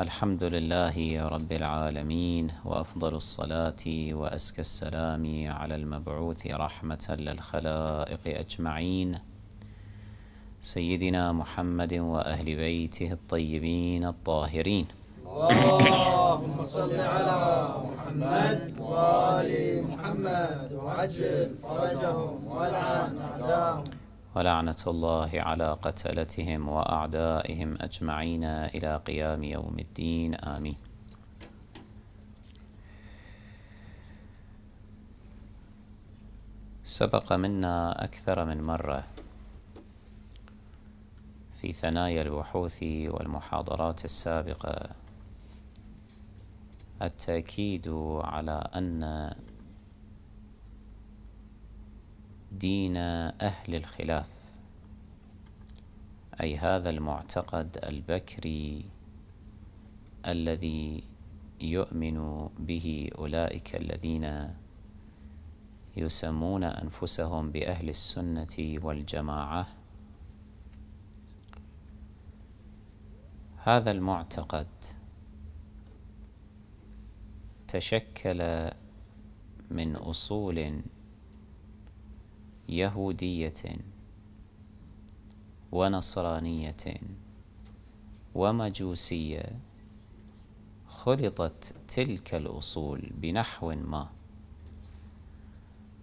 الحمد لله رب العالمين وأفضل الصلاة وأزكى السلام على المبعوث رحمة للخلائق أجمعين سيدنا محمد وأهل بيته الطيبين الطاهرين اللهم صل على محمد وآل محمد وعجل فرجهم والعن أعداءهم ولعنة الله على قتلتهم وأعدائهم أجمعين إلى قيام يوم الدين آمين سبق منا أكثر من مرة في ثنايا البحوث والمحاضرات السابقة التأكيد على أن دين أهل الخلاف أي هذا المعتقد البكري الذي يؤمن به أولئك الذين يسمون أنفسهم بأهل السنة والجماعة هذا المعتقد تشكل من أصول يهودية ونصرانية ومجوسية خلطت تلك الأصول بنحو ما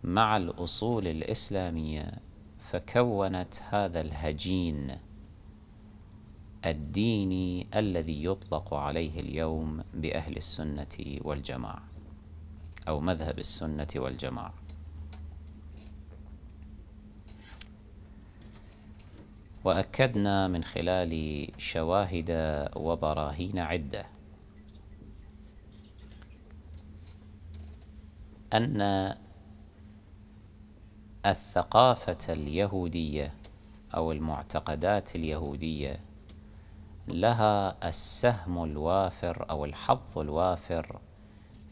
مع الأصول الإسلامية فكونت هذا الهجين الديني الذي يطلق عليه اليوم بأهل السنة والجماعة أو مذهب السنة والجماعة وأكدنا من خلال شواهد وبراهين عدة أن الثقافة اليهودية أو المعتقدات اليهودية لها السهم الوافر أو الحظ الوافر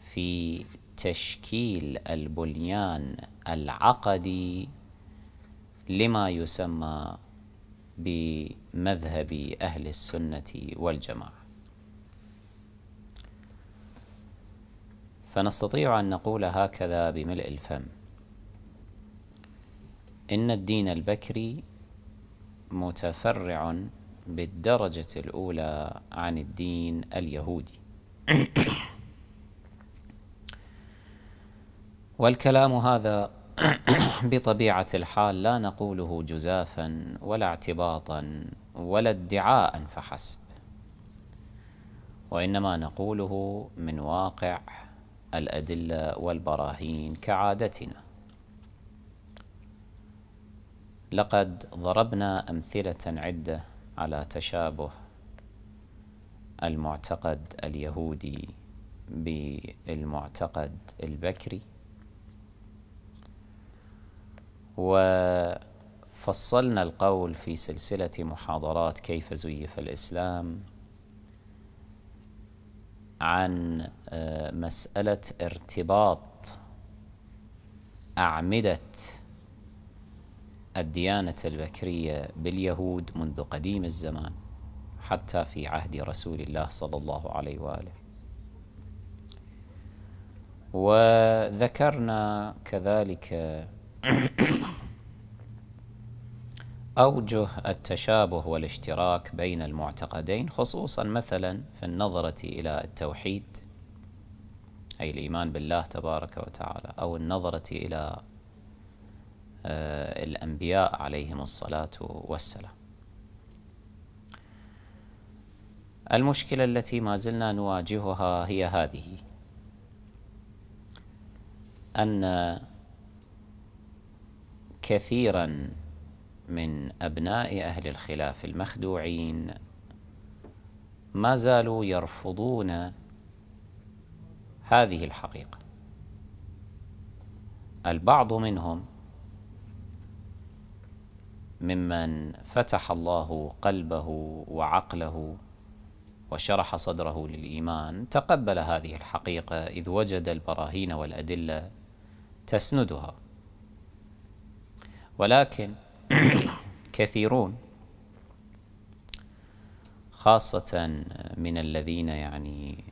في تشكيل البنيان العقدي لما يسمى بمذهب أهل السنة والجماعة فنستطيع أن نقول هكذا بملء الفم إن الدين البكري متفرع بالدرجة الأولى عن الدين اليهودي والكلام هذا بطبيعة الحال لا نقوله جزافا ولا اعتباطا ولا ادعاء فحسب وإنما نقوله من واقع الأدلة والبراهين كعادتنا لقد ضربنا أمثلة عدة على تشابه المعتقد اليهودي بالمعتقد البكري وفصلنا القول في سلسلة محاضرات كيف زيف الإسلام عن آه، مسألة ارتباط أعمدة الديانة البكرية باليهود منذ قديم الزمان حتى في عهد رسول الله صلى الله عليه وآله وذكرنا كذلك أوجه التشابه والاشتراك بين المعتقدين خصوصا مثلا في النظرة إلى التوحيد أي الإيمان بالله تبارك وتعالى أو النظرة إلى آه، الأنبياء عليهم الصلاة والسلام المشكلة التي ما زلنا نواجهها هي هذه أن كثيرا من أبناء أهل الخلاف المخدوعين ما زالوا يرفضون هذه الحقيقة البعض منهم ممن فتح الله قلبه وعقله وشرح صدره للإيمان تقبل هذه الحقيقة إذ وجد البراهين والأدلة تسندها ولكن كثيرون خاصة من الذين يعني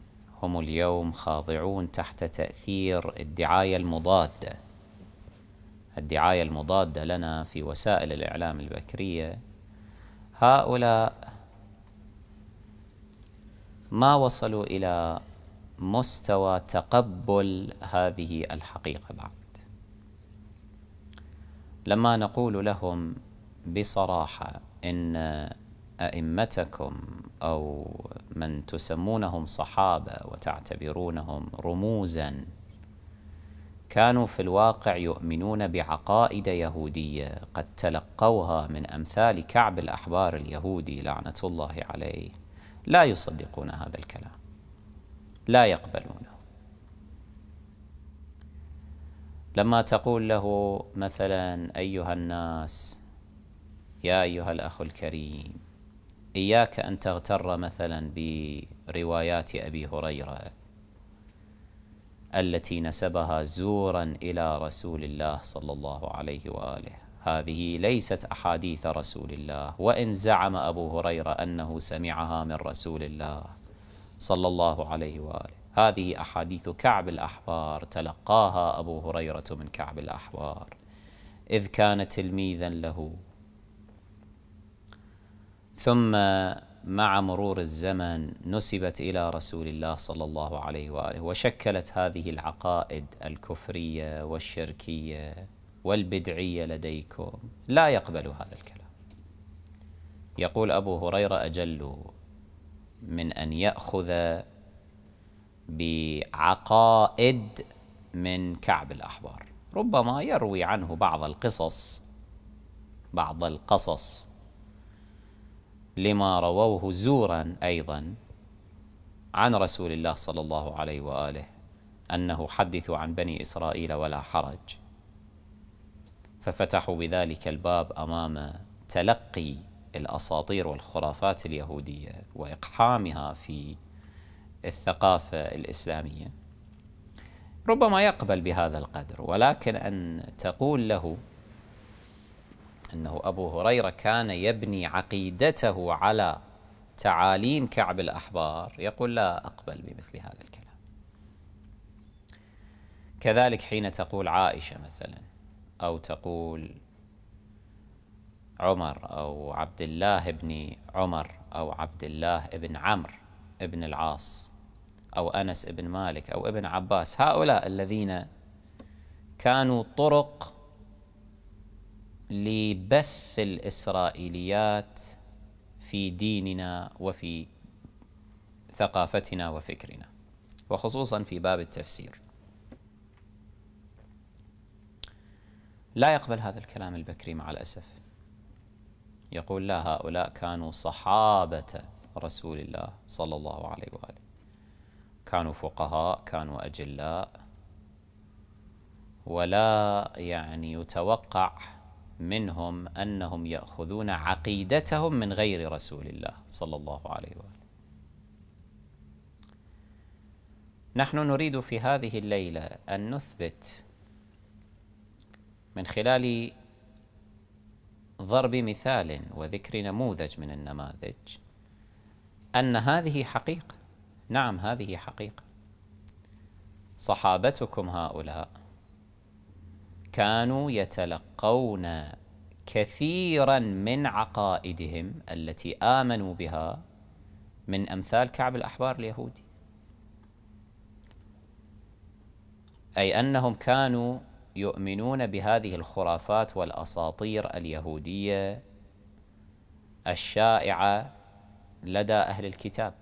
هم اليوم خاضعون تحت تأثير الدعاية المضادة الدعاية المضادة لنا في وسائل الإعلام البكرية هؤلاء ما وصلوا إلى مستوى تقبل هذه الحقيقة بعد لما نقول لهم بصراحة إن أئمتكم أو من تسمونهم صحابة وتعتبرونهم رموزا كانوا في الواقع يؤمنون بعقائد يهودية قد تلقوها من أمثال كعب الأحبار اليهودي لعنة الله عليه لا يصدقون هذا الكلام لا يقبلونه لما تقول له مثلا أيها الناس يا أيها الأخ الكريم إياك أن تغتر مثلا بروايات أبي هريرة التي نسبها زورا إلى رسول الله صلى الله عليه وآله هذه ليست أحاديث رسول الله وإن زعم أبو هريرة أنه سمعها من رسول الله صلى الله عليه وآله هذه أحاديث كعب الأحبار تلقاها أبو هريرة من كعب الأحبار إذ كان تلميذا له ثم مع مرور الزمن نسبت إلى رسول الله صلى الله عليه وآله وشكلت هذه العقائد الكفرية والشركية والبدعية لديكم لا يقبل هذا الكلام يقول أبو هريرة أجل من أن يأخذ بعقائد من كعب الأحبار ربما يروي عنه بعض القصص بعض القصص لما رووه زورا أيضا عن رسول الله صلى الله عليه وآله أنه حدث عن بني إسرائيل ولا حرج ففتحوا بذلك الباب أمام تلقي الأساطير والخرافات اليهودية وإقحامها في الثقافة الإسلامية ربما يقبل بهذا القدر ولكن أن تقول له أنه أبو هريرة كان يبني عقيدته على تعاليم كعب الأحبار يقول لا أقبل بمثل هذا الكلام كذلك حين تقول عائشة مثلا أو تقول عمر أو عبد الله بن عمر أو عبد الله بن عمرو ابن العاص أو أنس ابن مالك أو ابن عباس هؤلاء الذين كانوا طرق لبث الإسرائيليات في ديننا وفي ثقافتنا وفكرنا وخصوصا في باب التفسير لا يقبل هذا الكلام البكري مع الأسف يقول لا هؤلاء كانوا صحابة رسول الله صلى الله عليه وآله كانوا فقهاء كانوا أجلاء ولا يعني يتوقع منهم أنهم يأخذون عقيدتهم من غير رسول الله صلى الله عليه وآله نحن نريد في هذه الليلة أن نثبت من خلال ضرب مثال وذكر نموذج من النماذج أن هذه حقيقة نعم هذه حقيقة صحابتكم هؤلاء كانوا يتلقون كثيرا من عقائدهم التي آمنوا بها من أمثال كعب الأحبار اليهودي أي أنهم كانوا يؤمنون بهذه الخرافات والأساطير اليهودية الشائعة لدى أهل الكتاب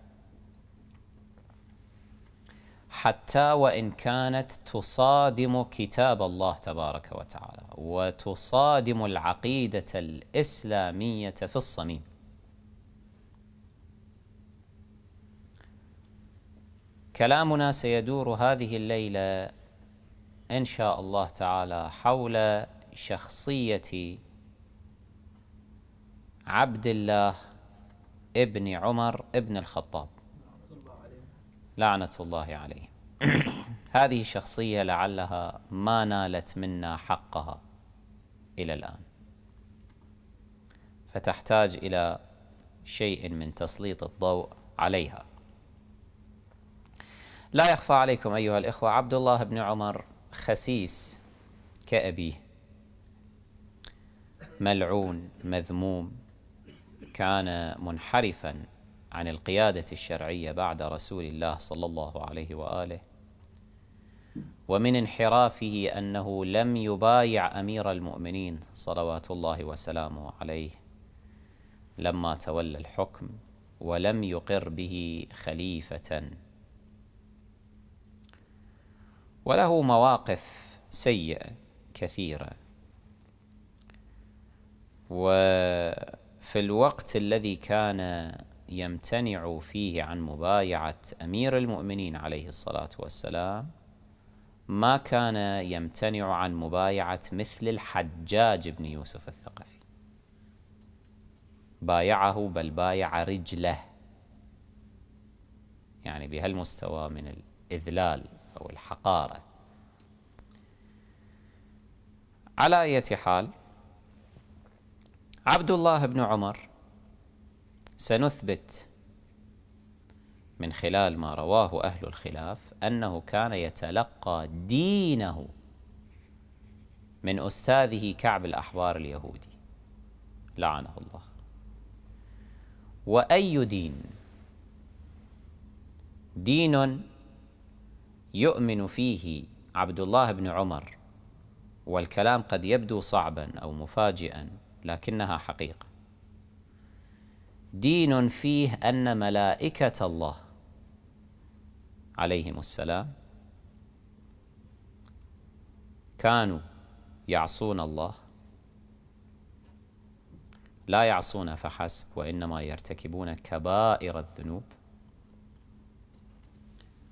حتى وإن كانت تصادم كتاب الله تبارك وتعالى وتصادم العقيدة الإسلامية في الصميم كلامنا سيدور هذه الليلة إن شاء الله تعالى حول شخصية عبد الله ابن عمر ابن الخطاب لعنة الله عليه هذه الشخصية لعلها ما نالت منا حقها إلى الآن فتحتاج إلى شيء من تسليط الضوء عليها لا يخفى عليكم أيها الإخوة عبد الله بن عمر خسيس كأبيه ملعون مذموم كان منحرفا عن القيادة الشرعية بعد رسول الله صلى الله عليه وآله ومن انحرافه أنه لم يبايع أمير المؤمنين صلوات الله وسلامه عليه لما تولى الحكم ولم يقر به خليفة وله مواقف سيئة كثيرة و في الوقت الذي كان يمتنع فيه عن مبايعة أمير المؤمنين عليه الصلاة والسلام ما كان يمتنع عن مبايعة مثل الحجاج بن يوسف الثقفي بايعه بل بايع رجله يعني بهالمستوى من الإذلال أو الحقارة على أية حال عبد الله بن عمر سنثبت من خلال ما رواه أهل الخلاف أنه كان يتلقى دينه من أستاذه كعب الأحبار اليهودي لعنه الله وأي دين دين يؤمن فيه عبد الله بن عمر والكلام قد يبدو صعبا أو مفاجئا لكنها حقيقه دين فيه ان ملائكه الله عليهم السلام كانوا يعصون الله لا يعصون فحسب وانما يرتكبون كبائر الذنوب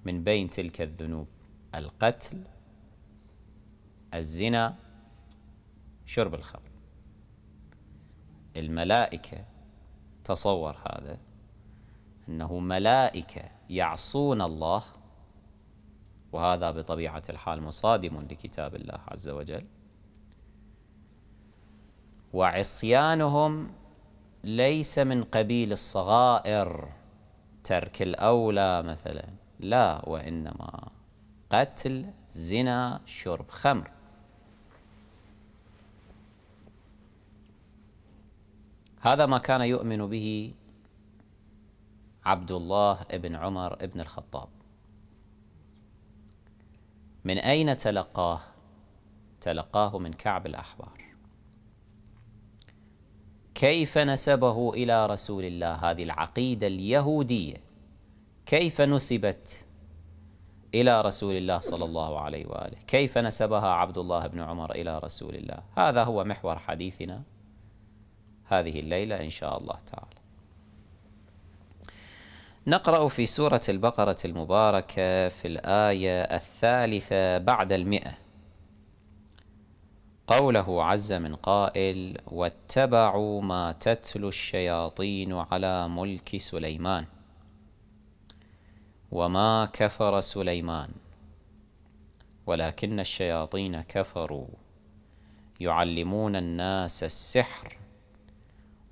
من بين تلك الذنوب القتل الزنا شرب الخمر الملائكة تصور هذا أنه ملائكة يعصون الله وهذا بطبيعة الحال مصادم لكتاب الله عز وجل وعصيانهم ليس من قبيل الصغائر ترك الأولى مثلا لا وإنما قتل زنا شرب خمر هذا ما كان يؤمن به عبد الله بن عمر بن الخطاب من أين تلقاه؟ تلقاه من كعب الأحبار كيف نسبه إلى رسول الله هذه العقيدة اليهودية كيف نسبت إلى رسول الله صلى الله عليه وآله كيف نسبها عبد الله بن عمر إلى رسول الله هذا هو محور حديثنا هذه الليلة إن شاء الله تعالى نقرأ في سورة البقرة المباركة في الآية الثالثة بعد المئة قوله عز من قائل واتبعوا ما تتلو الشياطين على ملك سليمان وما كفر سليمان ولكن الشياطين كفروا يعلمون الناس السحر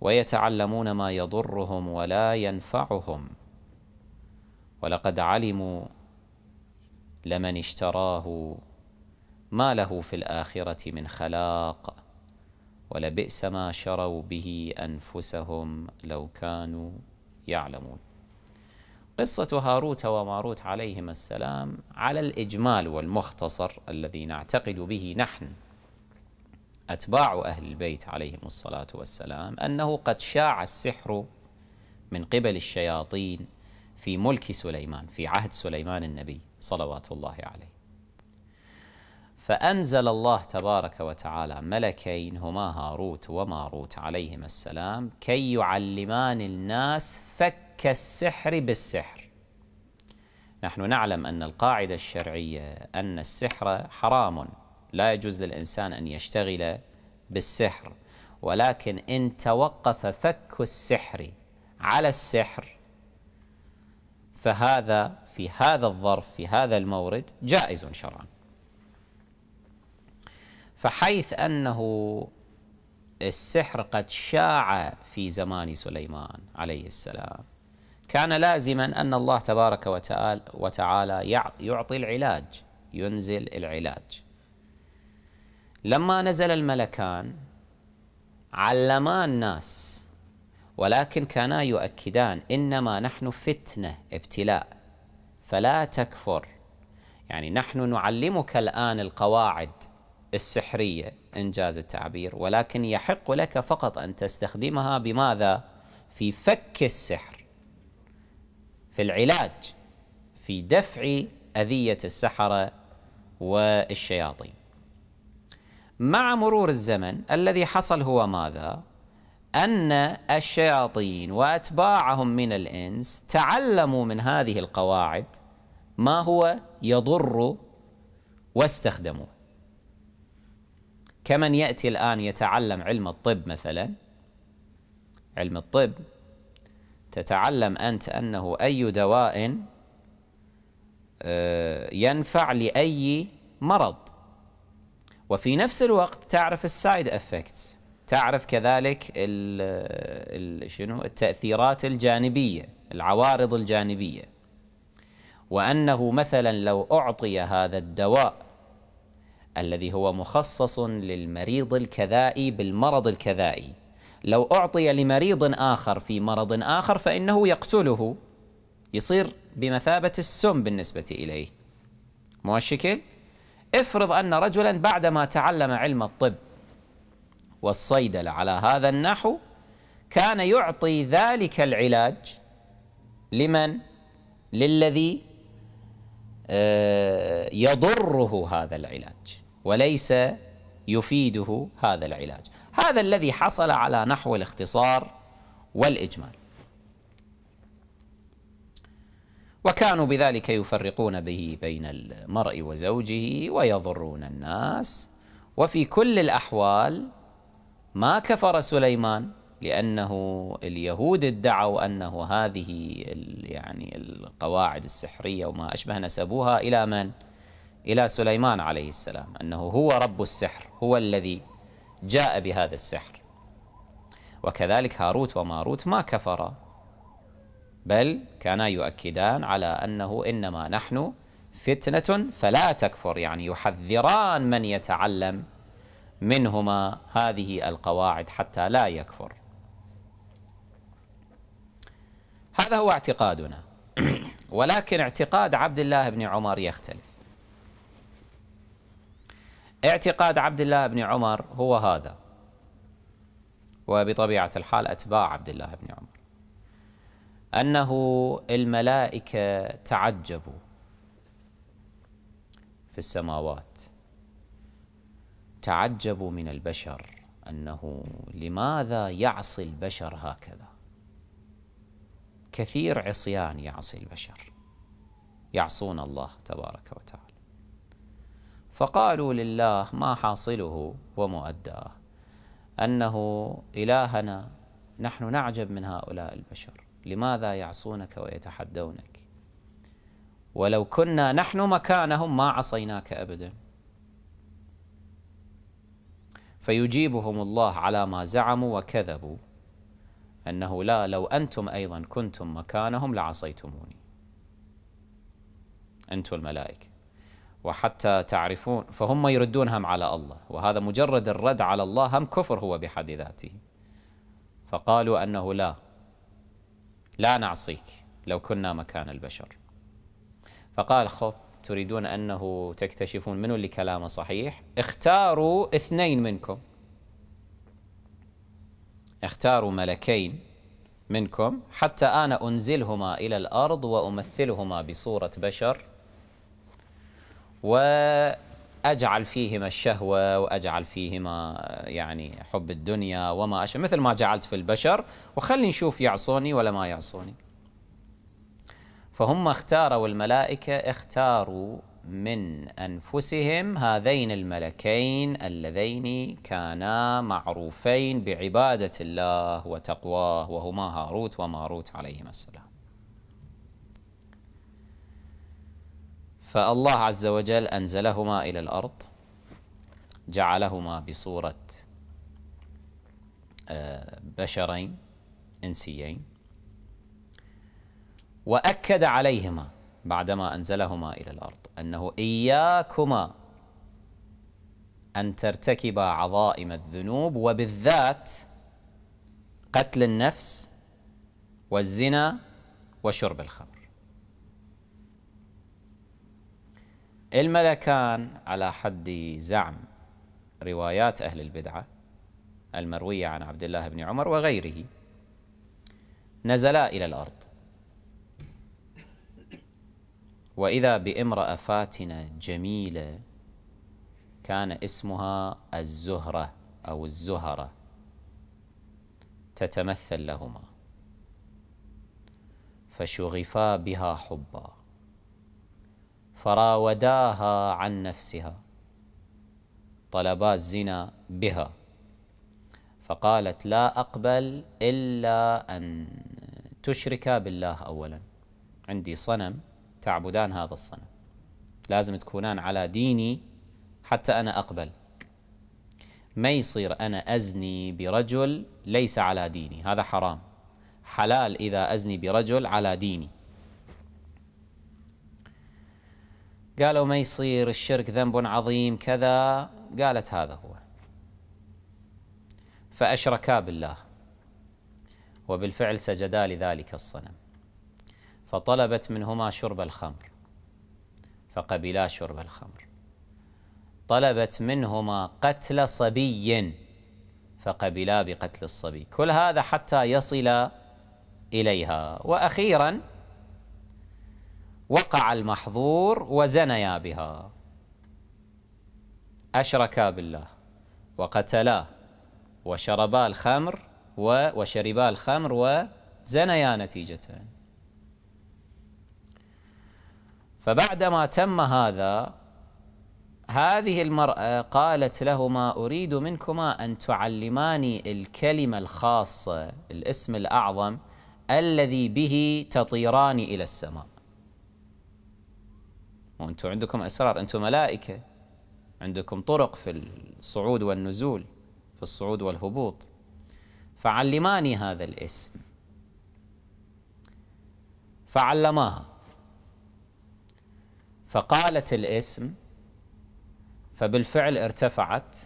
ويتعلمون ما يضرهم ولا ينفعهم ولقد علموا لمن اشتراه ما له في الآخرة من خلاق ولبئس ما شروا به أنفسهم لو كانوا يعلمون قصة هاروت وماروت عليهما السلام على الإجمال والمختصر الذي نعتقد به نحن أتباع أهل البيت عليهم الصلاة والسلام أنه قد شاع السحر من قبل الشياطين في ملك سليمان في عهد سليمان النبي صلوات الله عليه فأنزل الله تبارك وتعالى ملكين هما هاروت وماروت عليهما السلام كي يعلمان الناس فك السحر بالسحر نحن نعلم أن القاعدة الشرعية أن السحر حرام لا يجوز للإنسان أن يشتغل بالسحر ولكن إن توقف فك السحر على السحر فهذا في هذا الظرف في هذا المورد جائز شرعا فحيث أنه السحر قد شاع في زمان سليمان عليه السلام كان لازما أن الله تبارك وتعالى يعطي العلاج ينزل العلاج لما نزل الملكان علما الناس ولكن كانا يؤكدان إنما نحن فتنة ابتلاء فلا تكفر يعني نحن نعلمك الآن القواعد السحرية إنجاز التعبير ولكن يحق لك فقط أن تستخدمها بماذا؟ في فك السحر في العلاج في دفع أذية السحرة والشياطين مع مرور الزمن الذي حصل هو ماذا؟ أن الشياطين وأتباعهم من الإنس تعلموا من هذه القواعد ما هو يضر واستخدموه كمن يأتي الآن يتعلم علم الطب مثلا علم الطب تتعلم أنت أنه أي دواء آه، ينفع لأي مرض وفي نفس الوقت تعرف السايد افكتس تعرف كذلك ال شنو التاثيرات الجانبيه العوارض الجانبيه وانه مثلا لو اعطي هذا الدواء الذي هو مخصص للمريض الكذائي بالمرض الكذائي لو اعطي لمريض اخر في مرض اخر فانه يقتله يصير بمثابه السم بالنسبه اليه مو الشكل؟ افرض أن رجلا بعدما تعلم علم الطب والصيدلة على هذا النحو كان يعطي ذلك العلاج لمن؟ للذي آه، يضره هذا العلاج وليس يفيده هذا العلاج هذا الذي حصل على نحو الاختصار والإجمال وكانوا بذلك يفرقون به بين المرء وزوجه ويضرون الناس وفي كل الأحوال ما كفر سليمان لأنه اليهود ادعوا أنه هذه يعني القواعد السحرية وما أشبه نسبوها إلى من؟ إلى سليمان عليه السلام أنه هو رب السحر هو الذي جاء بهذا السحر وكذلك هاروت وماروت ما كفر بل كانا يؤكدان على أنه إنما نحن فتنة فلا تكفر يعني يحذران من يتعلم منهما هذه القواعد حتى لا يكفر هذا هو اعتقادنا ولكن اعتقاد عبد الله بن عمر يختلف اعتقاد عبد الله بن عمر هو هذا وبطبيعة الحال أتباع عبد الله بن عمر أنه الملائكة تعجبوا في السماوات تعجبوا من البشر أنه لماذا يعصي البشر هكذا كثير عصيان يعصي البشر يعصون الله تبارك وتعالى فقالوا لله ما حاصله ومؤداه أنه إلهنا نحن نعجب من هؤلاء البشر لماذا يعصونك ويتحدونك ولو كنا نحن مكانهم ما عصيناك أبدا فيجيبهم الله على ما زعموا وكذبوا أنه لا لو أنتم أيضا كنتم مكانهم لعصيتموني أنتم الملائكة وحتى تعرفون فهم يردون هم على الله وهذا مجرد الرد على الله هم كفر هو بحد ذاته فقالوا أنه لا لا نعصيك لو كنا مكان البشر فقال خب تريدون أنه تكتشفون منو اللي كلامه صحيح اختاروا اثنين منكم اختاروا ملكين منكم حتى أنا أنزلهما إلى الأرض وأمثلهما بصورة بشر و أجعل فيهما الشهوة وأجعل فيهما يعني حب الدنيا وما أشبه مثل ما جعلت في البشر وخلي نشوف يعصوني ولا ما يعصوني فهم اختاروا الملائكة اختاروا من أنفسهم هذين الملكين اللذين كانا معروفين بعبادة الله وتقواه وهما هاروت وماروت عليهما السلام فالله عز وجل أنزلهما إلى الأرض جعلهما بصورة آه، بشرين إنسيين وأكد عليهما بعدما أنزلهما إلى الأرض أنه إياكما أن ترتكبا عظائم الذنوب وبالذات قتل النفس والزنا وشرب الخمر الملكان على حد زعم روايات أهل البدعة المروية عن عبد الله بن عمر وغيره نزلا إلى الأرض وإذا بامرأة فاتنة جميلة كان اسمها الزهرة أو الزهرة تتمثل لهما فشغفا بها حبا فراوداها عن نفسها طلبا الزنا بها فقالت لا أقبل إلا أن تشرك بالله أولا عندي صنم تعبدان هذا الصنم لازم تكونان على ديني حتى أنا أقبل ما يصير أنا أزني برجل ليس على ديني هذا حرام حلال إذا أزني برجل على ديني قالوا ما يصير الشرك ذنب عظيم كذا قالت هذا هو فأشركا بالله وبالفعل سجدا لذلك الصنم فطلبت منهما شرب الخمر فقبلا شرب الخمر طلبت منهما قتل صبي فقبلا بقتل الصبي كل هذا حتى يصل إليها وأخيراً وقع المحظور وزنيا بها أشركا بالله وقتلا وشربا الخمر و وشربا الخمر وزنيا نتيجة فبعدما تم هذا هذه المرأة قالت لهما أريد منكما أن تعلماني الكلمة الخاصة الاسم الأعظم الذي به تطيران إلى السماء وانتم عندكم اسرار انتم ملائكه عندكم طرق في الصعود والنزول في الصعود والهبوط فعلماني هذا الاسم فعلماها فقالت الاسم فبالفعل ارتفعت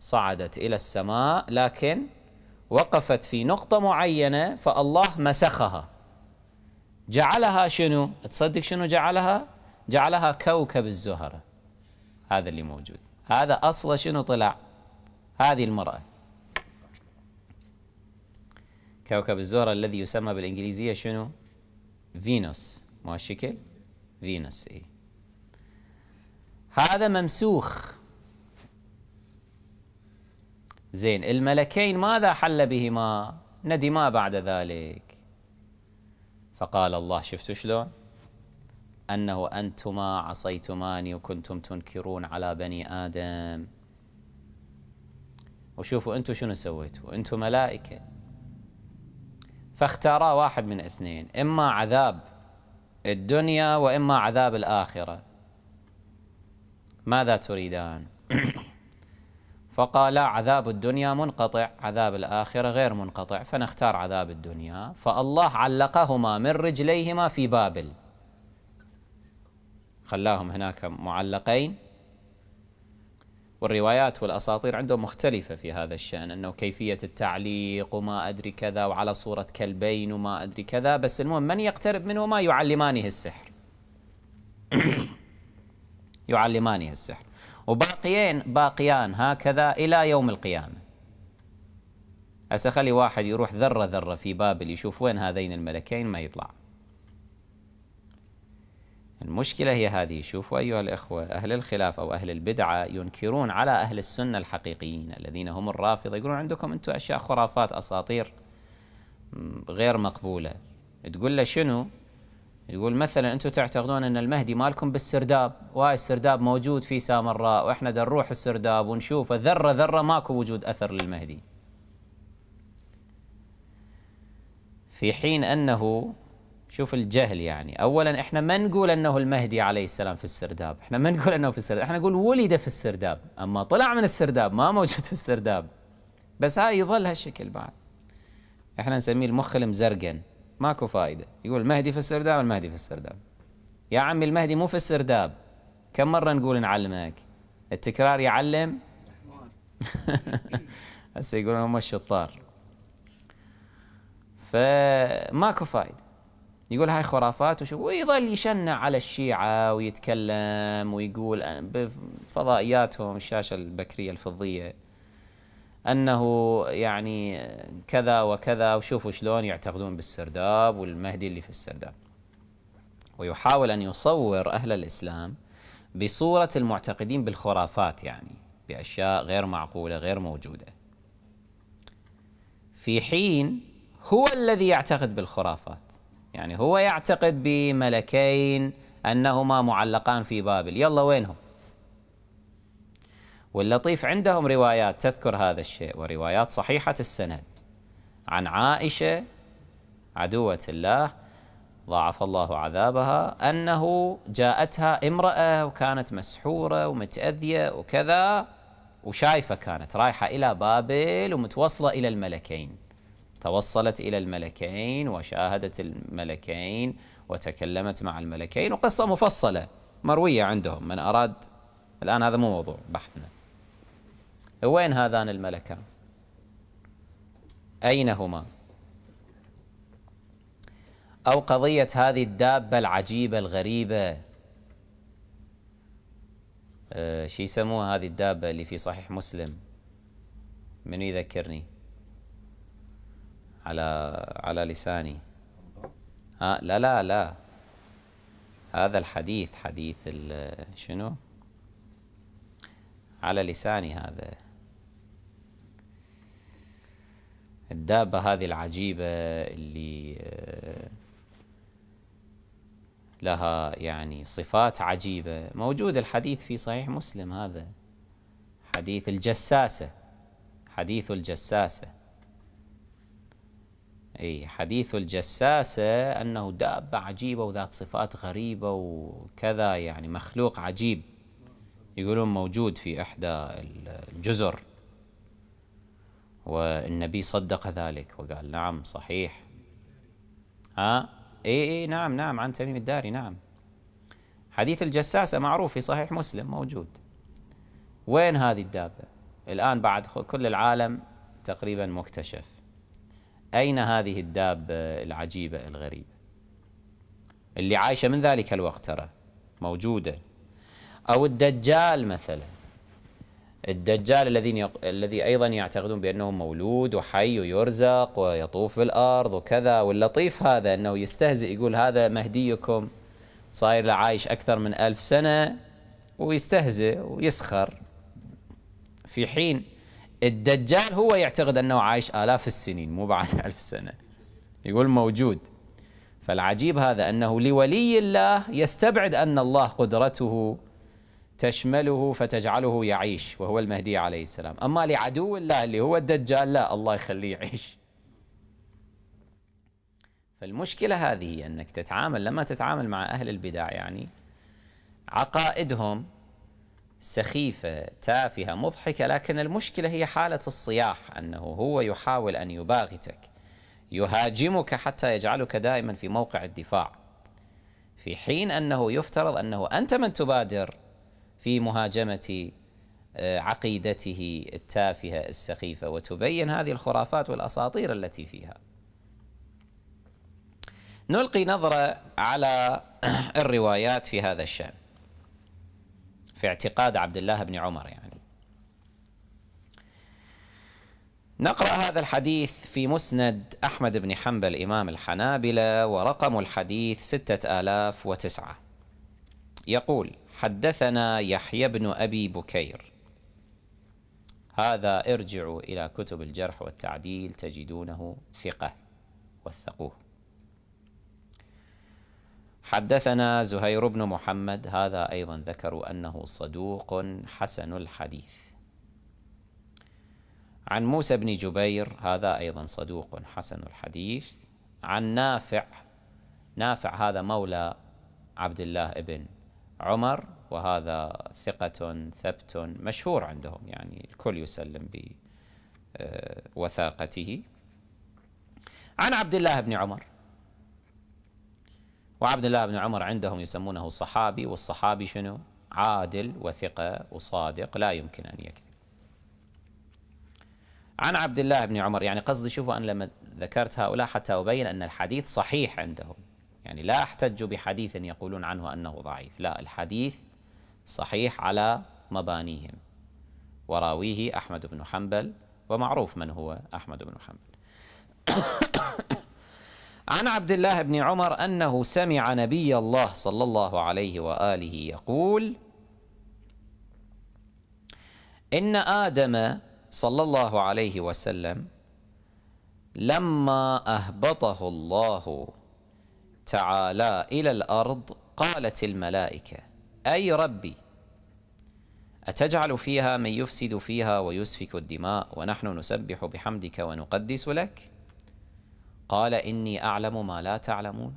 صعدت الى السماء لكن وقفت في نقطه معينه فالله مسخها جعلها شنو تصدق شنو جعلها جعلها كوكب الزهرة هذا اللي موجود هذا أصله شنو طلع هذه المرأة كوكب الزهرة الذي يسمى بالإنجليزية شنو فينوس مو الشكل فينوس إيه هذا ممسوخ زين الملكين ماذا حل بهما ندما بعد ذلك فقال الله شفتوا شلون أنه أنتما عصيتماني وكنتم تنكرون على بني آدم وشوفوا أنتم شنو سويتوا أنتم ملائكة فاختارا واحد من اثنين إما عذاب الدنيا وإما عذاب الآخرة ماذا تريدان فقال عذاب الدنيا منقطع عذاب الآخرة غير منقطع فنختار عذاب الدنيا فالله علقهما من رجليهما في بابل خلاهم هناك معلقين والروايات والأساطير عندهم مختلفة في هذا الشأن أنه كيفية التعليق وما أدري كذا وعلى صورة كلبين وما أدري كذا بس المهم من يقترب منه ما يعلمانه السحر يعلمانه السحر وباقيين باقيان هكذا إلى يوم القيامة هسه خلي واحد يروح ذرة ذرة في بابل يشوف وين هذين الملكين ما يطلع المشكلة هي هذه شوفوا أيها الإخوة أهل الخلاف أو أهل البدعة ينكرون على أهل السنة الحقيقيين الذين هم الرافضة يقولون عندكم أنتم أشياء خرافات أساطير غير مقبولة تقول له شنو يقول مثلا أنتم تعتقدون أن المهدي مالكم بالسرداب وهاي السرداب موجود في سامراء وإحنا نروح السرداب ونشوفه ذرة ذرة ماكو وجود أثر للمهدي في حين أنه شوف الجهل يعني أولا إحنا ما نقول أنه المهدي عليه السلام في السرداب إحنا ما نقول أنه في السرداب إحنا نقول ولد في السرداب أما طلع من السرداب ما موجود في السرداب بس هاي يظل هالشكل بعد إحنا نسميه المخ المزرقن ماكو فائدة يقول المهدي في السرداب المهدي في السرداب يا عمي المهدي مو في السرداب كم مرة نقول نعلمك التكرار يعلم هسه يقولون هم الشطار فماكو فائده يقول هاي خرافات وشو ويظل يشنع على الشيعة ويتكلم ويقول بفضائياتهم الشاشة البكرية الفضية أنه يعني كذا وكذا وشوفوا شلون يعتقدون بالسرداب والمهدي اللي في السرداب ويحاول أن يصور أهل الإسلام بصورة المعتقدين بالخرافات يعني بأشياء غير معقولة غير موجودة في حين هو الذي يعتقد بالخرافات يعني هو يعتقد بملكين أنهما معلقان في بابل يلا وينهم واللطيف عندهم روايات تذكر هذا الشيء وروايات صحيحة السند عن عائشة عدوة الله ضاعف الله عذابها أنه جاءتها امرأة وكانت مسحورة ومتأذية وكذا وشايفة كانت رايحة إلى بابل ومتوصلة إلى الملكين توصلت إلى الملكين وشاهدت الملكين وتكلمت مع الملكين وقصة مفصلة مروية عندهم من أراد الآن هذا مو موضوع بحثنا وين هذان الملكان أين هما أو قضية هذه الدابة العجيبة الغريبة أه شو يسموها هذه الدابة اللي في صحيح مسلم من يذكرني على على لساني ها لا لا لا هذا الحديث حديث شنو على لساني هذا الدابة هذه العجيبة اللي لها يعني صفات عجيبة موجود الحديث في صحيح مسلم هذا حديث الجساسة حديث الجساسة اي حديث الجساسة أنه دابة عجيبة وذات صفات غريبة وكذا يعني مخلوق عجيب يقولون موجود في إحدى الجزر والنبي صدق ذلك وقال نعم صحيح ها اي اي نعم نعم عن تميم الداري نعم حديث الجساسة معروف في صحيح مسلم موجود وين هذه الدابة الآن بعد كل العالم تقريبا مكتشف أين هذه الدابة العجيبة الغريبة اللي عايشة من ذلك الوقت ترى موجودة أو الدجال مثلا الدجال الذين يق... الذي أيضا يعتقدون بأنه مولود وحي ويرزق ويطوف بالأرض وكذا واللطيف هذا أنه يستهزئ يقول هذا مهديكم صاير له عايش أكثر من ألف سنة ويستهزئ ويسخر في حين الدجال هو يعتقد أنه عايش آلاف السنين مو بعد ألف سنة يقول موجود فالعجيب هذا أنه لولي الله يستبعد أن الله قدرته تشمله فتجعله يعيش وهو المهدي عليه السلام أما لعدو الله اللي هو الدجال لا الله يخليه يعيش فالمشكلة هذه أنك تتعامل لما تتعامل مع أهل البدع يعني عقائدهم سخيفة تافهة مضحكة لكن المشكلة هي حالة الصياح أنه هو يحاول أن يباغتك يهاجمك حتى يجعلك دائما في موقع الدفاع في حين أنه يفترض أنه أنت من تبادر في مهاجمة آه، عقيدته التافهة السخيفة وتبين هذه الخرافات والأساطير التي فيها نلقي نظرة على الروايات في هذا الشأن في اعتقاد عبد الله بن عمر يعني نقرأ هذا الحديث في مسند أحمد بن حنبل إمام الحنابلة ورقم الحديث ستة آلاف وتسعة يقول حدثنا يحيى بن أبي بكير هذا ارجعوا إلى كتب الجرح والتعديل تجدونه ثقة وثقوه حدثنا زهير بن محمد هذا أيضا ذكروا أنه صدوق حسن الحديث عن موسى بن جبير هذا أيضا صدوق حسن الحديث عن نافع نافع هذا مولى عبد الله بن عمر وهذا ثقة ثبت مشهور عندهم يعني الكل يسلم بوثاقته آه، عن عبد الله بن عمر وعبد الله بن عمر عندهم يسمونه صحابي والصحابي شنو عادل وثقة وصادق لا يمكن أن يكذب عن عبد الله بن عمر يعني قصدي شوفوا أنا لما ذكرت هؤلاء حتى أبين أن الحديث صحيح عندهم يعني لا أحتج بحديث يقولون عنه أنه ضعيف لا الحديث صحيح على مبانيهم وراويه أحمد بن حنبل ومعروف من هو أحمد بن حنبل عن عبد الله بن عمر أنه سمع نبي الله صلى الله عليه وآله يقول إن آدم صلى الله عليه وسلم لما أهبطه الله تعالى إلى الأرض قالت الملائكة أي ربي أتجعل فيها من يفسد فيها ويسفك الدماء ونحن نسبح بحمدك ونقدس لك؟ قال إني أعلم ما لا تعلمون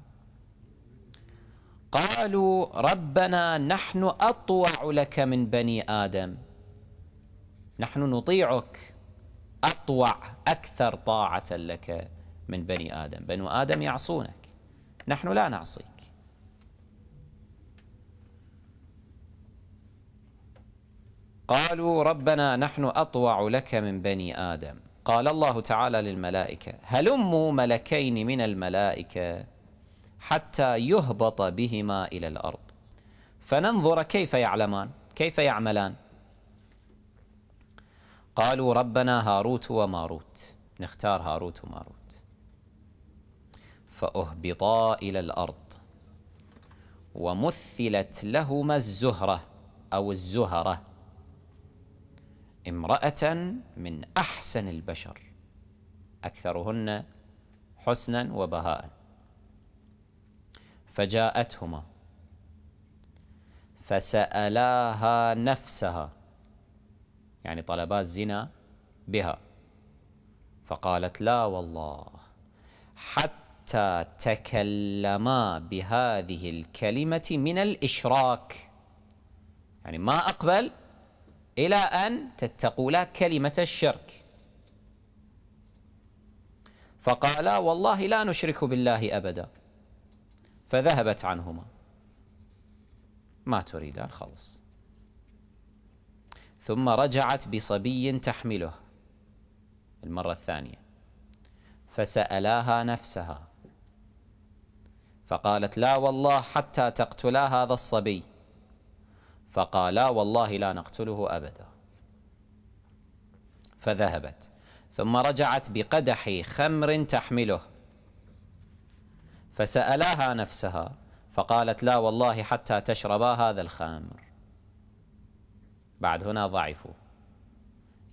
قالوا ربنا نحن أطوع لك من بني آدم نحن نطيعك أطوع أكثر طاعة لك من بني آدم بنو آدم يعصونك نحن لا نعصيك قالوا ربنا نحن أطوع لك من بني آدم قال الله تعالى للملائكة هلموا ملكين من الملائكة حتى يهبط بهما إلى الأرض فننظر كيف يعلمان كيف يعملان قالوا ربنا هاروت وماروت نختار هاروت وماروت فأهبطا إلى الأرض ومثلت لهما الزهرة أو الزهرة امرأة من أحسن البشر أكثرهن حسنا وبهاء فجاءتهما فسألاها نفسها يعني طلبا الزنا بها فقالت لا والله حتى تكلما بهذه الكلمة من الإشراك يعني ما أقبل إلى أن تتقولا كلمة الشرك فقالا والله لا نشرك بالله أبدا فذهبت عنهما ما تريدان خلص ثم رجعت بصبي تحمله المرة الثانية فسألاها نفسها فقالت لا والله حتى تقتلا هذا الصبي فقالا والله لا نقتله أبدا فذهبت ثم رجعت بقدح خمر تحمله فسألاها نفسها فقالت لا والله حتى تشربا هذا الخمر بعد هنا ضعفوا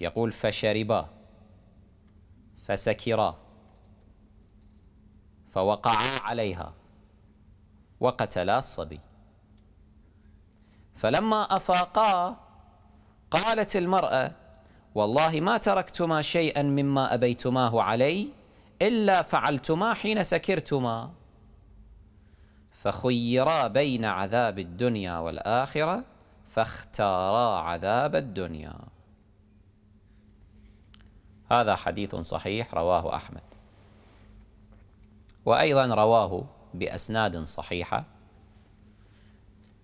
يقول فشربا فسكرا فوقعا عليها وقتلا الصبي فلما أفاقا قالت المرأة والله ما تركتما شيئا مما أبيتماه علي إلا فعلتما حين سكرتما فخيرا بين عذاب الدنيا والآخرة فاختارا عذاب الدنيا هذا حديث صحيح رواه أحمد وأيضا رواه بأسناد صحيحة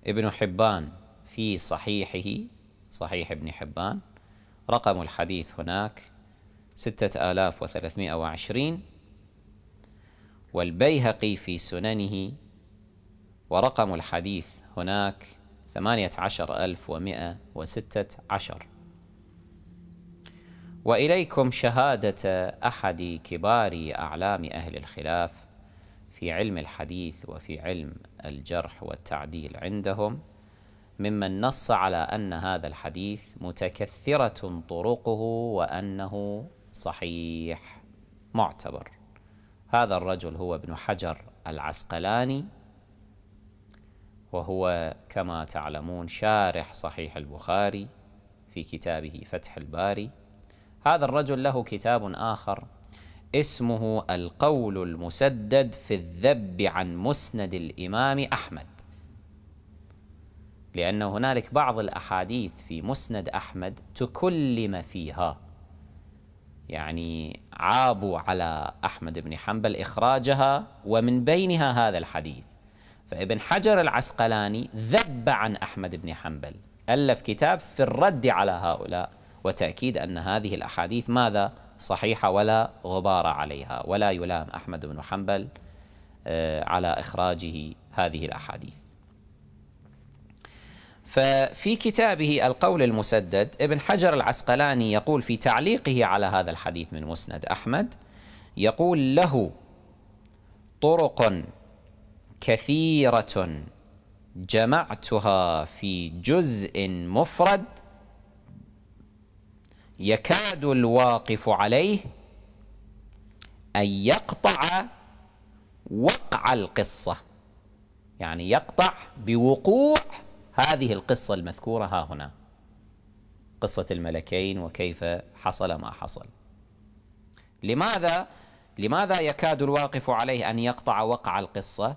ابن حبان في صحيحه صحيح ابن حبان رقم الحديث هناك ستة آلاف وثلاثمائة وعشرين والبيهقي في سننه ورقم الحديث هناك ثمانية عشر ألف ومائة وستة عشر وإليكم شهادة أحد كبار أعلام أهل الخلاف في علم الحديث وفي علم الجرح والتعديل عندهم ممن نص على أن هذا الحديث متكثرة طرقه وأنه صحيح معتبر هذا الرجل هو ابن حجر العسقلاني وهو كما تعلمون شارح صحيح البخاري في كتابه فتح الباري هذا الرجل له كتاب آخر اسمه القول المسدد في الذب عن مسند الإمام أحمد لأن هنالك بعض الأحاديث في مسند أحمد تكلم فيها يعني عابوا على أحمد بن حنبل إخراجها ومن بينها هذا الحديث فابن حجر العسقلاني ذب عن أحمد بن حنبل ألف كتاب في الرد على هؤلاء وتأكيد أن هذه الأحاديث ماذا صحيحة ولا غبار عليها ولا يلام أحمد بن حنبل آه، على إخراجه هذه الأحاديث ففي كتابه القول المسدد ابن حجر العسقلاني يقول في تعليقه على هذا الحديث من مسند أحمد يقول له طرق كثيرة جمعتها في جزء مفرد يكاد الواقف عليه أن يقطع وقع القصة يعني يقطع بوقوع هذه القصة المذكورة ها هنا قصة الملكين وكيف حصل ما حصل لماذا لماذا يكاد الواقف عليه أن يقطع وقع القصة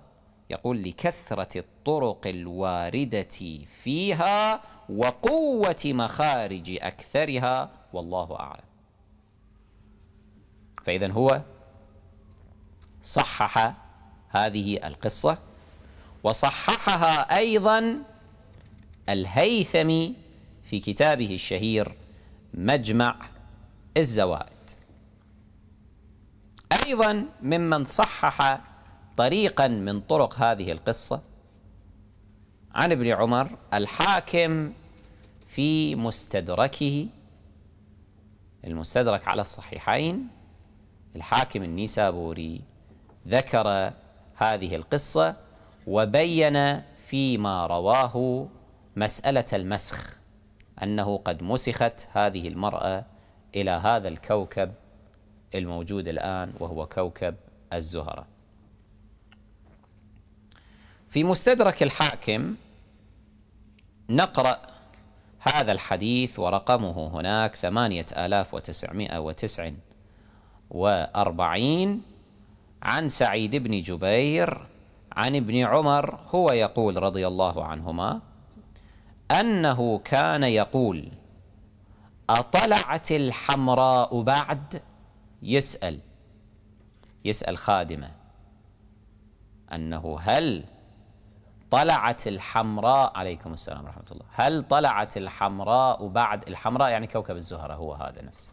يقول لكثرة الطرق الواردة فيها وقوة مخارج أكثرها والله أعلم فإذا هو صحح هذه القصة وصححها أيضا الهيثمي في كتابه الشهير مجمع الزوائد أيضا ممن صحح طريقا من طرق هذه القصة عن ابن عمر الحاكم في مستدركه المستدرك على الصحيحين الحاكم النيسابوري ذكر هذه القصة وبين فيما رواه مسألة المسخ أنه قد مسخت هذه المرأة إلى هذا الكوكب الموجود الآن وهو كوكب الزهرة في مستدرك الحاكم نقرأ هذا الحديث ورقمه هناك ثمانية آلاف وتسعمائة وتسع وأربعين عن سعيد بن جبير عن ابن عمر هو يقول رضي الله عنهما أنه كان يقول أطلعت الحمراء بعد يسأل يسأل خادمة أنه هل طلعت الحمراء عليكم السلام ورحمة الله هل طلعت الحمراء بعد الحمراء يعني كوكب الزهرة هو هذا نفسه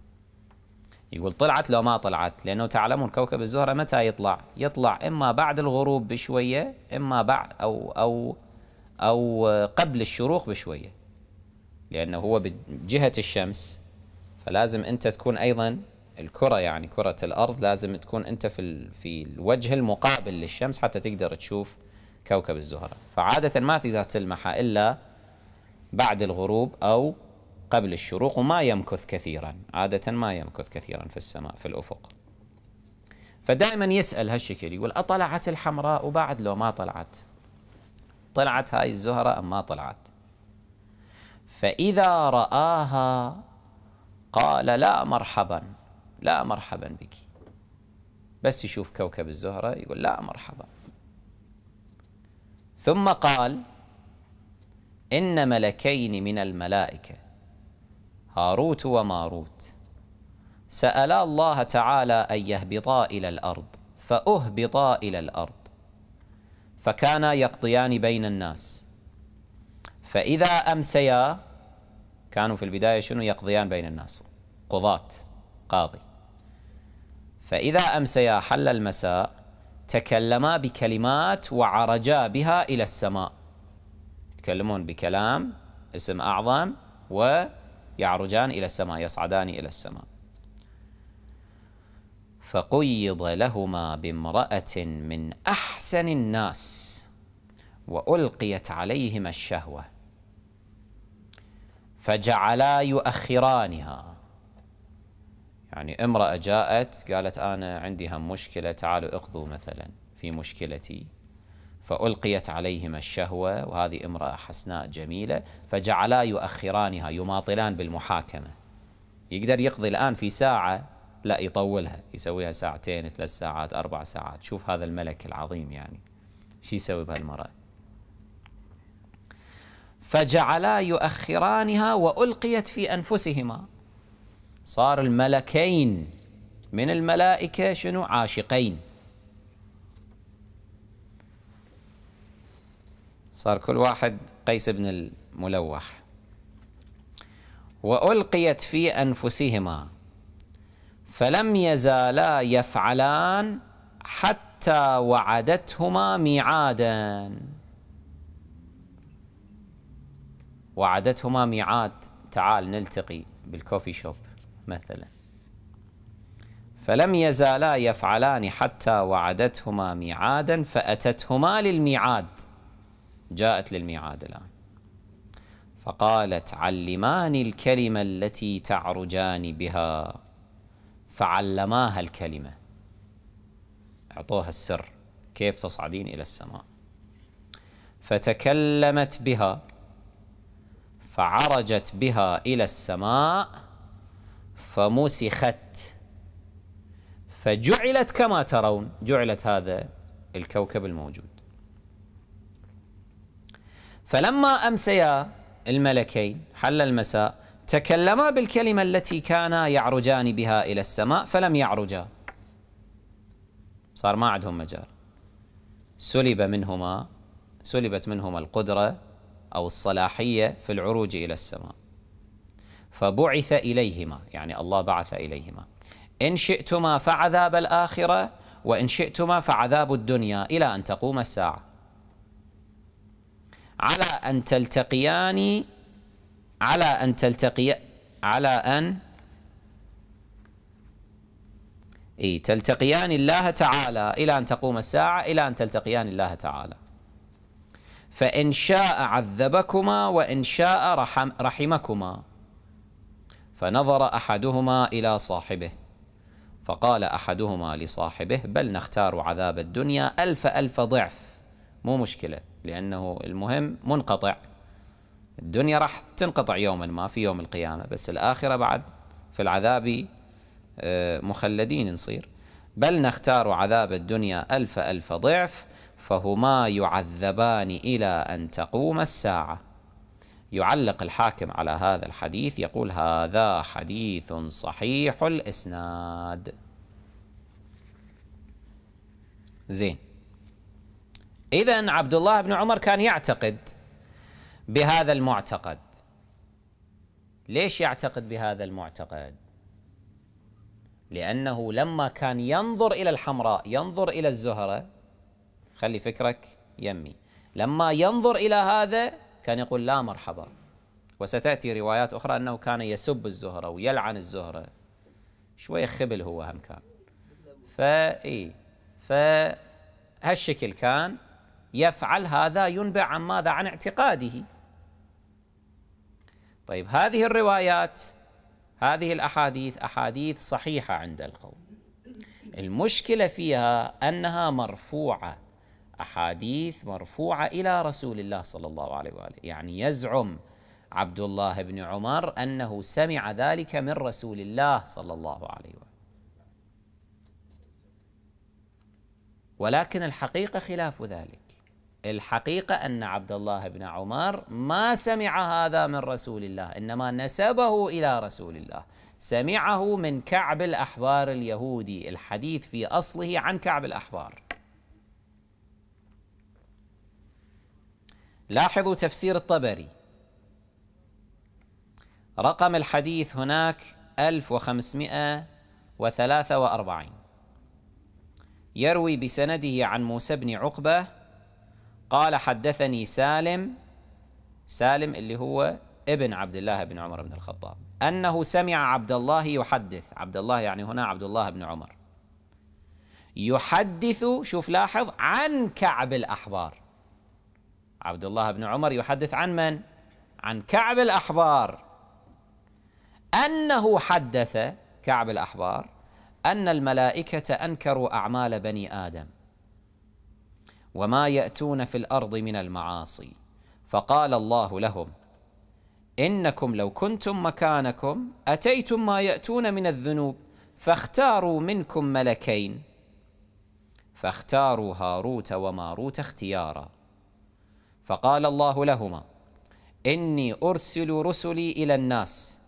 يقول طلعت لو ما طلعت لأنه تعلمون كوكب الزهرة متى يطلع يطلع إما بعد الغروب بشوية إما بعد أو, أو أو قبل الشروق بشوية لأنه هو بجهة الشمس فلازم أنت تكون أيضا الكرة يعني كرة الأرض لازم تكون أنت في ال... في الوجه المقابل للشمس حتى تقدر تشوف كوكب الزهرة فعادة ما تقدر تلمحها إلا بعد الغروب أو قبل الشروق وما يمكث كثيرا عادة ما يمكث كثيرا في السماء في الأفق فدائما يسأل هالشكل يقول أطلعت الحمراء وبعد لو ما طلعت طلعت هاي الزهرة أم ما طلعت فإذا رآها قال لا مرحبا لا مرحبا بك بس يشوف كوكب الزهرة يقول لا مرحبا ثم قال إن ملكين من الملائكة هاروت وماروت سألا الله تعالى أن يهبطا إلى الأرض فأهبطا إلى الأرض فكانا يقضيان بين الناس فإذا أمسيا كانوا في البداية شنو يقضيان بين الناس قضاة قاضي فإذا أمسيا حل المساء تكلما بكلمات وعرجا بها إلى السماء يتكلمون بكلام اسم أعظم ويعرجان إلى السماء يصعدان إلى السماء فقيض لهما بامرأة من أحسن الناس وألقيت عليهما الشهوة فجعلا يؤخرانها يعني امرأة جاءت قالت أنا عندي هم مشكلة تعالوا اقضوا مثلا في مشكلتي فألقيت عليهما الشهوة وهذه امرأة حسناء جميلة فجعلا يؤخرانها يماطلان بالمحاكمة يقدر يقضي الآن في ساعة لا يطولها يسويها ساعتين ثلاث ساعات أربع ساعات شوف هذا الملك العظيم يعني شو يسوي بهالمرأة فجعلا يؤخرانها وألقيت في أنفسهما صار الملكين من الملائكة شنو عاشقين صار كل واحد قيس بن الملوح وألقيت في أنفسهما فلم يزالا يفعلان حتى وعدتهما ميعادا وعدتهما ميعاد تعال نلتقي بالكوفي شوب مثلا فلم يزالا يفعلان حتى وعدتهما ميعادا فأتتهما للميعاد جاءت للميعاد الآن فقالت علماني الكلمة التي تعرجان بها فعلماها الكلمة أعطوها السر كيف تصعدين إلى السماء فتكلمت بها فعرجت بها إلى السماء فمسخت فجعلت كما ترون جعلت هذا الكوكب الموجود فلما أمسيا الملكين حل المساء تكلما بالكلمة التي كانا يعرجان بها إلى السماء فلم يعرجا صار ما عندهم مجال سلب منهما سلبت منهما القدرة أو الصلاحية في العروج إلى السماء فبعث إليهما يعني الله بعث إليهما إن شئتما فعذاب الآخرة وإن شئتما فعذاب الدنيا إلى أن تقوم الساعة على أن تلتقيان على أن تلتقي على أن إيه تلتقيان الله تعالى إلى أن تقوم الساعة إلى أن تلتقيان الله تعالى فإن شاء عذبكما وإن شاء رحم رحمكما فنظر أحدهما إلى صاحبه فقال أحدهما لصاحبه بل نختار عذاب الدنيا ألف ألف ضعف مو مشكلة لأنه المهم منقطع الدنيا راح تنقطع يوما ما في يوم القيامة بس الآخرة بعد في العذاب آه، مخلدين نصير بل نختار عذاب الدنيا ألف ألف ضعف فهما يعذبان إلى أن تقوم الساعة يعلق الحاكم على هذا الحديث يقول هذا حديث صحيح الإسناد زين إذا عبد الله بن عمر كان يعتقد بهذا المعتقد ليش يعتقد بهذا المعتقد لانه لما كان ينظر الى الحمراء ينظر الى الزهره خلي فكرك يمي لما ينظر الى هذا كان يقول لا مرحبا وستاتي روايات اخرى انه كان يسب الزهره ويلعن الزهره شويه خبل هو هم كان فاي فهالشكل كان يفعل هذا ينبع عن ماذا عن اعتقاده طيب هذه الروايات هذه الاحاديث احاديث صحيحه عند القوم المشكله فيها انها مرفوعه احاديث مرفوعه الى رسول الله صلى الله عليه واله يعني يزعم عبد الله بن عمر انه سمع ذلك من رسول الله صلى الله عليه واله ولكن الحقيقه خلاف ذلك الحقيقة أن عبد الله بن عمر ما سمع هذا من رسول الله إنما نسبه إلى رسول الله سمعه من كعب الأحبار اليهودي الحديث في أصله عن كعب الأحبار لاحظوا تفسير الطبري رقم الحديث هناك 1543 يروي بسنده عن موسى بن عقبه قال حدثني سالم سالم اللي هو ابن عبد الله بن عمر بن الخطاب أنه سمع عبد الله يحدث عبد الله يعني هنا عبد الله بن عمر يحدث شوف لاحظ عن كعب الأحبار عبد الله بن عمر يحدث عن من؟ عن كعب الأحبار أنه حدث كعب الأحبار أن الملائكة أنكروا أعمال بني آدم وما يأتون في الأرض من المعاصي فقال الله لهم إنكم لو كنتم مكانكم أتيتم ما يأتون من الذنوب فاختاروا منكم ملكين فاختاروا هاروت وماروت اختيارا فقال الله لهما إني أرسل رسلي إلى الناس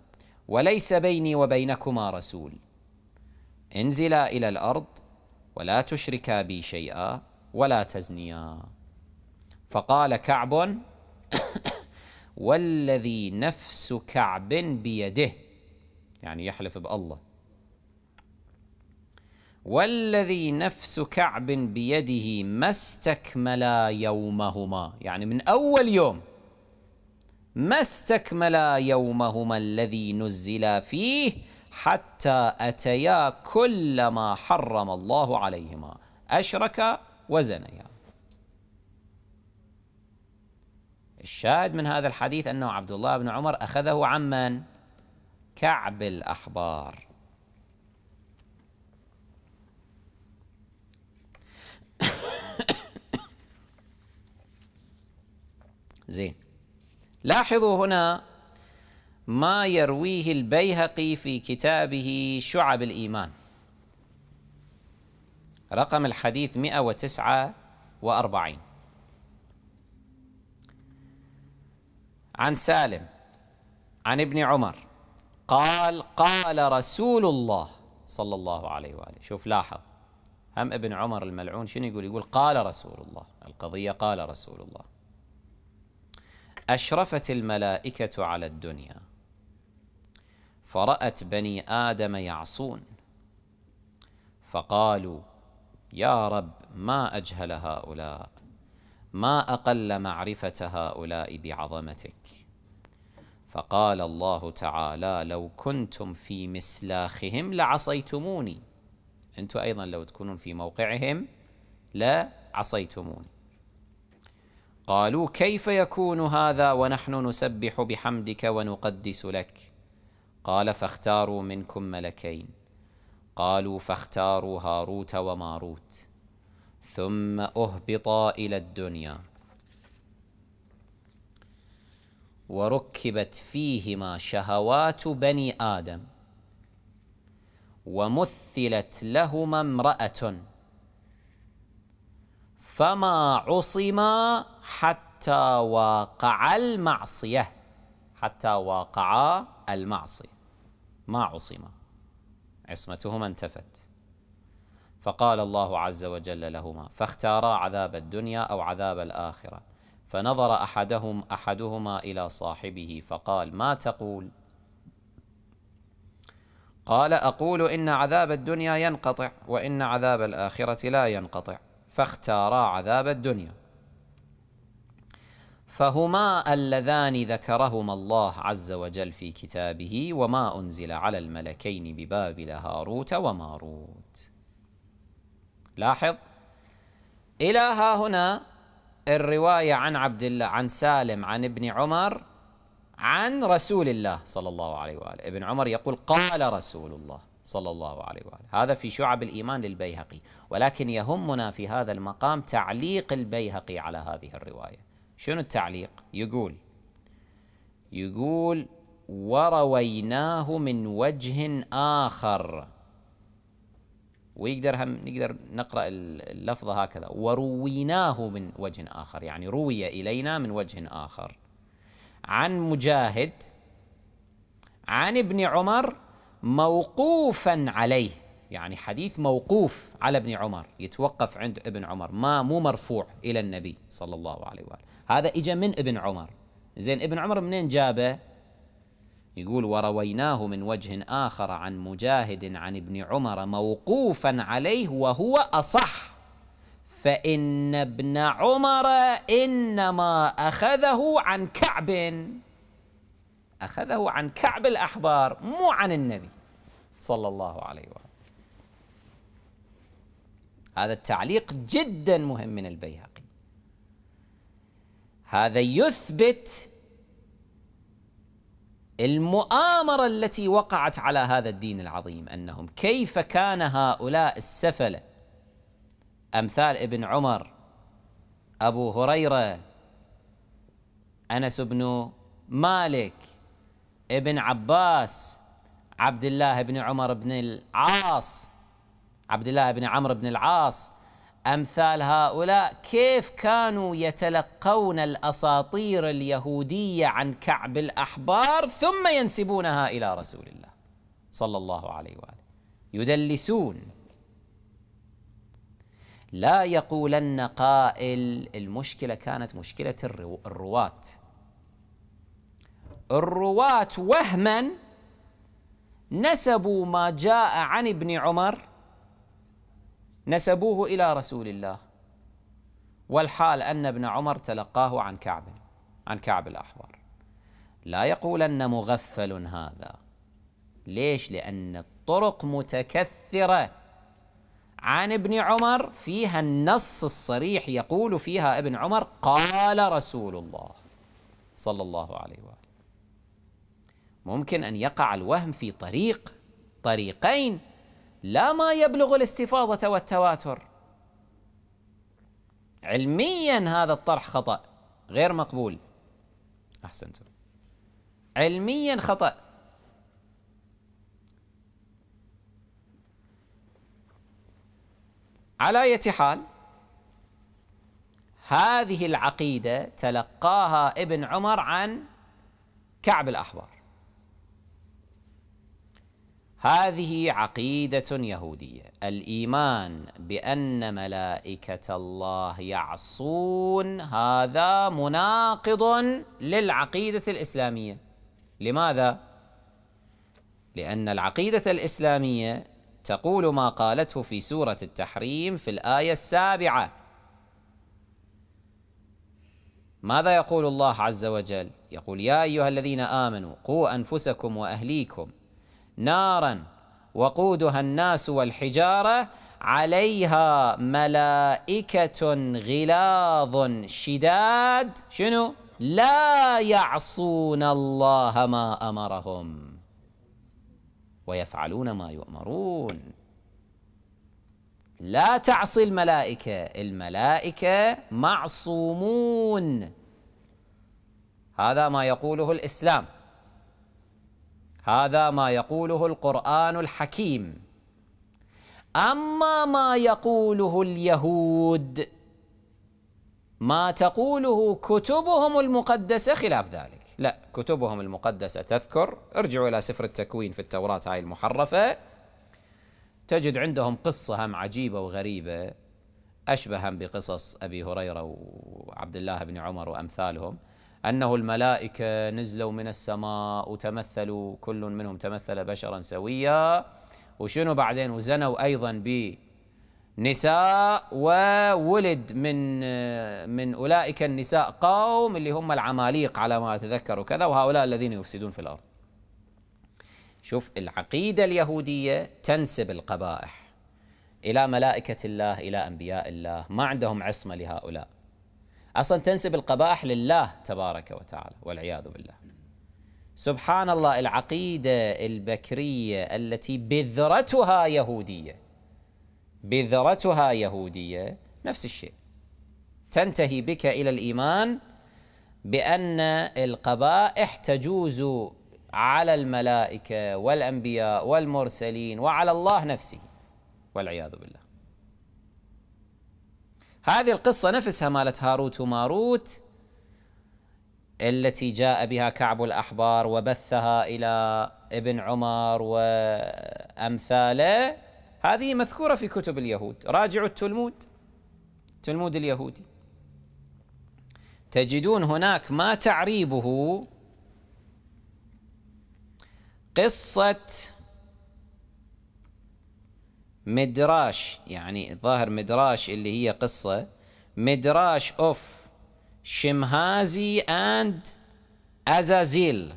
وليس بيني وبينكما رسول انزلا إلى الأرض ولا تشركا بي شيئا ولا تزنيا فقال كعب والذي نفس كعب بيده يعني يحلف بالله والذي نفس كعب بيده ما استكملا يومهما يعني من أول يوم ما استكملا يومهما الذي نزلا فيه حتى أتيا كل ما حرم الله عليهما اشركا وزنيها يعني. الشاهد من هذا الحديث أنه عبد الله بن عمر أخذه عمن كعب الأحبار زين لاحظوا هنا ما يرويه البيهقي في كتابه شعب الإيمان رقم الحديث 149 عن سالم عن ابن عمر قال قال رسول الله صلى الله عليه واله شوف لاحظ هم ابن عمر الملعون شنو يقول يقول قال رسول الله القضيه قال رسول الله اشرفت الملائكه على الدنيا فرات بني ادم يعصون فقالوا يا رب ما أجهل هؤلاء ما أقل معرفة هؤلاء بعظمتك فقال الله تعالى لو كنتم في مسلاخهم لعصيتموني أنتم أيضا لو تكونون في موقعهم لعصيتموني قالوا كيف يكون هذا ونحن نسبح بحمدك ونقدس لك قال فاختاروا منكم ملكين قالوا فاختاروا هاروت وماروت ثم اهبطا الى الدنيا وركبت فيهما شهوات بني ادم ومثلت لهما امراه فما عصما حتى واقع المعصيه حتى واقعا المعصيه ما عصما عصمتهما انتفت فقال الله عز وجل لهما فاختارا عذاب الدنيا او عذاب الاخره فنظر احدهم احدهما الى صاحبه فقال ما تقول قال اقول ان عذاب الدنيا ينقطع وان عذاب الاخره لا ينقطع فاختارا عذاب الدنيا فهما اللذان ذكرهما الله عز وجل في كتابه وما أنزل على الملكين ببابل هاروت وماروت لاحظ إلى ها هنا الرواية عن عبد الله عن سالم عن ابن عمر عن رسول الله صلى الله عليه وآله ابن عمر يقول قال رسول الله صلى الله عليه وآله هذا في شعب الإيمان للبيهقي ولكن يهمنا في هذا المقام تعليق البيهقي على هذه الرواية شنو التعليق يقول يقول ورويناه من وجه آخر ويقدر هم نقدر نقرأ اللفظة هكذا ورويناه من وجه آخر يعني روي إلينا من وجه آخر عن مجاهد عن ابن عمر موقوفا عليه يعني حديث موقوف على ابن عمر يتوقف عند ابن عمر ما مو مرفوع إلى النبي صلى الله عليه وآله هذا اجى من ابن عمر زين ابن عمر منين جابه يقول ورويناه من وجه آخر عن مجاهد عن ابن عمر موقوفا عليه وهو أصح فإن ابن عمر إنما أخذه عن كعب أخذه عن كعب الأحبار مو عن النبي صلى الله عليه وآله هذا التعليق جدا مهم من البيهقي هذا يثبت المؤامره التي وقعت على هذا الدين العظيم انهم كيف كان هؤلاء السفله امثال ابن عمر ابو هريره انس بن مالك ابن عباس عبد الله بن عمر بن العاص عبد الله بن عمرو بن العاص امثال هؤلاء كيف كانوا يتلقون الاساطير اليهوديه عن كعب الاحبار ثم ينسبونها الى رسول الله صلى الله عليه واله يدلسون لا يقولن قائل المشكله كانت مشكله الرواه الرواه وهما نسبوا ما جاء عن ابن عمر نسبوه إلى رسول الله والحال أن ابن عمر تلقاه عن كعب عن كعب الأحبار لا يقولن مغفل هذا ليش لأن الطرق متكثرة عن ابن عمر فيها النص الصريح يقول فيها ابن عمر قال رسول الله صلى الله عليه وآله ممكن أن يقع الوهم في طريق طريقين لا ما يبلغ الاستفاضة والتواتر علميا هذا الطرح خطأ غير مقبول أحسنتم علميا خطأ على أية حال هذه العقيدة تلقاها ابن عمر عن كعب الأحبار هذه عقيدة يهودية الإيمان بأن ملائكة الله يعصون هذا مناقض للعقيدة الإسلامية لماذا؟ لأن العقيدة الإسلامية تقول ما قالته في سورة التحريم في الآية السابعة ماذا يقول الله عز وجل؟ يقول يا أيها الذين آمنوا قوا أنفسكم وأهليكم نارا وقودها الناس والحجاره عليها ملائكه غلاظ شداد شنو لا يعصون الله ما امرهم ويفعلون ما يؤمرون لا تعصي الملائكه الملائكه معصومون هذا ما يقوله الاسلام هذا ما يقوله القرآن الحكيم أما ما يقوله اليهود ما تقوله كتبهم المقدسة خلاف ذلك لا كتبهم المقدسة تذكر ارجعوا إلى سفر التكوين في التوراة هاي المحرفة تجد عندهم قصة هم عجيبة وغريبة أشبه هم بقصص أبي هريرة وعبد الله بن عمر وأمثالهم أنه الملائكة نزلوا من السماء وتمثلوا كل منهم تمثل بشرا سويا وشنو بعدين وزنوا أيضا بنساء وولد من من أولئك النساء قوم اللي هم العماليق على ما أتذكر وكذا وهؤلاء الذين يفسدون في الأرض شوف العقيدة اليهودية تنسب القبائح إلى ملائكة الله إلى أنبياء الله ما عندهم عصمة لهؤلاء اصلا تنسب القبائح لله تبارك وتعالى والعياذ بالله. سبحان الله العقيده البكريه التي بذرتها يهوديه. بذرتها يهوديه نفس الشيء. تنتهي بك الى الايمان بان القبائح تجوز على الملائكه والانبياء والمرسلين وعلى الله نفسه والعياذ بالله. هذه القصة نفسها مالت هاروت وماروت التي جاء بها كعب الأحبار وبثها إلى ابن عمر وأمثاله هذه مذكورة في كتب اليهود راجعوا التلمود تلمود اليهودي تجدون هناك ما تعريبه قصه مدراش يعني ظاهر مدراش اللي هي قصة مدراش أوف شمهازي أند أزازيل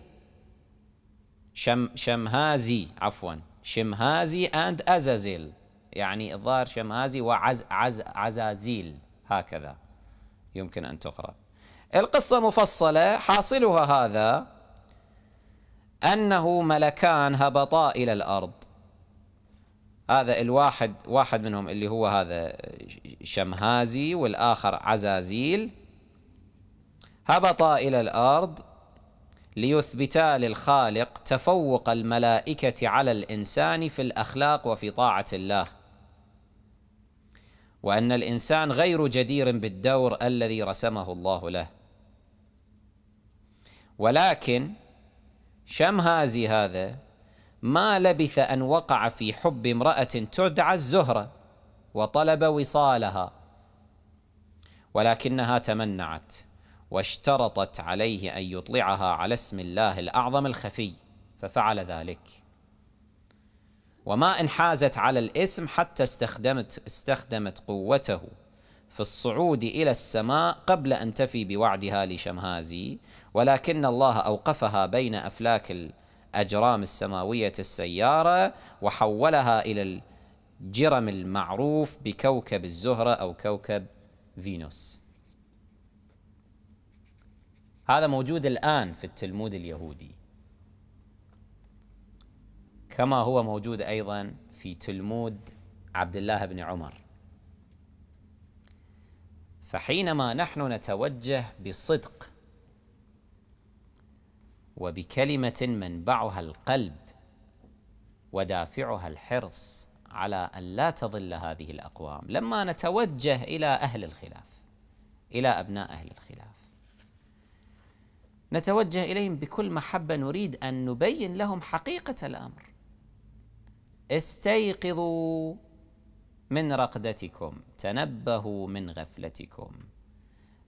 شم شمهازي عفوا شمهازي أند أزازيل يعني الظاهر شمهازي وعز عز عزازيل هكذا يمكن أن تقرأ القصة مفصلة حاصلها هذا أنه ملكان هبطا إلى الأرض هذا الواحد واحد منهم اللي هو هذا شمهازي والآخر عزازيل هبطا إلى الأرض ليثبتا للخالق تفوق الملائكة على الإنسان في الأخلاق وفي طاعة الله وأن الإنسان غير جدير بالدور الذي رسمه الله له ولكن شمهازي هذا ما لبث أن وقع في حب امرأة تدعى الزهرة وطلب وصالها ولكنها تمنعت واشترطت عليه أن يطلعها على اسم الله الأعظم الخفي ففعل ذلك وما انحازت على الاسم حتى استخدمت استخدمت قوته في الصعود إلى السماء قبل أن تفي بوعدها لشمهازي ولكن الله أوقفها بين أفلاك أجرام السماوية السيارة وحولها إلى الجرم المعروف بكوكب الزهرة أو كوكب فينوس هذا موجود الآن في التلمود اليهودي كما هو موجود أيضا في تلمود عبد الله بن عمر فحينما نحن نتوجه بصدق وبكلمه منبعها القلب ودافعها الحرص على ان لا تضل هذه الاقوام لما نتوجه الى اهل الخلاف الى ابناء اهل الخلاف نتوجه اليهم بكل محبه نريد ان نبين لهم حقيقه الامر استيقظوا من رقدتكم تنبهوا من غفلتكم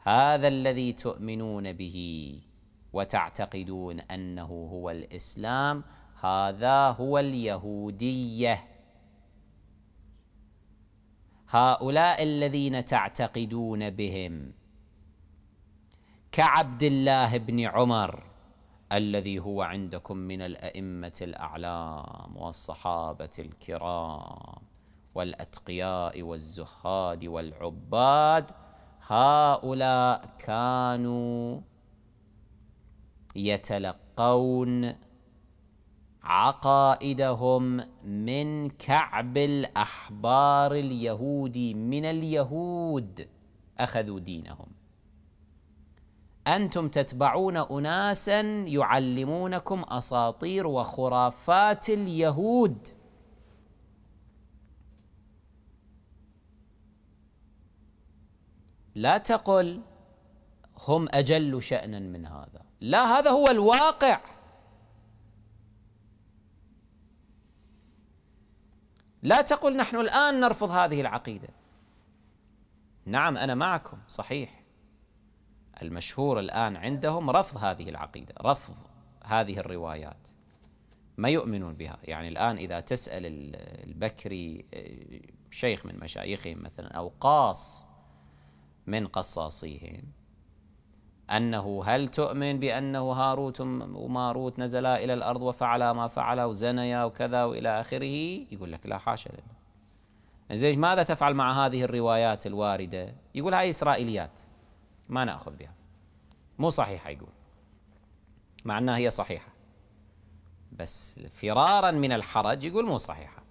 هذا الذي تؤمنون به وتعتقدون انه هو الاسلام هذا هو اليهوديه هؤلاء الذين تعتقدون بهم كعبد الله بن عمر الذي هو عندكم من الائمه الاعلام والصحابه الكرام والاتقياء والزهاد والعباد هؤلاء كانوا يتلقون عقائدهم من كعب الاحبار اليهودي من اليهود اخذوا دينهم انتم تتبعون اناسا يعلمونكم اساطير وخرافات اليهود لا تقل هم اجل شانا من هذا لا هذا هو الواقع لا تقل نحن الان نرفض هذه العقيده نعم انا معكم صحيح المشهور الان عندهم رفض هذه العقيده رفض هذه الروايات ما يؤمنون بها يعني الان اذا تسال البكري آه، شيخ من مشايخهم مثلا او قاص من قصاصيهم أنه هل تؤمن بأنه هاروت وماروت نزلا إلى الأرض وفعلا ما فعلا وزنيا وكذا وإلى آخره يقول لك لا حاشا لله زين ماذا تفعل مع هذه الروايات الواردة يقول هاي إسرائيليات ما نأخذ بها مو صحيحة يقول مع أنها هي صحيحة بس فرارا من الحرج يقول مو صحيحة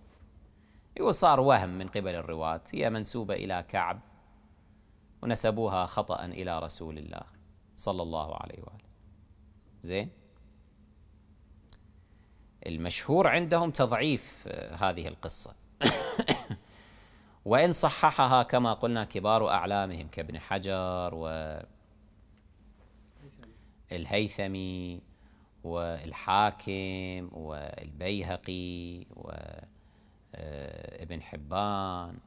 يقول صار وهم من قبل الرواة هي منسوبة إلى كعب ونسبوها خطأ إلى رسول الله صلى الله عليه واله زين المشهور عندهم تضعيف آه، هذه القصه وان صححها كما قلنا كبار اعلامهم كابن حجر و الهيثمي والحاكم والبيهقي وابن آه، حبان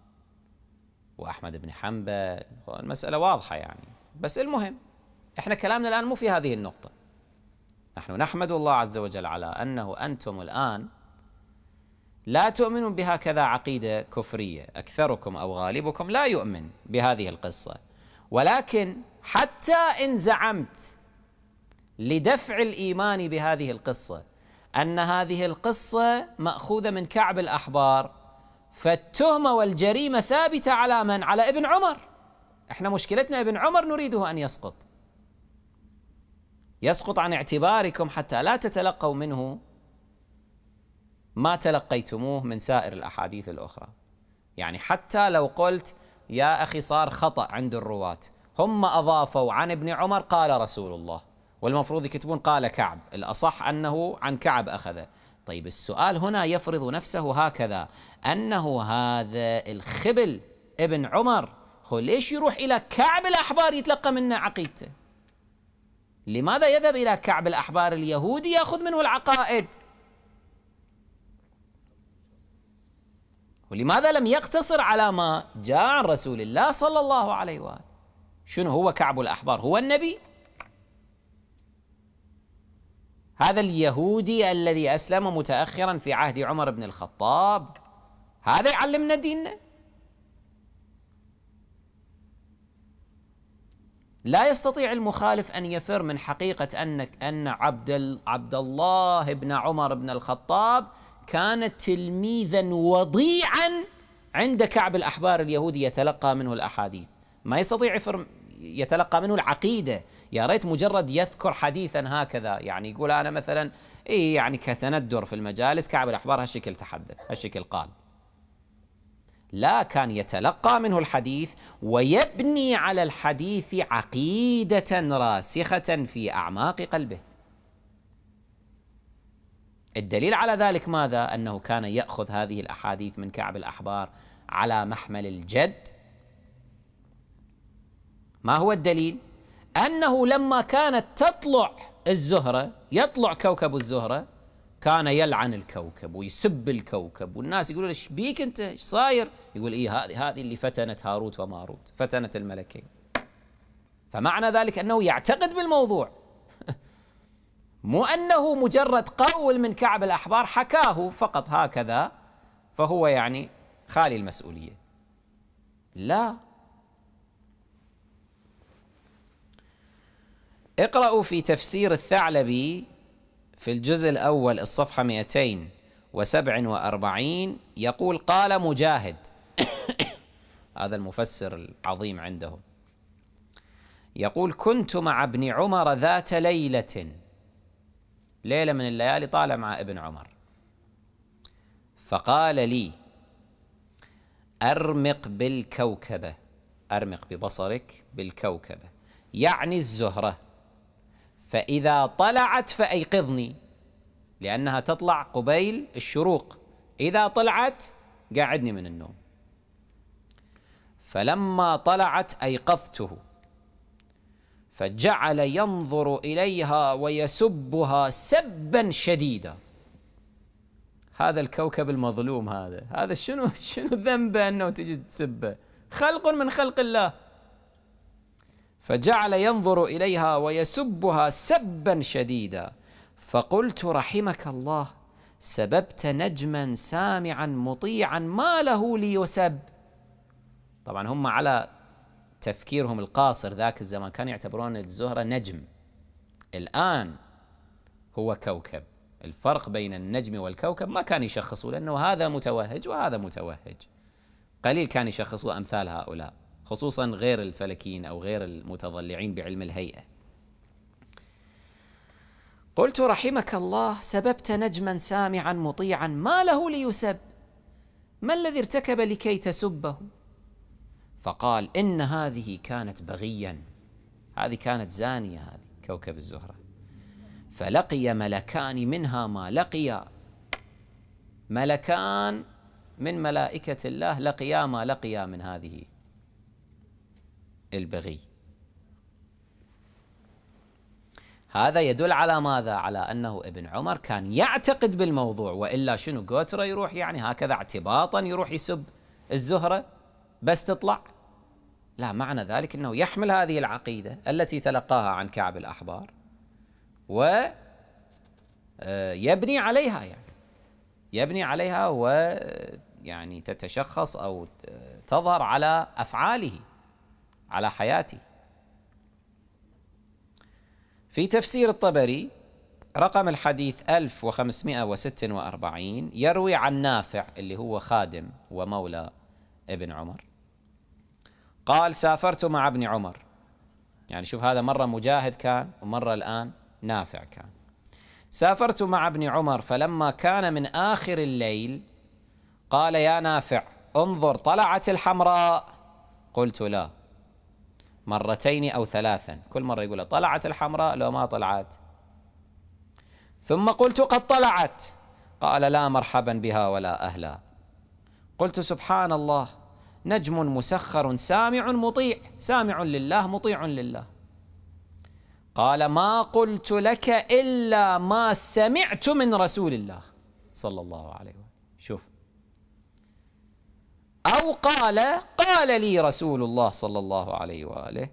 واحمد بن حنبل المساله واضحه يعني بس المهم احنا كلامنا الآن مو في هذه النقطة نحن نحمد الله عز وجل على أنه أنتم الآن لا تؤمنون بهكذا عقيدة كفرية أكثركم أو غالبكم لا يؤمن بهذه القصة ولكن حتى إن زعمت لدفع الإيمان بهذه القصة أن هذه القصة مأخوذة من كعب الأحبار فالتهمة والجريمة ثابتة على من؟ على ابن عمر احنا مشكلتنا ابن عمر نريده أن يسقط يسقط عن اعتباركم حتى لا تتلقوا منه ما تلقيتموه من سائر الاحاديث الاخرى. يعني حتى لو قلت يا اخي صار خطا عند الرواة، هم اضافوا عن ابن عمر قال رسول الله، والمفروض يكتبون قال كعب، الاصح انه عن كعب اخذه. طيب السؤال هنا يفرض نفسه هكذا انه هذا الخبل ابن عمر خو ليش يروح الى كعب الاحبار يتلقى منه عقيدته؟ لماذا يذهب إلى كعب الأحبار اليهودي يأخذ منه العقائد ولماذا لم يقتصر على ما جاء عن رسول الله صلى الله عليه وآله شنو هو كعب الأحبار هو النبي هذا اليهودي الذي أسلم متأخرا في عهد عمر بن الخطاب هذا يعلمنا ديننا لا يستطيع المخالف ان يفر من حقيقه انك ان عبد عبد الله بن عمر بن الخطاب كان تلميذا وضيعا عند كعب الاحبار اليهودي يتلقى منه الاحاديث ما يستطيع يفر يتلقى منه العقيده يا ريت مجرد يذكر حديثا هكذا يعني يقول انا مثلا اي يعني كتندر في المجالس كعب الاحبار هالشكل تحدث هالشكل قال لا كان يتلقى منه الحديث ويبني على الحديث عقيده راسخه في اعماق قلبه الدليل على ذلك ماذا انه كان ياخذ هذه الاحاديث من كعب الاحبار على محمل الجد ما هو الدليل انه لما كانت تطلع الزهره يطلع كوكب الزهره كان يلعن الكوكب ويسب الكوكب والناس يقولون ايش بيك انت ايش صاير يقول اي هذه هذه اللي فتنت هاروت وماروت فتنت الملكين فمعنى ذلك انه يعتقد بالموضوع مو انه مجرد قول من كعب الاحبار حكاه فقط هكذا فهو يعني خالي المسؤوليه لا اقرأوا في تفسير الثعلبي في الجزء الأول الصفحة 247 يقول قال مجاهد هذا المفسر العظيم عنده يقول كنت مع ابن عمر ذات ليلة ليلة من الليالي طالع مع ابن عمر فقال لي أرمق بالكوكبة أرمق ببصرك بالكوكبة يعني الزهرة فإذا طلعت فأيقظني لأنها تطلع قبيل الشروق إذا طلعت قاعدني من النوم فلما طلعت أيقظته فجعل ينظر إليها ويسبها سبا شديدا هذا الكوكب المظلوم هذا هذا شنو شنو ذنبه أنه تجي تسبه خلق من خلق الله فجعل ينظر إليها ويسبها سبا شديدا فقلت رحمك الله سببت نجما سامعا مطيعا ما له ليسب طبعا هم على تفكيرهم القاصر ذاك الزمان كانوا يعتبرون الزهرة نجم الآن هو كوكب الفرق بين النجم والكوكب ما كان يشخصوا لأنه هذا متوهج وهذا متوهج قليل كان يشخصوا أمثال هؤلاء خصوصا غير الفلكيين أو غير المتضلعين بعلم الهيئة قلت رحمك الله سببت نجما سامعا مطيعا ما له ليسب ما الذي ارتكب لكي تسبه فقال إن هذه كانت بغيا هذه كانت زانية هذه كوكب الزهرة فلقي ملكان منها ما لقيا ملكان من ملائكة الله لقيا ما لقيا من هذه البغي هذا يدل على ماذا؟ على أنه ابن عمر كان يعتقد بالموضوع وإلا شنو قوترة يروح يعني هكذا اعتباطا يروح يسب الزهرة بس تطلع لا معنى ذلك أنه يحمل هذه العقيدة التي تلقاها عن كعب الأحبار ويبني آه، عليها يعني يبني عليها ويعني تتشخص أو آه، تظهر على أفعاله على حياتي في تفسير الطبري رقم الحديث 1546 يروي عن نافع اللي هو خادم ومولى ابن عمر قال سافرت مع ابن عمر يعني شوف هذا مرة مجاهد كان ومرة الآن نافع كان سافرت مع ابن عمر فلما كان من آخر الليل قال يا نافع انظر طلعت الحمراء قلت لا مرتين أو ثلاثا كل مرة يقول طلعت الحمراء لو ما طلعت ثم قلت قد طلعت قال لا مرحبا بها ولا أهلا قلت سبحان الله نجم مسخر سامع مطيع سامع لله مطيع لله قال ما قلت لك إلا ما سمعت من رسول الله صلى الله عليه وسلم أو قال قال لي رسول الله صلى الله عليه وآله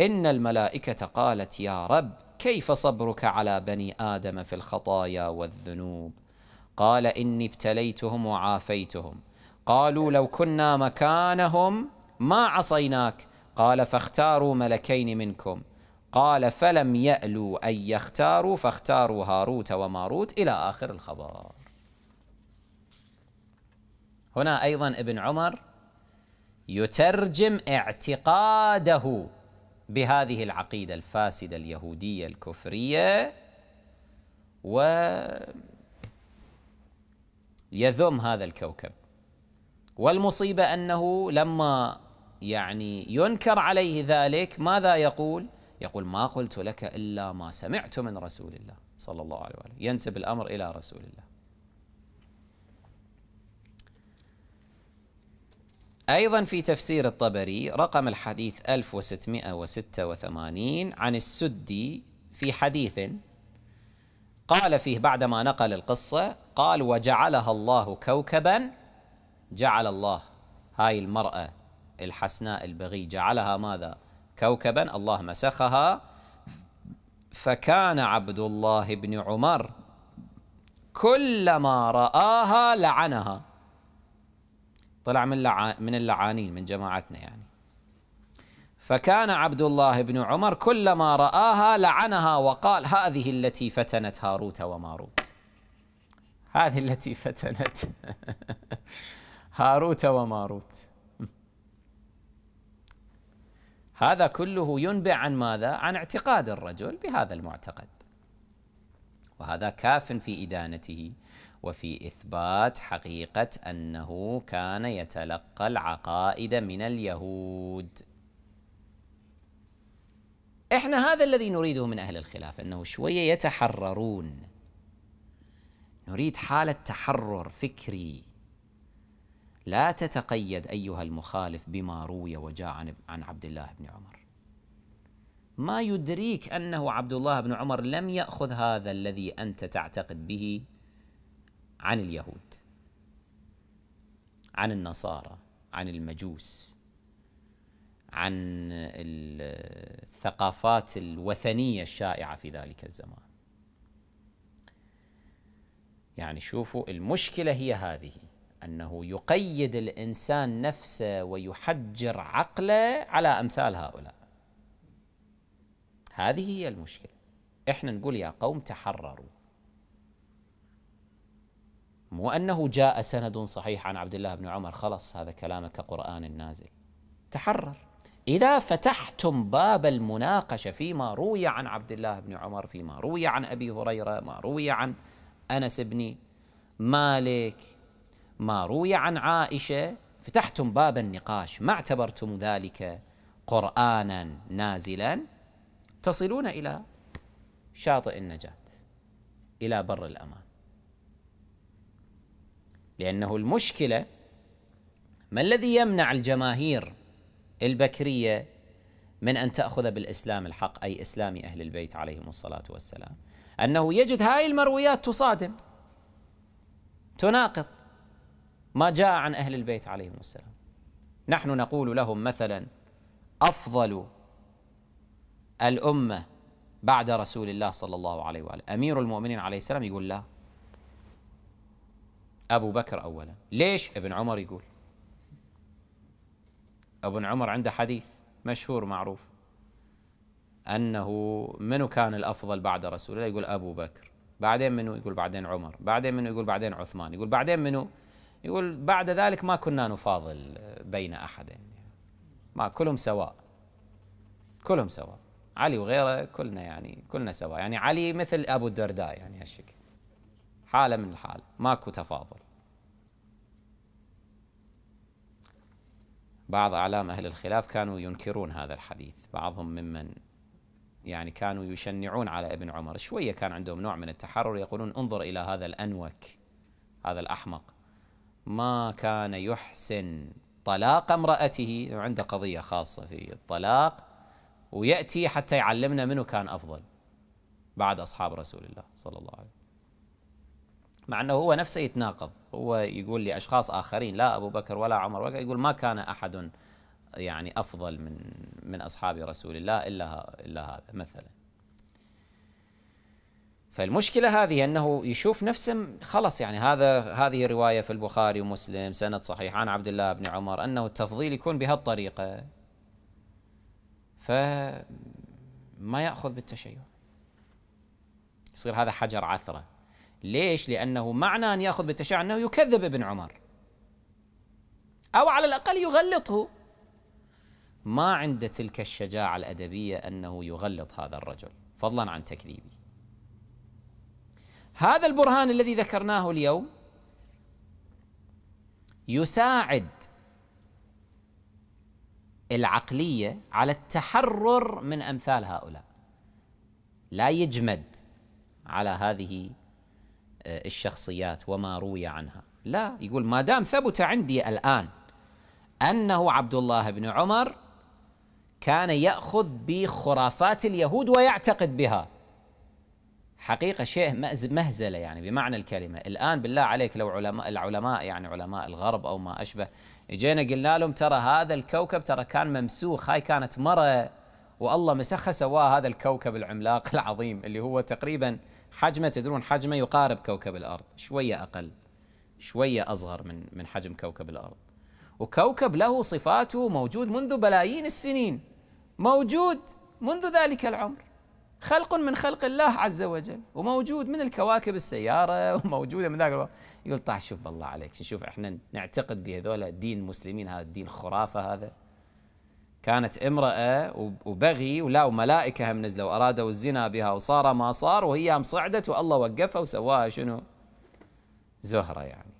إن الملائكة قالت يا رب كيف صبرك على بني آدم في الخطايا والذنوب قال إني ابتليتهم وعافيتهم قالوا لو كنا مكانهم ما عصيناك قال فاختاروا ملكين منكم قال فلم يألوا أن يختاروا فاختاروا هاروت وماروت إلى آخر الخبر هنا ايضا ابن عمر يترجم اعتقاده بهذه العقيده الفاسده اليهوديه الكفريه و يذم هذا الكوكب والمصيبه انه لما يعني ينكر عليه ذلك ماذا يقول؟ يقول ما قلت لك الا ما سمعت من رسول الله صلى الله عليه واله، ينسب الامر الى رسول الله. أيضا في تفسير الطبري رقم الحديث 1686 عن السدي في حديث قال فيه بعدما نقل القصة قال وجعلها الله كوكبا جعل الله هاي المرأة الحسناء البغي جعلها ماذا كوكبا الله مسخها فكان عبد الله بن عمر كلما رآها لعنها طلع من من اللعانين من جماعتنا يعني فكان عبد الله بن عمر كلما رآها لعنها وقال هذه التي فتنت هاروت وماروت هذه التي فتنت هاروت وماروت هذا كله ينبئ عن ماذا؟ عن اعتقاد الرجل بهذا المعتقد وهذا كاف في إدانته وفي إثبات حقيقة أنه كان يتلقى العقائد من اليهود إحنا هذا الذي نريده من أهل الخلاف أنه شوية يتحررون نريد حالة تحرر فكري لا تتقيد أيها المخالف بما روي وجاء عن عبد الله بن عمر ما يدريك أنه عبد الله بن عمر لم يأخذ هذا الذي أنت تعتقد به عن اليهود عن النصارى عن المجوس عن الثقافات الوثنيه الشائعه في ذلك الزمان يعني شوفوا المشكله هي هذه انه يقيد الانسان نفسه ويحجر عقله على امثال هؤلاء هذه هي المشكله احنا نقول يا قوم تحرروا مو أنه جاء سند صحيح عن عبد الله بن عمر خلص هذا كلامك قرآن نازل تحرر إذا فتحتم باب المناقشة فيما روي عن عبد الله بن عمر فيما روي عن أبي هريرة ما روي عن أنس بن مالك ما روي عن عائشة فتحتم باب النقاش ما اعتبرتم ذلك قرآنا نازلا تصلون إلى شاطئ النجاة إلى بر الأمان لأنه المشكلة ما الذي يمنع الجماهير البكرية من أن تأخذ بالإسلام الحق أي إسلام أهل البيت عليهم الصلاة والسلام أنه يجد هاي المرويات تصادم تناقض ما جاء عن أهل البيت عليهم السلام نحن نقول لهم مثلا أفضل الأمة بعد رسول الله صلى الله عليه وآله أمير المؤمنين عليه السلام يقول لا أبو بكر أولا ليش ابن عمر يقول ابن عمر عنده حديث مشهور معروف أنه منو كان الأفضل بعد رسول الله يقول أبو بكر بعدين منو يقول بعدين عمر بعدين منو يقول بعدين عثمان يقول بعدين منو يقول بعد ذلك ما كنا نفاضل بين أحد يعني ما كلهم سواء كلهم سواء علي وغيره كلنا يعني كلنا سواء يعني علي مثل أبو الدرداء يعني هالشكل حالة من الحالة ماكو تفاضل بعض أعلام أهل الخلاف كانوا ينكرون هذا الحديث بعضهم ممن يعني كانوا يشنعون على ابن عمر شوية كان عندهم نوع من التحرر يقولون انظر إلى هذا الأنوك هذا الأحمق ما كان يحسن طلاق امرأته عنده قضية خاصة في الطلاق ويأتي حتى يعلمنا منه كان أفضل بعد أصحاب رسول الله صلى الله عليه وسلم مع أنه هو نفسه يتناقض هو يقول لأشخاص آخرين لا أبو بكر ولا عمر ولا يقول ما كان أحد يعني أفضل من من أصحاب رسول الله إلا إلا هذا مثلا فالمشكلة هذه أنه يشوف نفسه خلص يعني هذا هذه رواية في البخاري ومسلم سند صحيح عن عبد الله بن عمر أنه التفضيل يكون بهالطريقة فما يأخذ بالتشيع يصير هذا حجر عثرة ليش؟ لأنه معنى أن يأخذ بالتشاع أنه يكذب ابن عمر أو على الأقل يغلطه ما عنده تلك الشجاعة الأدبية أنه يغلط هذا الرجل فضلا عن تكذيبه هذا البرهان الذي ذكرناه اليوم يساعد العقلية على التحرر من أمثال هؤلاء لا يجمد على هذه آه، الشخصيات وما روي عنها لا يقول ما دام ثبت عندي الآن أنه عبد الله بن عمر كان يأخذ بخرافات اليهود ويعتقد بها حقيقة شيء مهزلة يعني بمعنى الكلمة الآن بالله عليك لو علماء العلماء يعني علماء الغرب أو ما أشبه جينا قلنا لهم ترى هذا الكوكب ترى كان ممسوخ هاي كانت مرة والله مسخها سواه هذا الكوكب العملاق العظيم اللي هو تقريباً حجمه تدرون حجمه يقارب كوكب الارض شويه اقل شويه اصغر من من حجم كوكب الارض وكوكب له صفاته موجود منذ بلايين السنين موجود منذ ذلك العمر خلق من خلق الله عز وجل وموجود من الكواكب السيارة وموجودة من ذاك الوقت يقول طاح شوف بالله عليك شوف احنا نعتقد بهذول دين المسلمين هذا الدين خرافة هذا كانت امرأة وبغي ولا وملائكه هم نزلوا أرادوا الزنا بها وصار ما صار وهي هم صعدت والله وقفها وسواها شنو زهرة يعني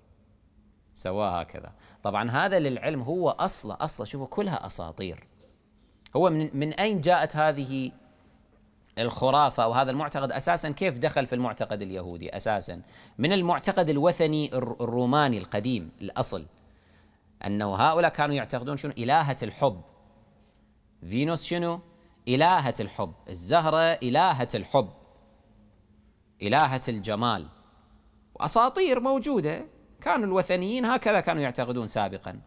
سواها هكذا طبعا هذا للعلم هو أصلا أصلا شوفوا كلها أساطير هو من, من أين جاءت هذه الخرافة وهذا المعتقد أساسا كيف دخل في المعتقد اليهودي أساسا من المعتقد الوثني الروماني القديم الأصل أنه هؤلاء كانوا يعتقدون شنو إلهة الحب فينوس شنو؟ إلهة الحب الزهرة إلهة الحب إلهة الجمال وأساطير موجودة كانوا الوثنيين هكذا كانوا يعتقدون سابقا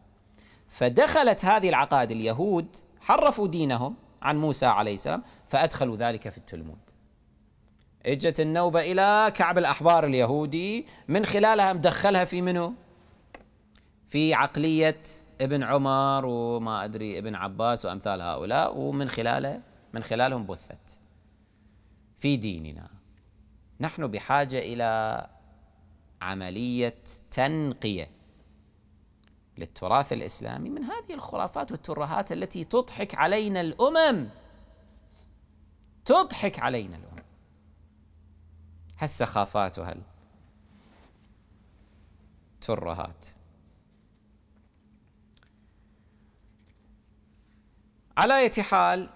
فدخلت هذه العقائد اليهود حرفوا دينهم عن موسى عليه السلام فأدخلوا ذلك في التلمود اجت النوبة إلى كعب الأحبار اليهودي من خلالها مدخلها في منو؟ في عقلية ابن عمر وما ادري ابن عباس وامثال هؤلاء ومن خلاله من خلالهم بثت في ديننا نحن بحاجه الى عمليه تنقيه للتراث الاسلامي من هذه الخرافات والترهات التي تضحك علينا الامم تضحك علينا الامم هالسخافات وهالترهات ترهات على اية حال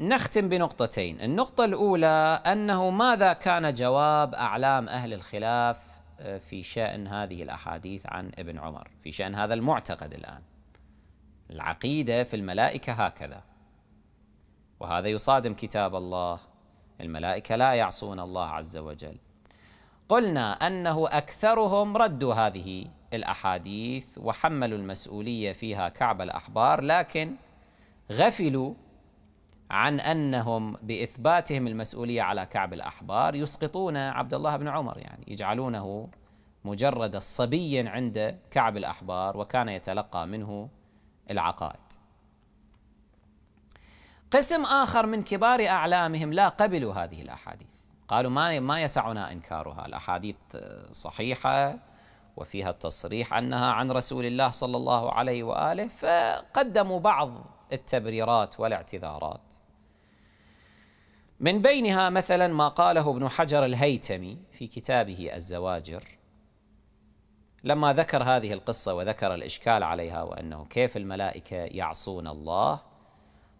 نختم بنقطتين النقطة الأولى أنه ماذا كان جواب أعلام أهل الخلاف آه، في شأن هذه الأحاديث عن ابن عمر في شأن هذا المعتقد الآن العقيدة في الملائكة هكذا وهذا يصادم كتاب الله الملائكة لا يعصون الله عز وجل قلنا أنه أكثرهم ردوا هذه الأحاديث وحملوا المسؤولية فيها كعب الأحبار لكن غفلوا عن انهم باثباتهم المسؤوليه على كعب الاحبار يسقطون عبد الله بن عمر يعني يجعلونه مجرد الصبي عند كعب الاحبار وكان يتلقى منه العقائد. قسم اخر من كبار اعلامهم لا قبلوا هذه الاحاديث، قالوا ما ما يسعنا انكارها، الاحاديث صحيحه وفيها التصريح انها عن رسول الله صلى الله عليه واله فقدموا بعض التبريرات والاعتذارات من بينها مثلا ما قاله ابن حجر الهيتمي في كتابه الزواجر لما ذكر هذه القصة وذكر الإشكال عليها وأنه كيف الملائكة يعصون الله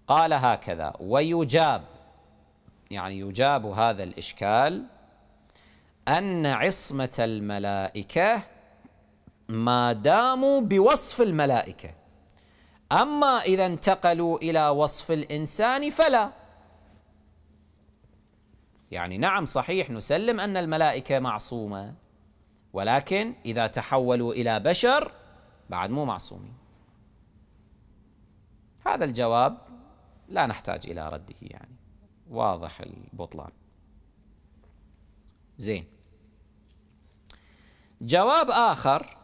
قال هكذا ويجاب يعني يجاب هذا الإشكال أن عصمة الملائكة ما داموا بوصف الملائكة أما إذا انتقلوا إلى وصف الإنسان فلا يعني نعم صحيح نسلم أن الملائكة معصومة ولكن إذا تحولوا إلى بشر بعد مو معصومين هذا الجواب لا نحتاج إلى رده يعني واضح البطلان زين جواب آخر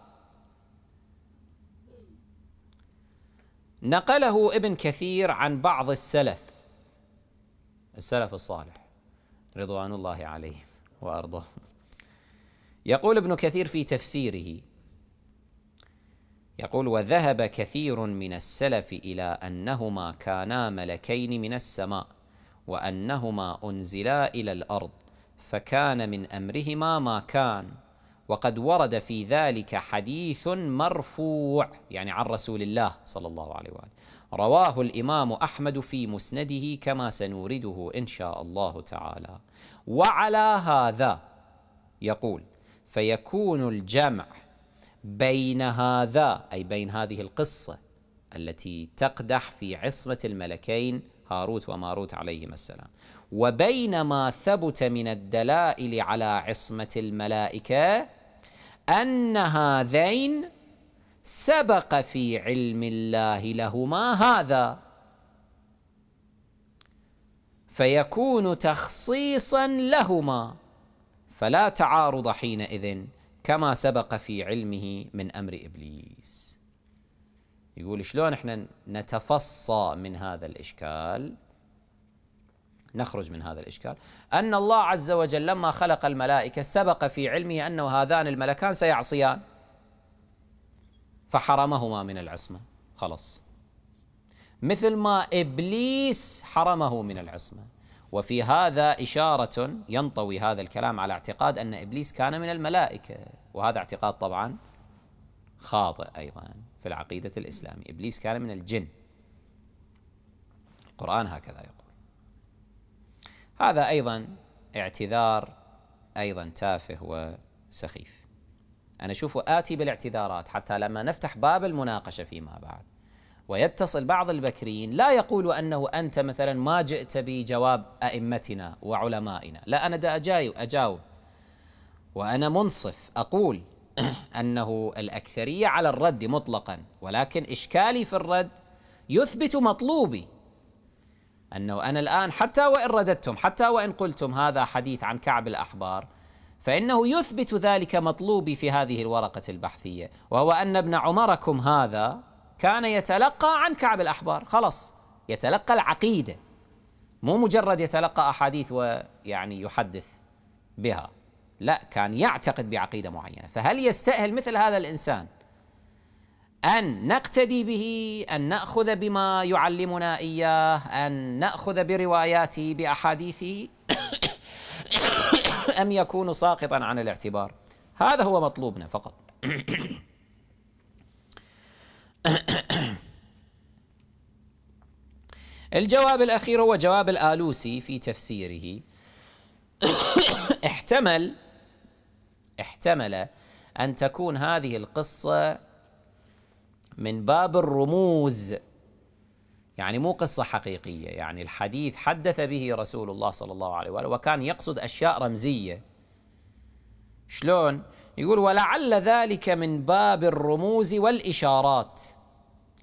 نقله ابن كثير عن بعض السلف السلف الصالح رضوان الله عليهم وارضاهم يقول ابن كثير في تفسيره يقول وذهب كثير من السلف الى انهما كانا ملكين من السماء وانهما انزلا الى الارض فكان من امرهما ما كان وقد ورد في ذلك حديث مرفوع يعني عن رسول الله صلى الله عليه واله رواه الامام احمد في مسنده كما سنورده ان شاء الله تعالى وعلى هذا يقول فيكون الجمع بين هذا اي بين هذه القصه التي تقدح في عصمه الملكين هاروت وماروت عليهما السلام وبين ما ثبت من الدلائل على عصمه الملائكه أن هذين سبق في علم الله لهما هذا فيكون تخصيصا لهما فلا تعارض حينئذ كما سبق في علمه من امر ابليس يقول شلون احنا نتفصى من هذا الاشكال نخرج من هذا الإشكال أن الله عز وجل لما خلق الملائكة سبق في علمه أنه هذان الملكان سيعصيان فحرمهما من العصمة خلص مثل ما إبليس حرمه من العصمة وفي هذا إشارة ينطوي هذا الكلام على اعتقاد أن إبليس كان من الملائكة وهذا اعتقاد طبعا خاطئ أيضا في العقيدة الإسلامية إبليس كان من الجن القرآن هكذا يقول هذا أيضا اعتذار أيضا تافه وسخيف أنا أشوف آتي بالاعتذارات حتى لما نفتح باب المناقشة فيما بعد ويتصل بعض البكريين لا يقول أنه أنت مثلا ما جئت بجواب أئمتنا وعلمائنا لا أنا دا اجاي أجاوب وأنا منصف أقول أنه الأكثرية على الرد مطلقا ولكن إشكالي في الرد يثبت مطلوبي أنه أنا الآن حتى وإن رددتم حتى وإن قلتم هذا حديث عن كعب الأحبار فإنه يثبت ذلك مطلوبي في هذه الورقة البحثية وهو أن ابن عمركم هذا كان يتلقى عن كعب الأحبار خلص يتلقى العقيدة مو مجرد يتلقى أحاديث ويعني يحدث بها لا كان يعتقد بعقيدة معينة فهل يستأهل مثل هذا الإنسان أن نقتدي به أن نأخذ بما يعلمنا إياه أن نأخذ برواياته بأحاديثه أم يكون ساقطا عن الاعتبار هذا هو مطلوبنا فقط الجواب الأخير هو جواب الآلوسي في تفسيره احتمل احتمل أن تكون هذه القصة من باب الرموز يعني مو قصة حقيقية يعني الحديث حدث به رسول الله صلى الله عليه وآله وكان يقصد أشياء رمزية شلون؟ يقول ولعل ذلك من باب الرموز والإشارات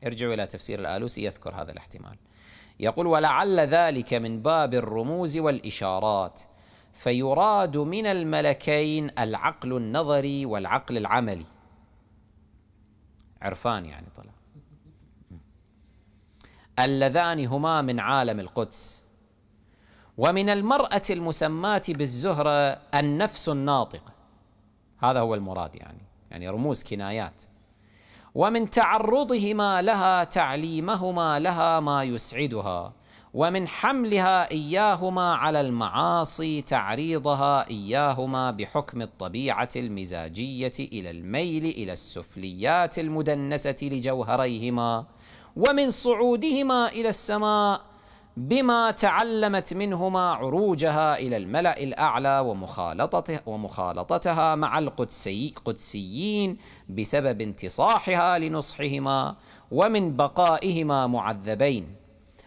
ارجعوا إلى تفسير الآلوسي يذكر هذا الاحتمال يقول ولعل ذلك من باب الرموز والإشارات فيراد من الملكين العقل النظري والعقل العملي عرفان يعني طلع اللذان هما من عالم القدس ومن المرأة المسماة بالزهرة النفس الناطقة هذا هو المراد يعني يعني رموز كنايات ومن تعرضهما لها تعليمهما لها ما يسعدها ومن حملها إياهما على المعاصي تعريضها إياهما بحكم الطبيعة المزاجية إلى الميل إلى السفليات المدنسة لجوهريهما ومن صعودهما إلى السماء بما تعلمت منهما عروجها إلى الملأ الأعلى ومخالطته ومخالطتها مع القدسي بسبب انتصاحها لنصحهما ومن بقائهما معذبين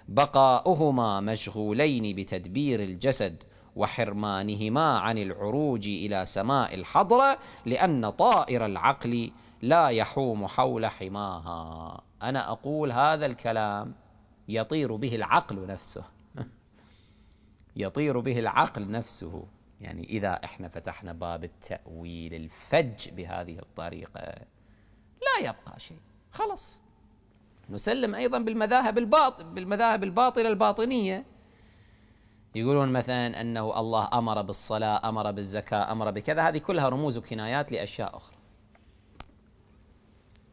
بقاؤهما مشغولين بتدبير الجسد وحرمانهما عن العروج الى سماء الحضره لان طائر العقل لا يحوم حول حماها انا اقول هذا الكلام يطير به العقل نفسه يطير به العقل نفسه يعني اذا احنا فتحنا باب التاويل الفج بهذه الطريقه لا يبقى شيء خلص نسلم أيضا بالمذاهب الباطل بالمذاهب الباطلة الباطنية يقولون مثلا أنه الله أمر بالصلاة أمر بالزكاة أمر بكذا هذه كلها رموز وكنايات لأشياء أخرى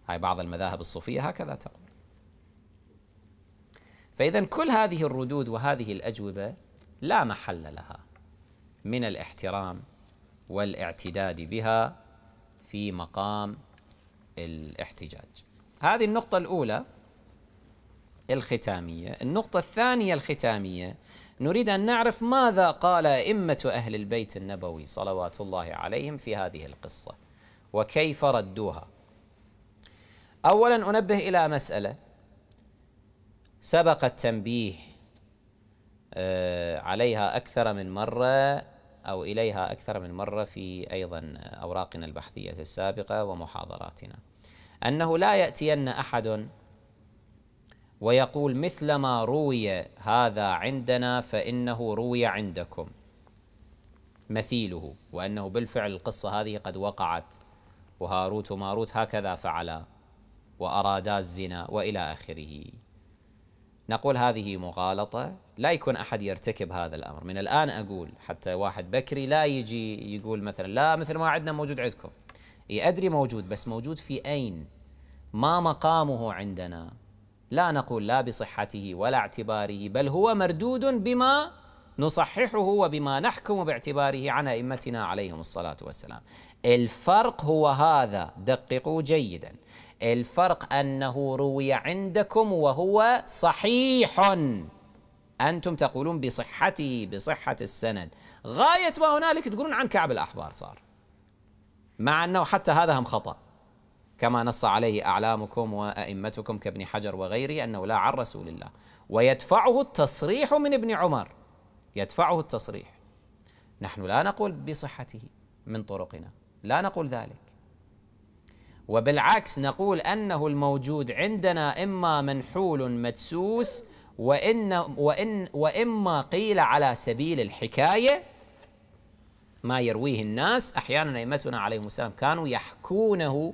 هاي بعض المذاهب الصوفية هكذا تقول فإذا كل هذه الردود وهذه الأجوبة لا محل لها من الاحترام والاعتداد بها في مقام الاحتجاج هذه النقطة الأولى الختامية النقطة الثانية الختامية نريد أن نعرف ماذا قال أئمة أهل البيت النبوي صلوات الله عليهم في هذه القصة وكيف ردوها أولا أنبه إلى مسألة سبق التنبيه آه، عليها أكثر من مرة أو إليها أكثر من مرة في أيضا أوراقنا البحثية السابقة ومحاضراتنا أنه لا يأتين أحد ويقول مثلما روي هذا عندنا فإنه روي عندكم مثيله وأنه بالفعل القصة هذه قد وقعت وهاروت وماروت هكذا فعلا وأرادا الزنا وإلى آخره نقول هذه مغالطة لا يكون أحد يرتكب هذا الأمر من الآن أقول حتى واحد بكري لا يجي يقول مثلا لا مثل ما عندنا موجود عندكم أدري موجود بس موجود في أين ما مقامه عندنا لا نقول لا بصحته ولا اعتباره بل هو مردود بما نصححه وبما نحكم باعتباره عن ائمتنا عليهم الصلاه والسلام. الفرق هو هذا دققوا جيدا. الفرق انه روي عندكم وهو صحيح. انتم تقولون بصحته بصحه السند. غايه ما هنالك تقولون عن كعب الاحبار صار. مع انه حتى هذا هم خطأ. كما نص عليه أعلامكم وأئمتكم كابن حجر وغيره أنه لا عن رسول الله ويدفعه التصريح من ابن عمر يدفعه التصريح نحن لا نقول بصحته من طرقنا لا نقول ذلك وبالعكس نقول أنه الموجود عندنا إما منحول مدسوس وإن وإن وإما قيل على سبيل الحكاية ما يرويه الناس أحيانا أئمتنا عليهم السلام كانوا يحكونه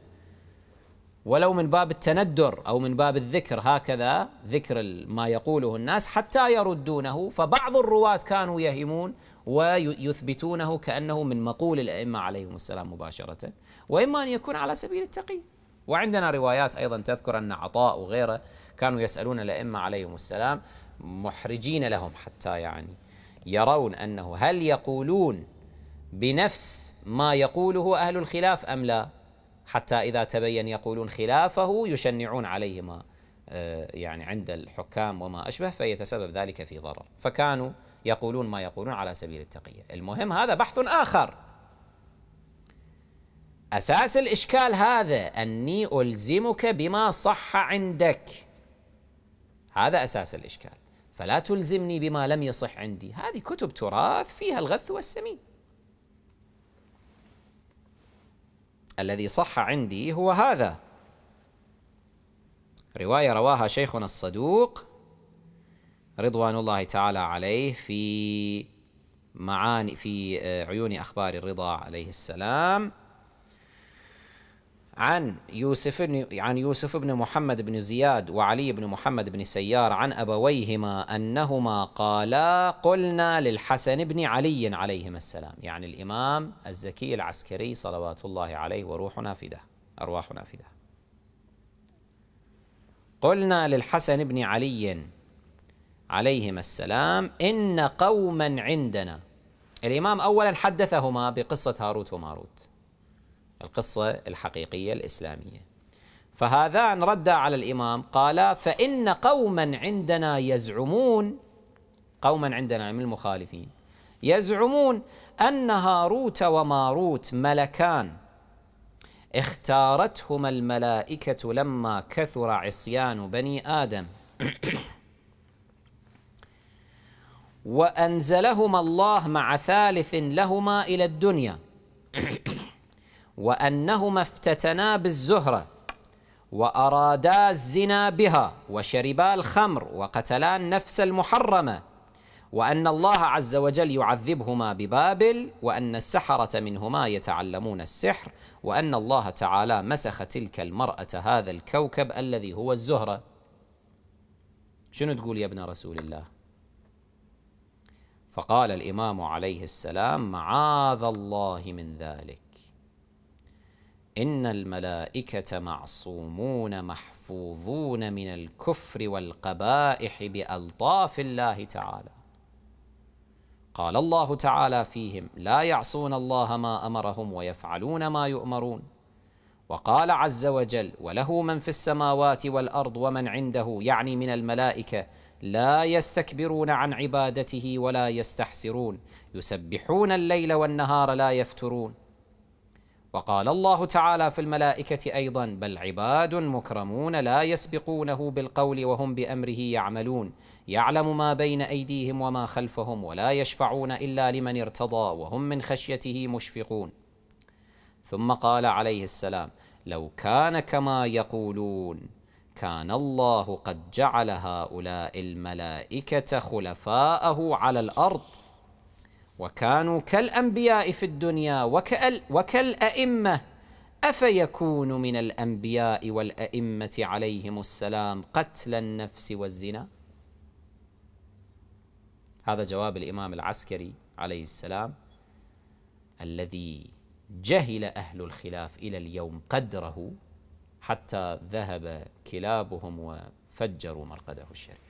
ولو من باب التندر او من باب الذكر هكذا ذكر ما يقوله الناس حتى يردونه فبعض الرواة كانوا يهمون ويثبتونه كانه من مقول الائمه عليهم السلام مباشره واما ان يكون على سبيل التقي وعندنا روايات ايضا تذكر ان عطاء وغيره كانوا يسالون الائمه عليهم السلام محرجين لهم حتى يعني يرون انه هل يقولون بنفس ما يقوله اهل الخلاف ام لا؟ حتى إذا تبين يقولون خلافه يشنعون عليهما آه، يعني عند الحكام وما أشبه فيتسبب ذلك في ضرر فكانوا يقولون ما يقولون على سبيل التقية المهم هذا بحث آخر أساس الإشكال هذا أني ألزمك بما صح عندك هذا أساس الإشكال فلا تلزمني بما لم يصح عندي هذه كتب تراث فيها الغث والسمين الذي صح عندي هو هذا رواية رواها شيخنا الصدوق رضوان الله تعالى عليه في معاني في آه، عيون أخبار الرضا عليه السلام عن يوسف بن عن يوسف بن محمد بن زياد وعلي بن محمد بن سيار عن ابويهما انهما قالا قلنا للحسن بن علي عليهما السلام يعني الامام الزكي العسكري صلوات الله عليه وروحنا فداه ارواحنا فداه قلنا للحسن بن علي عليهما السلام ان قوما عندنا الامام اولا حدثهما بقصه هاروت وماروت القصة الحقيقية الإسلامية فهذان ردا على الإمام قالا فإن قوما عندنا يزعمون قوما عندنا من المخالفين يزعمون أن هاروت وماروت ملكان اختارتهما الملائكة لما كثر عصيان بني آدم وأنزلهما الله مع ثالث لهما إلى الدنيا وأنهما افتتنا بالزهرة وأرادا الزنا بها وشربا الخمر وقتلا النفس المحرمة وأن الله عز وجل يعذبهما ببابل وأن السحرة منهما يتعلمون السحر وأن الله تعالى مسخ تلك المرأة هذا الكوكب الذي هو الزهرة شنو تقول يا ابن رسول الله فقال الإمام عليه السلام معاذ الله من ذلك إن الملائكة معصومون محفوظون من الكفر والقبائح بألطاف الله تعالى قال الله تعالى فيهم لا يعصون الله ما أمرهم ويفعلون ما يؤمرون وقال عز وجل وله من في السماوات والأرض ومن عنده يعني من الملائكة لا يستكبرون عن عبادته ولا يستحسرون يسبحون الليل والنهار لا يفترون وقال الله تعالى في الملائكة أيضا بل عباد مكرمون لا يسبقونه بالقول وهم بأمره يعملون يعلم ما بين أيديهم وما خلفهم ولا يشفعون إلا لمن ارتضى وهم من خشيته مشفقون ثم قال عليه السلام لو كان كما يقولون كان الله قد جعل هؤلاء الملائكة خلفاءه على الأرض وكانوا كالانبياء في الدنيا وكال وكالائمه افيكون من الانبياء والائمه عليهم السلام قتل النفس والزنا هذا جواب الامام العسكري عليه السلام الذي جهل اهل الخلاف الى اليوم قدره حتى ذهب كلابهم وفجروا مرقده الشريف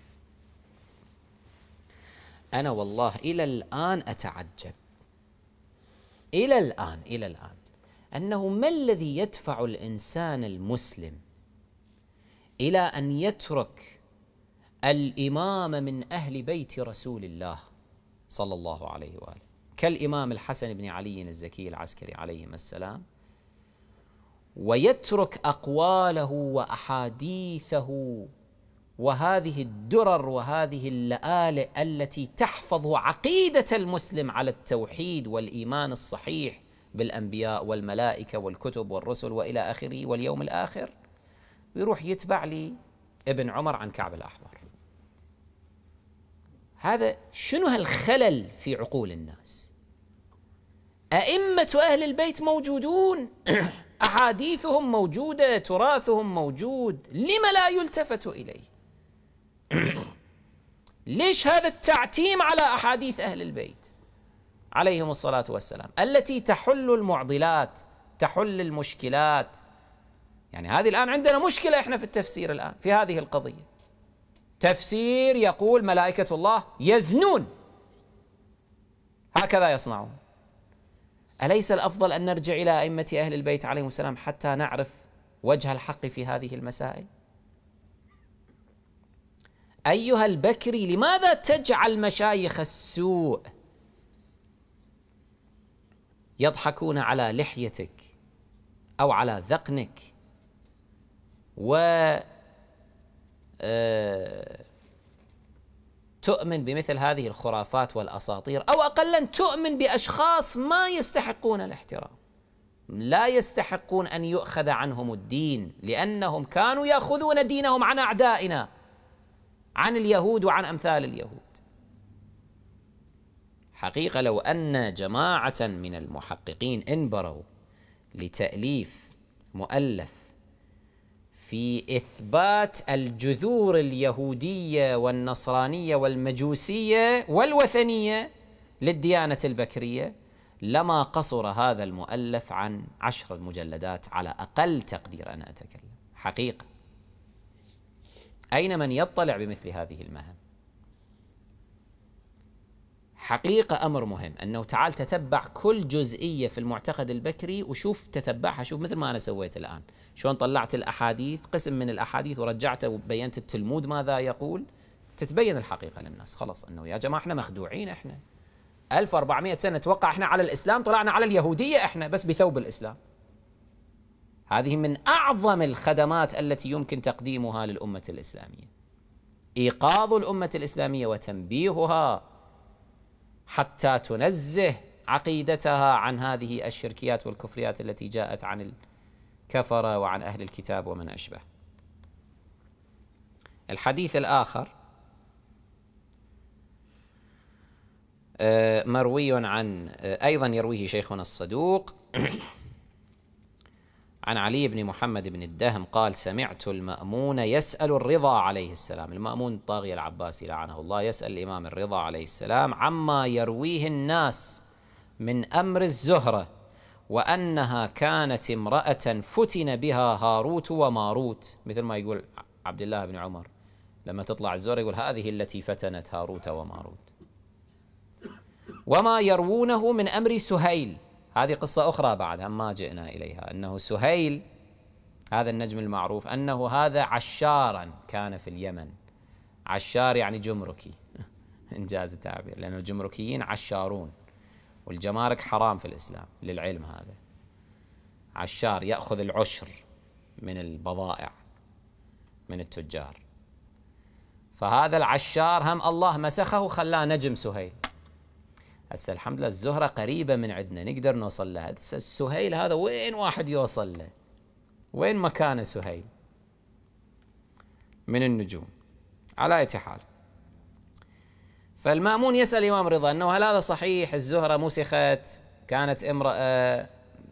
أنا والله إلى الآن أتعجب إلى الآن إلى الآن أنه ما الذي يدفع الإنسان المسلم إلى أن يترك الإمام من أهل بيت رسول الله صلى الله عليه وآله كالإمام الحسن بن علي الزكي العسكري عليهما السلام ويترك أقواله وأحاديثه وهذه الدرر وهذه اللآلئ التي تحفظ عقيدة المسلم على التوحيد والإيمان الصحيح بالأنبياء والملائكة والكتب والرسل وإلى آخره واليوم الآخر ويروح يتبع لي ابن عمر عن كعب الأحبار هذا شنو هالخلل في عقول الناس أئمة أهل البيت موجودون أحاديثهم موجودة تراثهم موجود لم لا يلتفت إليه ليش هذا التعتيم على احاديث اهل البيت عليهم الصلاه والسلام التي تحل المعضلات تحل المشكلات يعني هذه الان عندنا مشكله احنا في التفسير الان في هذه القضيه تفسير يقول ملائكه الله يزنون هكذا يصنعون اليس الافضل ان نرجع الى ائمه اهل البيت عليهم السلام حتى نعرف وجه الحق في هذه المسائل أيها البكري لماذا تجعل مشايخ السوء يضحكون على لحيتك أو على ذقنك و آه، تؤمن بمثل هذه الخرافات والأساطير أو أقلا تؤمن بأشخاص ما يستحقون الاحترام لا يستحقون أن يؤخذ عنهم الدين لأنهم كانوا يأخذون دينهم عن أعدائنا عن اليهود وعن امثال اليهود حقيقه لو ان جماعه من المحققين انبروا لتاليف مؤلف في اثبات الجذور اليهوديه والنصرانيه والمجوسيه والوثنيه للديانه البكريه لما قصر هذا المؤلف عن عشر مجلدات على اقل تقدير انا اتكلم حقيقه أين من يطلع بمثل هذه المهام؟ حقيقة أمر مهم أنه تعال تتبع كل جزئية في المعتقد البكري وشوف تتبعها شوف مثل ما أنا سويت الآن شلون طلعت الأحاديث قسم من الأحاديث ورجعته وبينت التلمود ماذا يقول تتبين الحقيقة للناس خلاص أنه يا جماعة إحنا مخدوعين إحنا 1400 سنة توقع إحنا على الإسلام طلعنا على اليهودية إحنا بس بثوب الإسلام هذه من اعظم الخدمات التي يمكن تقديمها للامه الاسلاميه. ايقاظ الامه الاسلاميه وتنبيهها حتى تنزه عقيدتها عن هذه الشركيات والكفريات التي جاءت عن الكفره وعن اهل الكتاب ومن اشبه. الحديث الاخر آه، مروي عن آه، ايضا يرويه شيخنا الصدوق عن علي بن محمد بن الدهم قال سمعت المأمون يسأل الرضا عليه السلام المأمون الطاغية العباسي لعنه الله يسأل الإمام الرضا عليه السلام عما يرويه الناس من أمر الزهرة وأنها كانت امرأة فتن بها هاروت وماروت مثل ما يقول عبد الله بن عمر لما تطلع الزهرة يقول هذه التي فتنت هاروت وماروت وما يروونه من أمر سهيل هذه قصة أخرى بعد ما جئنا إليها أنه سهيل هذا النجم المعروف أنه هذا عشارا كان في اليمن عشار يعني جمركي إنجاز التعبير لأن الجمركيين عشارون والجمارك حرام في الإسلام للعلم هذا عشار يأخذ العشر من البضائع من التجار فهذا العشار هم الله مسخه خلاه نجم سهيل هسه الحمد لله الزهرة قريبة من عندنا نقدر نوصل لها السهيل سهيل هذا وين واحد يوصل له وين مكانه سهيل من النجوم على أي حال فالمأمون يسأل إمام رضا أنه هل هذا صحيح الزهرة مسخت كانت امرأة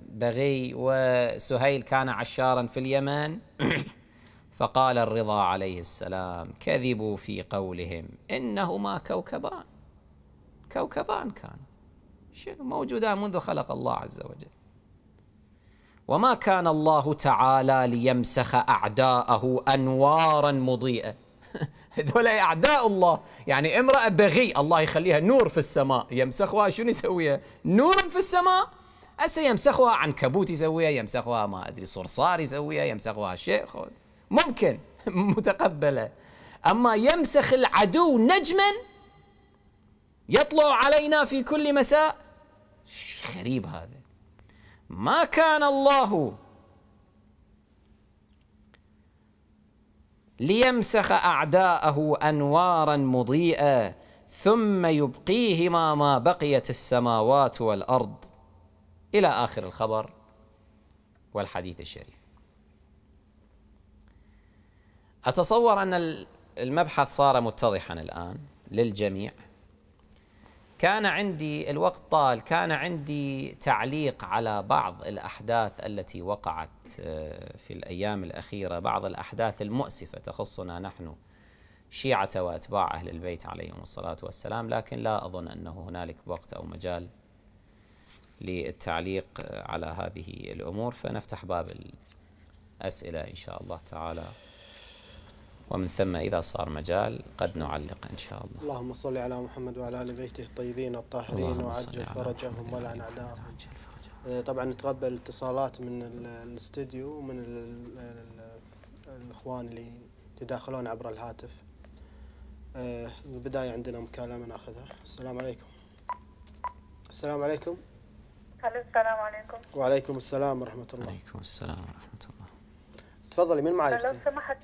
بغي وسهيل كان عشارا في اليمن فقال الرضا عليه السلام كذبوا في قولهم إنهما كوكبان كوكبان كان شنو موجودان منذ خلق الله عز وجل وما كان الله تعالى ليمسخ أعداءه أنوارا مضيئة هذول أعداء الله يعني امرأة بغي الله يخليها نور في السماء يمسخها شنو يسويها نور في السماء هسه يمسخها عنكبوت يسويها يمسخها ما أدري صرصار يسويها يمسخها شيء ممكن متقبلة أما يمسخ العدو نجما يطلع علينا في كل مساء غريب هذا ما كان الله ليمسخ أعداءه أنوارا مضيئة ثم يبقيهما ما بقيت السماوات والأرض إلى آخر الخبر والحديث الشريف أتصور أن المبحث صار متضحا الآن للجميع كان عندي الوقت طال كان عندي تعليق على بعض الأحداث التي وقعت آه، في الأيام الأخيرة بعض الأحداث المؤسفة تخصنا نحن شيعة وأتباع أهل البيت عليهم الصلاة والسلام لكن لا أظن أنه هنالك وقت أو مجال للتعليق على هذه الأمور فنفتح باب الأسئلة إن شاء الله تعالى ومن ثم إذا صار مجال قد نعلق إن شاء الله اللهم صل على محمد وعلى آل بيته الطيبين الطاهرين وعجل فرجهم ولعن أعدائهم آه، طبعا نتقبل اتصالات من الاستديو ومن الإخوان اللي يتداخلون عبر الهاتف آه، البداية عندنا مكالمة ناخذها السلام عليكم السلام عليكم السلام عليكم وعليكم السلام ورحمة الله وعليكم السلام ورحمة الله تفضلي من معي لو سمحت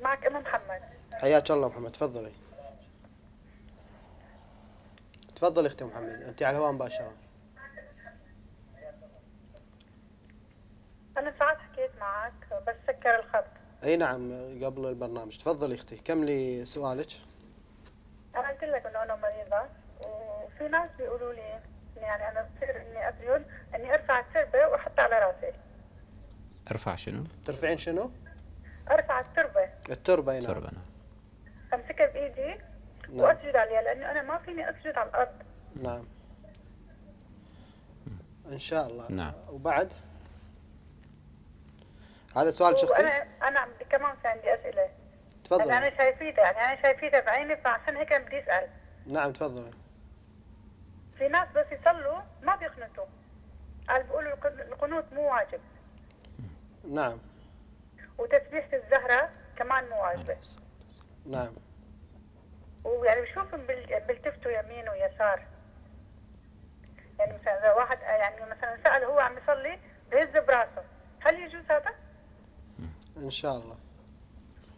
معك أم محمد حياك الله محمد تفضلي تفضلي اختي محمد انت على الهواء مباشره انا ساعات حكيت معك بس سكر الخط اي نعم قبل البرنامج تفضلي اختي كملي سؤالك انا قلت لك انه انا مريضه وفي ناس بيقولوا لي يعني انا بصير اني ابيض اني ارفع التربه واحطها على راسي ارفع شنو؟ ترفعين شنو؟ ارفع التربه التربة نعم التربة نعم أمسكها بإيدي نعم. وأسجد عليها لأنه أنا ما فيني أسجد على الأرض نعم إن شاء الله نعم وبعد هذا سؤال شخصي أنا أنا كمان في عندي أسئلة تفضل أنا شايفيته يعني أنا شايفيته بعيني فعشان هيك بدي أسأل نعم تفضل في ناس بس يصلوا ما بيقنطوا قال بيقولوا القنوط مو واجب نعم وتسبيحة الزهرة كمان مو واجبة نعم،, نعم ويعني بشوفهم بيلتفتوا يمين ويسار يعني مثلا اذا واحد يعني مثلا سال هو عم يصلي بهز براسه هل يجوز هذا؟ ان شاء الله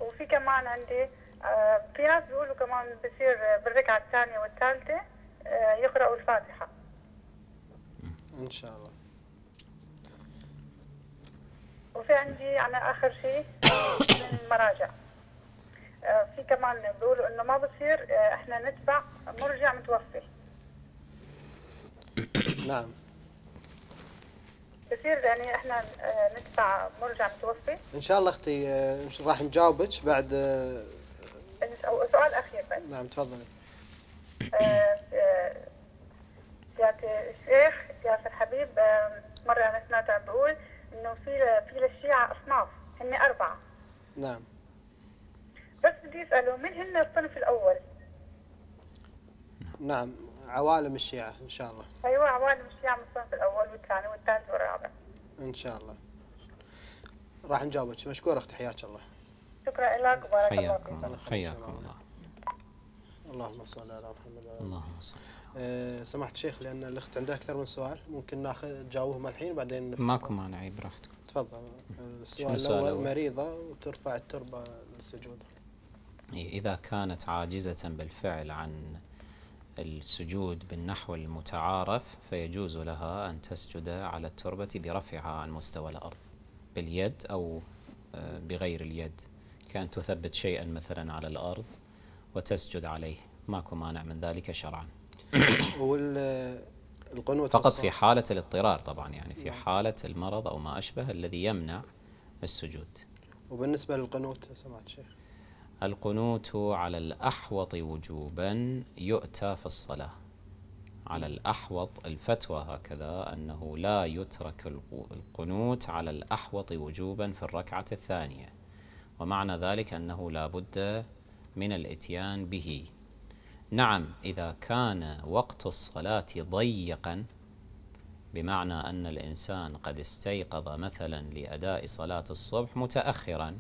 وفي كمان عندي آه، في ناس بيقولوا كمان بصير بالركعه الثانيه والثالثه آه، يقرأوا الفاتحه ان شاء الله وفي عندي انا يعني اخر شيء من المراجع آه، في كمان بيقولوا انه ما بصير آه، احنا ندفع مرجع متوفي نعم بصير يعني احنا آه، ندفع مرجع متوفي ان شاء الله اختي راح نجاوبك بعد سؤال اخير بس نعم تفضلي جات الشيخ ياسر حبيب مره انا سمعت بقول انه في في للشيعه اصناف هن اربعه نعم بس بدي اساله من هن الصنف الاول؟ نعم عوالم الشيعه ان شاء الله ايوه عوالم الشيعه من الصنف الاول والثاني والثالث والرابع ان شاء الله راح نجاوبك مشكور اختي حياك الله شكرا لك وبارك الله فيك حياكم الله اللهم صل على محمد وعلى اللهم صل آه، سمحت شيخ لان الاخت عندها اكثر من سؤال ممكن ناخذ تجاوبهم الحين بعدين نفتح. ماكو مانع اي براحتك تفضل السؤال الاول مريضه وترفع التربه للسجود اذا كانت عاجزه بالفعل عن السجود بالنحو المتعارف فيجوز لها ان تسجد على التربه برفعها عن مستوى الارض باليد او آه، بغير اليد كان تثبت شيئا مثلا على الارض وتسجد عليه ماكو مانع من ذلك شرعا هو فقط في حالة الاضطرار طبعا يعني في نعم. حالة المرض أو ما أشبه الذي يمنع السجود وبالنسبة للقنوت سمعت شيخ القنوت على الأحوط وجوبا يؤتى في الصلاة على الأحوط الفتوى هكذا أنه لا يترك القنوت على الأحوط وجوبا في الركعة الثانية ومعنى ذلك أنه لا بد من الاتيان به نعم إذا كان وقت الصلاة ضيقا بمعنى أن الإنسان قد استيقظ مثلا لأداء صلاة الصبح متأخرا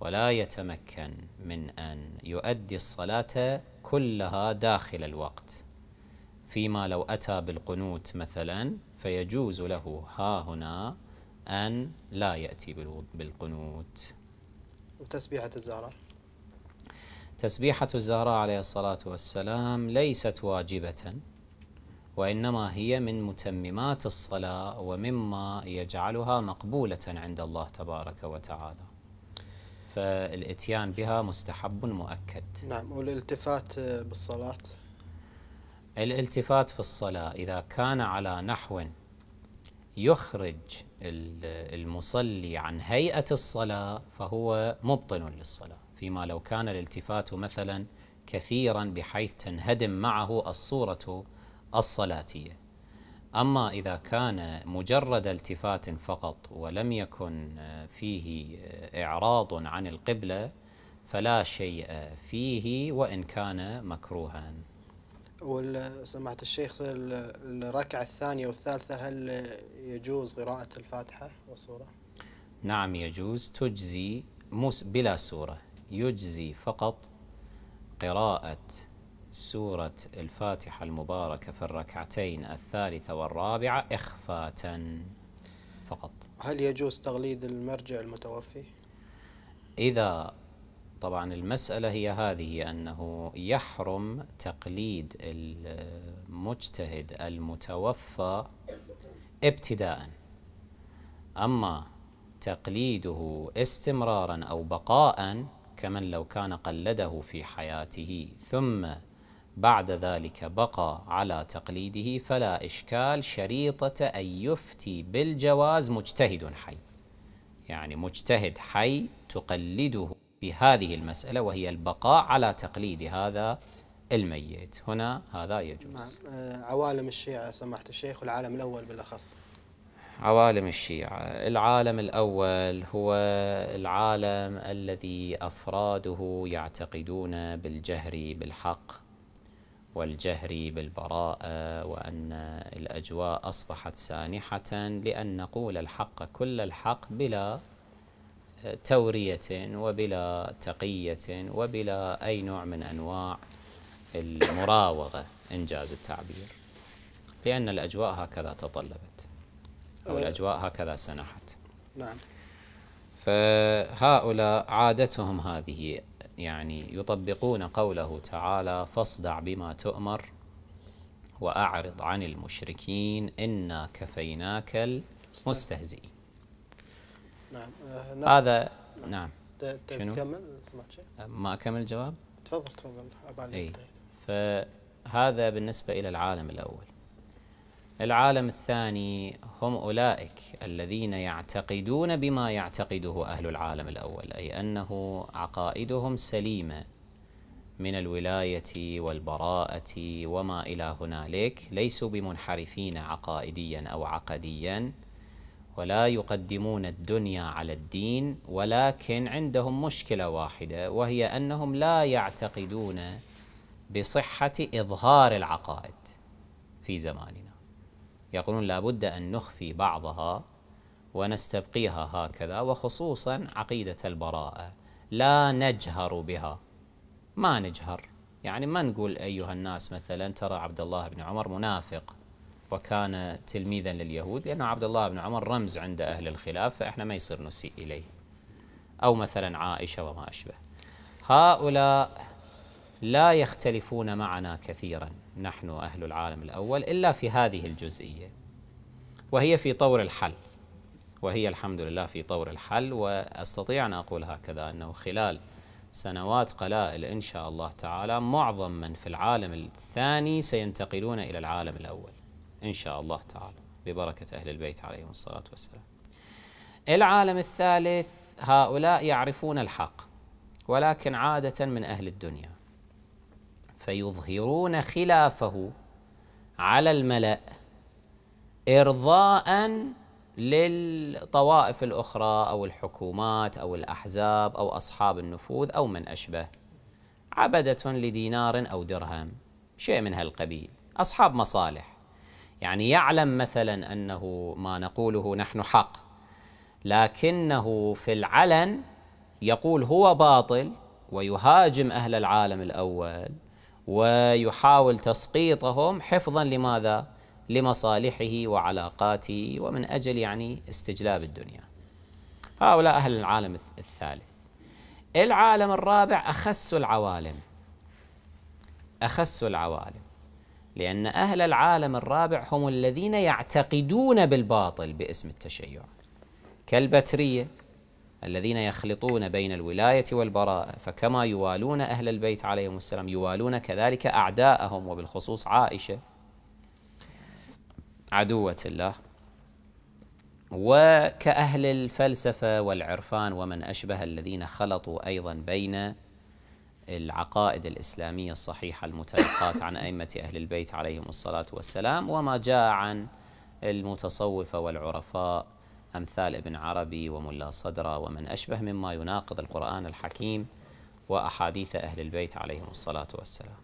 ولا يتمكن من أن يؤدي الصلاة كلها داخل الوقت فيما لو أتى بالقنوت مثلا فيجوز له ها هنا أن لا يأتي بالقنوت وتسبيحة الزهرة تسبيحة الزهراء عليه الصلاة والسلام ليست واجبة وإنما هي من متممات الصلاة ومما يجعلها مقبولة عند الله تبارك وتعالى فالاتيان بها مستحب مؤكد نعم والالتفات بالصلاة الالتفات في الصلاة إذا كان على نحو يخرج المصلي عن هيئة الصلاة فهو مبطل للصلاة فيما لو كان الالتفات مثلا كثيرا بحيث تنهدم معه الصورة الصلاتية أما إذا كان مجرد التفات فقط ولم يكن فيه إعراض عن القبلة فلا شيء فيه وإن كان مكروها سمعت الشيخ الركعة الثانية والثالثة هل يجوز قراءة الفاتحة والسورة؟ نعم يجوز تجزي بلا سورة يجزي فقط قراءة سورة الفاتحة المباركة في الركعتين الثالثة والرابعة إخفاة فقط هل يجوز تغليد المرجع المتوفي؟ إذا طبعا المسألة هي هذه أنه يحرم تقليد المجتهد المتوفى ابتداء أما تقليده استمرارا أو بقاء كمن لو كان قلده في حياته ثم بعد ذلك بقى على تقليده فلا إشكال شريطة أن يفتي بالجواز مجتهد حي يعني مجتهد حي تقلده في هذه المسألة وهي البقاء على تقليد هذا الميت هنا هذا يجوز نعم. آه، عوالم الشيعة سماحة الشيخ والعالم الأول بالأخص عوالم الشيعة العالم الأول هو العالم الذي أفراده يعتقدون بالجهر بالحق والجهر بالبراءة وأن الأجواء أصبحت سانحة لأن نقول الحق كل الحق بلا تورية وبلا تقية وبلا أي نوع من أنواع المراوغة إنجاز التعبير لأن الأجواء هكذا تطلبت أو آه. الأجواء هكذا سنحت نعم فهؤلاء عادتهم هذه يعني يطبقون قوله تعالى فاصدع بما تؤمر وأعرض عن المشركين إنا كفيناك المستهزئين نعم. آه، نعم. هذا نعم, نعم. شنو؟ ما أكمل الجواب؟ تفضل تفضل أبالي إيه. فهذا بالنسبة إلى العالم الأول العالم الثاني هم أولئك الذين يعتقدون بما يعتقده أهل العالم الأول أي أنه عقائدهم سليمة من الولاية والبراءة وما إلى هنالك ليسوا بمنحرفين عقائديا أو عقديا ولا يقدمون الدنيا على الدين ولكن عندهم مشكلة واحدة وهي أنهم لا يعتقدون بصحة إظهار العقائد في زماننا يقولون لابد أن نخفي بعضها ونستبقيها هكذا وخصوصا عقيدة البراءة لا نجهر بها ما نجهر يعني ما نقول أيها الناس مثلا ترى عبد الله بن عمر منافق وكان تلميذا لليهود لأن عبد الله بن عمر رمز عند أهل الخلاف فإحنا ما يصير نسيء إليه أو مثلا عائشة وما أشبه هؤلاء لا يختلفون معنا كثيرا نحن أهل العالم الأول إلا في هذه الجزئية وهي في طور الحل وهي الحمد لله في طور الحل وأستطيع أن أقول هكذا أنه خلال سنوات قلائل إن شاء الله تعالى معظم من في العالم الثاني سينتقلون إلى العالم الأول إن شاء الله تعالى ببركة أهل البيت عليهم الصلاة والسلام العالم الثالث هؤلاء يعرفون الحق ولكن عادة من أهل الدنيا فيظهرون خلافه على الملأ إرضاء للطوائف الأخرى أو الحكومات أو الأحزاب أو أصحاب النفوذ أو من أشبه عبدة لدينار أو درهم شيء من هالقبيل أصحاب مصالح يعني يعلم مثلا أنه ما نقوله نحن حق لكنه في العلن يقول هو باطل ويهاجم أهل العالم الأول ويحاول تسقيطهم حفظا لماذا؟ لمصالحه وعلاقاته ومن اجل يعني استجلاب الدنيا. هؤلاء اهل العالم الثالث. العالم الرابع اخس العوالم. اخس العوالم. لان اهل العالم الرابع هم الذين يعتقدون بالباطل باسم التشيع. كالبتريه الذين يخلطون بين الولاية والبراءة فكما يوالون أهل البيت عليهم السلام يوالون كذلك أعداءهم وبالخصوص عائشة عدوة الله وكأهل الفلسفة والعرفان ومن أشبه الذين خلطوا أيضا بين العقائد الإسلامية الصحيحة المتلقات عن أئمة أهل البيت عليهم الصلاة والسلام وما جاء عن المتصوفة والعرفاء أمثال ابن عربي وملا صدرة ومن أشبه مما يناقض القرآن الحكيم وأحاديث أهل البيت عليهم الصلاة والسلام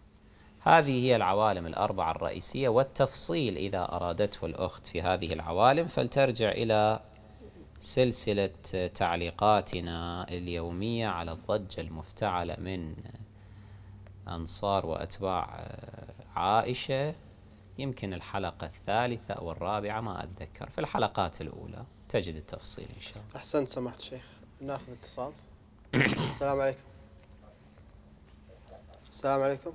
هذه هي العوالم الأربعة الرئيسية والتفصيل إذا أرادته الأخت في هذه العوالم فلترجع إلى سلسلة تعليقاتنا اليومية على الضجة المفتعلة من أنصار وأتباع عائشة يمكن الحلقة الثالثة أو الرابعة ما أتذكر في الحلقات الأولى تجد التفصيل إن شاء الله أحسنت سماحة شيخ ناخذ اتصال السلام عليكم السلام عليكم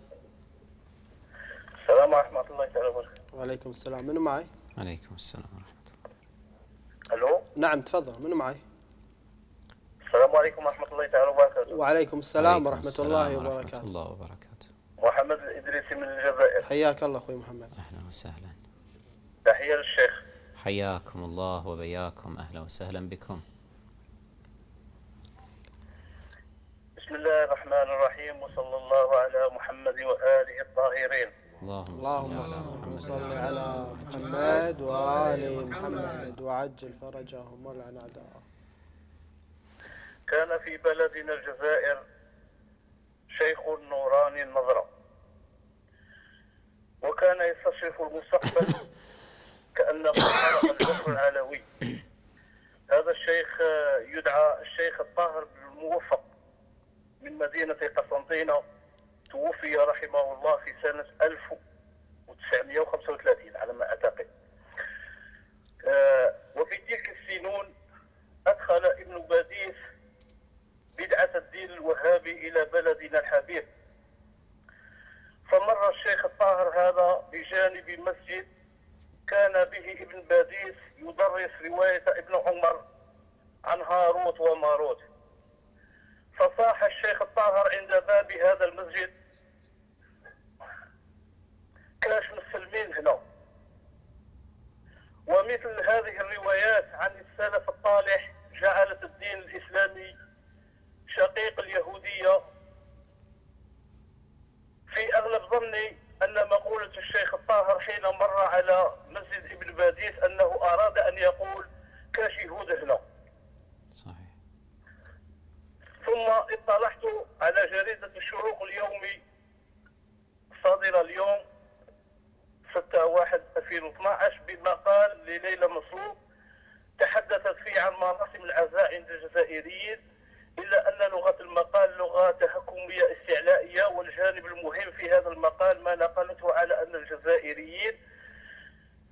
السلام ورحمة الله تعالى وبركاته وعليكم السلام منو معي؟ وعليكم السلام ورحمة الله ألو نعم تفضل منو معي؟ السلام عليكم ورحمة الله تعالى وبركاته وعليكم السلام ورحمة الله وبركاته ورحمة الله وبركاته محمد الإدريسي من الجزائر حياك الله أخوي محمد أهلا وسهلا تحية للشيخ حياكم الله وبياكم أهلا وسهلا بكم بسم الله الرحمن الرحيم وصلى الله على محمد وآله الطاهرين اللهم صل على محمد وآل محمد وعجل فرجهم والعن أعداءه كان في بلدنا الجزائر شيخ نوراني النظرة وكان يستشرف المستقبل كأنه الجسر العلوي هذا الشيخ يدعى الشيخ الطاهر الموفق من مدينة قسنطينة توفي رحمه الله في سنة 1935 على ما أعتقد آه، وفي تلك السنون أدخل ابن باديس بدعة الدين الوهابي إلى بلدنا الحبيب فمر الشيخ الطاهر هذا بجانب مسجد كان به ابن باديس يدرس رواية ابن عمر عن هاروت وماروت فصاح الشيخ الطاهر عند باب هذا المسجد كاش مسلمين هنا ومثل هذه الروايات عن السلف الطالح جعلت الدين الإسلامي شقيق اليهودية في أغلب ظني أن مقولة الشيخ الطاهر حين مر على مسجد ابن باديس أنه أراد أن يقول كاشهود هنا صحيح ثم اطلعت على جريدة الشروق اليومي صادرة اليوم 6 1 2012 بمقال لليلى مصروف تحدثت فيه عن مراسم عند الجزائريين إلا أن لغة المقال لغة تحكمية استعلائية والجانب المهم في هذا المقال ما نقلته على أن الجزائريين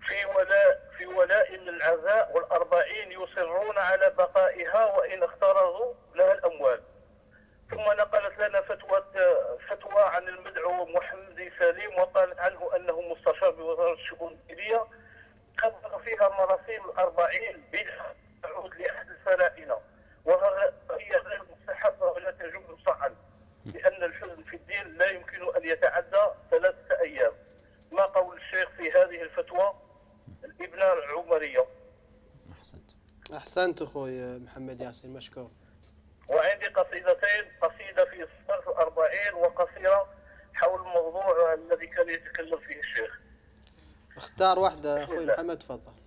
في ولاء في ولاء من العزاء والأربعين يصرون على بقائها وإن اخترضوا لها الأموال ثم نقلت لنا فتوى فتوى عن المدعو محمد سليم وقالت عنه أنه مستشار بوزارة الشؤون الدينية قبل فيها مراسيم الأربعين بدعة تعود لأحد الفراعنة وهي غير مستحبة ولا تجوز صحا لأن الحزن في الدين لا يمكن أن يتعدى ثلاثة أيام ما قول الشيخ في هذه الفتوى الإبناء العمرية أحسنت أحسنت أخوي محمد ياسين مشكور وعندي قصيدتين قصيدة في صف الأربعين وقصيرة حول الموضوع الذي كان يتكلم فيه الشيخ اختار واحدة أخوي محمد تفضل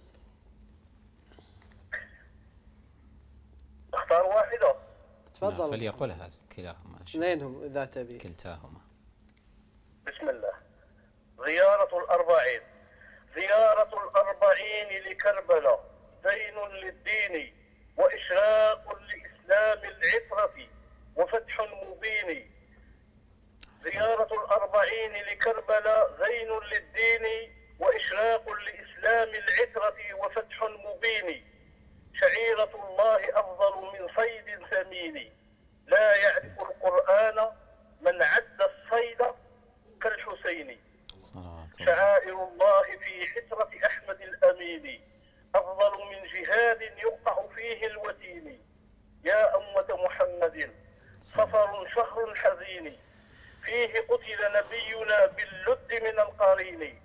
اختار واحدة تفضل نعم، فليقلها كلاهما اثنينهم إذا تبي كلتاهما بسم الله زيارة الأربعين زيارة الأربعين لكربلاء دين للدين وإشراق لإسلام العفرة وفتح مبين زيارة الأربعين لكربلاء زين للدين وإشراق لإسلام العترة وفتح مبين شعيرة الله أفضل من صيد ثمين لا يعرف القرآن من عد الصيد كالحسين شعائر الله في عترة أحمد الأمين أفضل من جهاد يوقع فيه الوتين يا أمة محمد صفر شهر حزين فيه قتل نبينا باللد من القرين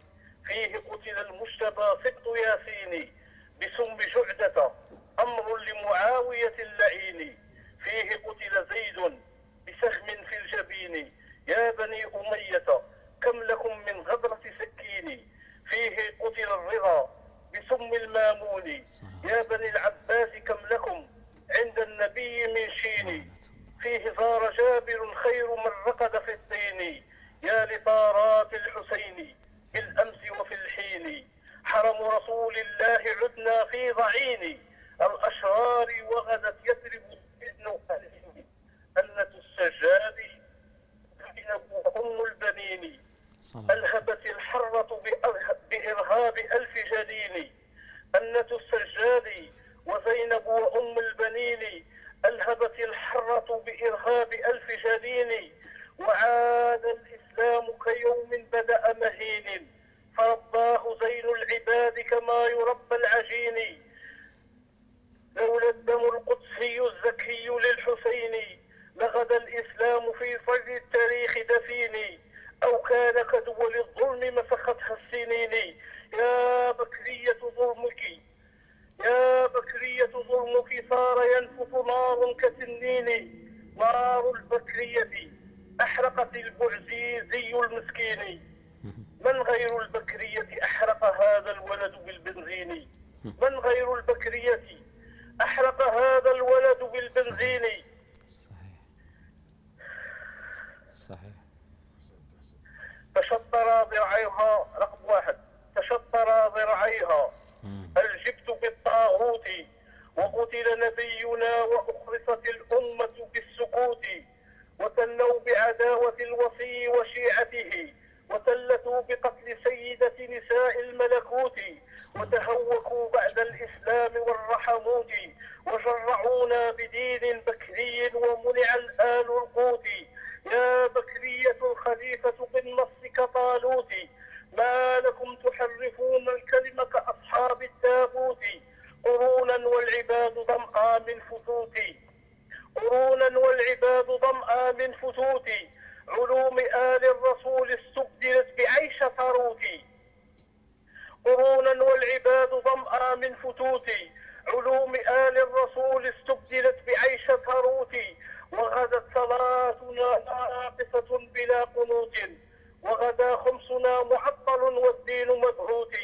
فيه قتل المجتبى صدق ياسين بسم جعدة أمر لمعاوية اللعين فيه قتل زيد بسهم في الجبين يا بني أمية كم لكم من غدرة سكين فيه قتل الرضا بسم المامون يا بني العباس كم لكم عند النبي من شين فيه زار جابر خير من رقد في الطين يا لطارات الحسين بالأمس وفي الحين حرم رسول الله عدنا في ضعيني الأشرار وغدت يثرب ابن أهله أنة السجاد زينب أم البنين ألهبت الحرة بإرهاب ألف جنين أنة السجاد وزينب وأم البنين ألهبت الحرة بإرهاب ألف جنين وعاد الإسلام كيوم بدأ مهين فرباه زين العباد كما يربى العجين لولا الدم القدسي الزكي للحسين لغدا الإسلام في فج التاريخ دفيني أو كان كدول الظلم مسختها السنين يا بكرية ظلمك يا بكرية ظلمك صار ينفث نار كتنين نار البكرية أحرقت البعزيزي المسكين من غير البكرية أحرق هذا الولد بالبنزين من غير البكرية احرق هذا الولد بالبنزين صحيح صحيح تشطر ذراعيها رقم واحد تشطر ذراعيها الجبت بالطاغوت وقتل نبينا وأخلصت الامه بالسكوت وتنوا بعداوه الوصي وشيعته وثلثوا بقتل سيدة نساء الملكوت وتهوكوا بعد الإسلام والرحموت وشرعونا بدين بكري ومنع الآل القوت يا بكرية الخليفة بالنص كطالوت ما لكم تحرفون الكلمة كأصحاب التابوت قرونا والعباد ضمآ من فتوت قرونا والعباد ضمآ من فتوت علوم آل الرسول استبدلت بعيش ثروتي قرونا والعباد ظمأ من فتوتي علوم آل الرسول استبدلت بعيش ثروتي وغدت صلاتنا ناقصة بلا قنوت وغدا خمسنا معطل والدين مبهوت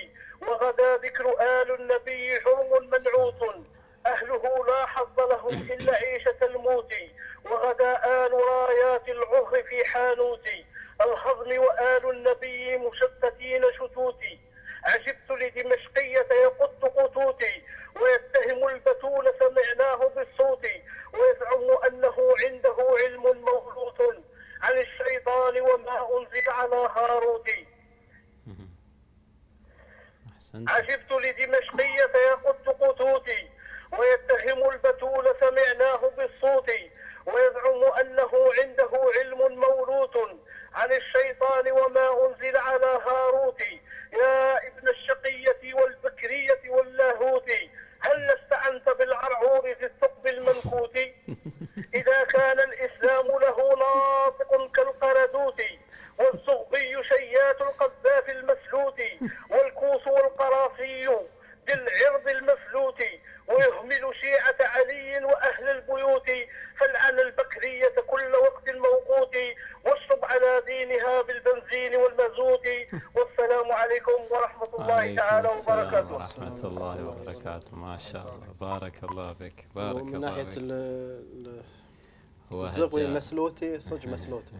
وغدا ذكر آل النبي حرم منعوت أهله لا حظ لهم إلا عيشة الموت وغدا آل رايات العر في حانوتي الخضم وآل النبي مشتتين شتوتي عجبت لدمشقية يقط قطوتي ويتهم البتول سمعناه بالصوت ويزعم أنه عنده علم مغلوط عن الشيطان وما أنزل على هاروت عجبت لدمشقية يقط قطوتي ويتهم البتول سمعناه بالصوت ويزعم أنه عنده علم موروث عن الشيطان وما أنزل على هاروت يا ابن الشقية والبكرية واللاهوت هل استعنت بالعرعور في الثقب المنكوت إذا كان الإسلام له ناطق كالقردوت والزغبي شيات القذاف المسلوت والكوس والقراصي بالعرض المفلوت ويهمل شيعة علي وأهل البيوت سل على البكرية كل وقت موقوت واشرب على دينها بالبنزين والمازوت والسلام عليكم ورحمة الله تعالى وبركاته ورحمة الله وبركاته ما شاء الله بارك الله بك بارك الله من ناحية الزغوي مسلوتي صج مسلوتي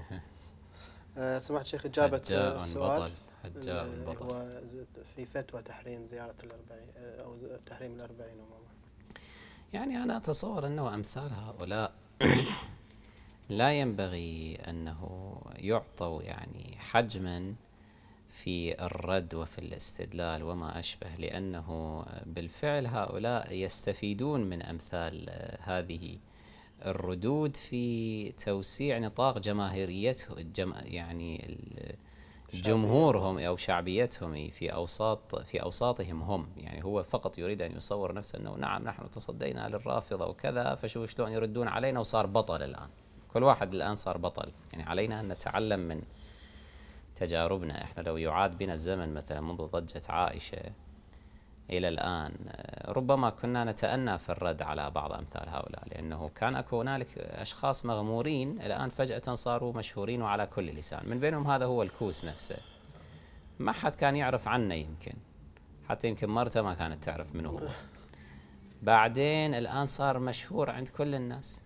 آه، سمعت شيخ إجابة السؤال حجاب البطل في فتوى تحريم زيارة الأربعين آه، أو تحريم الأربعين عموما يعني أنا أتصور أنه أمثال هؤلاء لا ينبغي أنه يعطوا يعني حجما في الرد وفي الاستدلال وما أشبه لأنه بالفعل هؤلاء يستفيدون من أمثال هذه الردود في توسيع نطاق جماهيريته يعني جمهورهم او شعبيتهم في اوساط في اوساطهم هم يعني هو فقط يريد ان يصور نفسه انه نعم نحن تصدينا للرافضه وكذا فشوفوا شلون يردون علينا وصار بطل الان كل واحد الان صار بطل يعني علينا ان نتعلم من تجاربنا احنا لو يعاد بنا الزمن مثلا منذ ضجه عائشه إلى الآن ربما كنا نتأنى في الرد على بعض أمثال هؤلاء لأنه كان أكو هنالك أشخاص مغمورين الآن فجأة صاروا مشهورين وعلى كل لسان من بينهم هذا هو الكوس نفسه ما حد كان يعرف عنه يمكن حتى يمكن مرته ما كانت تعرف من هو بعدين الآن صار مشهور عند كل الناس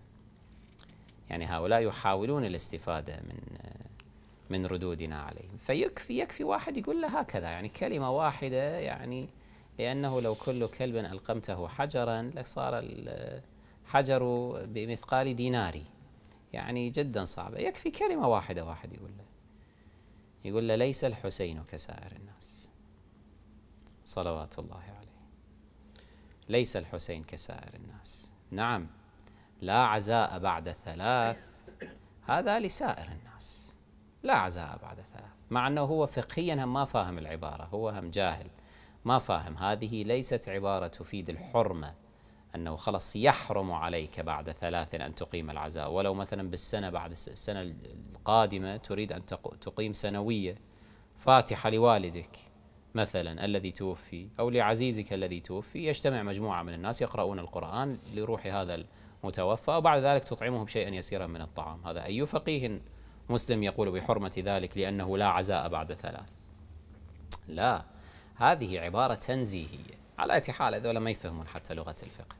يعني هؤلاء يحاولون الاستفادة من من ردودنا عليهم فيكفي يكفي واحد يقول له هكذا يعني كلمة واحدة يعني لأنه لو كل كلب ألقمته حجرا لصار الحجر بمثقال دينار يعني جدا صعبة يكفي كلمة واحدة واحد يقول له يقول له ليس الحسين كسائر الناس صلوات الله عليه ليس الحسين كسائر الناس نعم لا عزاء بعد ثلاث هذا لسائر الناس لا عزاء بعد ثلاث مع أنه هو فقهيا هم ما فاهم العبارة هو هم جاهل ما فاهم هذه ليست عبارة تفيد الحرمة أنه خلص يحرم عليك بعد ثلاث أن تقيم العزاء ولو مثلا بالسنة بعد السنة القادمة تريد أن تقيم سنوية فاتحة لوالدك مثلا الذي توفي أو لعزيزك الذي توفي يجتمع مجموعة من الناس يقرؤون القرآن لروح هذا المتوفى وبعد ذلك تطعمهم شيئا يسيرا من الطعام هذا أي فقيه مسلم يقول بحرمة ذلك لأنه لا عزاء بعد ثلاث لا هذه عبارة تنزيهية على أي حال هذول ما يفهمون حتى لغة الفقه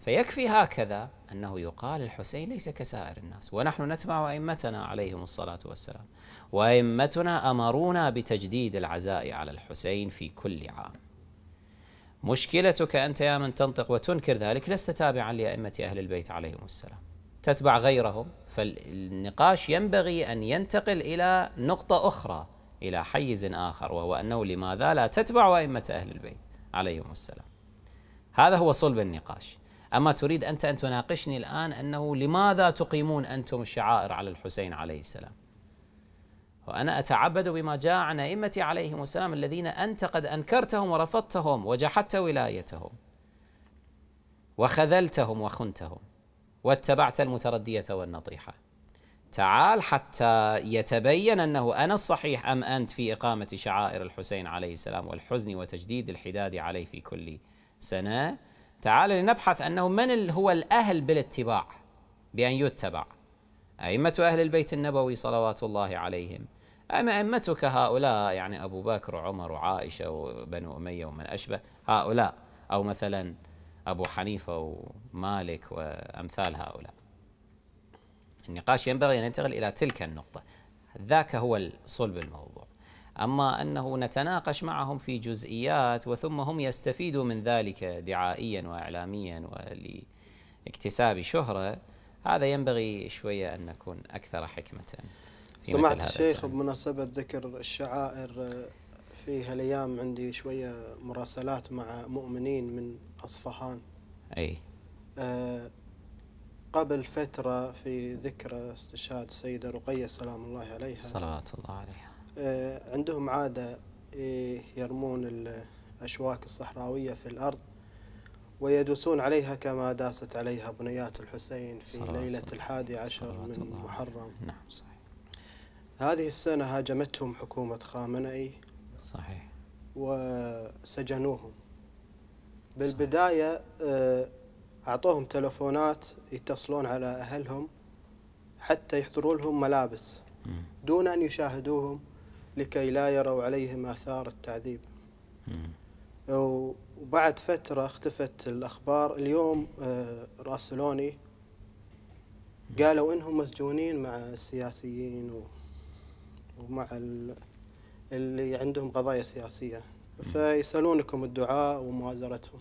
فيكفي هكذا أنه يقال الحسين ليس كسائر الناس ونحن نتبع أئمتنا عليهم الصلاة والسلام وأئمتنا أمرونا بتجديد العزاء على الحسين في كل عام مشكلتك أنت يا من تنطق وتنكر ذلك لست تابعا لأئمة أهل البيت عليهم السلام تتبع غيرهم فالنقاش ينبغي أن ينتقل إلى نقطة أخرى إلى حيز آخر وهو أنه لماذا لا تتبع أئمة أهل البيت عليهم السلام هذا هو صلب النقاش أما تريد أنت أن تناقشني الآن أنه لماذا تقيمون أنتم الشعائر على الحسين عليه السلام وأنا أتعبد بما جاء عن أئمتي عليهم السلام الذين أنت قد أنكرتهم ورفضتهم وجحدت ولايتهم وخذلتهم وخنتهم واتبعت المتردية والنطيحة تعال حتى يتبين انه انا الصحيح ام انت في اقامه شعائر الحسين عليه السلام والحزن وتجديد الحداد عليه في كل سنه تعال لنبحث انه من هو الاهل بالاتباع بان يتبع ائمه اهل البيت النبوي صلوات الله عليهم أما أئمتك هؤلاء يعني أبو بكر وعمر وعائشة وبنو أمية ومن أشبه هؤلاء أو مثلا أبو حنيفة ومالك وأمثال هؤلاء النقاش ينبغي أن ينتقل إلى تلك النقطة ذاك هو صلب الموضوع أما أنه نتناقش معهم في جزئيات وثم هم يستفيدوا من ذلك دعائيا وإعلاميا ولاكتساب شهرة هذا ينبغي شوية أن نكون أكثر حكمة سمعت الشيخ بمناسبة ذكر الشعائر في هالأيام عندي شوية مراسلات مع مؤمنين من أصفهان أي آه، قبل فترة في ذكرى استشهاد السيدة رقية سلام الله عليها صلوات الله عليها آه، عندهم عادة إيه، يرمون الأشواك الصحراوية في الأرض ويدوسون عليها كما داست عليها بنيات الحسين في ليلة الحادي عشر من محرم نعم صحيح هذه السنة هاجمتهم حكومة خامنئي صحيح وسجنوهم بالبداية صحيح. آه، أعطوهم تلفونات يتصلون على أهلهم حتى يحضروا لهم ملابس دون أن يشاهدوهم لكي لا يروا عليهم آثار التعذيب وبعد فترة اختفت الأخبار اليوم آه، راسلوني قالوا إنهم مسجونين مع السياسيين ومع اللي عندهم قضايا سياسية فيسألونكم الدعاء ومؤازرتهم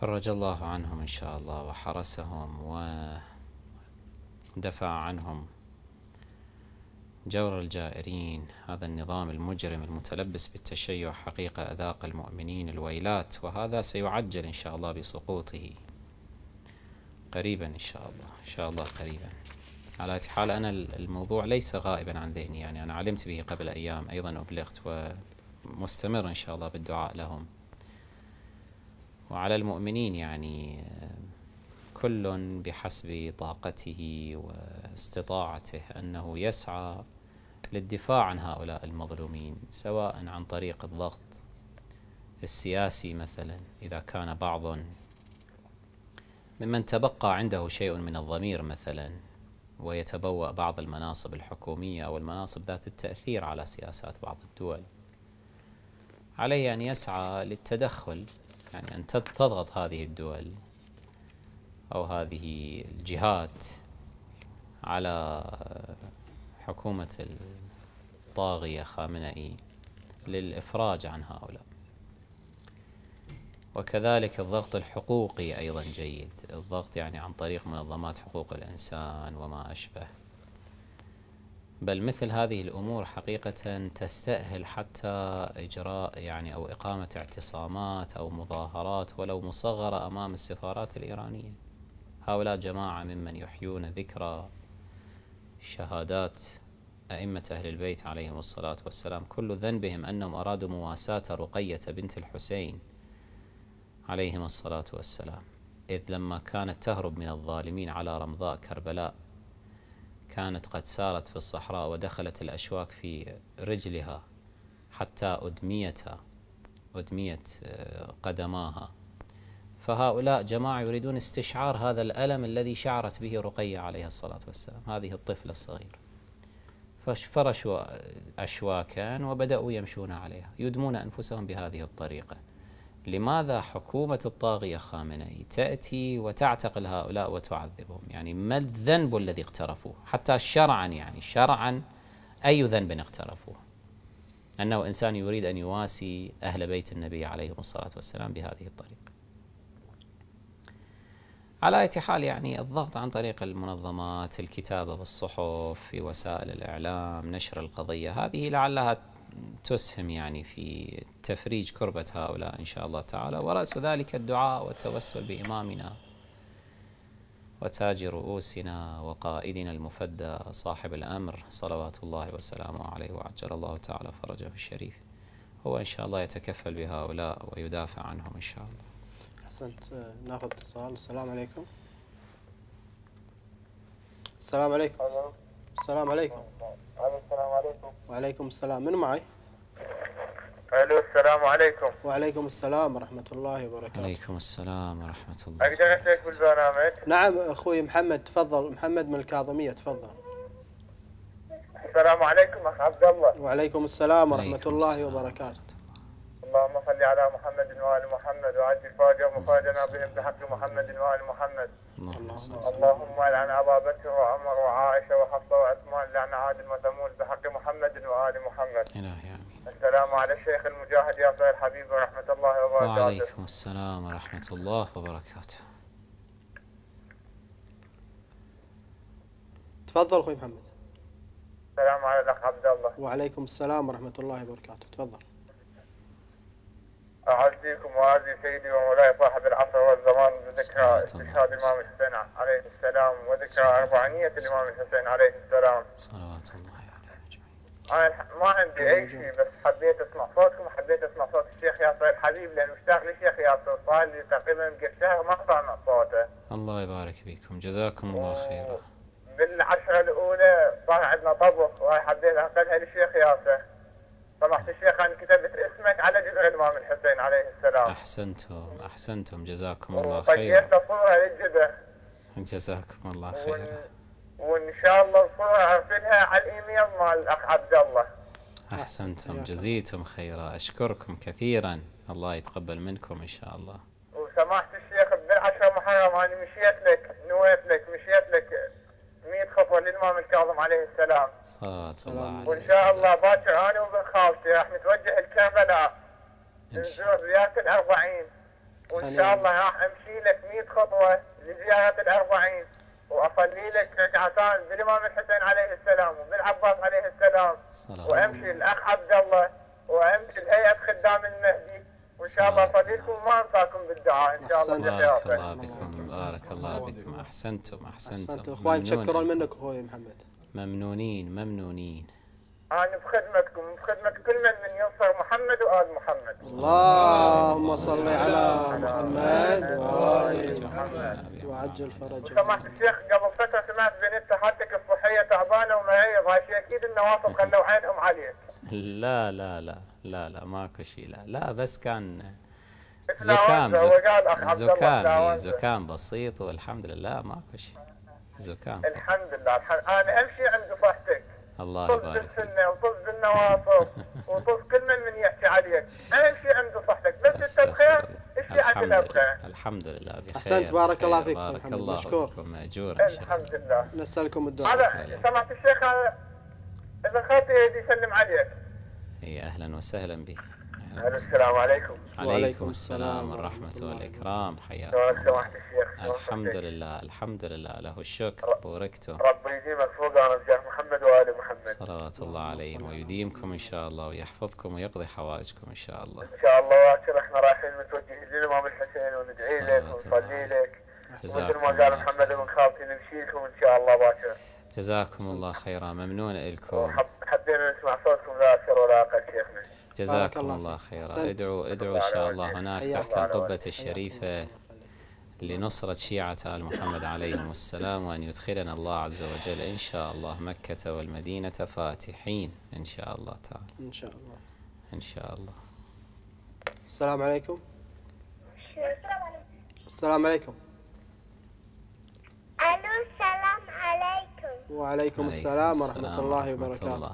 فرج الله عنهم إن شاء الله وحرسهم ودفع عنهم جور الجائرين هذا النظام المجرم المتلبس بالتشيع حقيقة أذاق المؤمنين الويلات وهذا سيعجل إن شاء الله بسقوطه قريبا إن شاء الله إن شاء الله قريبا على حال أنا الموضوع ليس غائبا عن ذهني يعني أنا علمت به قبل أيام أيضا أبلغت ومستمر إن شاء الله بالدعاء لهم وعلى المؤمنين يعني كل بحسب طاقته واستطاعته أنه يسعى للدفاع عن هؤلاء المظلومين سواء عن طريق الضغط السياسي مثلا إذا كان بعض ممن تبقى عنده شيء من الضمير مثلا ويتبوأ بعض المناصب الحكومية أو المناصب ذات التأثير على سياسات بعض الدول عليه أن يسعى للتدخل يعني أن تضغط هذه الدول أو هذه الجهات على حكومة الطاغية خامنئي للإفراج عن هؤلاء وكذلك الضغط الحقوقي أيضا جيد الضغط يعني عن طريق منظمات حقوق الإنسان وما أشبه بل مثل هذه الأمور حقيقة تستأهل حتى إجراء يعني أو إقامة اعتصامات أو مظاهرات ولو مصغرة أمام السفارات الإيرانية هؤلاء جماعة ممن يحيون ذكرى شهادات أئمة أهل البيت عليهم الصلاة والسلام كل ذنبهم أنهم أرادوا مواساة رقية بنت الحسين عليهم الصلاة والسلام إذ لما كانت تهرب من الظالمين على رمضاء كربلاء كانت قد سارت في الصحراء ودخلت الأشواك في رجلها حتى أدميتها أدميت آه، قدماها فهؤلاء جماعة يريدون استشعار هذا الألم الذي شعرت به رقية عليه الصلاة والسلام هذه الطفلة الصغيرة ففرشوا أشواكا وبدأوا يمشون عليها يدمون أنفسهم بهذه الطريقة لماذا حكومة الطاغية خامنئي تأتي وتعتقل هؤلاء وتعذبهم يعني ما الذنب الذي اقترفوه حتى شرعا يعني شرعا أي ذنب اقترفوه أنه إنسان يريد أن يواسي أهل بيت النبي عليه الصلاة والسلام بهذه الطريقة على أي حال يعني الضغط عن طريق المنظمات الكتابة بالصحف في وسائل الإعلام نشر القضية هذه لعلها تسهم يعني في تفريج كربة هؤلاء إن شاء الله تعالى ورأس ذلك الدعاء والتوسل بإمامنا وتاج رؤوسنا وقائدنا المفدى صاحب الأمر صلوات الله وسلامه عليه وعجل الله تعالى فرجه الشريف هو إن شاء الله يتكفل بهؤلاء ويدافع عنهم إن شاء الله أحسنت ناخذ اتصال السلام عليكم السلام عليكم السلام عليكم السلام عليكم وعليكم السلام من معي؟ الو السلام عليكم وعليكم السلام ورحمة الله وبركاته وعليكم السلام ورحمة الله أقدر أسألك بالبرنامج؟ نعم أخوي محمد تفضل محمد من الكاظمية تفضل السلام عليكم أخ عبد الله وعليكم السلام ورحمة الله وبركاته اللهم صل على محمد وآل محمد وعجل فاجر مفادنا بهم بحق محمد وآل محمد اللهم لعن ابا بكر وعمر وعائشه وحفصه وعثمان لعن عاد وثمود بحق محمد وال محمد. الهي امين. السلام على الشيخ المجاهد يا طير الحبيب ورحمه الله وبركاته. وعليكم السلام ورحمه الله وبركاته. تفضل اخوي محمد. السلام على الاخ عبد الله. وعليكم السلام ورحمه الله وبركاته، تفضل. أعزيكم وأعزي سيدي ومولاي صاحب العصر والزمان بذكرى استشهاد الإمام الحسين عليه السلام وذكرى أربعينية الإمام الحسين عليه السلام صلوات الله عليه أنا ما عندي أي شيء بس حبيت أسمع صوتكم وحبيت أسمع صوت الشيخ ياسر الحبيب لأن مشتاق للشيخ ياسر صار لي تقريبا يمكن شهر ما سامع صوته الله يبارك فيكم جزاكم الله خيرا بالعشرة الأولى صار عندنا طبخ وحبيت أنقلها للشيخ ياسر سمحت الشيخ عن كتابة اسمك على جزء الإمام الحسين عليه السلام أحسنتم أحسنتم جزاكم الله طيب، خير وطيرت صورة للجزء جزاكم الله خيرا وإن شاء الله الصورة أرسلها على الإيميل مع الأخ عبد الله أحسنتم جزيتم خيرا أشكركم كثيرا الله يتقبل منكم إن شاء الله وسماحة الشيخ بالعشرة محرم أنا مشيت لك نويت لك مشيت لك خطوه للامام الكاظم عليه السلام. صلاه الله عليه وان شاء الله باكر انا وابن خالتي راح نتوجه الكربلاء نزور زياره الأربعين وان شاء الله راح امشي لك 100 خطوه لزياره الأربعين واصلي لك ركعتان بالامام الحسين عليه السلام وبالعباس عليه السلام وامشي الاخ عبد الله وامشي الهيئه خدام المهدي وان شاء الله فضيلكم ما انساكم بالدعاء ان شاء الله بارك الله بكم بارك الله بكم احسنتم احسنتم احسنتم اخوان شكرا منك اخوي محمد ممنونين ممنونين أنا في خدمتكم في خدمة كل من من ينصر محمد وآل محمد اللهم صل على محمد وآل محمد وعجل فرجه سمعت الشيخ قبل فترة سمعت بنت حتى كفوحية تعبانة ومعيض هاي أكيد النواصب خلوا عينهم عليك لا لا لا لا لا ماكو شيء لا لا بس كان زكام زكام زكام, بسيط والحمد لله ماكو شيء زكام الحمد لله انا امشي عند صحتك الله يبارك فيك بالسنه وطز النواصب وطز كل من من يحكي عليك انا امشي عند صحتك بس انت بخير امشي عند الحمد لله بخير احسنت بارك الله فيك بارك الله مشكور ماجور الحمد لله نسالكم الدعاء سمعت الشيخ هذا خاطي خالتي يسلم عليك اي اهلا وسهلا بك السلام عليكم وعليكم السلام ورحمة الله والإكرام حياك الله الحمد لله الحمد لله له الشكر بوركته ربي يديمك فوق على محمد وآل محمد صلوات الله عليهم ويديمكم إن شاء الله ويحفظكم ويقضي حوائجكم إن شاء الله إن شاء الله وآخر إحنا رايحين متوجهين للإمام الحسين وندعي لك ونصلي لك مثل ما قال محمد بن خالتي نمشي لكم إن شاء الله باكر جزاكم الله خيرا ممنون لكم حبينا نسمع صوتكم ذا شيخنا جزاكم الله, خيرا ادعوا ادعوا ان شاء الله هناك تحت القبة الشريفة لنصرة شيعة آل محمد عليهم السلام وأن يدخلنا الله عز وجل إن شاء الله مكة والمدينة فاتحين إن شاء الله تعالى إن شاء الله إن شاء الله السلام عليكم السلام عليكم ألو السلام عليكم وعليكم السلام ورحمة الله وبركاته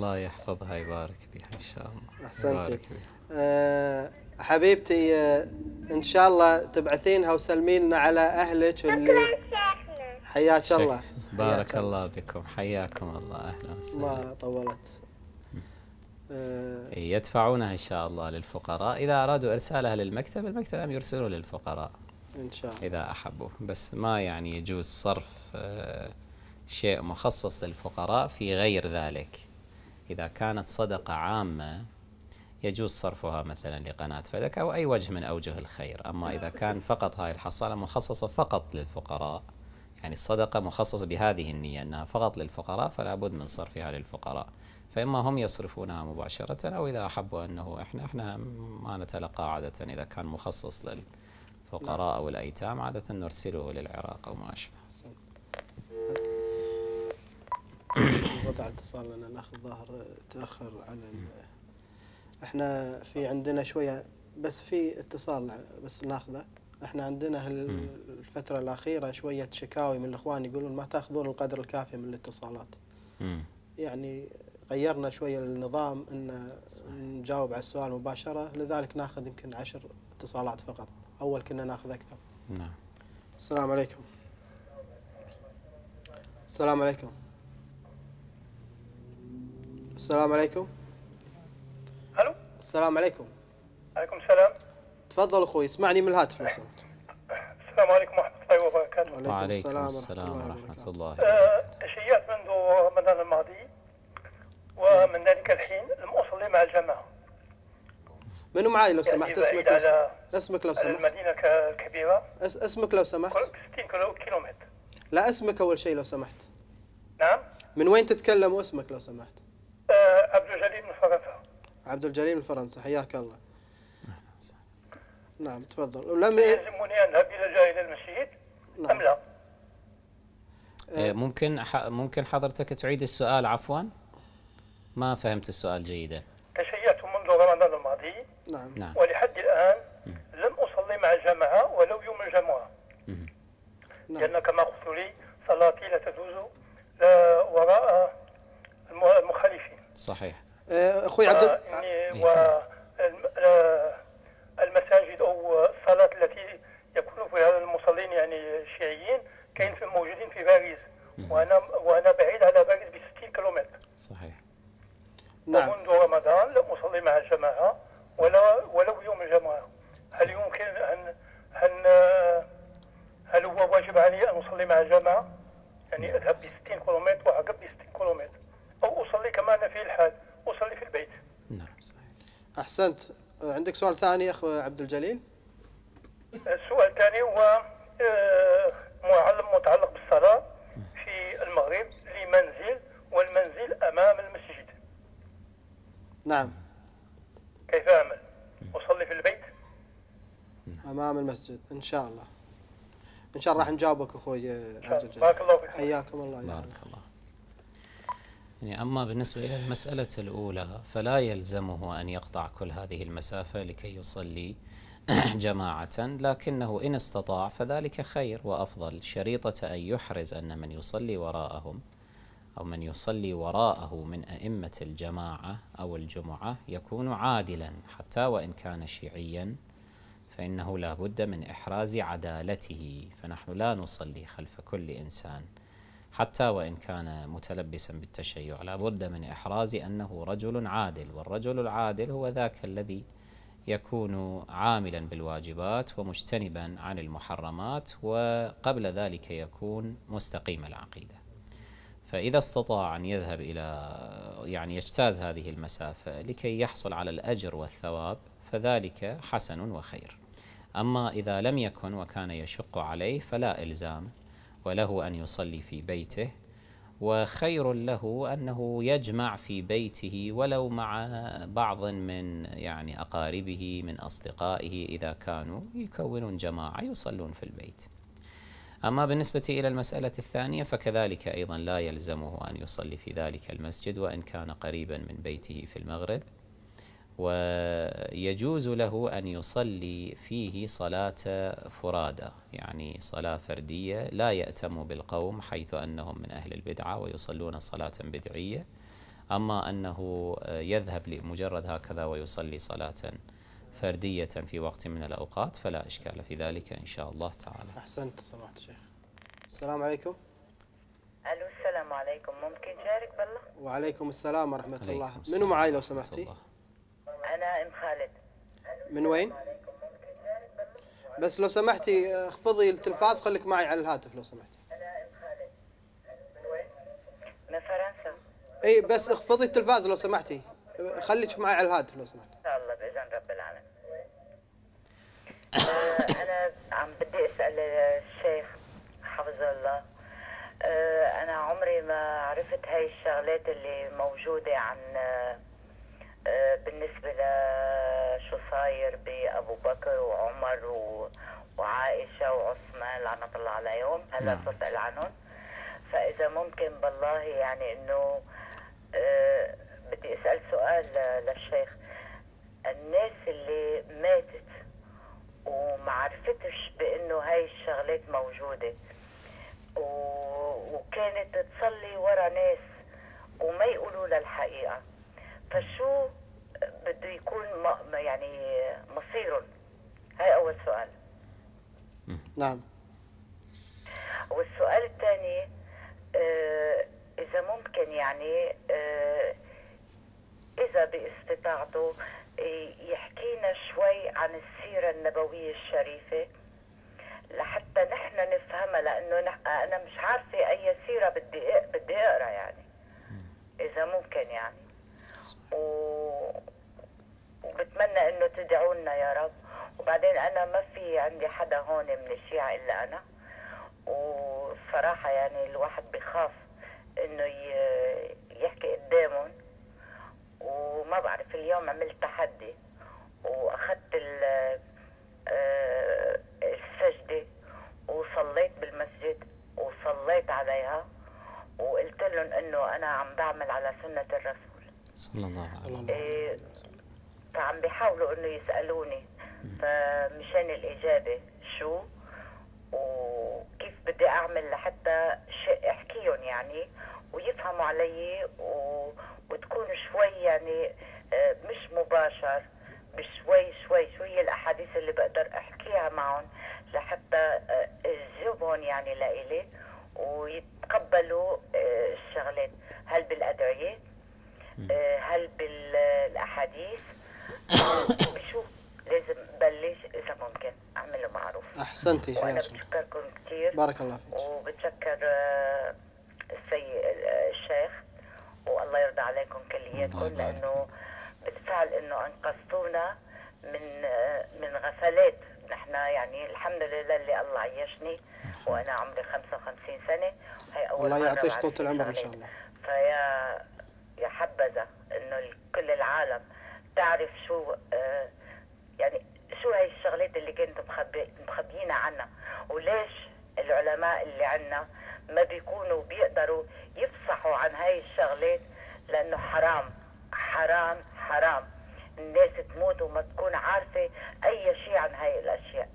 الله يحفظها يبارك بها ان شاء الله احسنتي أه حبيبتي آه، ان شاء الله تبعثينها وسلمينا على اهلك اللي حياك الله بارك الله بكم حياكم الله اهلا وسهلا ما طولت أه يدفعونها ان شاء الله للفقراء اذا ارادوا ارسالها للمكتب المكتب هم يرسلوا للفقراء ان شاء الله اذا احبوا بس ما يعني يجوز صرف أه شيء مخصص للفقراء في غير ذلك إذا كانت صدقة عامة يجوز صرفها مثلا لقناة فدك أو أي وجه من أوجه الخير أما إذا كان فقط هذه الحصالة مخصصة فقط للفقراء يعني الصدقة مخصصة بهذه النية أنها فقط للفقراء فلا بد من صرفها للفقراء فإما هم يصرفونها مباشرة أو إذا أحبوا أنه إحنا إحنا ما نتلقى عادة إذا كان مخصص للفقراء أو الأيتام عادة نرسله للعراق أو ما أشبه وضع الاتصال لنا الاخ الظاهر تاخر على احنا في عندنا شويه بس في اتصال بس ناخذه احنا عندنا الفترة الأخيرة شوية شكاوي من الإخوان يقولون ما تاخذون القدر الكافي من الاتصالات. يعني غيرنا شوية النظام أن نجاوب على السؤال مباشرة لذلك ناخذ يمكن عشر اتصالات فقط أول كنا ناخذ أكثر. نعم. السلام عليكم. السلام عليكم. السلام عليكم الو السلام عليكم عليكم السلام تفضل اخوي اسمعني من الهاتف لو سمحت السلام عليكم ورحمه الله وبركاته وعليكم, السلام, السلام ورحمه الله وبركاته, الله آه، منذ رمضان الماضي ومن ذلك الحين لم اصلي مع الجماعه منو معي لو يعني سمحت يعني اسمك لو سمحت اسمك لو سمحت المدينه الكبيره أس اسمك لو سمحت 60 كيلو كيلومتر لا اسمك اول شيء لو سمحت نعم من وين تتكلم واسمك لو سمحت آه، عبد الجليل من فرنسا عبد الجليل من فرنسا حياك الله نعم تفضل ولم يلزمني ان اذهب الى جاهل المسجد نعم. ام لا؟ آه، آه، ممكن ممكن حضرتك تعيد السؤال عفوا؟ ما فهمت السؤال جيدا. تشيعت منذ رمضان الماضي نعم, نعم. ولحد الان لم اصلي مع الجماعه ولو يوم الجمعه. نعم. لان كما قلت لي صلاتي لا تجوز وراء المخالفين. صحيح آه، اخوي عبد آه، يعني آه. إيه، المساجد او الصلاه التي يكون فيها المصلين يعني الشيعيين كاين في موجودين في باريس وانا وانا بعيد على باريس ب 60 كيلومتر صحيح نعم منذ رمضان لم اصلي مع الجماعه ولا ولو يوم الجماعه هل يمكن ان ان هل هو واجب علي ان اصلي مع الجماعه؟ يعني نعم. اذهب ب 60 كيلومتر واعقب ب 60 كيلومتر أو أصلي كما أنا في الحال أصلي في البيت نعم صحيح أحسنت عندك سؤال ثاني أخ عبد الجليل السؤال الثاني هو آه، معلم متعلق بالصلاة في المغرب لمنزل والمنزل أمام المسجد نعم كيف أعمل؟ أصلي في البيت؟ أمام المسجد إن شاء الله إن شاء الله راح نجاوبك أخوي آه، عبد الجليل بارك الله فيك حياكم الله يا بارك الله يعني أما بالنسبة إلى المسألة الأولى فلا يلزمه أن يقطع كل هذه المسافة لكي يصلي جماعة لكنه إن استطاع فذلك خير وأفضل شريطة أن يحرز أن من يصلي وراءهم أو من يصلي وراءه من أئمة الجماعة أو الجمعة يكون عادلا حتى وإن كان شيعيا فإنه لا بد من إحراز عدالته فنحن لا نصلي خلف كل إنسان حتى وإن كان متلبسا بالتشيع لا بد من إحراز أنه رجل عادل والرجل العادل هو ذاك الذي يكون عاملا بالواجبات ومجتنبا عن المحرمات وقبل ذلك يكون مستقيم العقيده. فاذا استطاع ان يذهب الى يعني يجتاز هذه المسافه لكي يحصل على الاجر والثواب فذلك حسن وخير. اما اذا لم يكن وكان يشق عليه فلا الزام وله أن يصلي في بيته وخير له أنه يجمع في بيته ولو مع بعض من يعني أقاربه من أصدقائه إذا كانوا يكونون جماعة يصلون في البيت أما بالنسبة إلى المسألة الثانية فكذلك أيضا لا يلزمه أن يصلي في ذلك المسجد وإن كان قريبا من بيته في المغرب ويجوز له أن يصلي فيه صلاة فرادى يعني صلاة فردية لا يأتم بالقوم حيث أنهم من أهل البدعة ويصلون صلاة بدعية أما أنه يذهب لمجرد هكذا ويصلي صلاة فردية في وقت من الأوقات فلا إشكال في ذلك إن شاء الله تعالى أحسنت سمعت شيخ السلام عليكم ألو السلام عليكم ممكن جارك بالله وعليكم السلام ورحمة الله منو معاي لو سمحتي الله. أنا أم خالد من وين؟ بس لو سمحتي اخفضي التلفاز خليك معي على الهاتف لو سمحتي أنا أم خالد من وين؟ من فرنسا اي بس اخفضي التلفاز لو سمحتي خليك معي على الهاتف لو سمحتي ان شاء الله باذن رب العالمين آه، انا عم بدي اسال الشيخ حفظه الله آه، انا عمري ما عرفت هاي الشغلات اللي موجوده عن آه، آه، بالنسبة لشو صاير بأبو بكر وعمر و... وعائشة وعثمان لعنة الله عليهم هلا نعم. بتسأل عنهم فإذا ممكن بالله يعني إنه آه، بدي أسأل سؤال للشيخ الناس اللي ماتت ومعرفتش بإنه هاي الشغلات موجودة و... وكانت تصلي ورا ناس وما يقولوا لها الحقيقة فشو بده يكون يعني مصيرهم هاي أول سؤال نعم والسؤال الثاني آه إذا ممكن يعني آه إذا باستطاعته يحكينا شوي عن السيرة النبوية الشريفة لحتى نحن نفهمها لأنه أنا مش عارفة أي سيرة بدي بدي أقرأ يعني إذا ممكن يعني وبتمنى انه تدعوا لنا يا رب وبعدين انا ما في عندي حدا هون من الشيعة الا انا وصراحة يعني الواحد بخاف انه يحكي قدامهم وما بعرف اليوم عملت تحدي واخذت آه، السجدة وصليت بالمسجد وصليت عليها وقلت لهم انه انا عم بعمل على سنة الرسول صلى الله عليه وسلم إيه عم بيحاولوا انه يسالوني فمشان الاجابه شو وكيف بدي اعمل لحتى شيء احكيهم يعني ويفهموا علي و... وتكون شوي يعني آه، مش مباشر بشوي شوي شو هي الاحاديث اللي بقدر احكيها معهم لحتى آه، اجيبهم يعني لإلي ويتقبلوا آه، الشغلات هل بالادعيه آه، هل بالاحاديث بشوف لازم بلش اذا ممكن اعمل له معروف احسنتي وانا بتشكركم كثير بارك الله فيك وبتشكر آه، السيد الشيخ والله يرضى عليكم كلياتكم لانه بالفعل انه انقذتونا من آه، من غفلات نحن يعني الحمد لله اللي الله عيشني وانا عمري 55 سنه هي اول الله يعطيك طول العمر ان شاء الله فيا يا حبذا انه كل العالم تعرف شو آه، يعني شو هاي الشغلات اللي كانت مخبي مخبيينها عنا وليش العلماء اللي عنا ما بيكونوا بيقدروا يفصحوا عن هاي الشغلات لانه حرام حرام حرام الناس تموت وما تكون عارفة أي شيء عن هاي الأشياء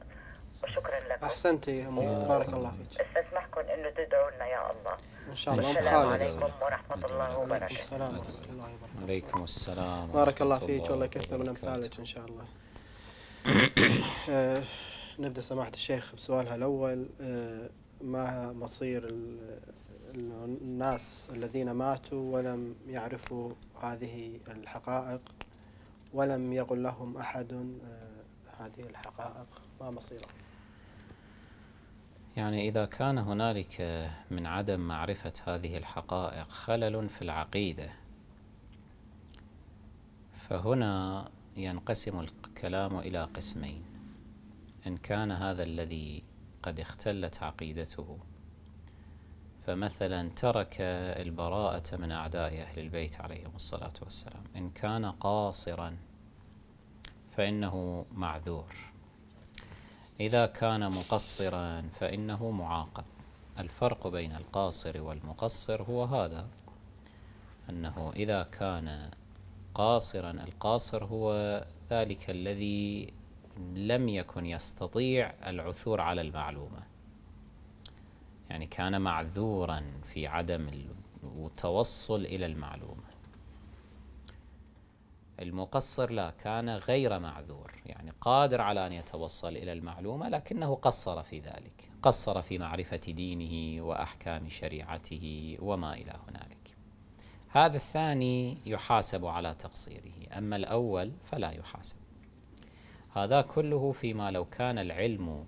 وشكرا لكم احسنتي يا امي بارك الله فيك استسمحكم انه تدعوا لنا يا الله ان شاء الله السلام عليكم ورحمه الله وبركاته السلام ورحمه الله وبركاته وعليكم السلام بارك الله فيك والله يكثر من امثالك ان شاء الله نبدا سماحه الشيخ بسؤالها الاول آه، ما مصير الناس الذين ماتوا ولم يعرفوا هذه الحقائق ولم يقل لهم احد آه، هذه الحقائق ما مصيرهم يعني إذا كان هنالك آه، من عدم معرفة هذه الحقائق خلل في العقيدة فهنا ينقسم الكلام إلى قسمين إن كان هذا الذي قد اختلت عقيدته فمثلا ترك البراءة من أعداء أهل البيت عليهم الصلاة والسلام إن كان قاصرا فإنه معذور إذا كان مقصرا فإنه معاقب الفرق بين القاصر والمقصر هو هذا أنه إذا كان قاصرا القاصر هو ذلك الذي لم يكن يستطيع العثور على المعلومة يعني كان معذورا في عدم التوصل إلى المعلومة المقصر لا كان غير معذور يعني قادر على أن يتوصل إلى المعلومة لكنه قصر في ذلك قصر في معرفة دينه وأحكام شريعته وما إلى هنالك هذا الثاني يحاسب على تقصيره أما الأول فلا يحاسب هذا كله فيما لو كان العلم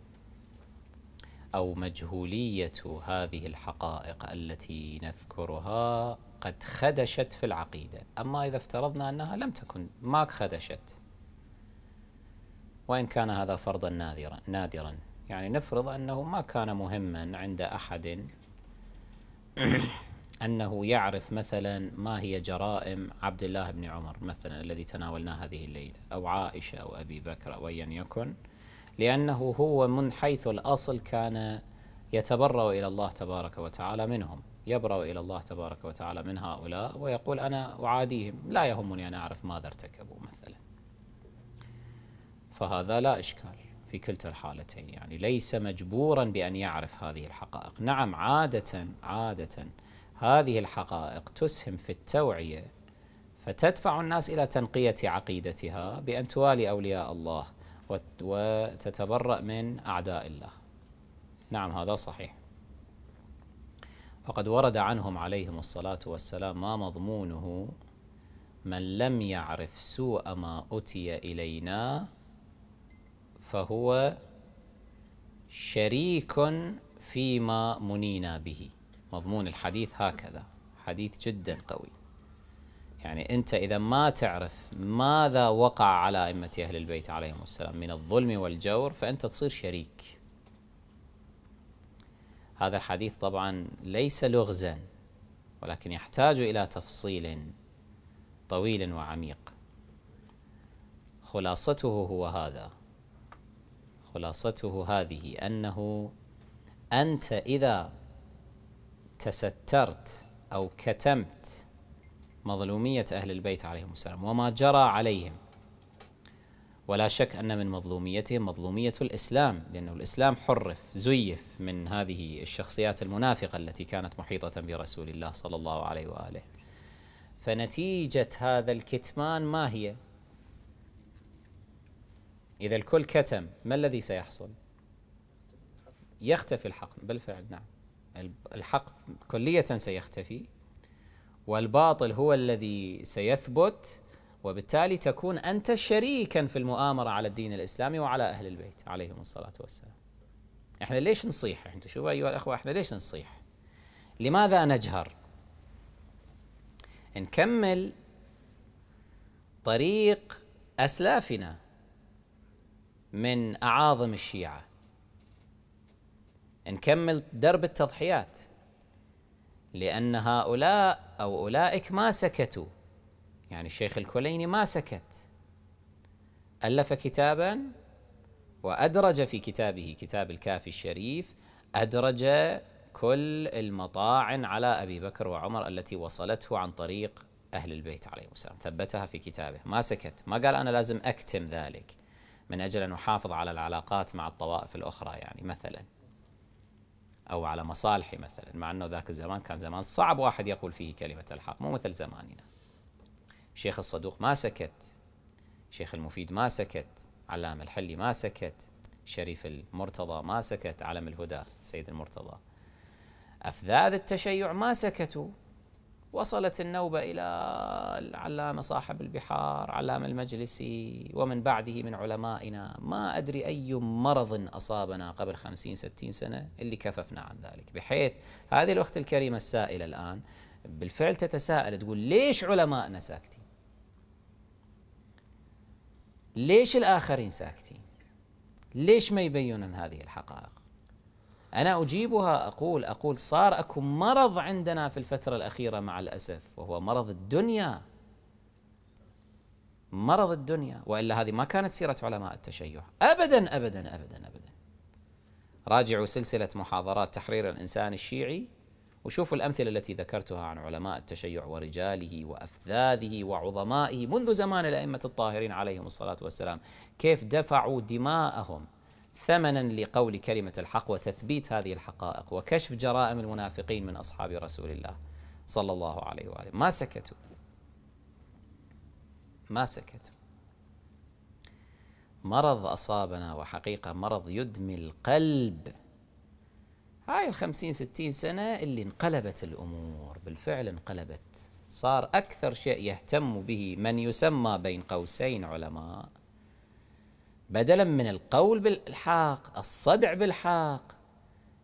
أو مجهولية هذه الحقائق التي نذكرها قد خدشت في العقيدة أما إذا افترضنا أنها لم تكن ما خدشت وإن كان هذا فرضا نادرا نادرا يعني نفرض أنه ما كان مهما عند أحد أنه يعرف مثلا ما هي جرائم عبد الله بن عمر مثلا الذي تناولناه هذه الليلة أو عائشة أو أبي بكر أو أيا يكن لأنه هو من حيث الأصل كان يتبرأ إلى الله تبارك وتعالى منهم يبرأ إلى الله تبارك وتعالى من هؤلاء ويقول أنا أعاديهم لا يهمني أن أعرف ماذا ارتكبوا مثلا فهذا لا إشكال في كلتا الحالتين يعني ليس مجبورا بأن يعرف هذه الحقائق نعم عادة عادة هذه الحقائق تسهم في التوعية فتدفع الناس إلى تنقية عقيدتها بأن توالي أولياء الله وتتبرأ من أعداء الله نعم هذا صحيح فقد ورد عنهم عليهم الصلاة والسلام ما مضمونه من لم يعرف سوء ما أتي إلينا فهو شريك فيما منينا به مضمون الحديث هكذا حديث جدا قوي يعني أنت إذا ما تعرف ماذا وقع على أئمة أهل البيت عليهم السلام من الظلم والجور فأنت تصير شريك هذا الحديث طبعا ليس لغزا ولكن يحتاج الى تفصيل طويل وعميق خلاصته هو هذا خلاصته هذه انه انت اذا تسترت او كتمت مظلوميه اهل البيت عليهم السلام وما جرى عليهم ولا شك أن من مظلوميتهم مظلومية الإسلام لأن الإسلام حرف زيف من هذه الشخصيات المنافقة التي كانت محيطة برسول الله صلى الله عليه وآله فنتيجة هذا الكتمان ما هي؟ إذا الكل كتم ما الذي سيحصل؟ يختفي الحق بالفعل نعم الحق كلية سيختفي والباطل هو الذي سيثبت وبالتالي تكون أنت شريكا في المؤامرة على الدين الإسلامي وعلى أهل البيت عليهم الصلاة والسلام احنا ليش نصيح انتم شوفوا أيها الأخوة احنا ليش نصيح لماذا نجهر نكمل طريق أسلافنا من أعاظم الشيعة نكمل درب التضحيات لأن هؤلاء أو أولئك ما سكتوا يعني الشيخ الكليني ما سكت ألف كتابا وأدرج في كتابه كتاب الكافي الشريف أدرج كل المطاعن على أبي بكر وعمر التي وصلته عن طريق أهل البيت عليهم السلام ثبتها في كتابه ما سكت ما قال أنا لازم أكتم ذلك من أجل أن أحافظ على العلاقات مع الطوائف الأخرى يعني مثلا أو على مصالحي مثلا مع أنه ذاك الزمان كان زمان صعب واحد يقول فيه كلمة الحق مو مثل زماننا شيخ الصدوق ما سكت شيخ المفيد ما سكت علام الحلي ما سكت شريف المرتضى ما سكت علم الهدى سيد المرتضى أفذاذ التشيع ما سكتوا وصلت النوبة إلى العلامة صاحب البحار علام المجلسي ومن بعده من علمائنا ما أدري أي مرض أصابنا قبل خمسين ستين سنة اللي كففنا عن ذلك بحيث هذه الأخت الكريمة السائلة الآن بالفعل تتساءل تقول ليش علمائنا ساكتين ليش الآخرين ساكتين ليش ما يبينون هذه الحقائق أنا أجيبها أقول أقول صار أكو مرض عندنا في الفترة الأخيرة مع الأسف وهو مرض الدنيا مرض الدنيا وإلا هذه ما كانت سيرة علماء التشيع أبدا أبدا أبدا أبدا راجعوا سلسلة محاضرات تحرير الإنسان الشيعي وشوفوا الأمثلة التي ذكرتها عن علماء التشيع ورجاله وأفذاذه وعظمائه منذ زمان الأئمة الطاهرين عليهم الصلاة والسلام كيف دفعوا دماءهم ثمنا لقول كلمة الحق وتثبيت هذه الحقائق وكشف جرائم المنافقين من أصحاب رسول الله صلى الله عليه وآله ما سكتوا ما سكتوا مرض أصابنا وحقيقة مرض يدمي القلب هاي الخمسين ستين سنة اللي انقلبت الأمور بالفعل انقلبت صار أكثر شيء يهتم به من يسمى بين قوسين علماء بدلا من القول بالحق الصدع بالحق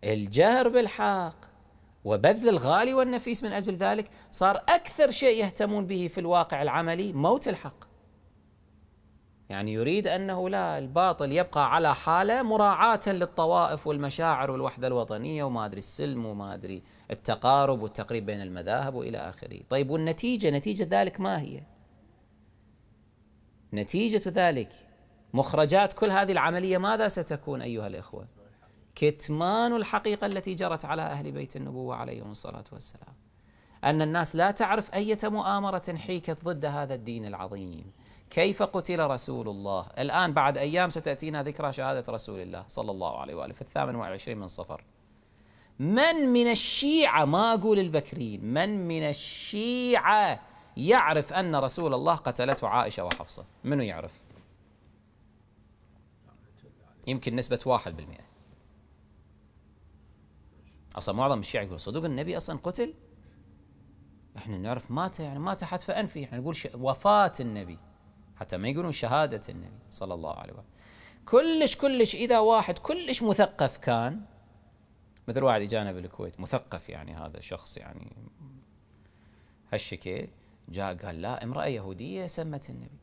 الجهر بالحق وبذل الغالي والنفيس من أجل ذلك صار أكثر شيء يهتمون به في الواقع العملي موت الحق يعني يريد أنه لا الباطل يبقى على حاله مراعاة للطوائف والمشاعر والوحدة الوطنية وما أدري السلم وما أدري التقارب والتقريب بين المذاهب وإلى آخره طيب والنتيجة نتيجة ذلك ما هي نتيجة ذلك مخرجات كل هذه العملية ماذا ستكون أيها الإخوة كتمان الحقيقة التي جرت على أهل بيت النبوة عليهم الصلاة والسلام أن الناس لا تعرف أي مؤامرة حيكت ضد هذا الدين العظيم كيف قتل رسول الله الآن بعد أيام ستأتينا ذكرى شهادة رسول الله صلى الله عليه وآله في الثامن والعشرين من صفر من من الشيعة ما أقول البكريين من من الشيعة يعرف أن رسول الله قتلته عائشة وحفصة منو يعرف يمكن نسبة واحد بالمئة أصلا معظم الشيعة يقول صدق النبي أصلا قتل احنا نعرف مات يعني مات حتف أنفي إحنا نقول وفاة النبي حتى ما يقولون شهادة النبي صلى الله عليه وسلم كلش كلش إذا واحد كلش مثقف كان مثل واحد اجانا بالكويت مثقف يعني هذا الشخص يعني هالشكل جاء قال لا امرأة يهودية سمت النبي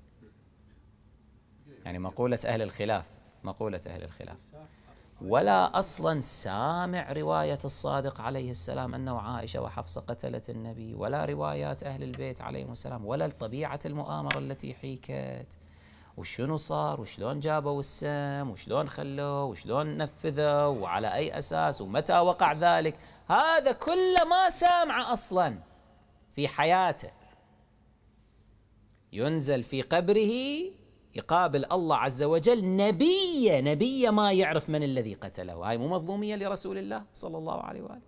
يعني مقولة أهل الخلاف مقولة أهل الخلاف ولا اصلا سامع روايه الصادق عليه السلام انه عائشه وحفصه قتلت النبي ولا روايات اهل البيت عليهم السلام ولا طبيعه المؤامره التي حيكت وشنو صار وشلون جابوا السم وشلون خلوه وشلون نفذوا وعلى اي اساس ومتى وقع ذلك هذا كله ما سامعه اصلا في حياته ينزل في قبره يقابل الله عز وجل نبي نبي ما يعرف من الذي قتله هاي مو مظلومية لرسول الله صلى الله عليه وآله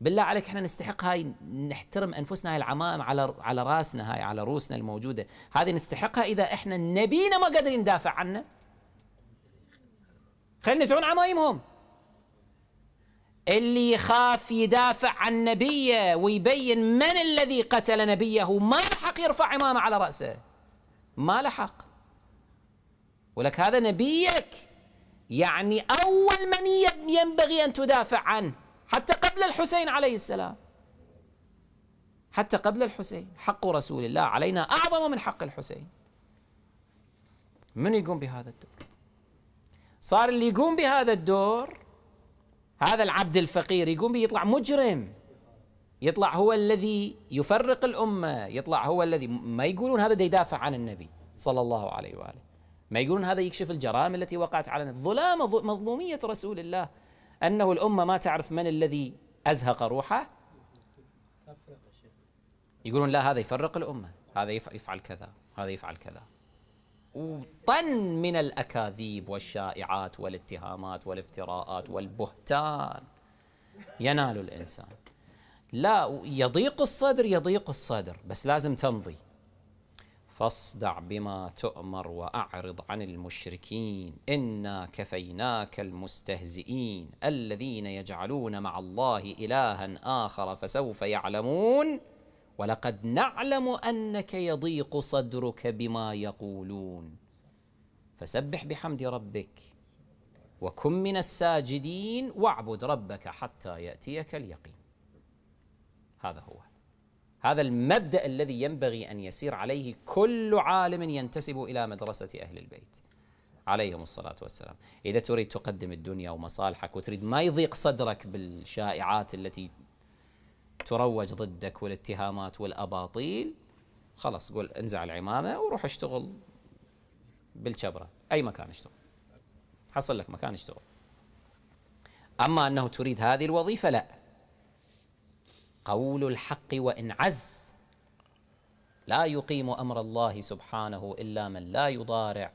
بالله عليك احنا نستحق هاي نحترم انفسنا هاي العمائم على على راسنا هاي على روسنا الموجوده هذه نستحقها اذا احنا نبينا ما قادرين ندافع عنه خلينا نزعون عمايمهم اللي يخاف يدافع عن نبيه ويبين من الذي قتل نبيه ما يلحق يرفع عمامه على راسه ما له حق ولك هذا نبيك يعني أول من ينبغي أن تدافع عنه حتى قبل الحسين عليه السلام حتى قبل الحسين حق رسول الله علينا أعظم من حق الحسين من يقوم بهذا الدور صار اللي يقوم بهذا الدور هذا العبد الفقير يقوم به يطلع مجرم يطلع هو الذي يفرق الامه يطلع هو الذي ما يقولون هذا يدافع عن النبي صلى الله عليه واله ما يقولون هذا يكشف الجرائم التي وقعت على ظلام مظلوميه رسول الله انه الامه ما تعرف من الذي ازهق روحه يقولون لا هذا يفرق الامه هذا يفعل كذا هذا يفعل كذا وطن من الاكاذيب والشائعات والاتهامات والافتراءات والبهتان ينال الانسان لا يضيق الصدر يضيق الصدر بس لازم تمضي فاصدع بما تؤمر واعرض عن المشركين انا كفيناك المستهزئين الذين يجعلون مع الله الها اخر فسوف يعلمون ولقد نعلم انك يضيق صدرك بما يقولون فسبح بحمد ربك وكن من الساجدين واعبد ربك حتى ياتيك اليقين هذا هو هذا المبدا الذي ينبغي ان يسير عليه كل عالم ينتسب الى مدرسه اهل البيت عليهم الصلاه والسلام اذا تريد تقدم الدنيا ومصالحك وتريد ما يضيق صدرك بالشائعات التي تروج ضدك والاتهامات والاباطيل خلاص قول انزع العمامه وروح اشتغل بالشبره اي مكان اشتغل حصل لك مكان اشتغل اما انه تريد هذه الوظيفه لا قول الحق وإن عز لا يقيم أمر الله سبحانه إلا من لا يضارع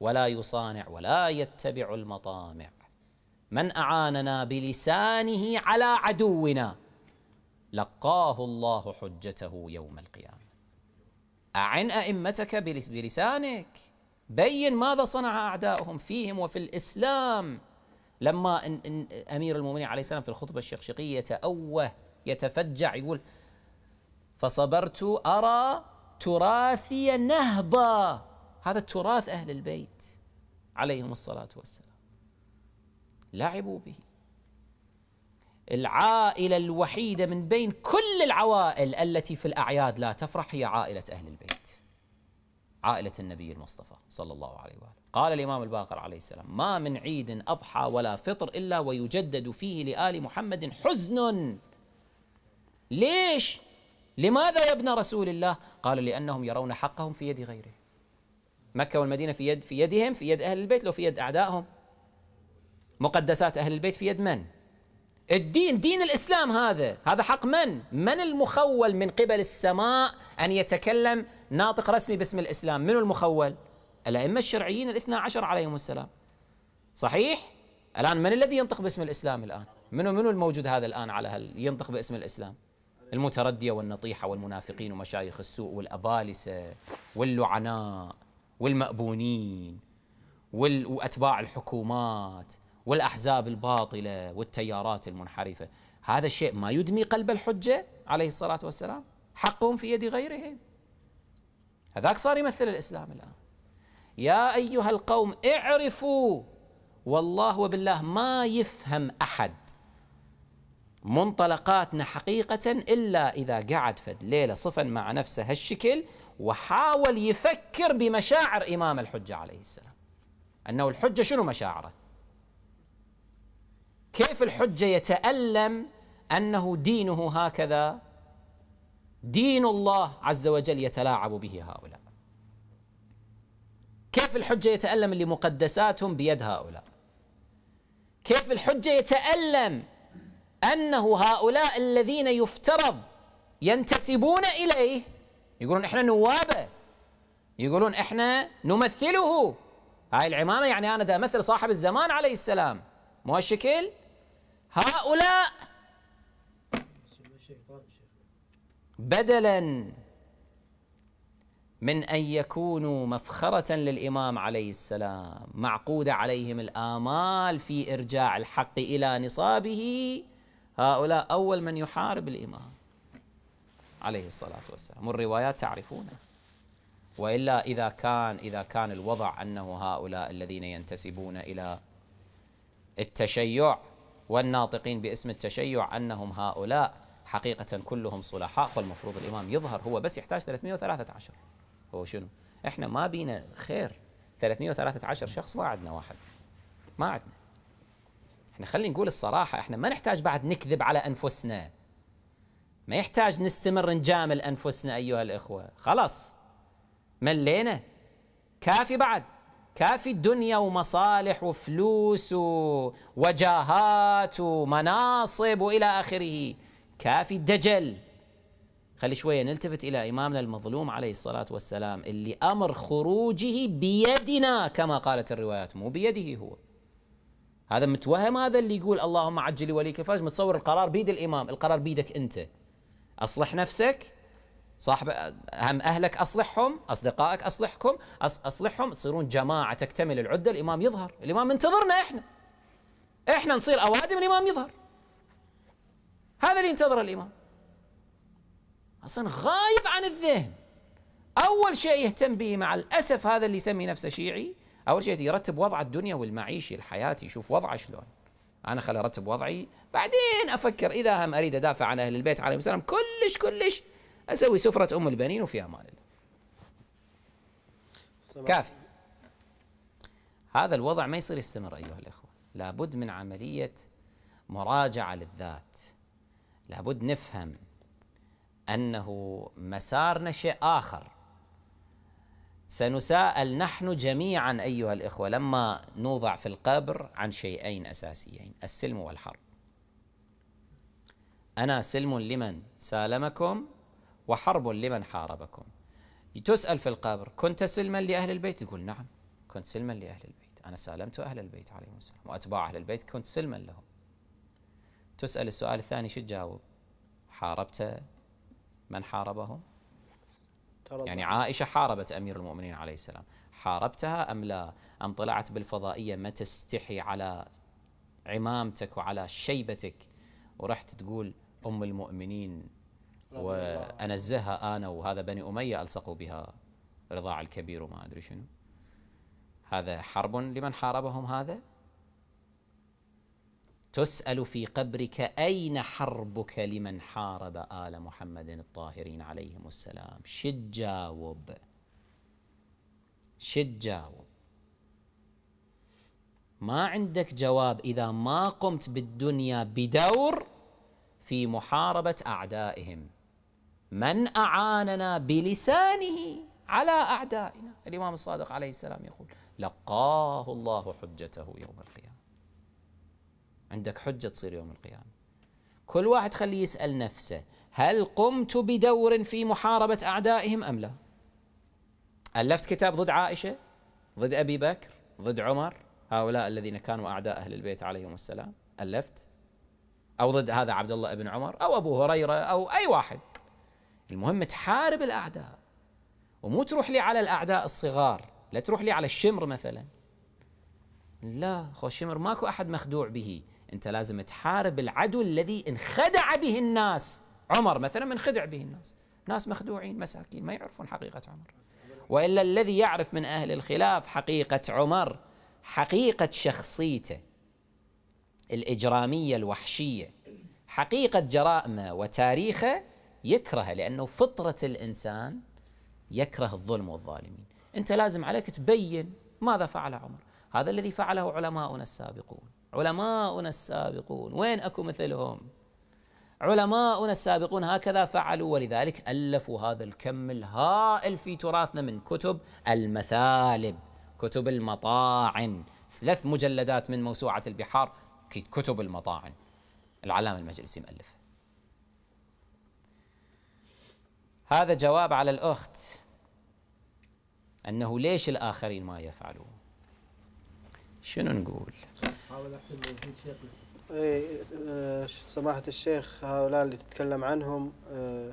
ولا يصانع ولا يتبع المطامع من أعاننا بلسانه على عدونا لقاه الله حجته يوم القيامة أعن أئمتك بلسانك بين ماذا صنع أعداؤهم فيهم وفي الإسلام لما أمير المؤمنين عليه السلام في الخطبة الشقشقية تأوه يتفجع يقول فصبرت أرى تراثي نهبا هذا التراث أهل البيت عليهم الصلاة والسلام لعبوا به العائلة الوحيدة من بين كل العوائل التي في الأعياد لا تفرح هي عائلة أهل البيت عائلة النبي المصطفى صلى الله عليه وآله قال الإمام الباقر عليه السلام ما من عيد أضحى ولا فطر إلا ويجدد فيه لآل محمد حزن ليش؟ لماذا يا ابن رسول الله؟ قال لأنهم يرون حقهم في يد غيره مكة والمدينة في يد في يدهم في يد أهل البيت لو في يد أعدائهم مقدسات أهل البيت في يد من؟ الدين دين الإسلام هذا هذا حق من؟ من المخول من قبل السماء أن يتكلم ناطق رسمي باسم الإسلام من المخول؟ الأئمة الشرعيين الاثنى عشر عليهم السلام صحيح؟ الآن من الذي ينطق باسم الإسلام الآن؟ منو منو الموجود هذا الآن على هل ينطق باسم الإسلام؟ المتردية والنطيحة والمنافقين ومشايخ السوء والأبالسة واللعناء والمأبونين وأتباع الحكومات والأحزاب الباطلة والتيارات المنحرفة هذا الشيء ما يدمي قلب الحجة عليه الصلاة والسلام حقهم في يد غيرهم هذاك صار يمثل الإسلام الآن يا أيها القوم اعرفوا والله وبالله ما يفهم أحد منطلقاتنا حقيقة إلا إذا قعد فد ليلة صفن مع نفسه هالشكل وحاول يفكر بمشاعر إمام الحجة عليه السلام أنه الحجة شنو مشاعره كيف الحجة يتألم أنه دينه هكذا دين الله عز وجل يتلاعب به هؤلاء كيف الحجة يتألم اللي مقدساتهم بيد هؤلاء كيف الحجة يتألم أنه هؤلاء الذين يفترض ينتسبون إليه يقولون إحنا نوابه يقولون إحنا نمثله هاي العمامة يعني أنا دا أمثل صاحب الزمان عليه السلام مو هالشكل هؤلاء بدلا من أن يكونوا مفخرة للإمام عليه السلام معقودة عليهم الآمال في إرجاع الحق إلى نصابه هؤلاء أول من يحارب الإمام عليه الصلاة والسلام والروايات تعرفونها وإلا إذا كان إذا كان الوضع أنه هؤلاء الذين ينتسبون إلى التشيع والناطقين باسم التشيع أنهم هؤلاء حقيقة كلهم صلحاء فالمفروض الإمام يظهر هو بس يحتاج 313 هو شنو؟ احنا ما بينا خير 313 شخص ما عندنا واحد ما عندنا احنا خلينا نقول الصراحة احنا ما نحتاج بعد نكذب على أنفسنا ما يحتاج نستمر نجامل أنفسنا أيها الإخوة خلاص ملينا كافي بعد كافي الدنيا ومصالح وفلوس ووجاهات ومناصب وإلى آخره كافي الدجل خلي شوية نلتفت إلى إمامنا المظلوم عليه الصلاة والسلام اللي أمر خروجه بيدنا كما قالت الروايات مو بيده هو هذا متوهم هذا اللي يقول اللهم عجل وليك الفرج متصور القرار بيد الامام القرار بيدك انت اصلح نفسك صاحب هم اهلك اصلحهم اصدقائك اصلحكم اصلحهم تصيرون جماعه تكتمل العده الامام يظهر الامام منتظرنا احنا احنا نصير اوادم الامام يظهر هذا اللي ينتظره الامام اصلا غايب عن الذهن اول شيء يهتم به مع الاسف هذا اللي يسمي نفسه شيعي اول شيء يرتب وضعه الدنيوي المعيشي الحياتي يشوف وضعه شلون انا خل ارتب وضعي بعدين افكر اذا هم اريد ادافع عن اهل البيت عليهم السلام كلش كلش اسوي سفره ام البنين وفي امان الله كافي هذا الوضع ما يصير يستمر ايها الاخوه لابد من عمليه مراجعه للذات لابد نفهم انه مسارنا شيء اخر سنساءل نحن جميعا ايها الاخوه لما نوضع في القبر عن شيئين اساسيين السلم والحرب. انا سلم لمن سالمكم وحرب لمن حاربكم. تسال في القبر كنت سلما لاهل البيت؟ يقول نعم كنت سلما لاهل البيت، انا سالمت اهل البيت عليهم السلام واتباع اهل البيت كنت سلما لهم. تسال السؤال الثاني شو تجاوب؟ حاربت من حاربهم؟ الله يعني عائشة حاربت أمير المؤمنين عليه السلام حاربتها أم لا أم طلعت بالفضائية ما تستحي على عمامتك وعلى شيبتك ورحت تقول أم المؤمنين وأنزهها أنا وهذا بني أمية ألصقوا بها رضاع الكبير وما أدري شنو هذا حرب لمن حاربهم هذا تسأل في قبرك أين حربك لمن حارب آل محمد الطاهرين عليهم السلام شجاوب شجاوب ما عندك جواب إذا ما قمت بالدنيا بدور في محاربة أعدائهم من أعاننا بلسانه على أعدائنا الإمام الصادق عليه السلام يقول لقاه الله حجته يوم القيامة عندك حجة تصير يوم القيامة كل واحد خليه يسأل نفسه هل قمت بدور في محاربة أعدائهم أم لا ألفت كتاب ضد عائشة ضد أبي بكر ضد عمر هؤلاء الذين كانوا أعداء أهل البيت عليهم السلام ألفت أو ضد هذا عبد الله بن عمر أو أبو هريرة أو أي واحد المهم تحارب الأعداء ومو تروح لي على الأعداء الصغار لا تروح لي على الشمر مثلا لا خو الشمر ماكو أحد مخدوع به انت لازم تحارب العدو الذي انخدع به الناس عمر مثلا منخدع به الناس ناس مخدوعين مساكين ما يعرفون حقيقة عمر وإلا الذي يعرف من أهل الخلاف حقيقة عمر حقيقة شخصيته الإجرامية الوحشية حقيقة جرائمه وتاريخه يكرهه لأنه فطرة الإنسان يكره الظلم والظالمين أنت لازم عليك تبين ماذا فعل عمر هذا الذي فعله علماؤنا السابقون علماؤنا السابقون وين اكو مثلهم علماؤنا السابقون هكذا فعلوا ولذلك الفوا هذا الكم الهائل في تراثنا من كتب المثالب كتب المطاعن ثلاث مجلدات من موسوعه البحار كتب المطاعن العلامه المجلسي مؤلفها هذا جواب على الاخت انه ليش الاخرين ما يفعلون شنو نقول اي آه، سماحة الشيخ هؤلاء اللي تتكلم عنهم آه،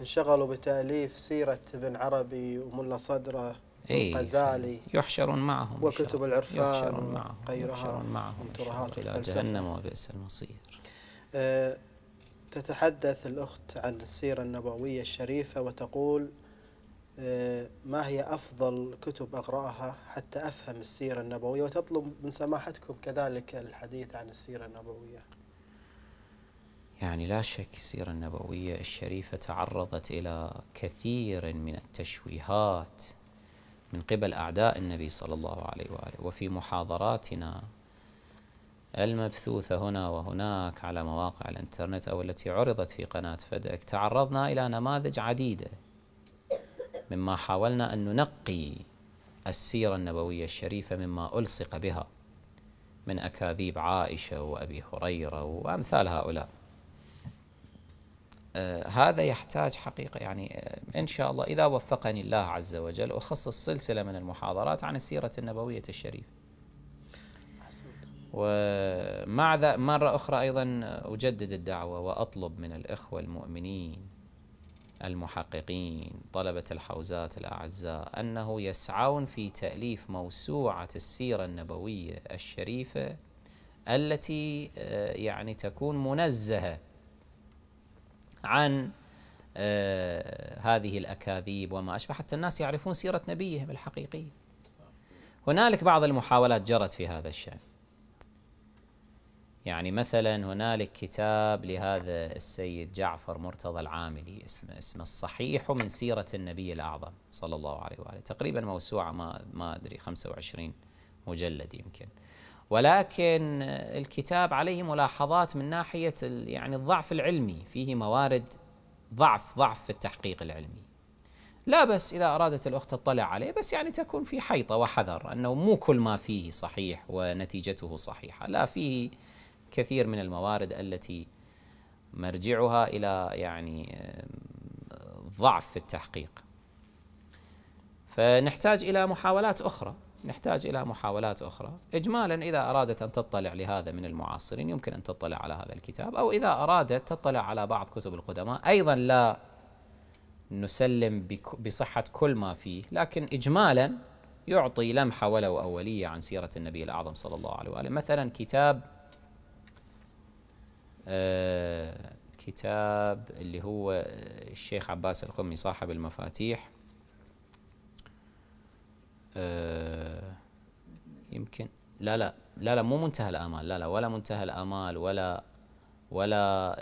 انشغلوا بتأليف سيرة ابن عربي وملا صدره إيه، والغزالي يحشرون معهم وكتب العرفان وغيرها معهم ترهات إلى جهنم وبئس المصير آه، تتحدث الأخت عن السيرة النبوية الشريفة وتقول آه، ما هي أفضل كتب أقرأها حتى أفهم السيرة النبوية وتطلب من سماحتكم كذلك الحديث عن السيرة النبوية يعني لا شك السيرة النبوية الشريفة تعرضت إلى كثير من التشويهات من قبل أعداء النبي صلى الله عليه وآله وفي محاضراتنا المبثوثة هنا وهناك على مواقع الإنترنت أو التي عرضت في قناة فدك تعرضنا إلى نماذج عديدة مما حاولنا أن ننقي السيرة النبوية الشريفة مما ألصق بها من أكاذيب عائشة وأبي هريرة وأمثال هؤلاء آه هذا يحتاج حقيقة يعني آه إن شاء الله إذا وفقني الله عز وجل أخصص سلسلة من المحاضرات عن السيرة النبوية الشريفة ومع ذا مرة أخرى أيضا أجدد الدعوة وأطلب من الإخوة المؤمنين المحققين طلبة الحوزات الأعزاء أنه يسعون في تأليف موسوعة السيرة النبوية الشريفة التي آه، يعني تكون منزهة عن آه، هذه الأكاذيب وما أشبه حتى الناس يعرفون سيرة نبيهم الحقيقية هنالك بعض المحاولات جرت في هذا الشأن يعني مثلا هنالك كتاب لهذا السيد جعفر مرتضى العاملي اسمه اسمه الصحيح من سيرة النبي الأعظم صلى الله عليه وآله تقريبا موسوعة ما ما أدري 25 مجلد يمكن ولكن الكتاب عليه ملاحظات من ناحية يعني الضعف العلمي فيه موارد ضعف ضعف في التحقيق العلمي لا بس إذا أرادت الأخت تطلع عليه بس يعني تكون في حيطة وحذر أنه مو كل ما فيه صحيح ونتيجته صحيحة لا فيه كثير من الموارد التي مرجعها الى يعني ضعف في التحقيق فنحتاج الى محاولات اخرى نحتاج الى محاولات اخرى اجمالا اذا ارادت ان تطلع لهذا من المعاصرين يمكن ان تطلع على هذا الكتاب او اذا ارادت تطلع على بعض كتب القدماء ايضا لا نسلم بصحه كل ما فيه لكن اجمالا يعطي لمحه ولو اوليه عن سيره النبي الاعظم صلى الله عليه واله مثلا كتاب آه، كتاب اللي هو الشيخ عباس القمي صاحب المفاتيح آه، يمكن لا لا لا لا مو منتهى الامال لا لا ولا منتهى الامال ولا ولا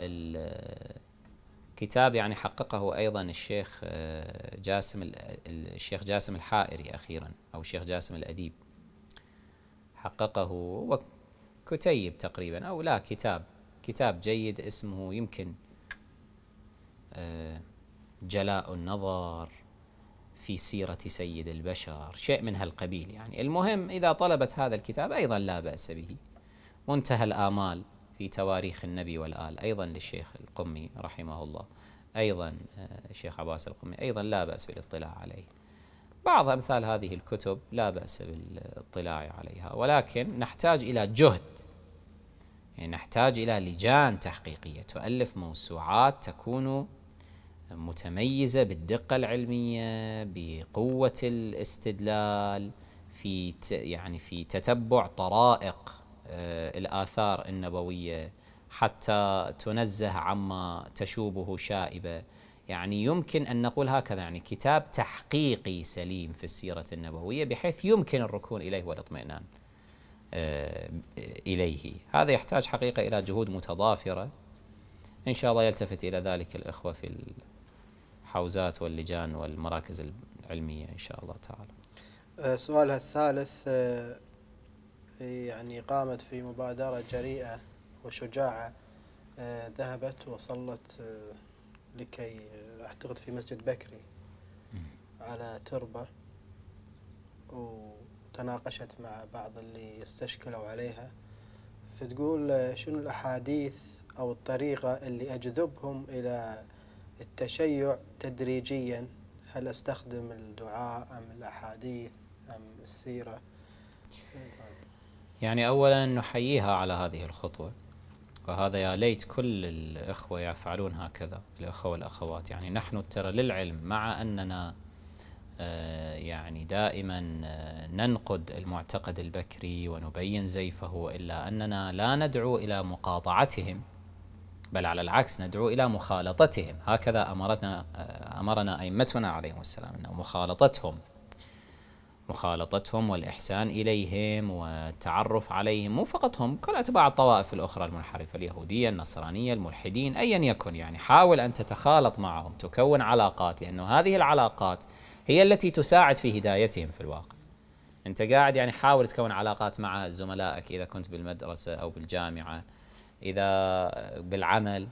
كتاب يعني حققه ايضا الشيخ آه، جاسم الشيخ جاسم الحائري اخيرا او الشيخ جاسم الاديب حققه هو كتيب تقريبا او لا كتاب كتاب جيد اسمه يمكن آه، جلاء النظر في سيرة سيد البشر شيء من هالقبيل يعني المهم إذا طلبت هذا الكتاب أيضا لا بأس به منتهى الآمال في تواريخ النبي والآل أيضا للشيخ القمي رحمه الله أيضا آه، الشيخ عباس القمي أيضا لا بأس بالاطلاع عليه بعض أمثال هذه الكتب لا بأس بالاطلاع عليها ولكن نحتاج إلى جهد يعني نحتاج إلى لجان تحقيقية تؤلف موسوعات تكون متميزة بالدقة العلمية بقوة الاستدلال في يعني في تتبع طرائق آه، الآثار النبوية حتى تنزه عما تشوبه شائبة يعني يمكن أن نقول هكذا يعني كتاب تحقيقي سليم في السيرة النبوية بحيث يمكن الركون إليه والاطمئنان آه، إليه هذا يحتاج حقيقة إلى جهود متضافرة إن شاء الله يلتفت إلى ذلك الإخوة في الحوزات واللجان والمراكز العلمية إن شاء الله تعالى آه، سؤالها الثالث آه، يعني قامت في مبادرة جريئة وشجاعة ذهبت وصلت لكي أعتقد في مسجد بكري على تربة و تناقشت مع بعض اللي استشكلوا عليها فتقول شنو الأحاديث أو الطريقة اللي أجذبهم إلى التشيع تدريجيا هل أستخدم الدعاء أم الأحاديث أم السيرة يعني أولا نحييها على هذه الخطوة وهذا يا ليت كل الإخوة يفعلون هكذا الإخوة والأخوات يعني نحن ترى للعلم مع أننا آه، يعني دائما آه، ننقد المعتقد البكري ونبين زيفه إلا أننا لا ندعو إلى مقاطعتهم بل على العكس ندعو إلى مخالطتهم هكذا أمرتنا آه، أمرنا أئمتنا عليهم السلام أنه مخالطتهم مخالطتهم والإحسان إليهم والتعرف عليهم مو فقط هم كل أتباع الطوائف الأخرى المنحرفة اليهودية النصرانية الملحدين أيا يكن يعني حاول أن تتخالط معهم تكون علاقات لأنه هذه العلاقات هي التي تساعد في هدايتهم في الواقع انت قاعد يعني حاول تكون علاقات مع زملائك اذا كنت بالمدرسه او بالجامعه اذا بالعمل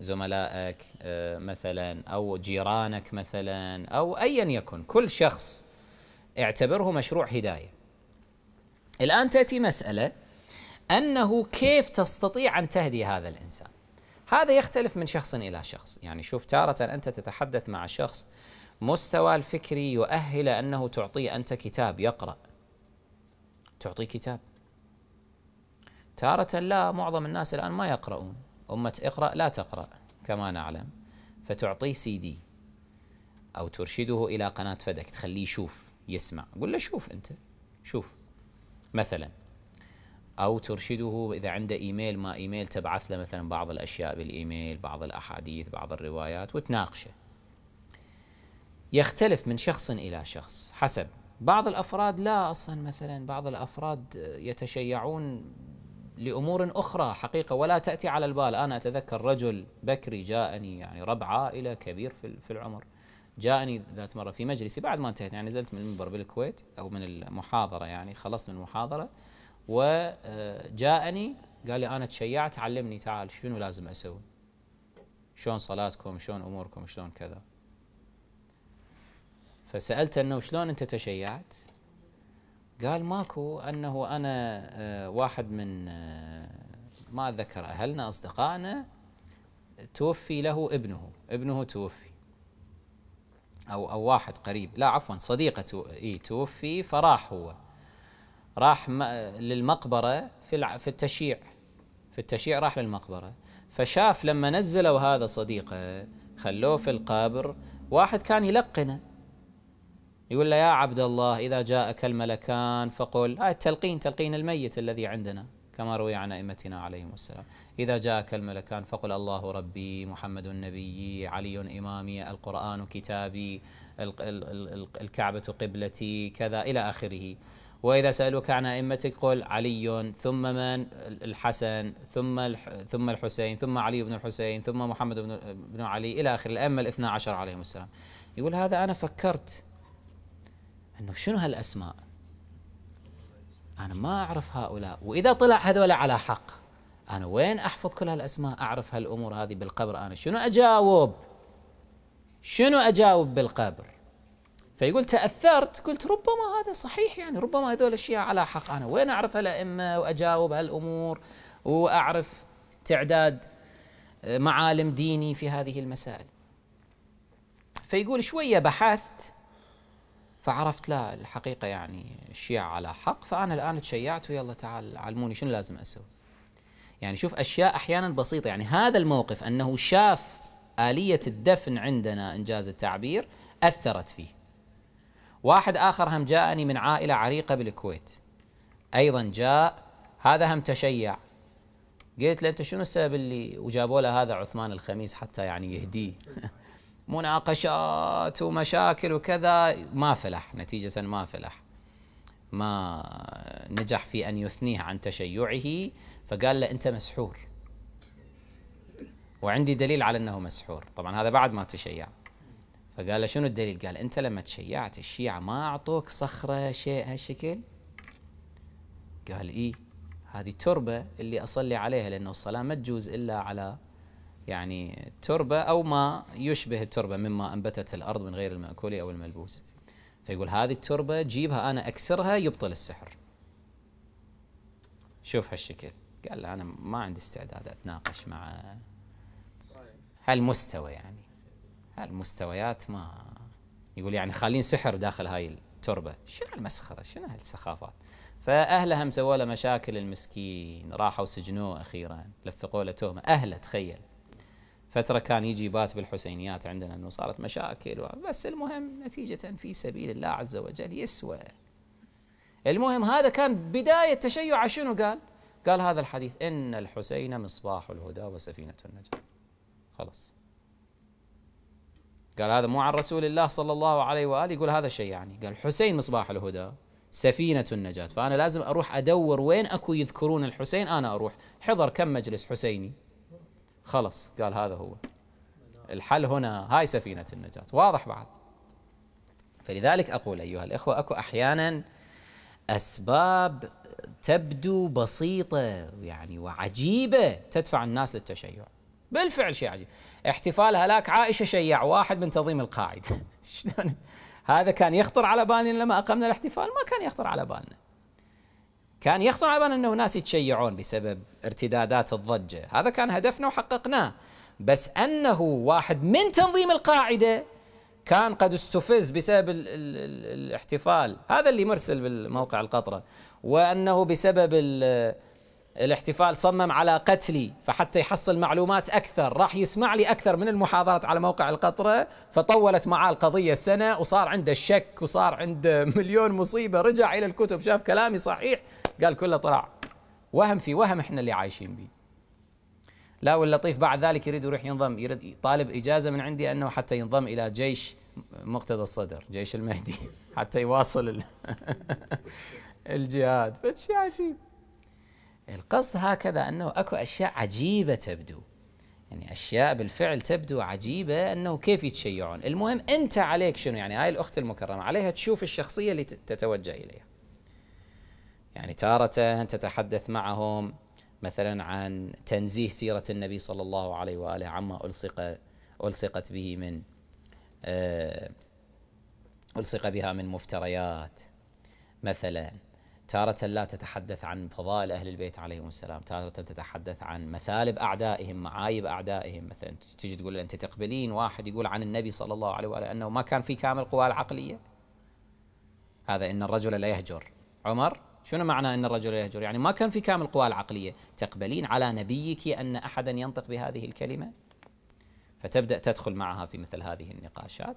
زملائك آه، مثلا او جيرانك مثلا او ايا يكن كل شخص اعتبره مشروع هدايه الان تاتي مساله انه كيف تستطيع ان تهدي هذا الانسان هذا يختلف من شخص الى شخص يعني شوف تاره انت تتحدث مع شخص مستوى الفكري يؤهل أنه تعطيه أنت كتاب يقرأ تعطيه كتاب تارة لا معظم الناس الآن ما يقرؤون أمة اقرأ لا تقرأ كما نعلم فتعطيه سي دي أو ترشده إلى قناة فدك تخليه يشوف يسمع قل له شوف أنت شوف مثلا أو ترشده إذا عنده إيميل ما إيميل تبعث له مثلا بعض الأشياء بالإيميل بعض الأحاديث بعض الروايات وتناقشه يختلف من شخص إلى شخص حسب بعض الأفراد لا أصلا مثلا بعض الأفراد يتشيعون لأمور أخرى حقيقة ولا تأتي على البال أنا أتذكر رجل بكري جاءني يعني رب عائلة كبير في العمر جاءني ذات مرة في مجلسي بعد ما انتهيت يعني نزلت من المنبر بالكويت أو من المحاضرة يعني خلصت من المحاضرة وجاءني آه، قال لي أنا تشيعت علمني تعال شنو لازم أسوي شلون صلاتكم شلون أموركم شلون كذا فسالته انه شلون انت تشيعت؟ قال ماكو انه انا آه، واحد من آه، ما اتذكر اهلنا اصدقائنا توفي له ابنه، ابنه توفي. او او واحد قريب، لا عفوا صديقه اي توفي فراح هو. راح للمقبره في في التشيع. في التشيع راح للمقبره، فشاف لما نزلوا هذا صديقه خلوه في القبر، واحد كان يلقنه يقول له يا عبد الله إذا جاءك الملكان فقل هاي آه، التلقين تلقين الميت الذي عندنا كما روي عن أئمتنا عليهم السلام إذا جاءك الملكان فقل الله ربي محمد نبيي علي إمامي القرآن كتابي الكعبة قبلتي كذا إلى آخره وإذا سألوك عن أئمتك قل علي ثم من الحسن ثم ثم الحسين ثم علي بن الحسين ثم محمد بن علي إلى آخر الأئمة الاثنا عشر عليهم السلام يقول هذا أنا فكرت انه شنو هالاسماء؟ انا ما اعرف هؤلاء واذا طلع هذول على حق انا وين احفظ كل هالاسماء؟ اعرف هالامور هذه بالقبر انا شنو اجاوب؟ شنو اجاوب بالقبر؟ فيقول تاثرت قلت ربما هذا صحيح يعني ربما هذول الشيعه على حق انا وين اعرف الائمه واجاوب هالامور واعرف تعداد آه، معالم ديني في هذه المسائل فيقول شويه بحثت فعرفت لا الحقيقه يعني الشيعه على حق فانا الان تشيعت ويلا تعال علموني شنو لازم اسوي يعني شوف اشياء احيانا بسيطه يعني هذا الموقف انه شاف اليه الدفن عندنا انجاز التعبير اثرت فيه واحد اخر هم جاءني من عائله عريقه بالكويت ايضا جاء هذا هم تشيع قلت له انت شنو السبب اللي وجابوا له هذا عثمان الخميس حتى يعني يهديه مناقشات ومشاكل وكذا ما فلح نتيجة ما فلح ما نجح في أن يثنيه عن تشيعه فقال له أنت مسحور وعندي دليل على أنه مسحور طبعا هذا بعد ما تشيع فقال له شنو الدليل قال أنت لما تشيعت الشيعة ما أعطوك صخرة شيء هالشكل قال إيه هذه تربة اللي أصلي عليها لأنه الصلاة ما تجوز إلا على يعني تربة أو ما يشبه التربة مما أنبتت الأرض من غير المأكول أو الملبوس فيقول هذه التربة جيبها أنا أكسرها يبطل السحر شوف هالشكل قال له أنا ما عندي استعداد أتناقش مع هالمستوى يعني هالمستويات ما يقول يعني خالين سحر داخل هاي التربة شنو المسخرة شنو هالسخافات فأهلها سووا له مشاكل المسكين راحوا سجنوه أخيرا لفقوا له تهمة أهله تخيل فترة كان يجي بات بالحسينيات عندنا أنه صارت مشاكل بس المهم نتيجة في سبيل الله عز وجل يسوى المهم هذا كان بداية تشيع شنو قال قال هذا الحديث إن الحسين مصباح الهدى وسفينة النجاة خلاص قال هذا مو عن رسول الله صلى الله عليه وآله يقول هذا الشيء يعني قال الحسين مصباح الهدى سفينة النجاة فأنا لازم أروح أدور وين أكو يذكرون الحسين أنا أروح حضر كم مجلس حسيني خلص قال هذا هو الحل هنا هاي سفينة النجاة واضح بعد فلذلك أقول أيها الإخوة أكو أحيانا أسباب تبدو بسيطة يعني وعجيبة تدفع الناس للتشيع بالفعل شيء عجيب احتفال هلاك عائشة شيع واحد من تنظيم القاعدة هذا كان يخطر على بالنا لما أقمنا الاحتفال ما كان يخطر على بالنا كان يخطر على بال انه ناس يتشيعون بسبب ارتدادات الضجه، هذا كان هدفنا وحققناه، بس انه واحد من تنظيم القاعده كان قد استفز بسبب الـ الـ الـ الاحتفال، هذا اللي مرسل بالموقع القطره، وانه بسبب الـ الاحتفال صمم على قتلي فحتى يحصل معلومات اكثر راح يسمع لي اكثر من المحاضرات على موقع القطره فطولت معاه القضيه سنه وصار عنده الشك وصار عنده مليون مصيبه رجع الى الكتب شاف كلامي صحيح قال كله طلع وهم في وهم احنا اللي عايشين به لا واللطيف بعد ذلك يريد يروح ينضم يريد طالب اجازه من عندي انه حتى ينضم الى جيش مقتدى الصدر جيش المهدي حتى يواصل الجهاد فشيء عجيب القصد هكذا انه اكو اشياء عجيبه تبدو يعني اشياء بالفعل تبدو عجيبه انه كيف يتشيعون المهم انت عليك شنو يعني هاي الاخت المكرمه عليها تشوف الشخصيه اللي تتوجه اليها يعني تارة تتحدث معهم مثلا عن تنزيه سيرة النبي صلى الله عليه وآله عما ألصق ألصقت به من آه، ألصق بها من مفتريات مثلا تارة لا تتحدث عن فضائل أهل البيت عليهم السلام تارة تتحدث عن مثالب أعدائهم معايب أعدائهم مثلا تجي تقول أنت تقبلين واحد يقول عن النبي صلى الله عليه وآله أنه ما كان في كامل قواه العقلية هذا إن الرجل لا يهجر عمر شنو معنى ان الرجل يهجر؟ يعني ما كان في كامل قواه العقليه، تقبلين على نبيك ان احدا ينطق بهذه الكلمه؟ فتبدا تدخل معها في مثل هذه النقاشات،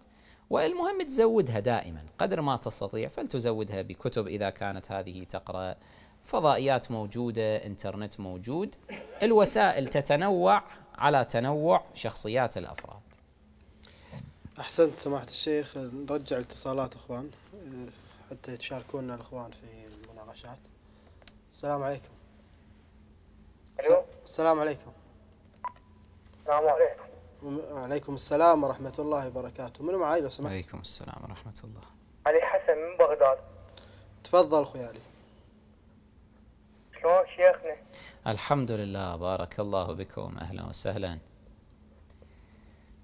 والمهم تزودها دائما قدر ما تستطيع فلتزودها بكتب اذا كانت هذه تقرا فضائيات موجوده، انترنت موجود، الوسائل تتنوع على تنوع شخصيات الافراد. احسنت سماحه الشيخ نرجع الاتصالات اخوان حتى يتشاركونا الاخوان في شحت السلام عليكم الو السلام عليكم السلام عليكم وعليكم السلام ورحمة الله وبركاته من معاي لو سمحت عليكم السلام ورحمة الله علي حسن من بغداد تفضل أخوي علي شلون شيخنا الحمد لله بارك الله بكم أهلا وسهلا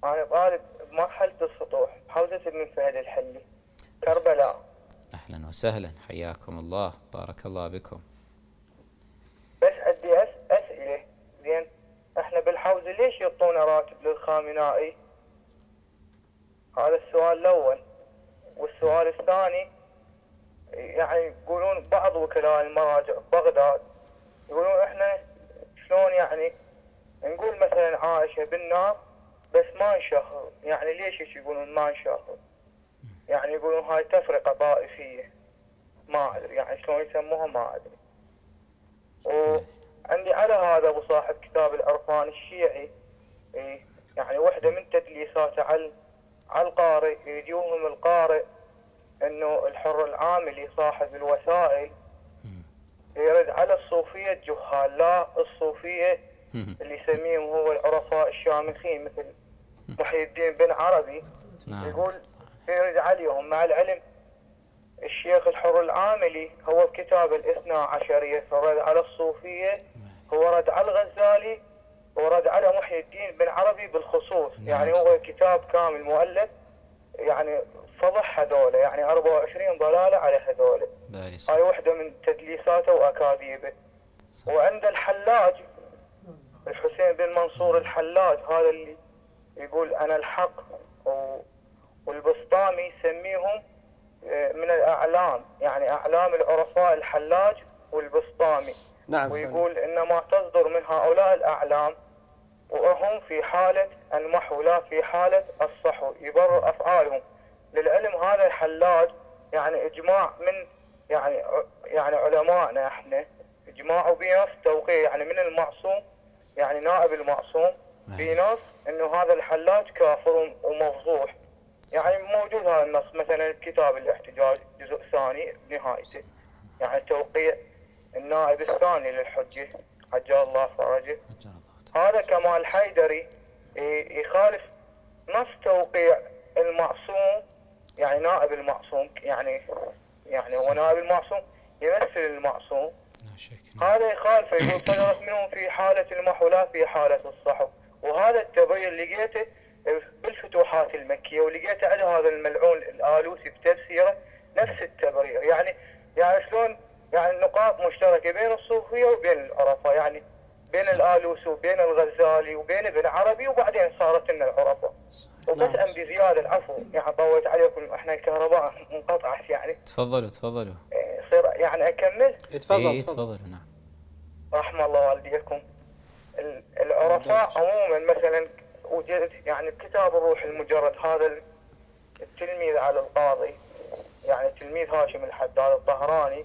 أنا طالب بمرحلة السطوح حوزة ابن فهد الحلي كربلاء أهلا وسهلا حياكم الله بارك الله بكم بس عندي أسئلة زين احنا بالحوزة ليش يعطونا راتب للخامنائي هذا السؤال الأول والسؤال الثاني يعني يقولون بعض وكلاء المراجع بغداد يقولون احنا شلون يعني نقول مثلا عائشة بالنار بس ما نشهر يعني ليش يقولون ما نشهر يعني يقولون هاي تفرقة طائفية ما أدري يعني شلون يسموها ما أدري وعندي على هذا أبو صاحب كتاب العرفان الشيعي إيه، يعني وحدة من تدليساته على على القارئ يوهم القارئ انه الحر العاملي صاحب الوسائل يرد على الصوفية الجهال لا الصوفية اللي يسميهم هو العرفاء الشامخين مثل محي الدين بن عربي نعم. يقول عليهم مع العلم الشيخ الحر العاملي هو بكتابه الاثنا عشرية رد على الصوفية هو رد على الغزالي ورد على محي الدين بن عربي بالخصوص نعم، يعني هو كتاب كامل مؤلف يعني فضح هذول يعني 24 ضلالة على هذول هاي وحدة من تدليساته وأكاذيبه وعند الحلاج الحسين بن منصور نعم. الحلاج هذا اللي يقول أنا الحق والبسطامي يسميهم آه، من الاعلام يعني اعلام العرفاء الحلاج والبسطامي نعم ويقول انما تصدر من هؤلاء الاعلام وهم في حالة المحو لا في حالة الصحو يبرر أفعالهم للعلم هذا الحلاج يعني إجماع من يعني يعني علمائنا احنا إجماعوا بنص توقيع يعني من المعصوم يعني نائب المعصوم بنص نعم. إنه هذا الحلاج كافر ومفضوح يعني موجود هذا النص مثلا بكتاب الاحتجاج جزء ثاني نهايته يعني توقيع النائب الثاني للحجة عجل الله فرجه هذا كمال حيدري يخالف نص توقيع المعصوم يعني نائب المعصوم يعني يعني هو نائب المعصوم يمثل المعصوم هذا يخالفه يقول صدرت منهم في حالة المحو لا في حالة الصحو وهذا التبين لقيته الفتوحات المكية ولقيت على هذا الملعون الآلوسي بتفسيره نفس التبرير يعني يعني شلون يعني نقاط مشتركة بين الصوفية وبين العرفة يعني بين الآلوس وبين الغزالي وبين ابن عربي وبعدين صارت لنا العرفة وقطعا نعم. بزيادة العفو يعني طولت عليكم احنا الكهرباء انقطعت يعني تفضلوا تفضلوا إيه، صير يعني اكمل؟ إيه، تفضل إيه تفضل نعم رحم الله والديكم العرفاء عموما مثلا يعني كتاب الروح المجرد هذا التلميذ على القاضي يعني تلميذ هاشم الحداد الطهراني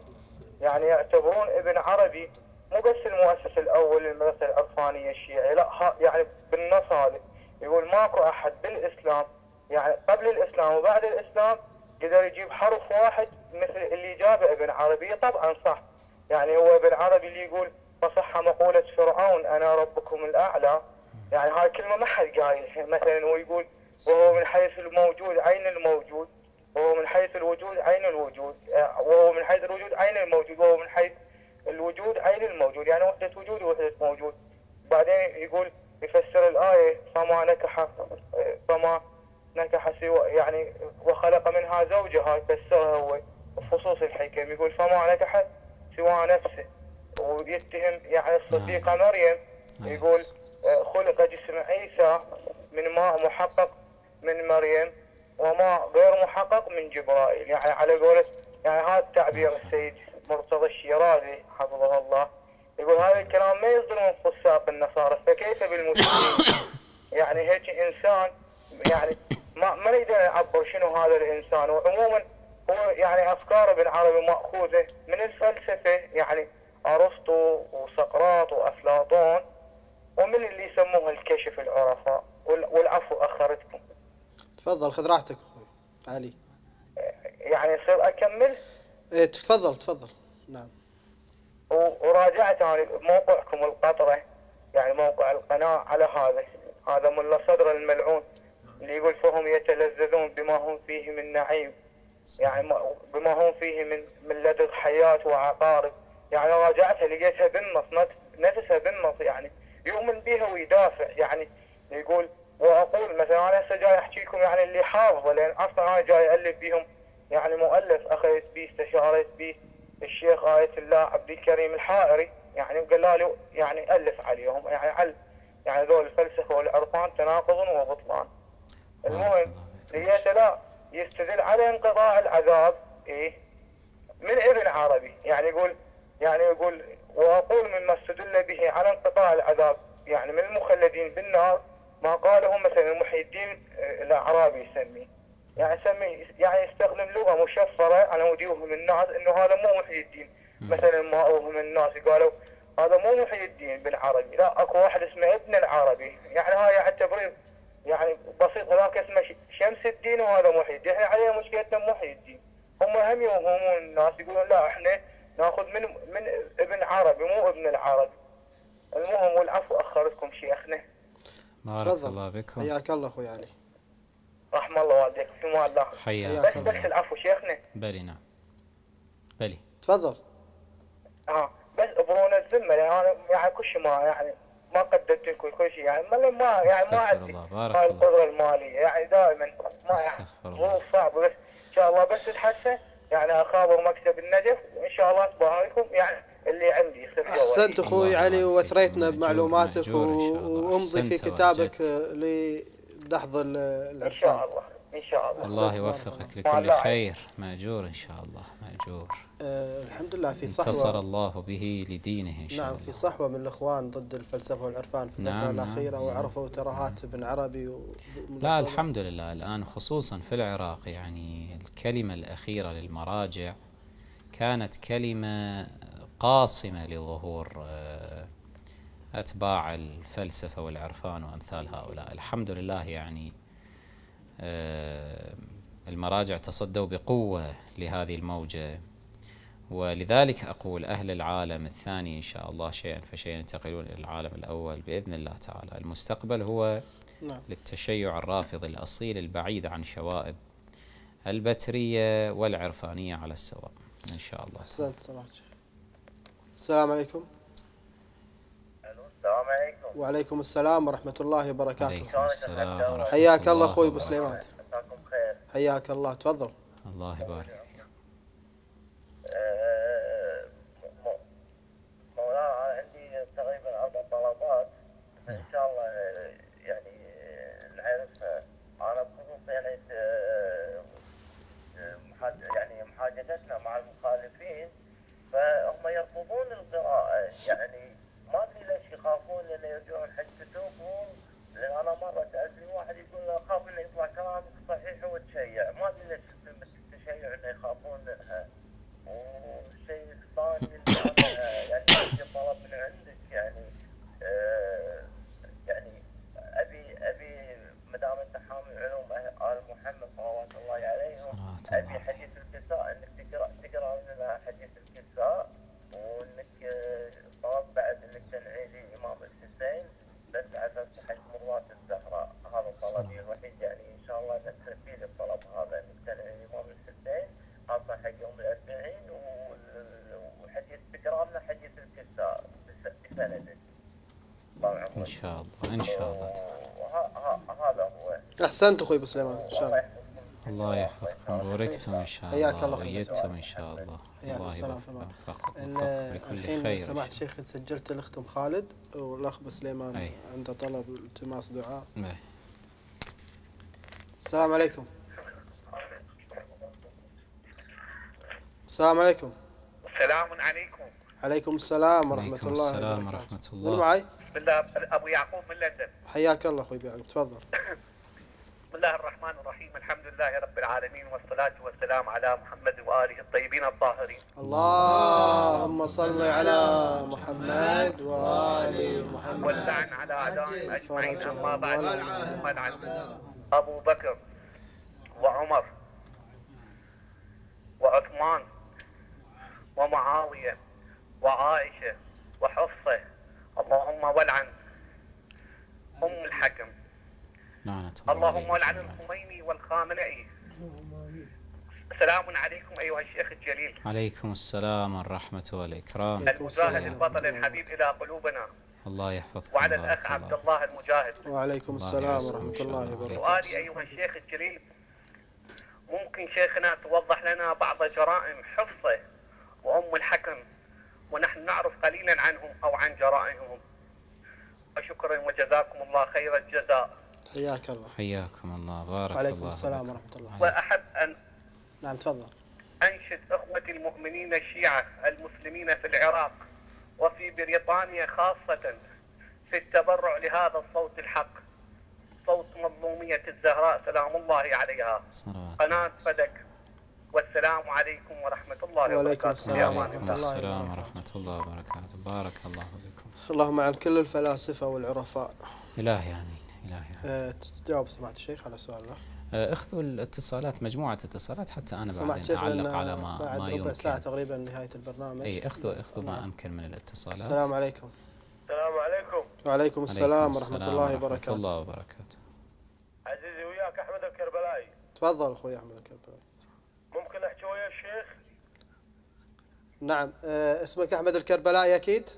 يعني يعتبرون ابن عربي مو بس المؤسس الاول للمدرسه العرفانيه الشيعيه لا يعني بالنص هذا يقول ماكو احد بالاسلام يعني قبل الاسلام وبعد الاسلام قدر يجيب حرف واحد مثل اللي جابه ابن عربي طبعا صح يعني هو ابن عربي اللي يقول فصح مقولة فرعون أنا ربكم الأعلى يعني هاي كلمة ما حد قايلها يعني مثلا هو يقول وهو من حيث الموجود عين الموجود وهو من حيث الوجود عين الوجود آه، وهو من حيث الوجود عين الموجود وهو من حيث الوجود عين الموجود يعني وحدة وجود ووحدة موجود بعدين يقول يفسر الآية فما نكح فما نكح سوى يعني وخلق منها زوجها يفسرها هو بخصوص الحكم يقول فما نكح سوى نفسه ويتهم يعني الصديقة نعم. مريم نعم. يقول خلق جسم عيسى من ماء محقق من مريم وماء غير محقق من جبرائيل يعني على قولة يعني هذا التعبير السيد مرتضى الشيرازي حفظه الله يقول هذا الكلام ما يصدر من فساق النصارى فكيف بالمسلمين يعني هيك انسان يعني ما ما نقدر نعبر شنو هذا الانسان وعموما هو يعني افكاره بالعربي ماخوذه من الفلسفه يعني ارسطو وسقراط وافلاطون ومن اللي يسموها الكشف العرفاء والعفو أخرتكم تفضل خذ راحتك أخوي علي يعني يصير أكمل ايه تفضل تفضل نعم وراجعت أنا موقعكم القطرة يعني موقع القناة على هذا هذا ملا صدر الملعون اللي يقول فهم يتلذذون بما هم فيه من نعيم يعني بما هم فيه من من لدغ حياة وعقارب يعني راجعتها لقيتها بالنص نفسها بالنص يعني يؤمن بها ويدافع يعني يقول واقول مثلا انا هسه جاي احكي لكم يعني اللي حافظه لان اصلا انا جاي الف بهم يعني مؤلف اخذت به استشاريت به الشيخ آية الله عبد الكريم الحائري يعني قال له يعني الف عليهم يعني عل يعني ذول الفلسفه والعرفان تناقض وبطلان المهم لقيته لا يستدل على انقضاء العذاب ايه من ابن عربي يعني يقول يعني يقول وأقول مما استدل به على انقطاع العذاب يعني من المخلدين بالنار ما قاله مثلا محي الدين آه، الأعرابي يسميه يعني يسميه يعني يستخدم لغة مشفرة على مود يوهم الناس إنه هذا مو محي الدين مثلا ما أوهم الناس قالوا هذا مو محي الدين بالعربي لا اكو واحد اسمه ابن العربي يعني هاي تبرير يعني بسيط هذاك اسمه شمس الدين وهذا محي الدين احنا علينا مشكلتنا محي الدين هم هم يوهمون الناس يقولون لا احنا ناخذ من من ابن عربي مو ابن العرب المهم والعفو اخرتكم شيخنا بارك الله بكم حياك الله اخوي علي رحم الله والديك مال الله حياك بس بس العفو شيخنا بلي نعم بلي تفضل اه بس ابرون الذمه يعني انا يعني كل شيء ما يعني ما قدمت لكم كل شيء يعني ما يعني ما عندي هاي القدره الماليه يعني دائما ما يعني ظروف صعبه بس ان شاء الله بس تتحسن يعني اخابر مكتب النجف وان شاء الله تباركم يعني اللي عندي احسنت اخوي علي واثريتنا بمعلوماتك وامضي في كتابك لدحض العرفان ان شاء الله ان شاء الله الله يوفقك لكل خير ماجور ان شاء الله ماجور أه الحمد لله في صحوه انتصر الله به لدينه ان شاء نعم، الله نعم في صحوه من الاخوان ضد الفلسفه والعرفان في الفتره نعم،, نعم الاخيره نعم وعرفوا ترهات ابن عربي لا الحمد لله الان خصوصا في العراق يعني الكلمه الاخيره للمراجع كانت كلمه قاصمه لظهور آه، أتباع الفلسفة والعرفان وأمثال هؤلاء الحمد لله يعني آه، المراجع تصدوا بقوة لهذه الموجة ولذلك أقول أهل العالم الثاني إن شاء الله شيئا فشيئا ينتقلون إلى العالم الأول بإذن الله تعالى المستقبل هو نعم. للتشيع الرافض الأصيل البعيد عن شوائب البترية والعرفانية على السواء إن شاء الله السلام عليكم السلام عليكم وعليكم السلام ورحمة الله وبركاته السلام حياك الله أخوي أبو سليمان مساكم خير حياك الله تفضل الله يبارك أه، عندي تقريبا أربع طلبات إن شاء الله يعني أنا بخصوص يعني أه، يعني مع المخالفين فهم يرفضون القراءة يعني يخافون لما يرجعون حق كتبهم لان انا مره سالتني واحد يقول اخاف انه يطلع كلامك صحيح وتشيع ما ادري ليش التشيع انه يخافون منها والشيء الثاني يعني طلب من عندك يعني آه، يعني ابي ابي ما دام انت حامل علوم ال محمد صلوات الله عليهم ابي حديث الكساء انك تقرا تقرا لنا حديث العيدي إمام الحسين بس عزت حج مروات الزهراء هذا الطلب الوحيد يعني إن شاء الله نستفيد الطلب هذا نقتنع إمام الحسين خاصة حق يوم الأربعين وحديث بقرامنا حديث الكساء بسنده إن شاء الله إن شاء الله هذا هو أحسنت أخوي سليمان إن شاء الله الله يحفظكم وباركتم إن شاء الله وأيدتم إن شاء الله يا السلام في امان الحين سمحت شيخ سجلت الاخت ام خالد والاخ سليمان عنده طلب التماس دعاء السلام عليكم السلام عليكم السلام عليكم عليكم السلام ورحمة عليكم الله السلام ورحمة الله من معي؟ بسم الله أبو يعقوب من لندن حياك الله أخوي بيعقوب تفضل بسم الله الرحمن الرحيم الحمد لله رب العالمين والصلاة والسلام على محمد وآله الطيبين الطاهرين اللهم صل على محمد وآل محمد واللعن على أعدائهم أجمعين أما بعد عن أبو بكر وعمر وعثمان ومعاوية وعائشة وحفصة اللهم العن الخميني والخامنئي السلام عليكم أيها الشيخ الجليل عليكم السلام ورحمة والإكرام المجاهد البطل الحبيب إلى قلوبنا الله يحفظك وعلى الأخ عبد الله المجاهد وعليكم السلام ورحمة الله وبركاته سؤالي أيها الشيخ الجليل ممكن شيخنا توضح لنا بعض جرائم حفصة وأم الحكم ونحن نعرف قليلا عنهم أو عن جرائمهم وشكرا وجزاكم الله خير الجزاء حياك الله حياكم الله بارك الله وعليكم السلام ورحمة الله وأحب أن نعم تفضل أنشد إخوتي المؤمنين الشيعة المسلمين في العراق وفي بريطانيا خاصة في التبرع لهذا الصوت الحق صوت مظلومية الزهراء سلام الله عليها قناة فدك والسلام عليكم ورحمة الله وبركاته وعليكم السلام ورحمة الله ورحمة الله وبركاته بارك الله فيكم اللهم عن كل الفلاسفة والعرفاء إله يعني إلهي آه، تجاوب سماحة الشيخ على سؤال الأخ آه، اخذوا الاتصالات مجموعه اتصالات حتى انا بعدين اعلق على ما بعد ما ربع ساعه تقريبا نهايه البرنامج اي اخذوا اخذوا ما امكن من الاتصالات السلام عليكم السلام عليكم وعليكم السلام ورحمه الله وبركاته ورحمة الله وبركاته عزيزي وياك احمد الكربلائي تفضل اخوي احمد الكربلائي ممكن احكي ويا الشيخ نعم أه اسمك احمد الكربلائي اكيد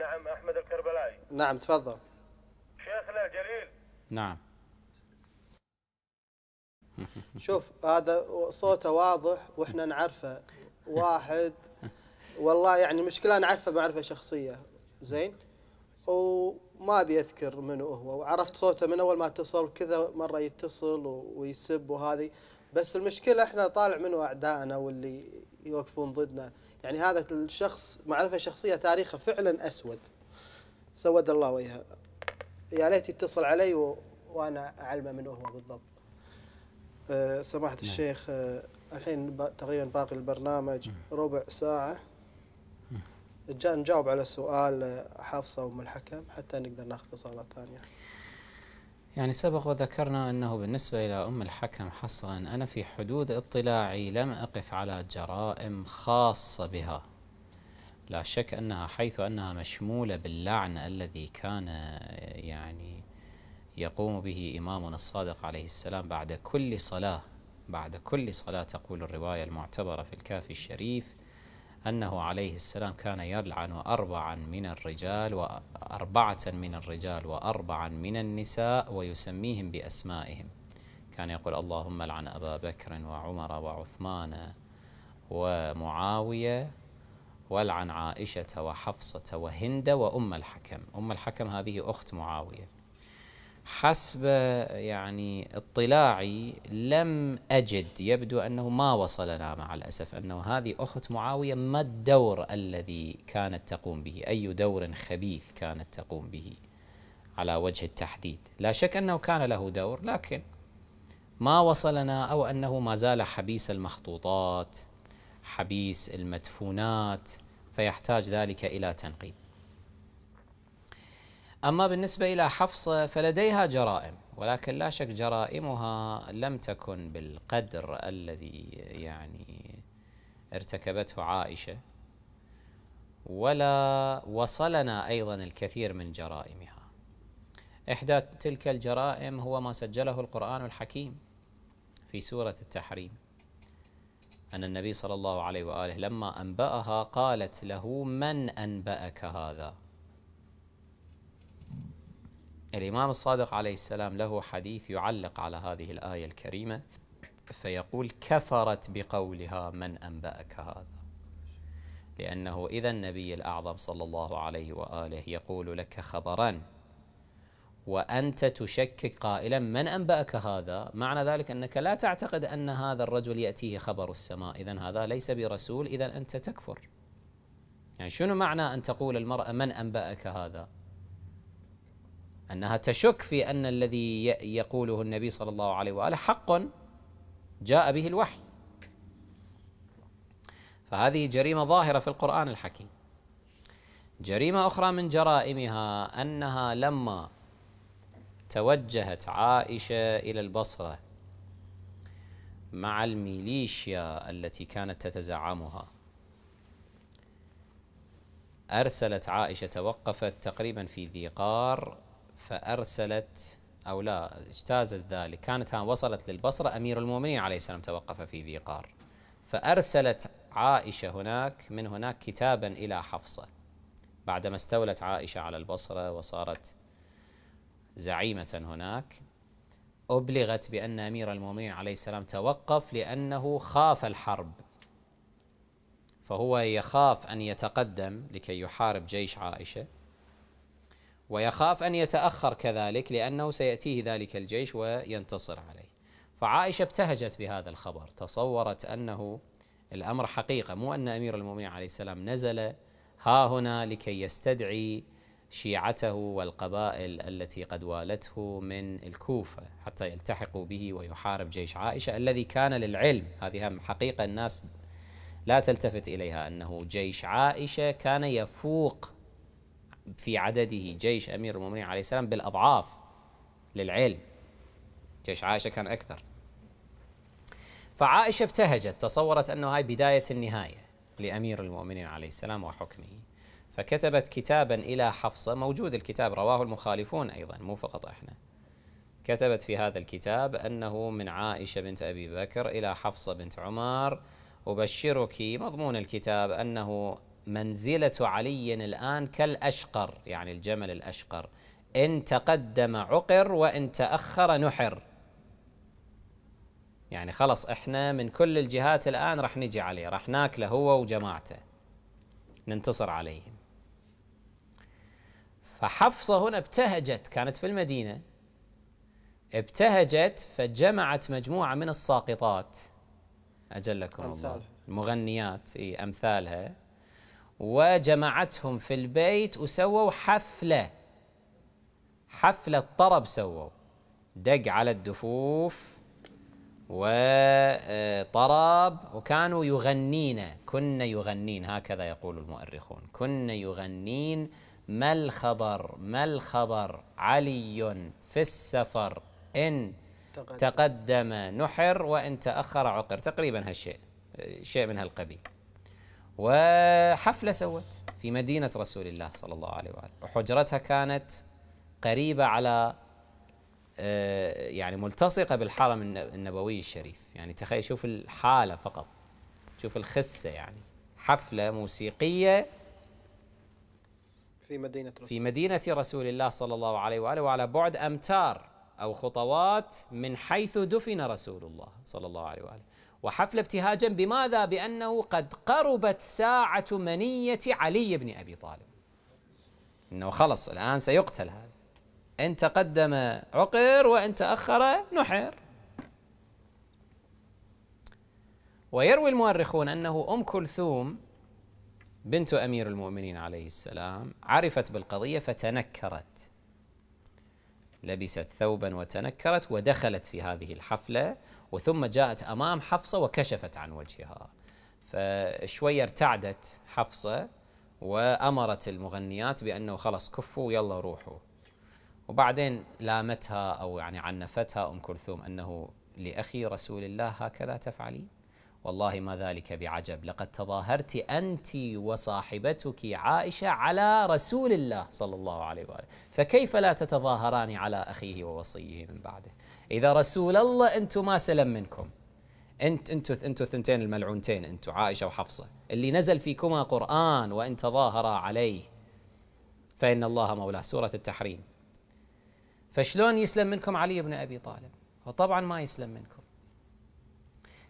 نعم احمد الكربلائي نعم تفضل شيخنا الجليل نعم شوف هذا صوته واضح واحنا نعرفه واحد والله يعني مشكله انا اعرفه معرفه شخصيه زين وما ابي اذكر منو هو وعرفت صوته من اول ما اتصل كذا مره يتصل ويسب وهذه بس المشكله احنا طالع منه اعدائنا واللي يوقفون ضدنا يعني هذا الشخص معرفه شخصيه تاريخه فعلا اسود سود الله وجهه يا ليت يتصل علي وانا اعلمه من هو بالضبط. أه، سماحه نعم. الشيخ أه، الحين تقريبا باقي البرنامج م. ربع ساعه نجاوب على سؤال حفصه أه، ام الحكم حتى نقدر ناخذ اتصالات ثانيه. يعني سبق وذكرنا أنه بالنسبة إلى أم الحكم حصرا أنا في حدود اطلاعي لم أقف على جرائم خاصة بها لا شك أنها حيث أنها مشمولة باللعن الذي كان يعني يقوم به إمامنا الصادق عليه السلام بعد كل صلاة بعد كل صلاة تقول الرواية المعتبرة في الكافي الشريف أنه عليه السلام كان يلعن أربعا من الرجال وأربعة من الرجال وأربعا من النساء ويسميهم بأسمائهم كان يقول اللهم لعن أبا بكر وعمر وعثمان ومعاوية والعن عائشة وحفصة وهند وأم الحكم أم الحكم هذه أخت معاوية حسب يعني اطلاعي لم أجد يبدو أنه ما وصلنا مع الأسف أنه هذه أخت معاوية ما الدور الذي كانت تقوم به أي دور خبيث كانت تقوم به على وجه التحديد لا شك أنه كان له دور لكن ما وصلنا أو أنه ما زال حبيس المخطوطات حبيس المدفونات فيحتاج ذلك إلى تنقيب أما بالنسبة إلى حفصة فلديها جرائم ولكن لا شك جرائمها لم تكن بالقدر الذي يعني ارتكبته عائشة ولا وصلنا أيضا الكثير من جرائمها إحدى تلك الجرائم هو ما سجله القرآن الحكيم في سورة التحريم أن النبي صلى الله عليه وآله لما أنبأها قالت له من أنبأك هذا الإمام الصادق عليه السلام له حديث يعلق على هذه الآية الكريمة فيقول كفرت بقولها من أنبأك هذا لأنه إذا النبي الأعظم صلى الله عليه وآله يقول لك خبرا وأنت تشكك قائلا من أنبأك هذا معنى ذلك أنك لا تعتقد أن هذا الرجل يأتيه خبر السماء إذا هذا ليس برسول إذا أنت تكفر يعني شنو معنى أن تقول المرأة من أنبأك هذا أنها تشك في أن الذي يقوله النبي صلى الله عليه وآله حق جاء به الوحي فهذه جريمة ظاهرة في القرآن الحكيم جريمة أخرى من جرائمها أنها لما توجهت عائشة إلى البصرة مع الميليشيا التي كانت تتزعمها أرسلت عائشة توقفت تقريبا في ذي قار فأرسلت أو لا اجتازت ذلك كانت وصلت للبصرة أمير المؤمنين عليه السلام توقف في ذي قار فأرسلت عائشة هناك من هناك كتابا إلى حفصة بعدما استولت عائشة على البصرة وصارت زعيمة هناك أبلغت بأن أمير المؤمنين عليه السلام توقف لأنه خاف الحرب فهو يخاف أن يتقدم لكي يحارب جيش عائشة ويخاف أن يتأخر كذلك لأنه سيأتيه ذلك الجيش وينتصر عليه فعائشة ابتهجت بهذا الخبر تصورت أنه الأمر حقيقة مو أن أمير المؤمنين عليه السلام نزل ها هنا لكي يستدعي شيعته والقبائل التي قد والته من الكوفة حتى يلتحقوا به ويحارب جيش عائشة الذي كان للعلم هذه حقيقة الناس لا تلتفت إليها أنه جيش عائشة كان يفوق في عدده جيش أمير المؤمنين عليه السلام بالأضعاف للعلم جيش عائشة كان أكثر فعائشة ابتهجت تصورت أنه هاي بداية النهاية لأمير المؤمنين عليه السلام وحكمه فكتبت كتابا إلى حفصة موجود الكتاب رواه المخالفون أيضا مو فقط احنا كتبت في هذا الكتاب أنه من عائشة بنت أبي بكر إلى حفصة بنت عمر أبشرك مضمون الكتاب أنه منزلة علي الآن كالأشقر يعني الجمل الأشقر إن تقدم عقر وإن تأخر نحر يعني خلص احنا من كل الجهات الآن راح نجي عليه راح ناكله هو وجماعته ننتصر عليه فحفصة هنا ابتهجت كانت في المدينة ابتهجت فجمعت مجموعة من الساقطات أجلكم أمثال. الله المغنيات إيه أمثالها وجمعتهم في البيت وسووا حفلة حفلة طرب سووا دق على الدفوف وطرب آه، وكانوا يغنين كنا يغنين هكذا يقول المؤرخون كنا يغنين ما الخبر ما الخبر علي في السفر إن تقدم, تقدم نحر وإن تأخر عقر تقريبا هالشيء شيء من هالقبيل وحفلة سوت في مدينة رسول الله صلى الله عليه وآله وحجرتها كانت قريبة على آه، يعني ملتصقة بالحرم النبوي الشريف يعني تخيل شوف الحالة فقط شوف الخسة يعني حفلة موسيقية في مدينة رسول في مدينة رسول الله صلى الله عليه وآله وعلى بعد أمتار أو خطوات من حيث دفن رسول الله صلى الله عليه وآله وحفل ابتهاجا بماذا؟ بأنه قد قربت ساعة منية علي بن أبي طالب أنه خلص الآن سيقتل هذا إن تقدم عقر وإن تأخر نحر ويروي المؤرخون أنه أم كلثوم بنت امير المؤمنين عليه السلام عرفت بالقضيه فتنكرت لبست ثوبا وتنكرت ودخلت في هذه الحفله وثم جاءت امام حفصه وكشفت عن وجهها فشويه ارتعدت حفصه وامرت المغنيات بانه خلص كفوا ويلا روحوا وبعدين لامتها او يعني عنفتها ام كلثوم انه لاخي رسول الله هكذا تفعلين والله ما ذلك بعجب لقد تظاهرت أنت وصاحبتك عائشة على رسول الله صلى الله عليه وآله فكيف لا تتظاهران على أخيه ووصيه من بعده إذا رسول الله أنتم ما سلم منكم انت انتوا أنت الثنتين الملعونتين انتوا عائشه وحفصه اللي نزل فيكما قران وان تظاهرا عليه فان الله مولاه سوره التحريم فشلون يسلم منكم علي بن ابي طالب وطبعا ما يسلم منكم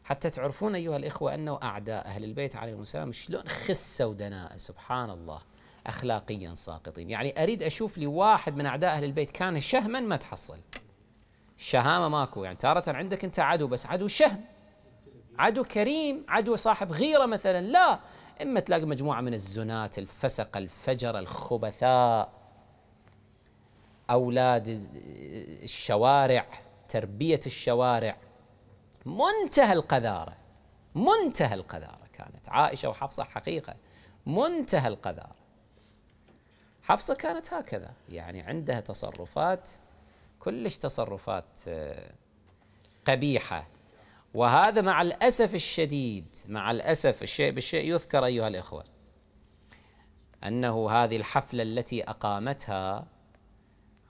حتى تعرفون أيها الإخوة أنه أعداء أهل البيت عليهم السلام شلون خسوا ودناء سبحان الله أخلاقيا ساقطين يعني أريد أشوف لي واحد من أعداء أهل البيت كان شهما ما تحصل شهامة ماكو يعني تارة عندك أنت عدو بس عدو شهم عدو كريم عدو صاحب غيرة مثلا لا إما تلاقي مجموعة من الزنات الفسق الفجر الخبثاء أولاد الشوارع تربية الشوارع منتهى القذارة منتهى القذارة كانت عائشة وحفصة حقيقة منتهى القذارة حفصة كانت هكذا يعني عندها تصرفات كلش تصرفات آه، قبيحة وهذا مع الأسف الشديد مع الأسف الشيء بالشيء يذكر أيها الإخوة أنه هذه الحفلة التي أقامتها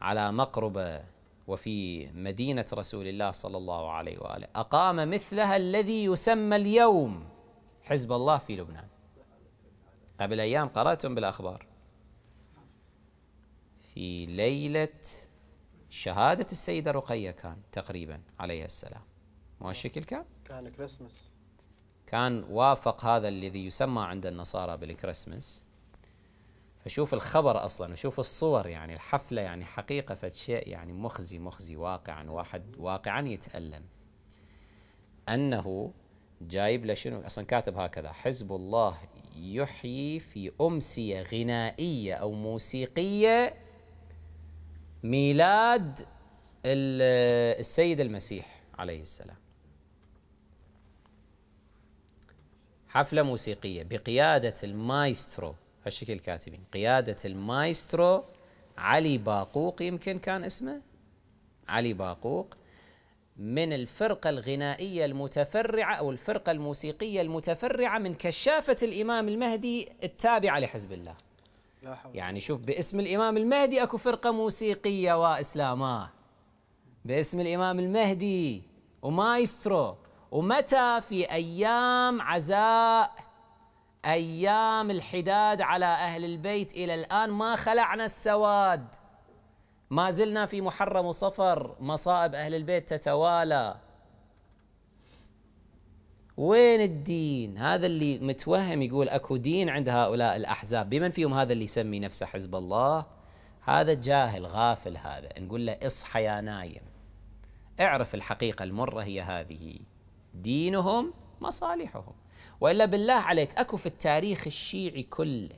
على مقربة وفي مدينة رسول الله صلى الله عليه وآله أقام مثلها الذي يسمى اليوم حزب الله في لبنان قبل أيام قرأتم بالأخبار في ليلة شهادة السيدة رقية كان تقريبا عليها السلام مو الشكل كان؟ كان كريسمس كان وافق هذا الذي يسمى عند النصارى بالكريسمس فشوف الخبر اصلا وشوف الصور يعني الحفله يعني حقيقه فشيء يعني مخزي مخزي واقعا واحد واقعا يتالم انه جايب له شنو اصلا كاتب هكذا حزب الله يحيي في امسيه غنائيه او موسيقيه ميلاد السيد المسيح عليه السلام حفله موسيقيه بقياده المايسترو هالشكل كاتبين قيادة المايسترو علي باقوق يمكن كان اسمه علي باقوق من الفرقة الغنائية المتفرعة أو الفرقة الموسيقية المتفرعة من كشافة الإمام المهدي التابعة لحزب الله يعني شوف باسم الإمام المهدي أكو فرقة موسيقية وإسلاما باسم الإمام المهدي ومايسترو ومتى في أيام عزاء أيام الحداد على أهل البيت إلى الآن ما خلعنا السواد ما زلنا في محرم وصفر مصائب أهل البيت تتوالى وين الدين هذا اللي متوهم يقول أكو دين عند هؤلاء الأحزاب بمن فيهم هذا اللي يسمي نفسه حزب الله هذا جاهل غافل هذا نقول له اصحى يا نايم اعرف الحقيقة المرة هي هذه دينهم مصالحهم والا بالله عليك اكو في التاريخ الشيعي كله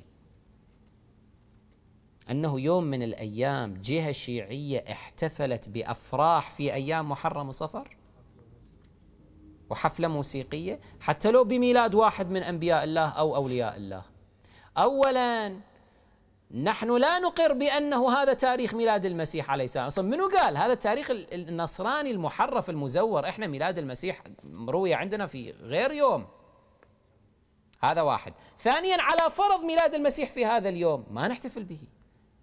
انه يوم من الايام جهه شيعيه احتفلت بافراح في ايام محرم وصفر وحفله موسيقيه حتى لو بميلاد واحد من انبياء الله او اولياء الله. اولا نحن لا نقر بانه هذا تاريخ ميلاد المسيح عليه السلام، اصلا منو قال؟ هذا التاريخ النصراني المحرف المزور، احنا ميلاد المسيح مروية عندنا في غير يوم. هذا واحد ثانيا على فرض ميلاد المسيح في هذا اليوم ما نحتفل به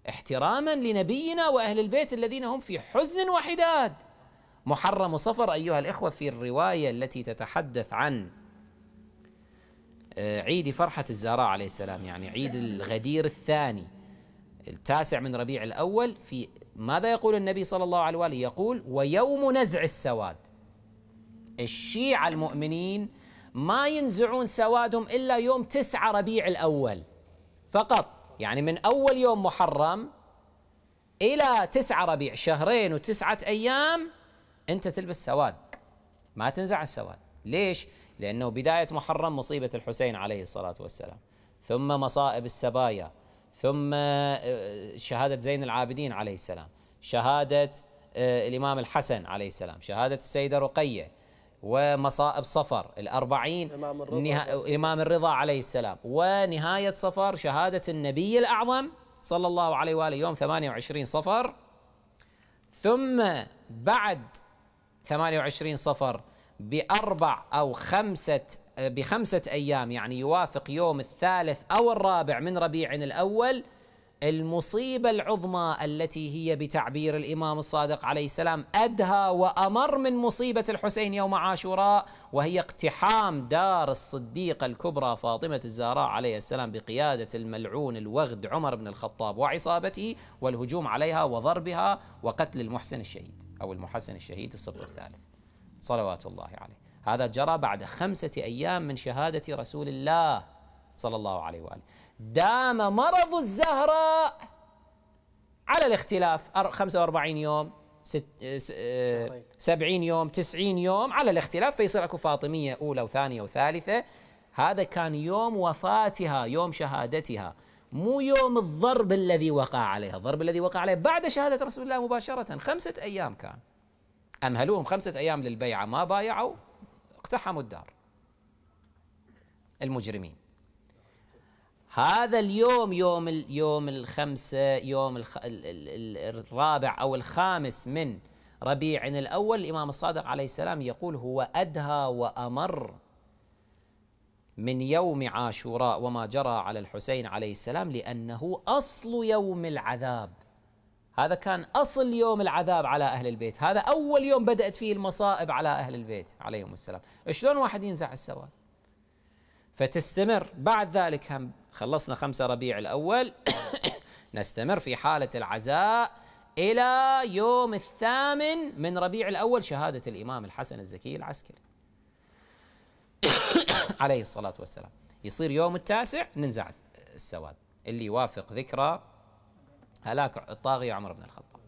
احتراما لنبينا وأهل البيت الذين هم في حزن وحداد محرم صفر أيها الإخوة في الرواية التي تتحدث عن آه، عيد فرحة الزهراء عليه السلام يعني عيد الغدير الثاني التاسع من ربيع الأول في ماذا يقول النبي صلى الله عليه وآله يقول ويوم نزع السواد الشيعة المؤمنين ما ينزعون سوادهم إلا يوم تسعة ربيع الأول فقط يعني من أول يوم محرم إلى تسعة ربيع شهرين وتسعة أيام أنت تلبس سواد ما تنزع السواد ليش؟ لأنه بداية محرم مصيبة الحسين عليه الصلاة والسلام ثم مصائب السبايا ثم آه، شهادة زين العابدين عليه السلام شهادة آه، الإمام الحسن عليه السلام شهادة السيدة رقية ومصائب صفر الأربعين إمام الرضا, نها... إمام الرضا عليه السلام ونهاية صفر شهادة النبي الأعظم صلى الله عليه وآله يوم 28 صفر ثم بعد 28 صفر بأربع أو خمسة بخمسة أيام يعني يوافق يوم الثالث أو الرابع من ربيع الأول المصيبة العظمى التي هي بتعبير الإمام الصادق عليه السلام أدهى وأمر من مصيبة الحسين يوم عاشوراء وهي اقتحام دار الصديقة الكبرى فاطمة الزهراء عليه السلام بقيادة الملعون الوغد عمر بن الخطاب وعصابته والهجوم عليها وضربها وقتل المحسن الشهيد أو المحسن الشهيد الصدق الثالث صلوات الله عليه هذا جرى بعد خمسة أيام من شهادة رسول الله صلى الله عليه وآله دام مرض الزهراء على الاختلاف 45 يوم ست 70 يوم 90 يوم على الاختلاف فيصير اكو فاطميه اولى وثانيه وثالثه هذا كان يوم وفاتها يوم شهادتها مو يوم الضرب الذي وقع عليها الضرب الذي وقع عليها بعد شهادة رسول الله مباشرة خمسة أيام كان أمهلوهم خمسة أيام للبيعة ما بايعوا اقتحموا الدار المجرمين هذا اليوم يوم يوم الخمسة يوم الخ... الرابع أو الخامس من ربيع الأول الإمام الصادق عليه السلام يقول هو أدهى وأمر من يوم عاشوراء وما جرى على الحسين عليه السلام لأنه أصل يوم العذاب هذا كان أصل يوم العذاب على أهل البيت هذا أول يوم بدأت فيه المصائب على أهل البيت عليهم السلام شلون واحد ينزع السواد فتستمر بعد ذلك هم خلصنا خمسة ربيع الأول نستمر في حالة العزاء إلى يوم الثامن من ربيع الأول شهادة الإمام الحسن الزكي العسكري عليه الصلاة والسلام يصير يوم التاسع ننزع السواد اللي يوافق ذكرى هلاك الطاغية عمر بن الخطاب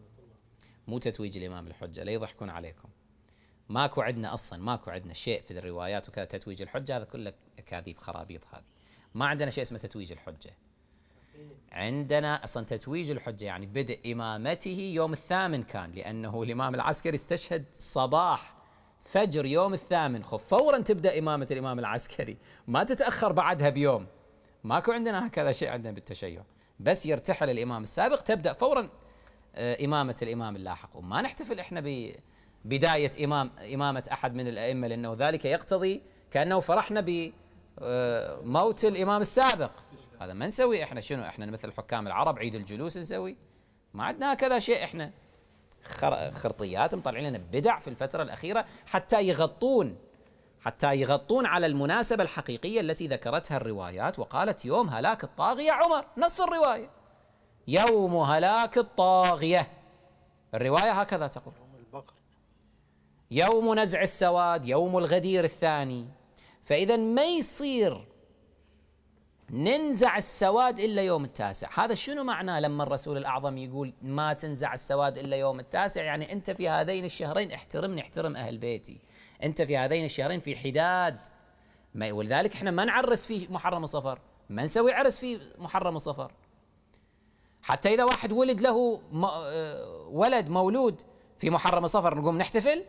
مو تتويج الإمام الحجة لا يضحكون عليكم ماكو عندنا أصلا ماكو عندنا شيء في الروايات وكذا تتويج الحجة هذا كله أكاذيب خرابيط هذه ما عندنا شيء اسمه تتويج الحجه عندنا اصلا تتويج الحجه يعني بدء امامته يوم الثامن كان لانه الامام العسكري استشهد صباح فجر يوم الثامن خف فورا تبدا امامه الامام العسكري ما تتاخر بعدها بيوم ماكو عندنا هكذا شيء عندنا بالتشيع بس يرتحل الامام السابق تبدا فورا آه، امامه الامام اللاحق وما نحتفل احنا بدايه امام امامه احد من الائمه لانه ذلك يقتضي كانه فرحنا ب آه، موت الامام السابق هذا ما نسوي احنا شنو احنا مثل حكام العرب عيد الجلوس نسوي ما عندنا هكذا شيء احنا خرطيات مطلعين لنا بدع في الفترة الأخيرة حتى يغطون حتى يغطون على المناسبة الحقيقية التي ذكرتها الروايات وقالت يوم هلاك الطاغية عمر نص الرواية يوم هلاك الطاغية الرواية هكذا تقول يوم نزع السواد يوم الغدير الثاني فإذا ما يصير ننزع السواد إلا يوم التاسع هذا شنو معناه لما الرسول الأعظم يقول ما تنزع السواد إلا يوم التاسع يعني أنت في هذين الشهرين احترمني احترم أهل بيتي أنت في هذين الشهرين في حداد ولذلك احنا ما نعرس في محرم وصفر ما نسوي عرس في محرم وصفر حتى إذا واحد ولد له آه، ولد مولود في محرم وصفر نقوم نحتفل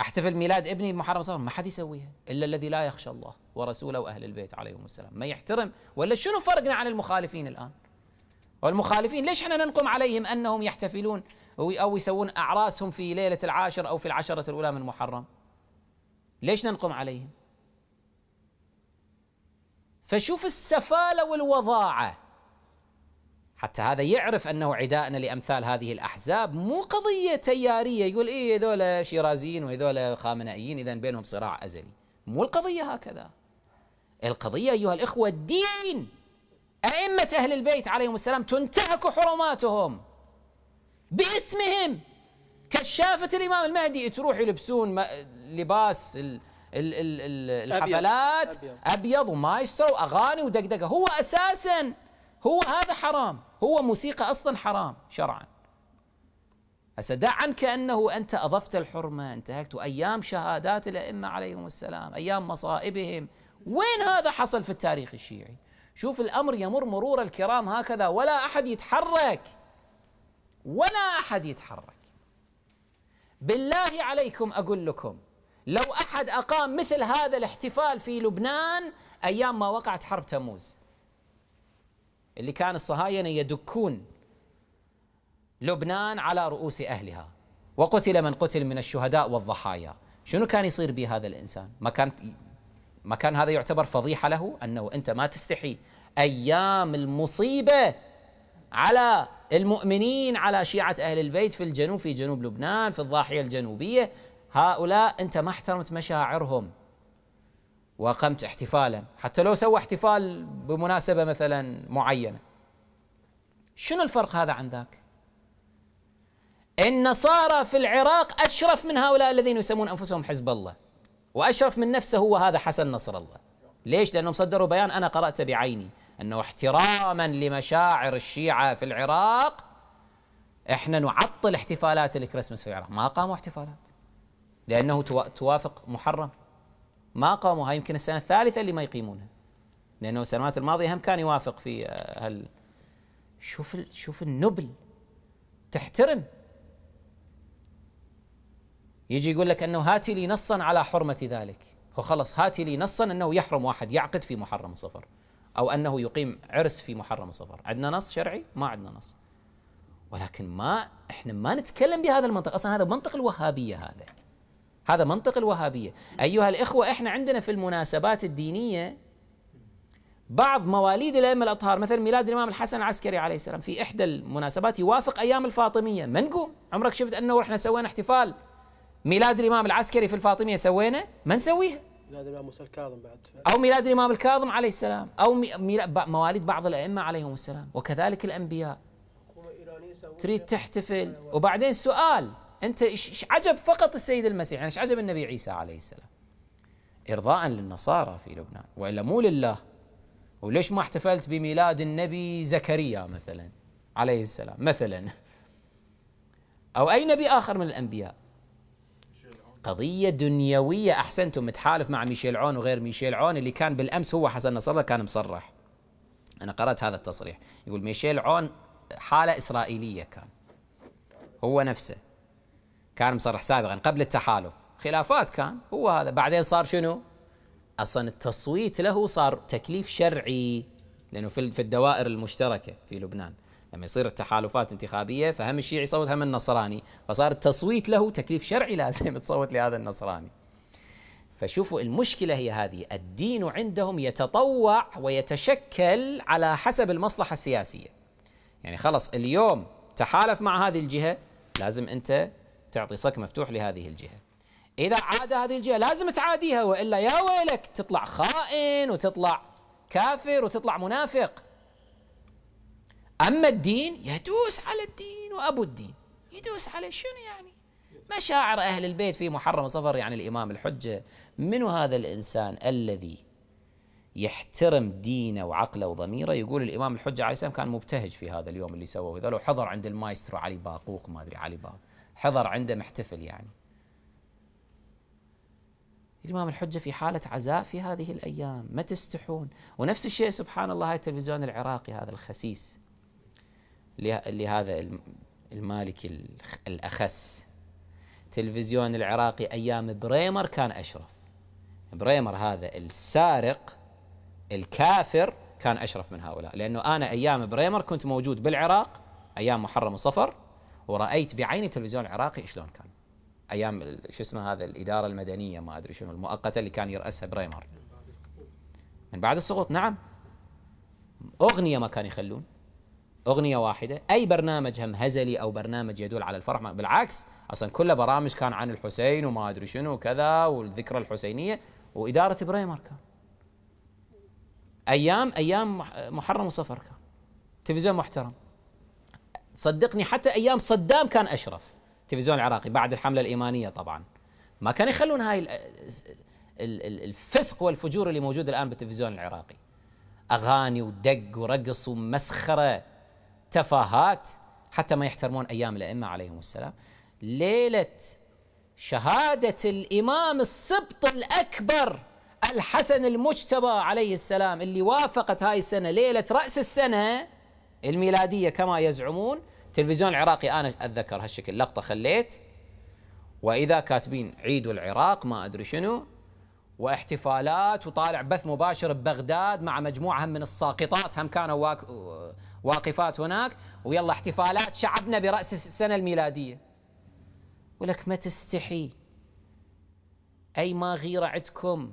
احتفل ميلاد ابني بمحرم صفر ما حد يسويها الا الذي لا يخشى الله ورسوله واهل البيت عليهم السلام ما يحترم ولا شنو فرقنا عن المخالفين الان والمخالفين ليش احنا ننقم عليهم انهم يحتفلون او يسوون اعراسهم في ليله العاشر او في العشره الاولى من محرم ليش ننقم عليهم فشوف السفاله والوضاعه حتى هذا يعرف انه عدائنا لامثال هذه الاحزاب مو قضيه تياريه يقول ايه هذول شيرازيين وهذول خامنائيين اذا بينهم صراع ازلي مو القضيه هكذا القضيه ايها الاخوه الدين ائمه اهل البيت عليهم السلام تنتهك حرماتهم باسمهم كشافه الامام المهدي تروح يلبسون لباس ال ال ال الحفلات ابيض, أبيض وما يستروا اغاني ودقدقه هو اساسا هو هذا حرام هو موسيقى أصلا حرام شرعا أسدع دع عنك أنه أنت أضفت الحرمة انتهكت أيام شهادات الأئمة عليهم السلام أيام مصائبهم وين هذا حصل في التاريخ الشيعي شوف الأمر يمر مرور الكرام هكذا ولا أحد يتحرك ولا أحد يتحرك بالله عليكم أقول لكم لو أحد أقام مثل هذا الاحتفال في لبنان أيام ما وقعت حرب تموز اللي كان الصهاينة يدكون لبنان على رؤوس أهلها وقتل من قتل من الشهداء والضحايا شنو كان يصير به هذا الإنسان ما كان ما كان هذا يعتبر فضيحة له أنه أنت ما تستحي أيام المصيبة على المؤمنين على شيعة أهل البيت في الجنوب في جنوب لبنان في الضاحية الجنوبية هؤلاء أنت ما احترمت مشاعرهم واقمت احتفالا حتى لو سوى احتفال بمناسبه مثلا معينه شنو الفرق هذا عن ذاك النصارى في العراق اشرف من هؤلاء الذين يسمون انفسهم حزب الله واشرف من نفسه هو هذا حسن نصر الله ليش لانهم صدروا بيان انا قرات بعيني انه احتراما لمشاعر الشيعه في العراق احنا نعطل احتفالات الكريسماس في العراق ما قاموا احتفالات لانه توافق محرم ما قاموها يمكن السنة الثالثة اللي ما يقيمونها لأنه السنوات الماضية هم كان يوافق في آه، هال شوف ال... شوف النبل تحترم يجي يقول لك أنه هاتي لي نصا على حرمة ذلك وخلص هاتي لي نصا أنه يحرم واحد يعقد في محرم صفر أو أنه يقيم عرس في محرم صفر عندنا نص شرعي ما عندنا نص ولكن ما احنا ما نتكلم بهذا المنطق اصلا هذا منطق الوهابيه هذا هذا منطق الوهابية أيها الإخوة إحنا عندنا في المناسبات الدينية بعض مواليد الأئمة الأطهار مثلا ميلاد الإمام الحسن العسكري عليه السلام في إحدى المناسبات يوافق أيام الفاطمية ما نقوم عمرك شفت أنه إحنا سوينا احتفال ميلاد الإمام العسكري في الفاطمية سوينا ما نسويها ميلاد الإمام موسى الكاظم بعد أو ميلاد الإمام الكاظم عليه السلام أو مواليد بعض الأئمة عليهم السلام وكذلك الأنبياء تريد تحتفل وبعدين سؤال انت ايش عجب فقط السيد المسيح يعني ايش عجب النبي عيسى عليه السلام ارضاء للنصارى في لبنان والا مو لله وليش ما احتفلت بميلاد النبي زكريا مثلا عليه السلام مثلا او اي نبي اخر من الانبياء قضيه دنيويه احسنتم متحالف مع ميشيل عون وغير ميشيل عون اللي كان بالامس هو حسن نصر الله كان مصرح انا قرات هذا التصريح يقول ميشيل عون حاله اسرائيليه كان هو نفسه كان مصرح سابقا قبل التحالف خلافات كان هو هذا بعدين صار شنو اصلا التصويت له صار تكليف شرعي لانه في في الدوائر المشتركه في لبنان لما يصير التحالفات انتخابيه فهم الشيعي يصوت هم النصراني فصار التصويت له تكليف شرعي لازم تصوت لهذا النصراني فشوفوا المشكله هي هذه الدين عندهم يتطوع ويتشكل على حسب المصلحه السياسيه يعني خلص اليوم تحالف مع هذه الجهه لازم انت تعطي صك مفتوح لهذه الجهة إذا عاد هذه الجهة لازم تعاديها وإلا يا ويلك تطلع خائن وتطلع كافر وتطلع منافق أما الدين يدوس على الدين وأبو الدين يدوس على شنو يعني مشاعر أهل البيت في محرم صفر يعني الإمام الحجة من هذا الإنسان الذي يحترم دينه وعقله وضميره يقول الإمام الحجة عليه السلام كان مبتهج في هذا اليوم اللي سووه ذا لو حضر عند المايسترو علي باقوق ما أدري علي باقوق حضر عنده محتفل يعني الإمام الحجة في حالة عزاء في هذه الأيام ما تستحون ونفس الشيء سبحان الله التلفزيون العراقي هذا الخسيس لهذا المالكي الأخس تلفزيون العراقي أيام بريمر كان أشرف بريمر هذا السارق الكافر كان أشرف من هؤلاء لأنه أنا أيام بريمر كنت موجود بالعراق أيام محرم صفر ورايت بعيني التلفزيون العراقي شلون كان ايام شو اسمه هذا الاداره المدنيه ما ادري شنو المؤقته اللي كان يراسها بريمر من بعد السقوط نعم اغنيه ما كان يخلون اغنيه واحده اي برنامج هم هزلي او برنامج يدل على الفرح بالعكس اصلا كل برامج كان عن الحسين وما ادري شنو وكذا والذكرى الحسينيه واداره بريمر كان ايام ايام محرم وصفر كان تلفزيون محترم صدقني حتى ايام صدام كان اشرف التلفزيون العراقي بعد الحمله الايمانيه طبعا ما كان يخلون هاي الفسق والفجور اللي موجود الان بالتلفزيون العراقي اغاني ودق ورقص ومسخره تفاهات حتى ما يحترمون ايام الائمه عليهم السلام ليله شهاده الامام السبط الاكبر الحسن المجتبى عليه السلام اللي وافقت هاي السنه ليله راس السنه الميلادية كما يزعمون تلفزيون العراقي أنا أتذكر هالشكل لقطة خليت وإذا كاتبين عيد العراق ما أدري شنو واحتفالات وطالع بث مباشر ببغداد مع مجموعة من الساقطات هم كانوا واك واقفات هناك ويلا احتفالات شعبنا برأس السنة الميلادية ولك ما تستحي أي ما غيرة عندكم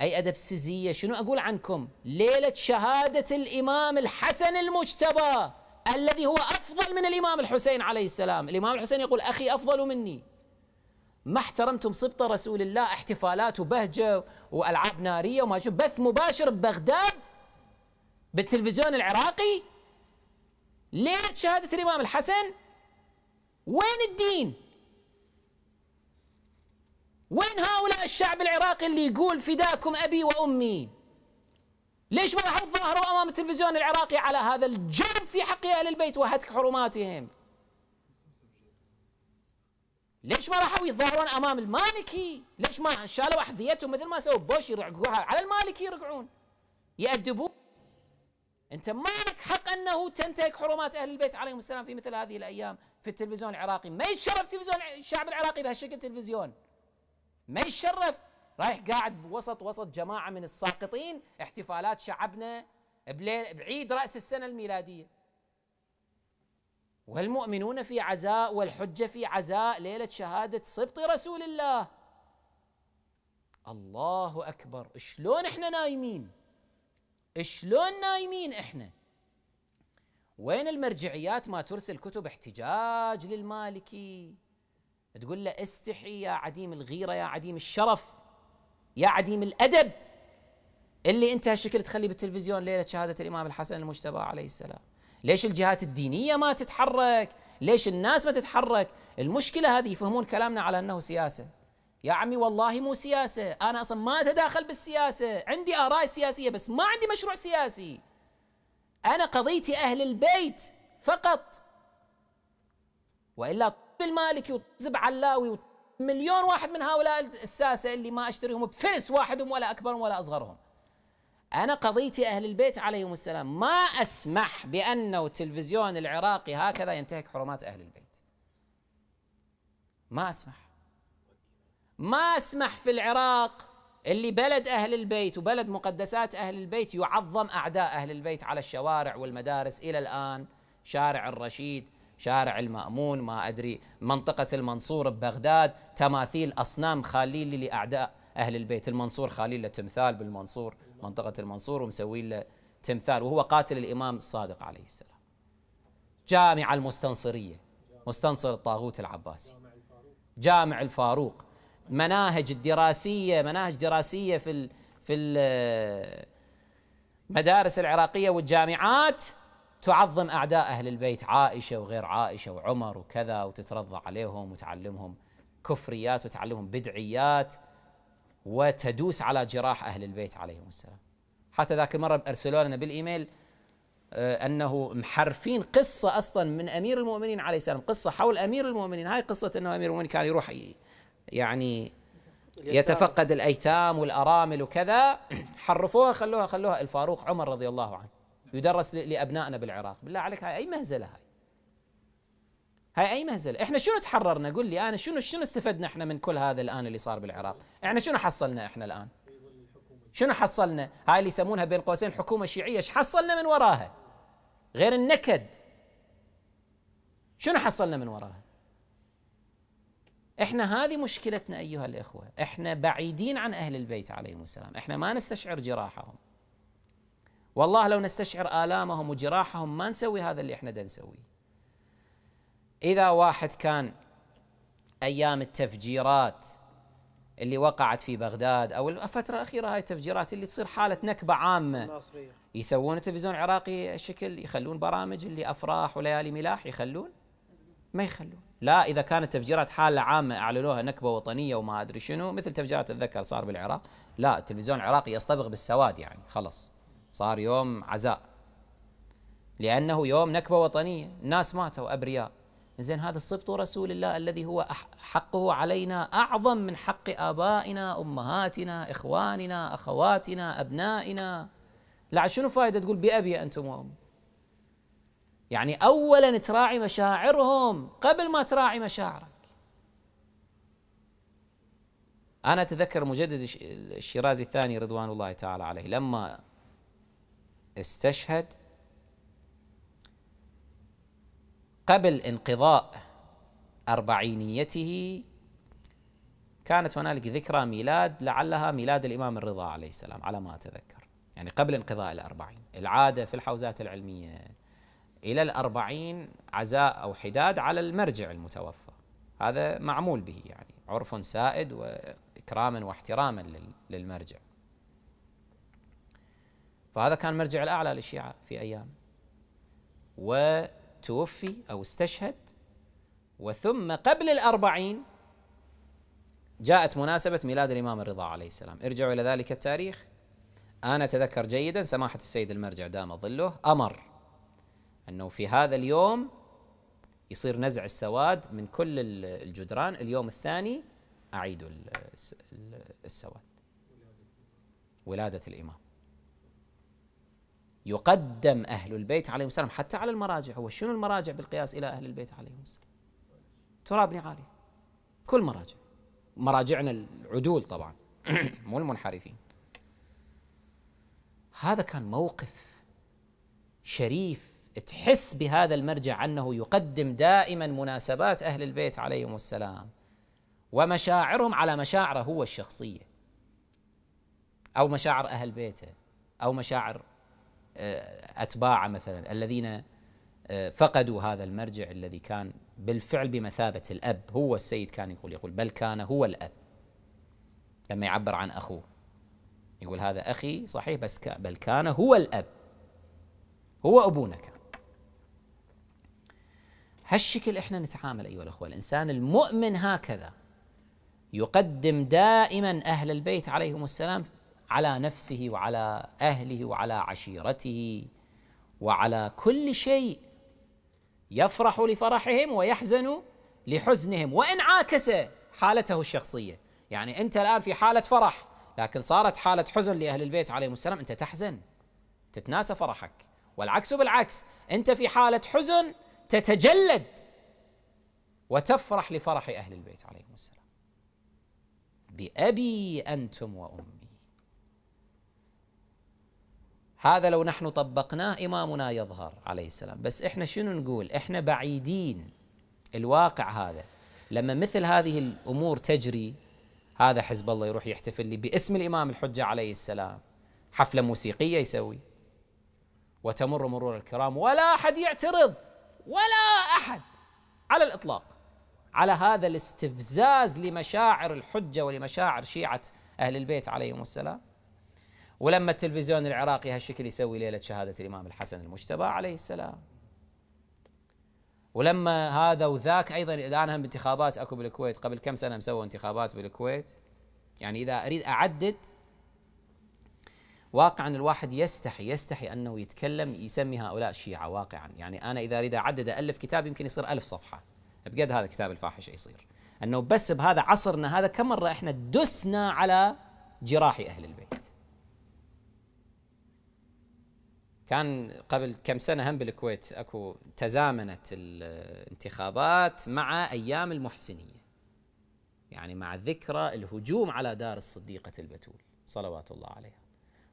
أي أدب سيزية شنو أقول عنكم ليلة شهادة الإمام الحسن المجتبى الذي هو أفضل من الإمام الحسين عليه السلام الإمام الحسين يقول أخي أفضل مني ما احترمتم سبط رسول الله احتفالات وبهجة وألعاب نارية وما شو بث مباشر ببغداد بالتلفزيون العراقي ليلة شهادة الإمام الحسن وين الدين وين هؤلاء الشعب العراقي اللي يقول فداكم أبي وأمي ليش ما راحوا ظاهروا أمام التلفزيون العراقي على هذا الجرم في حق أهل البيت وهتك حرماتهم ليش ما راحوا يتظاهرون امام المالكي؟ ليش ما شالوا احذيتهم مثل ما سووا بوش يرقعوها على المالكي يرقعون يأدبون انت ما لك حق انه تنتهك حرمات اهل البيت عليهم السلام في مثل هذه الايام في التلفزيون العراقي، ما يتشرف تلفزيون الشعب العراقي بهالشكل تلفزيون. ما يتشرف رايح قاعد بوسط وسط جماعه من الساقطين احتفالات شعبنا بعيد راس السنه الميلاديه والمؤمنون في عزاء والحجه في عزاء ليله شهاده سبط رسول الله الله اكبر شلون احنا نايمين شلون نايمين احنا وين المرجعيات ما ترسل كتب احتجاج للمالكي تقول له استحي يا عديم الغيره يا عديم الشرف يا عديم الادب اللي انت هالشكل تخليه بالتلفزيون ليله شهاده الامام الحسن المجتبى عليه السلام ليش الجهات الدينيه ما تتحرك ليش الناس ما تتحرك المشكله هذه يفهمون كلامنا على انه سياسه يا عمي والله مو سياسه انا اصلا ما اتداخل بالسياسه عندي اراء سياسيه بس ما عندي مشروع سياسي انا قضيتي اهل البيت فقط والا بالمالكي وزب علاوي مليون واحد من هؤلاء الساسة اللي ما أشتريهم بفلس واحدهم ولا أكبرهم ولا أصغرهم أنا قضيتي أهل البيت عليهم السلام ما أسمح بأنه تلفزيون العراقي هكذا ينتهك حرمات أهل البيت ما أسمح ما أسمح في العراق اللي بلد أهل البيت وبلد مقدسات أهل البيت يعظم أعداء أهل البيت على الشوارع والمدارس إلى الآن شارع الرشيد شارع المأمون ما أدري منطقة المنصور ببغداد تماثيل أصنام خليل لأعداء أهل البيت المنصور خليل له تمثال بالمنصور منطقة المنصور ومسوي له تمثال وهو قاتل الإمام الصادق عليه السلام جامع المستنصرية مستنصر الطاغوت العباسي جامع الفاروق مناهج الدراسية مناهج دراسية في في المدارس العراقية والجامعات تعظم أعداء أهل البيت عائشة وغير عائشة وعمر وكذا وتترضى عليهم وتعلمهم كفريات وتعلمهم بدعيات وتدوس على جراح أهل البيت عليهم السلام حتى ذاك المرة أرسلوا لنا بالإيميل آه، أنه محرفين قصة أصلا من أمير المؤمنين عليه السلام قصة حول أمير المؤمنين هاي قصة أنه أمير المؤمنين كان يروح يعني يتفقد الأيتام والأرامل وكذا حرفوها خلوها خلوها الفاروق عمر رضي الله عنه يدرس لابنائنا بالعراق بالله عليك هاي اي مهزله هاي هاي اي مهزله احنا شنو تحررنا قل لي انا شنو شنو استفدنا احنا من كل هذا الان اللي صار بالعراق احنا شنو حصلنا احنا الان شنو حصلنا هاي اللي يسمونها بين قوسين حكومه شيعيه ايش حصلنا من وراها غير النكد شنو حصلنا من وراها احنا هذه مشكلتنا ايها الاخوه احنا بعيدين عن اهل البيت عليهم السلام احنا ما نستشعر جراحهم والله لو نستشعر آلامهم وجراحهم ما نسوي هذا اللي احنا نسويه إذا واحد كان أيام التفجيرات اللي وقعت في بغداد أو الفترة الأخيرة هاي التفجيرات اللي تصير حالة نكبة عامة يسوون التلفزيون العراقي شكل يخلون برامج اللي أفراح وليالي ملاح يخلون ما يخلون لا إذا كانت تفجيرات حالة عامة أعلنوها نكبة وطنية وما أدري شنو مثل تفجيرات الذكر صار بالعراق لا التلفزيون العراقي يصطبغ بالسواد يعني خلص صار يوم عزاء لأنه يوم نكبة وطنية الناس ماتوا أبرياء زين هذا سبط رسول الله الذي هو حقه علينا أعظم من حق آبائنا أمهاتنا إخواننا أخواتنا أبنائنا لا شنو فائدة تقول بأبي أنتم وأمي يعني أولا تراعي مشاعرهم قبل ما تراعي مشاعرك أنا أتذكر مجدد الشيرازي الثاني رضوان الله تعالى عليه لما استشهد قبل انقضاء أربعينيته كانت هنالك ذكرى ميلاد لعلها ميلاد الإمام الرضا عليه السلام على ما أتذكر يعني قبل انقضاء الأربعين العادة في الحوزات العلمية إلى الأربعين عزاء أو حداد على المرجع المتوفى هذا معمول به يعني عرف سائد وإكراما واحتراما للمرجع فهذا كان المرجع الأعلى للشيعة في أيام وتوفي أو استشهد وثم قبل الأربعين جاءت مناسبة ميلاد الإمام الرضا عليه السلام ارجعوا إلى ذلك التاريخ أنا أتذكر جيدا سماحة السيد المرجع دام ظله أمر أنه في هذا اليوم يصير نزع السواد من كل الجدران اليوم الثاني أعيدوا السواد ولادة الإمام يقدم أهل البيت عليهم السلام حتى على المراجع هو شنو المراجع بالقياس إلى أهل البيت عليهم السلام تراب نعالي كل مراجع مراجعنا العدول طبعا مو المنحرفين هذا كان موقف شريف تحس بهذا المرجع انه يقدم دائما مناسبات اهل البيت عليهم السلام ومشاعرهم على مشاعره هو الشخصيه او مشاعر اهل بيته او مشاعر آه، أتباعه مثلا الذين آه، فقدوا هذا المرجع الذي كان بالفعل بمثابة الأب هو السيد كان يقول يقول بل كان هو الأب لما يعبر عن أخوه يقول هذا أخي صحيح بس بل كان هو الأب هو أبونا كان هالشكل احنا نتعامل ايها الاخوه الانسان المؤمن هكذا يقدم دائما اهل البيت عليهم السلام على نفسه وعلى اهله وعلى عشيرته وعلى كل شيء يفرح لفرحهم ويحزن لحزنهم وان عاكس حالته الشخصيه يعني انت الان في حاله فرح لكن صارت حاله حزن لاهل البيت عليهم السلام انت تحزن تتناسى فرحك والعكس بالعكس انت في حاله حزن تتجلد وتفرح لفرح اهل البيت عليهم السلام بابي انتم وامي هذا لو نحن طبقناه إمامنا يظهر عليه السلام بس إحنا شنو نقول إحنا بعيدين الواقع هذا لما مثل هذه الأمور تجري هذا حزب الله يروح يحتفل لي باسم الإمام الحجة عليه السلام حفلة موسيقية يسوي وتمر مرور الكرام ولا أحد يعترض ولا أحد على الإطلاق على هذا الاستفزاز لمشاعر الحجة ولمشاعر شيعة أهل البيت عليهم السلام ولما التلفزيون العراقي هالشكل يسوي ليله شهاده الامام الحسن المجتبى عليه السلام ولما هذا وذاك ايضا الان هم انتخابات اكو بالكويت قبل كم سنه مسووا انتخابات بالكويت يعني اذا اريد اعدد واقعا الواحد يستحي يستحي انه يتكلم يسمي هؤلاء الشيعه واقعا يعني انا اذا اريد اعدد الف كتاب يمكن يصير الف صفحه بقد هذا كتاب الفاحش يصير انه بس بهذا عصرنا هذا كم مره احنا دسنا على جراح اهل البيت كان قبل كم سنه هم بالكويت اكو تزامنت الانتخابات مع ايام المحسنيه يعني مع ذكرى الهجوم على دار الصديقه البتول صلوات الله عليها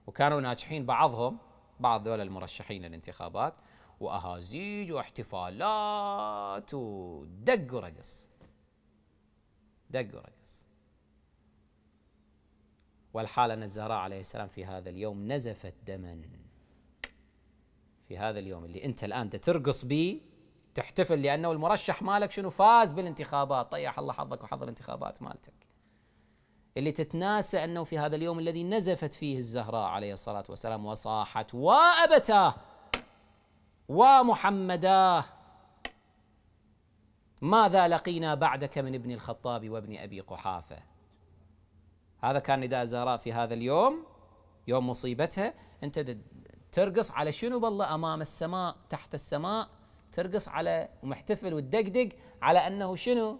وكانوا ناجحين بعضهم بعض ذول المرشحين للانتخابات واهازيج واحتفالات ودق ورقص دق ورقص والحال ان الزهراء عليه السلام في هذا اليوم نزفت دما في هذا اليوم اللي انت الان ترقص به تحتفل لانه المرشح مالك شنو فاز بالانتخابات طيح الله حظك وحظ الانتخابات مالتك اللي تتناسى انه في هذا اليوم الذي نزفت فيه الزهراء عليه الصلاه والسلام وصاحت وابتاه ومحمداه ماذا لقينا بعدك من ابن الخطاب وابن ابي قحافه هذا كان نداء الزهراء في هذا اليوم يوم مصيبتها انت ترقص على شنو بالله امام السماء تحت السماء ترقص على ومحتفل وتدقدق على انه شنو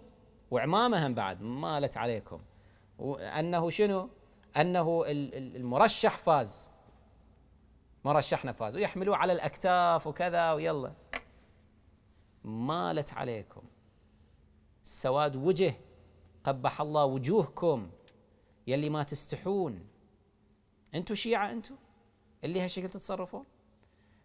وعمامه هم بعد مالت عليكم وانه شنو انه المرشح فاز مرشحنا فاز ويحملوه على الاكتاف وكذا ويلا مالت عليكم السواد وجه قبح الله وجوهكم يلي ما تستحون انتو شيعه انتو اللي هالشكل تتصرفون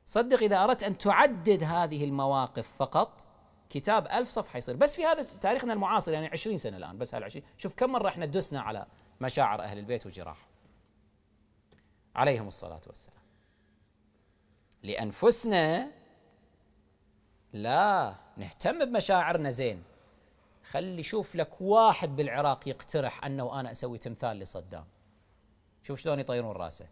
صدق إذا أردت أن تعدد هذه المواقف فقط كتاب ألف صفحة يصير بس في هذا تاريخنا المعاصر يعني عشرين سنة الآن بس هالعشرين شوف كم مرة احنا دسنا على مشاعر أهل البيت وجراح عليهم الصلاة والسلام لأنفسنا لا نهتم بمشاعرنا زين خلي شوف لك واحد بالعراق يقترح أنه أنا أسوي تمثال لصدام شوف شلون يطيرون راسه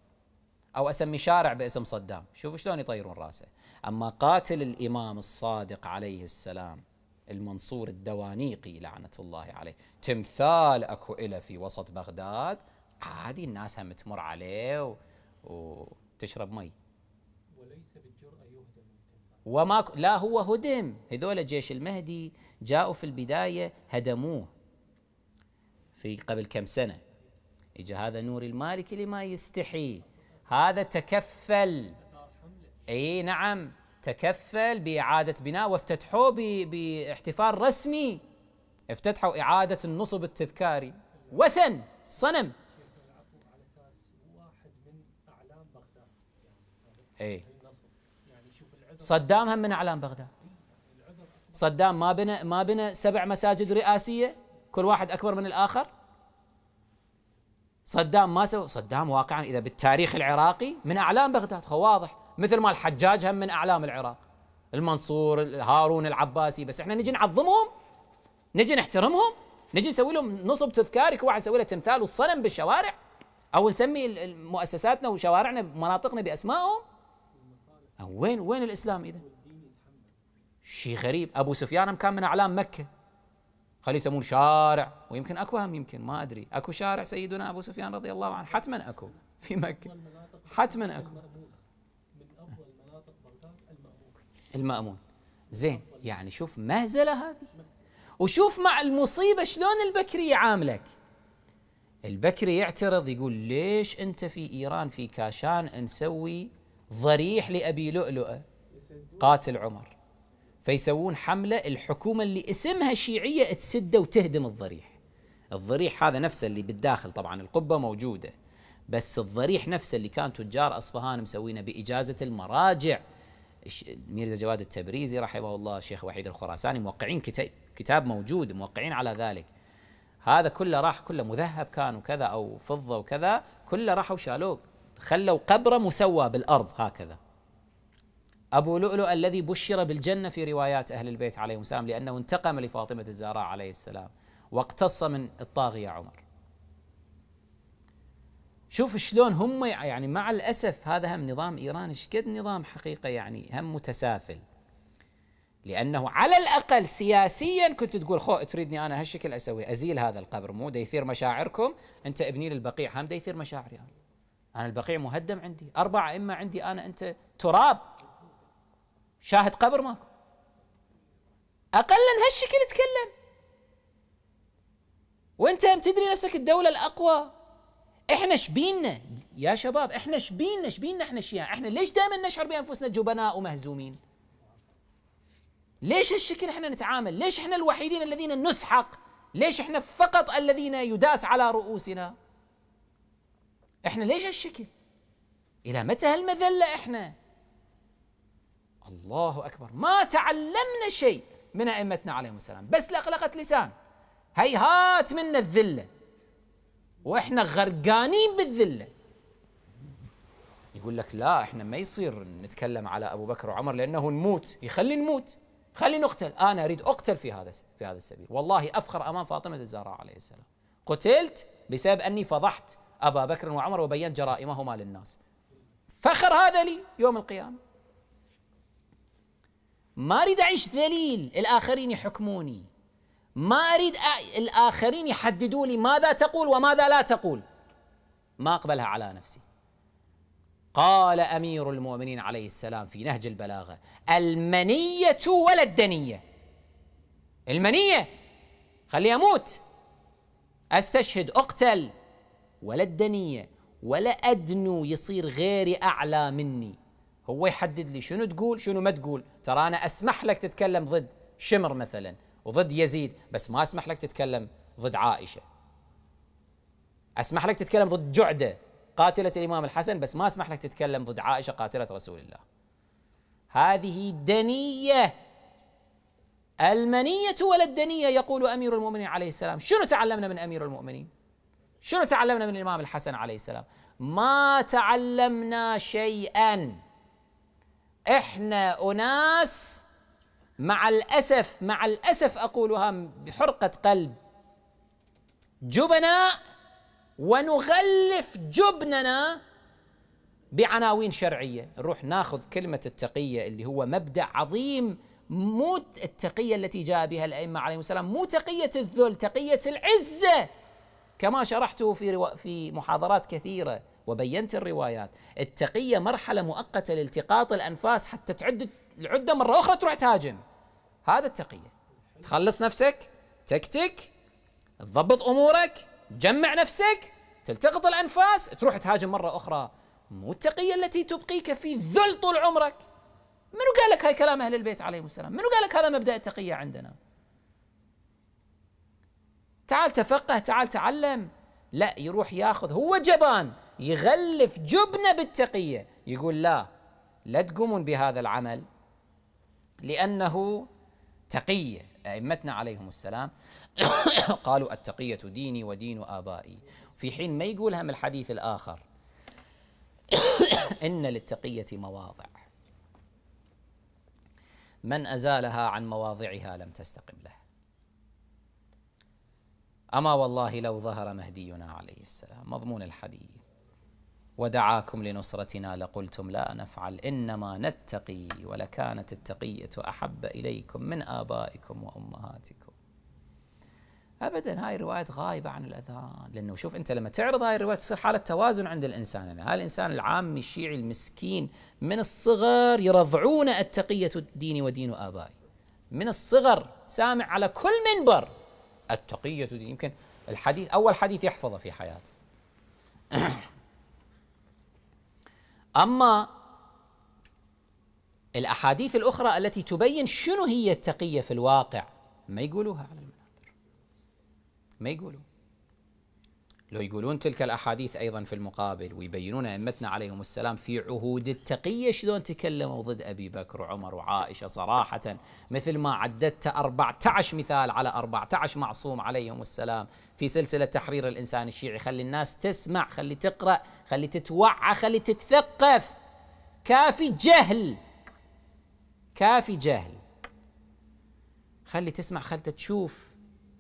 او اسمي شارع باسم صدام شوفوا شلون يطيرون راسه اما قاتل الامام الصادق عليه السلام المنصور الدوانيقي لعنه الله عليه تمثال اكو له في وسط بغداد عادي الناس هم تمر عليه و... وتشرب مي وليس بالجرأة يهدم وما لا هو هدم هذول جيش المهدي جاءوا في البداية هدموه في قبل كم سنة إجا هذا نور المالكي لما يستحي هذا تكفل اي نعم تكفل باعاده بناء وافتتحوه باحتفال رسمي افتتحوا اعاده النصب التذكاري وثن صنم اي صدام هم من اعلام بغداد صدام ما بنى ما بنى سبع مساجد رئاسيه كل واحد اكبر من الاخر صدام ما سوى صدام واقعا اذا بالتاريخ العراقي من اعلام بغداد خو واضح مثل ما الحجاج هم من اعلام العراق المنصور هارون العباسي بس احنا نجي نعظمهم نجي نحترمهم نجي نسوي لهم نصب تذكاري كل واحد نسوي له تمثال والصنم بالشوارع او نسمي مؤسساتنا وشوارعنا مناطقنا باسمائهم وين وين الاسلام اذا شيء غريب ابو سفيان كان من اعلام مكه خليه يسمون شارع ويمكن اكو هم يمكن ما ادري اكو شارع سيدنا ابو سفيان رضي الله عنه حتما اكو في مكه حتما اكو المأمون زين يعني شوف مهزله هذه وشوف مع المصيبه شلون البكري يعاملك البكري يعترض يقول ليش انت في ايران في كاشان نسوي ضريح لابي لؤلؤه قاتل عمر فيسوون حملة الحكومة اللي اسمها شيعية تسده وتهدم الضريح الضريح هذا نفسه اللي بالداخل طبعا القبة موجودة بس الضريح نفسه اللي كان تجار أصفهان مسوينه بإجازة المراجع ميرزا جواد التبريزي رحمه الله الشيخ وحيد الخراساني موقعين كتاب كتاب موجود موقعين على ذلك هذا كله راح كله مذهب كان وكذا أو فضة وكذا كله راحوا شالوه خلوا قبره مسوى بالأرض هكذا أبو لؤلؤ الذي بشر بالجنة في روايات أهل البيت عليهم السلام لأنه انتقم لفاطمة الزهراء عليه السلام واقتص من الطاغية عمر شوف شلون هم يعني مع الأسف هذا هم نظام إيران شقد نظام حقيقة يعني هم متسافل لأنه على الأقل سياسيا كنت تقول خو تريدني أنا هالشكل أسوي أزيل هذا القبر مو دا يثير مشاعركم أنت ابني للبقيع هم دا يثير مشاعري أنا أنا البقيع مهدم عندي أربعة إما عندي أنا أنت تراب شاهد قبر ماكو اقلا هالشكل تكلم وانت تدري نفسك الدوله الاقوى احنا شبينا يا شباب احنا شبينا شبينا احنا الشيعة احنا ليش دائما نشعر بانفسنا جبناء ومهزومين ليش هالشكل احنا نتعامل ليش احنا الوحيدين الذين نسحق ليش احنا فقط الذين يداس على رؤوسنا احنا ليش هالشكل الى متى هالمذله احنا الله أكبر ما تعلمنا شيء من أئمتنا عليهم السلام بس لقلقت لسان هيهات منا الذلة وإحنا غرقانين بالذلة يقول لك لا إحنا ما يصير نتكلم على أبو بكر وعمر لأنه نموت يخلي نموت خلي نقتل أنا أريد أقتل في هذا في هذا السبيل والله أفخر أمام فاطمة الزهراء عليه السلام قتلت بسبب أني فضحت أبا بكر وعمر وبينت جرائمهما للناس فخر هذا لي يوم القيامة ما أريد أعيش ذليل الآخرين يحكموني ما أريد أ... الآخرين يحددوا لي ماذا تقول وماذا لا تقول ما أقبلها على نفسي قال أمير المؤمنين عليه السلام في نهج البلاغة المنية ولا الدنية المنية خلي أموت أستشهد أقتل ولا الدنية ولا أدنو يصير غيري أعلى مني هو يحدد لي شنو تقول شنو ما تقول ترى أنا أسمح لك تتكلم ضد شمر مثلا وضد يزيد بس ما أسمح لك تتكلم ضد عائشة أسمح لك تتكلم ضد جعدة قاتلة الإمام الحسن بس ما أسمح لك تتكلم ضد عائشة قاتلة رسول الله هذه دنية المنية ولا الدنية يقول أمير المؤمنين عليه السلام شنو تعلمنا من أمير المؤمنين شنو تعلمنا من الإمام الحسن عليه السلام ما تعلمنا شيئا احنا اناس مع الاسف مع الاسف اقولها بحرقه قلب جبناء ونغلف جبننا بعناوين شرعيه نروح ناخذ كلمه التقيه اللي هو مبدا عظيم مو التقيه التي جاء بها الائمه عليهم السلام مو تقيه الذل تقيه العزه كما شرحته في في محاضرات كثيره وبينت الروايات التقية مرحلة مؤقتة لالتقاط الأنفاس حتى تعد العدة مرة أخرى تروح تهاجم هذا التقية تخلص نفسك تكتك تضبط أمورك تجمع نفسك تلتقط الأنفاس تروح تهاجم مرة أخرى مو التقية التي تبقيك في ذل طول عمرك منو قال لك هاي كلام أهل البيت عليهم السلام منو قال لك هذا مبدأ التقية عندنا تعال تفقه تعال تعلم لا يروح ياخذ هو جبان يغلف جبنه بالتقيه يقول لا لا تقومون بهذا العمل لانه تقيه ائمتنا عليهم السلام قالوا التقيه ديني ودين ابائي في حين ما يقولها من الحديث الاخر ان للتقيه مواضع من ازالها عن مواضعها لم تستقم له اما والله لو ظهر مهدينا عليه السلام مضمون الحديث ودعاكم لنصرتنا لقلتم لا نفعل إنما نتقي ولكانت التقية أحب إليكم من آبائكم وأمهاتكم ابدا هاي الروايات غايبه عن الاذهان لانه شوف انت لما تعرض هاي الروايات تصير حاله توازن عند الانسان يعني هاي الانسان العامي الشيعي المسكين من الصغر يرضعون التقيه ديني ودين ابائي من الصغر سامع على كل منبر التقيه ديني يمكن الحديث اول حديث يحفظه في حياته اما الاحاديث الاخرى التي تبين شنو هي التقيه في الواقع ما يقولوها على المنابر ما يقولوا لو يقولون تلك الاحاديث ايضا في المقابل ويبينون ائمتنا عليهم السلام في عهود التقيه شلون تكلموا ضد ابي بكر وعمر وعائشه صراحه مثل ما عددت 14 مثال على 14 معصوم عليهم السلام في سلسله تحرير الانسان الشيعي خلي الناس تسمع خلي تقرا خلي تتوعى خلي تتثقف كافي جهل كافي جهل خلي تسمع خلي تشوف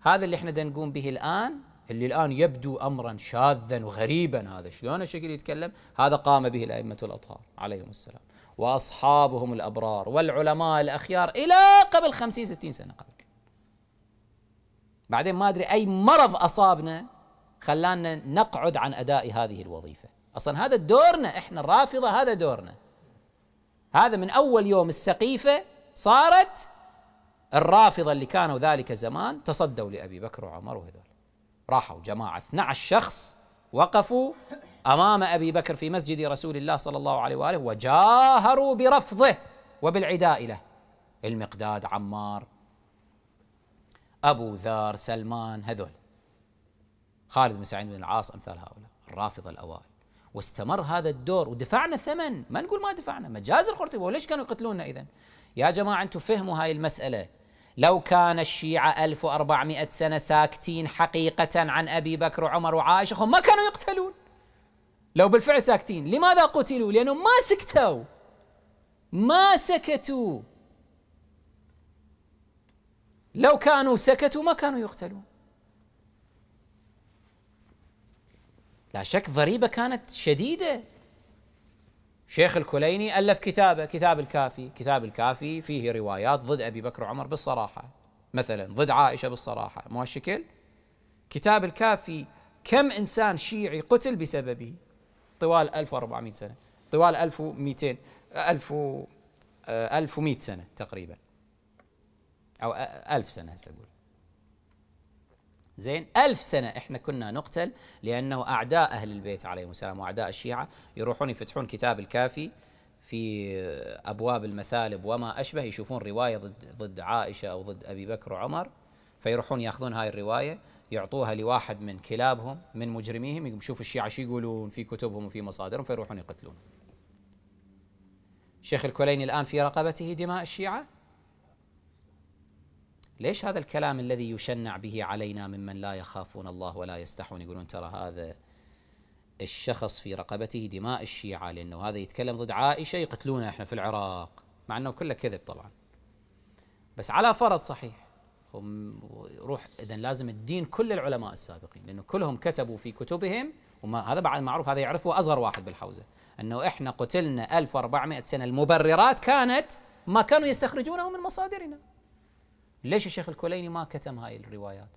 هذا اللي احنا نقوم به الان اللي الان يبدو امرا شاذا وغريبا هذا شلون الشكل يتكلم هذا قام به الائمه الاطهار عليهم السلام واصحابهم الابرار والعلماء الاخيار الى قبل 50 60 سنه قبل بعدين ما ادري اي مرض اصابنا خلانا نقعد عن اداء هذه الوظيفه اصلا هذا دورنا احنا الرافضه هذا دورنا هذا من اول يوم السقيفه صارت الرافضه اللي كانوا ذلك زمان تصدوا لابي بكر وعمر وهذول راحوا جماعه 12 شخص وقفوا امام ابي بكر في مسجد رسول الله صلى الله عليه واله وجاهروا برفضه وبالعداء له المقداد عمار أبو ذر سلمان هذول خالد بن سعيد بن العاص أمثال هؤلاء الرافضة الأوائل واستمر هذا الدور ودفعنا ثمن ما نقول ما دفعنا مجازر خرطبة وليش كانوا يقتلوننا إذا يا جماعة أنتم فهموا هاي المسألة لو كان الشيعة 1400 سنة ساكتين حقيقة عن أبي بكر وعمر وعائشة هم ما كانوا يقتلون لو بالفعل ساكتين لماذا قتلوا لأنهم ما سكتوا ما سكتوا لو كانوا سكتوا ما كانوا يقتلون لا شك ضريبة كانت شديدة شيخ الكليني ألف كتابه كتاب الكافي كتاب الكافي فيه روايات ضد أبي بكر وعمر بالصراحة مثلا ضد عائشة بالصراحة مو الشكل كتاب الكافي كم إنسان شيعي قتل بسببه طوال 1400 سنة طوال 1200 1000 1100 سنة تقريباً أو ألف سنة هسه أقول زين ألف سنة إحنا كنا نقتل لأنه أعداء أهل البيت عليهم السلام وأعداء الشيعة يروحون يفتحون كتاب الكافي في أبواب المثالب وما أشبه يشوفون رواية ضد, ضد عائشة أو ضد أبي بكر وعمر فيروحون ياخذون هاي الرواية يعطوها لواحد من كلابهم من مجرميهم يشوف الشيعة شو يقولون في كتبهم وفي مصادرهم فيروحون يقتلون شيخ الكوليني الآن في رقبته دماء الشيعة ليش هذا الكلام الذي يشنع به علينا ممن لا يخافون الله ولا يستحون يقولون ترى هذا الشخص في رقبته دماء الشيعة لأنه هذا يتكلم ضد عائشة يقتلونه إحنا في العراق مع أنه كله كذب طبعا بس على فرض صحيح روح إذا لازم الدين كل العلماء السابقين لأنه كلهم كتبوا في كتبهم وما هذا بعد معروف هذا يعرفه أصغر واحد بالحوزة أنه إحنا قتلنا 1400 سنة المبررات كانت ما كانوا يستخرجونه من مصادرنا ليش الشيخ الكوليني ما كتم هاي الروايات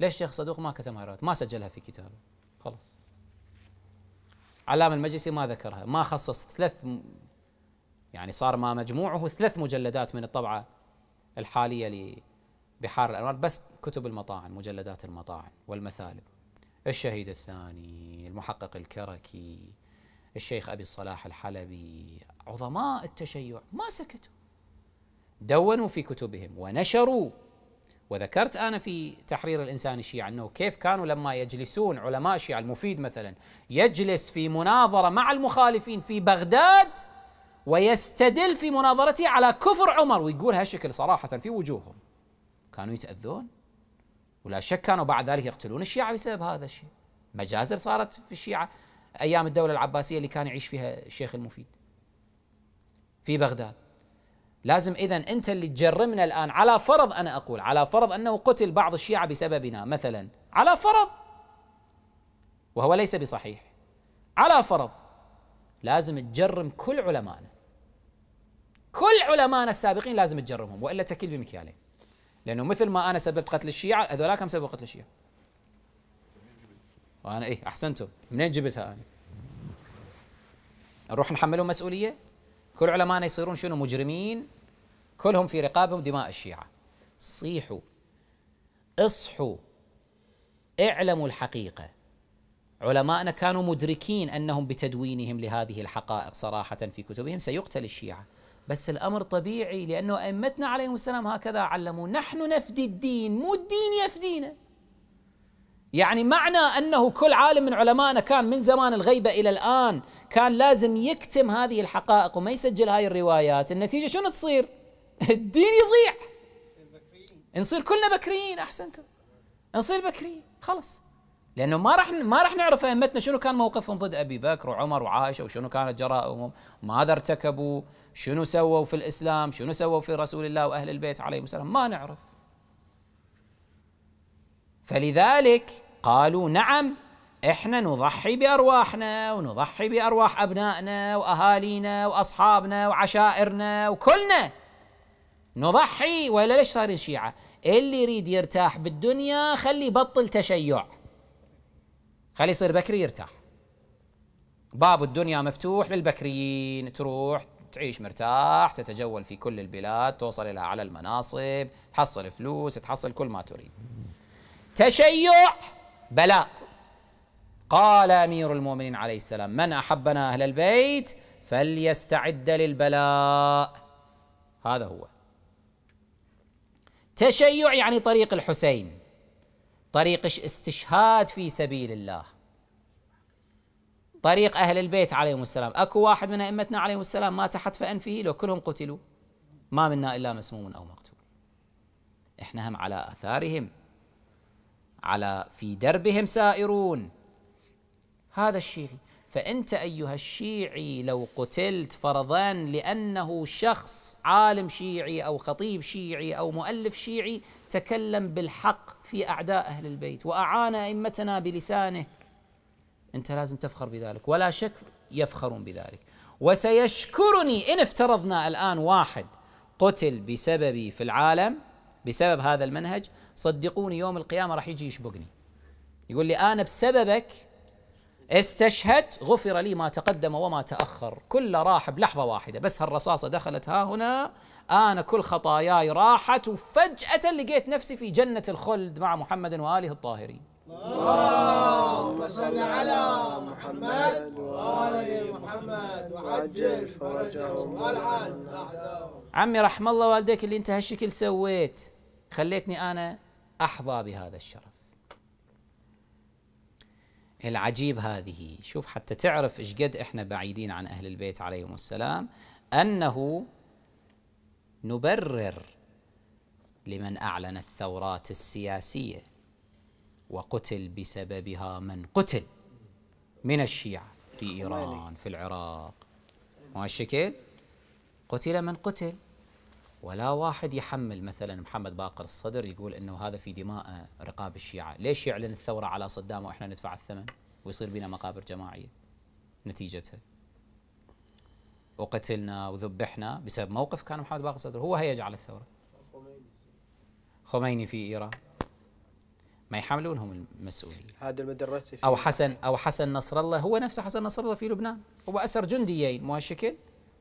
ليش الشيخ صدوق ما كتم هاي الروايات ما سجلها في كتابه خلاص علام المجلسي ما ذكرها ما خصص ثلاث م... يعني صار ما مجموعه ثلاث مجلدات من الطبعة الحالية لبحار الأنوار بس كتب المطاعن مجلدات المطاعن والمثالب الشهيد الثاني المحقق الكركي الشيخ أبي الصلاح الحلبي عظماء التشيع ما سكتوا دونوا في كتبهم ونشروا وذكرت انا في تحرير الانسان الشيعي انه كيف كانوا لما يجلسون علماء الشيعه المفيد مثلا يجلس في مناظره مع المخالفين في بغداد ويستدل في مناظرته على كفر عمر ويقول هالشكل صراحه في وجوههم كانوا يتاذون ولا شك كانوا بعد ذلك يقتلون الشيعه بسبب هذا الشيء مجازر صارت في الشيعه ايام الدوله العباسيه اللي كان يعيش فيها الشيخ المفيد في بغداد لازم إذا أنت اللي تجرمنا الآن على فرض أنا أقول على فرض أنه قتل بعض الشيعة بسببنا مثلا على فرض وهو ليس بصحيح على فرض لازم تجرم كل علمائنا كل علمائنا السابقين لازم تجرمهم وإلا تكيل بمكيالين لأنه مثل ما أنا سببت قتل الشيعة هذولاك هم سببوا قتل الشيعة وأنا إيه أحسنتم منين جبتها أنا نروح نحملهم مسؤولية كل علمائنا يصيرون شنو مجرمين كلهم في رقابهم دماء الشيعة صيحوا اصحوا اعلموا الحقيقة علمائنا كانوا مدركين أنهم بتدوينهم لهذه الحقائق صراحة في كتبهم سيقتل الشيعة بس الأمر طبيعي لأنه أئمتنا عليهم السلام هكذا علموا نحن نفدي الدين مو الدين يفدينا يعني معنى انه كل عالم من علمائنا كان من زمان الغيبه الى الان كان لازم يكتم هذه الحقائق وما يسجل هاي الروايات، النتيجه شنو تصير؟ الدين يضيع. نصير كلنا بكريين احسنتم. نصير بكريين خلص. لانه ما راح ما راح نعرف ائمتنا شنو كان موقفهم ضد ابي بكر وعمر وعائشه وشنو كانت جرائمهم، ماذا ارتكبوا، شنو سووا في الاسلام، شنو سووا في رسول الله واهل البيت عليهم السلام، ما نعرف. فلذلك قالوا نعم احنا نضحي بارواحنا ونضحي بارواح ابنائنا واهالينا واصحابنا وعشائرنا وكلنا نضحي ولا ليش صار الشيعه؟ اللي يريد يرتاح بالدنيا خلي يبطل تشيع خلي يصير بكري يرتاح باب الدنيا مفتوح للبكريين تروح تعيش مرتاح تتجول في كل البلاد توصل إلى على المناصب تحصل فلوس تحصل كل ما تريد تشيع بلاء قال امير المؤمنين عليه السلام من احبنا اهل البيت فليستعد للبلاء هذا هو تشيع يعني طريق الحسين طريق استشهاد في سبيل الله طريق أهل البيت عليهم السلام أكو واحد من أئمتنا عليهم السلام مات حتف أنفه لو كلهم قتلوا ما منا إلا مسموم أو مقتول إحنا هم على آثارهم على في دربهم سائرون هذا الشيعي فأنت أيها الشيعي لو قتلت فرضا لأنه شخص عالم شيعي أو خطيب شيعي أو مؤلف شيعي تكلم بالحق في أعداء أهل البيت وأعان أئمتنا بلسانه أنت لازم تفخر بذلك ولا شك يفخرون بذلك وسيشكرني إن افترضنا الآن واحد قتل بسببي في العالم بسبب هذا المنهج صدقوني يوم القيامة راح يجي يشبقني يقول لي أنا بسببك استشهدت غفر لي ما تقدم وما تأخر كل راح بلحظة واحدة بس هالرصاصة دخلت ها هنا أنا كل خطاياي راحت وفجأة لقيت نفسي في جنة الخلد مع محمد وآله الطاهرين اللهم صل على محمد وآل محمد وعجل فرجهم والعن أعداءهم عمي رحم الله والديك اللي أنت هالشكل سويت خليتني انا احظى بهذا الشرف. العجيب هذه شوف حتى تعرف ايش قد احنا بعيدين عن اهل البيت عليهم السلام انه نبرر لمن اعلن الثورات السياسيه وقتل بسببها من قتل من الشيعه في ايران في العراق ما الشكل قتل من قتل ولا واحد يحمل مثلا محمد باقر الصدر يقول انه هذا في دماء رقاب الشيعه، ليش يعلن الثوره على صدام واحنا ندفع الثمن ويصير بنا مقابر جماعيه نتيجتها؟ وقتلنا وذبحنا بسبب موقف كان محمد باقر الصدر هو هيج على الثوره. خميني في ايران ما يحملونهم المسؤوليه. هذا المدرسه او حسن او حسن نصر الله هو نفسه حسن نصر الله في لبنان، هو اسر جنديين مو هالشكل؟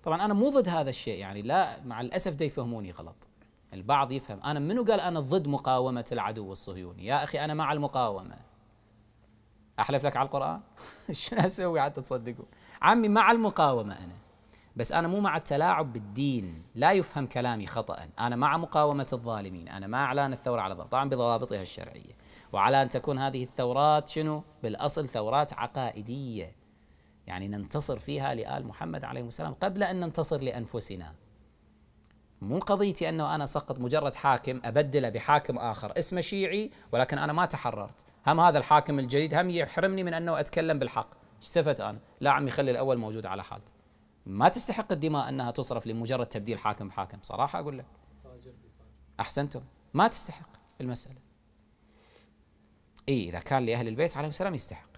طبعا انا مو ضد هذا الشيء يعني لا مع الاسف دا يفهموني غلط البعض يفهم انا منو قال انا ضد مقاومه العدو الصهيوني يا اخي انا مع المقاومه احلف لك على القران شنو اسوي حتى تصدقون عمي مع المقاومه انا بس انا مو مع التلاعب بالدين لا يفهم كلامي خطا انا مع مقاومه الظالمين انا مع اعلان الثوره على الظالم طبعا بضوابطها الشرعيه وعلى ان تكون هذه الثورات شنو بالاصل ثورات عقائديه يعني ننتصر فيها لآل محمد عليه السلام قبل أن ننتصر لأنفسنا مو قضيتي أنه أنا سقط مجرد حاكم أبدله بحاكم آخر اسمه شيعي ولكن أنا ما تحررت هم هذا الحاكم الجديد هم يحرمني من أنه أتكلم بالحق استفدت أنا لا عم يخلي الأول موجود على حالته ما تستحق الدماء أنها تصرف لمجرد تبديل حاكم بحاكم صراحة أقول لك أحسنتم ما تستحق المسألة إيه إذا كان لأهل البيت عليهم السلام يستحق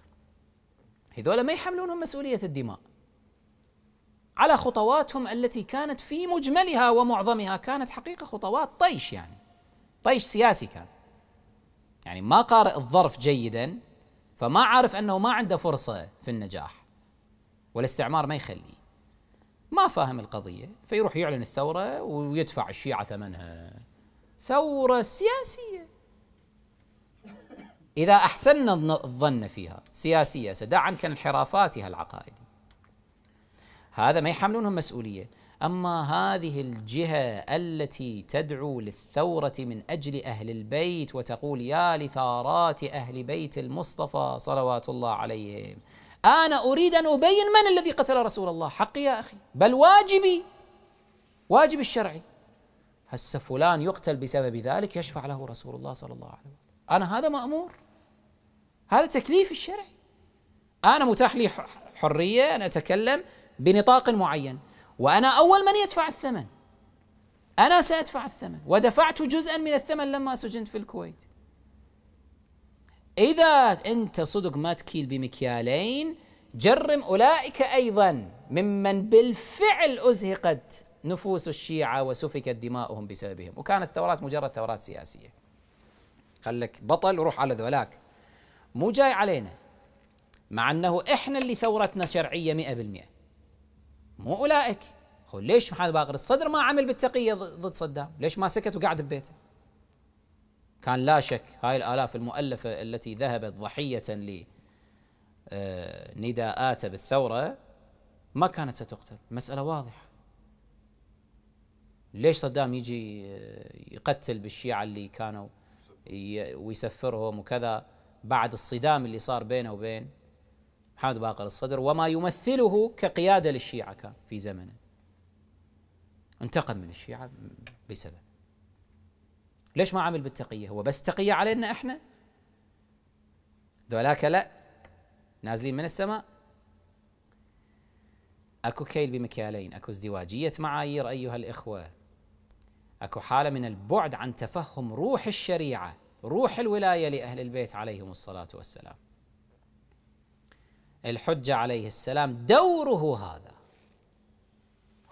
هذول ما يحملونهم مسؤولية الدماء على خطواتهم التي كانت في مجملها ومعظمها كانت حقيقة خطوات طيش يعني طيش سياسي كان يعني ما قارئ الظرف جيدا فما عارف أنه ما عنده فرصة في النجاح والاستعمار ما يخليه ما فاهم القضية فيروح يعلن الثورة ويدفع الشيعة ثمنها ثورة سياسية إذا أحسننا الظن فيها سياسية سدع عنك انحرافاتها العقائدية هذا ما يحملونهم مسؤولية أما هذه الجهة التي تدعو للثورة من أجل أهل البيت وتقول يا لثارات أهل بيت المصطفى صلوات الله عليهم أنا أريد أن أبين من الذي قتل رسول الله حقي يا أخي بل واجبي واجبي الشرعي هسه فلان يقتل بسبب ذلك يشفع له رسول الله صلى الله عليه وسلم أنا هذا مأمور هذا تكليف الشرعي أنا متاح لي حرية أن أتكلم بنطاق معين وأنا أول من يدفع الثمن أنا سأدفع الثمن ودفعت جزءا من الثمن لما سجنت في الكويت إذا أنت صدق ما تكيل بمكيالين جرم أولئك أيضا ممن بالفعل أزهقت نفوس الشيعة وسفكت دماؤهم بسببهم وكانت الثورات مجرد ثورات سياسية خلك بطل وروح على ذولاك مو جاي علينا مع أنه إحنا اللي ثورتنا شرعية 100% مو أولئك خل ليش محمد باقر الصدر ما عمل بالتقية ضد صدام ليش ما سكت وقعد ببيته كان لا شك هاي الآلاف المؤلفة التي ذهبت ضحية لنداءاته آه، بالثورة ما كانت ستقتل مسألة واضحة ليش صدام يجي آه، يقتل بالشيعة اللي كانوا ويسفرهم وكذا بعد الصدام اللي صار بينه وبين محمد باقر الصدر وما يمثله كقيادة للشيعة كان في زمنه انتقم من الشيعة بسبب ليش ما عمل بالتقية هو بس تقية علينا احنا ذولاك لا نازلين من السماء اكو كيل بمكيالين اكو ازدواجية معايير ايها الاخوة اكو حالة من البعد عن تفهم روح الشريعة روح الولايه لاهل البيت عليهم الصلاه والسلام. الحجه عليه السلام دوره هذا.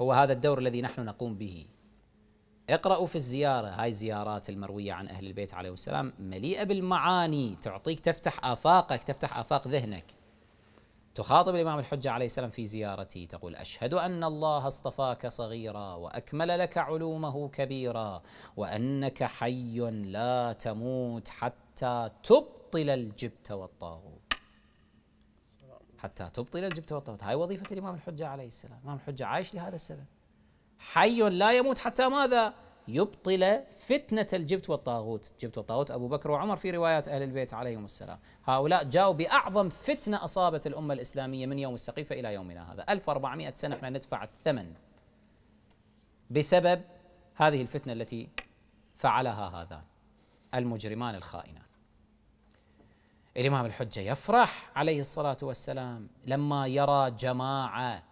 هو هذا الدور الذي نحن نقوم به. اقرأوا في الزيارة هاي الزيارات المروية عن أهل البيت عليهم السلام مليئة بالمعاني تعطيك تفتح آفاقك تفتح آفاق ذهنك تخاطب الإمام الحجة عليه السلام في زيارته تقول أشهد أن الله اصطفاك صغيرا وأكمل لك علومه كبيرا وأنك حي لا تموت حتى تبطل الجبت والطاغوت حتى تبطل الجبت والطاغوت هاي وظيفة الإمام الحجة عليه السلام الإمام الحجة عايش لهذا السبب حي لا يموت حتى ماذا يبطل فتنة الجبت والطاغوت جبت والطاغوت أبو بكر وعمر في روايات أهل البيت عليهم السلام هؤلاء جاؤوا بأعظم فتنة أصابت الأمة الإسلامية من يوم السقيفة إلى يومنا هذا 1400 سنة احنا ندفع الثمن بسبب هذه الفتنة التي فعلها هذان المجرمان الخائنان الإمام الحجة يفرح عليه الصلاة والسلام لما يرى جماعة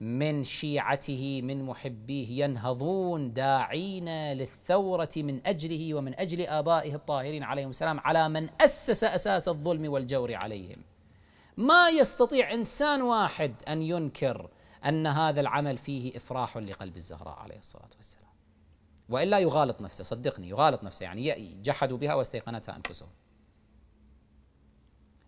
من شيعته من محبيه ينهضون داعين للثورة من أجله ومن أجل آبائه الطاهرين عليهم السلام على من أسس أساس الظلم والجور عليهم ما يستطيع إنسان واحد أن ينكر أن هذا العمل فيه إفراح لقلب الزهراء عليه الصلاة والسلام وإلا يغالط نفسه صدقني يغالط نفسه يعني جحدوا بها واستيقنتها أنفسهم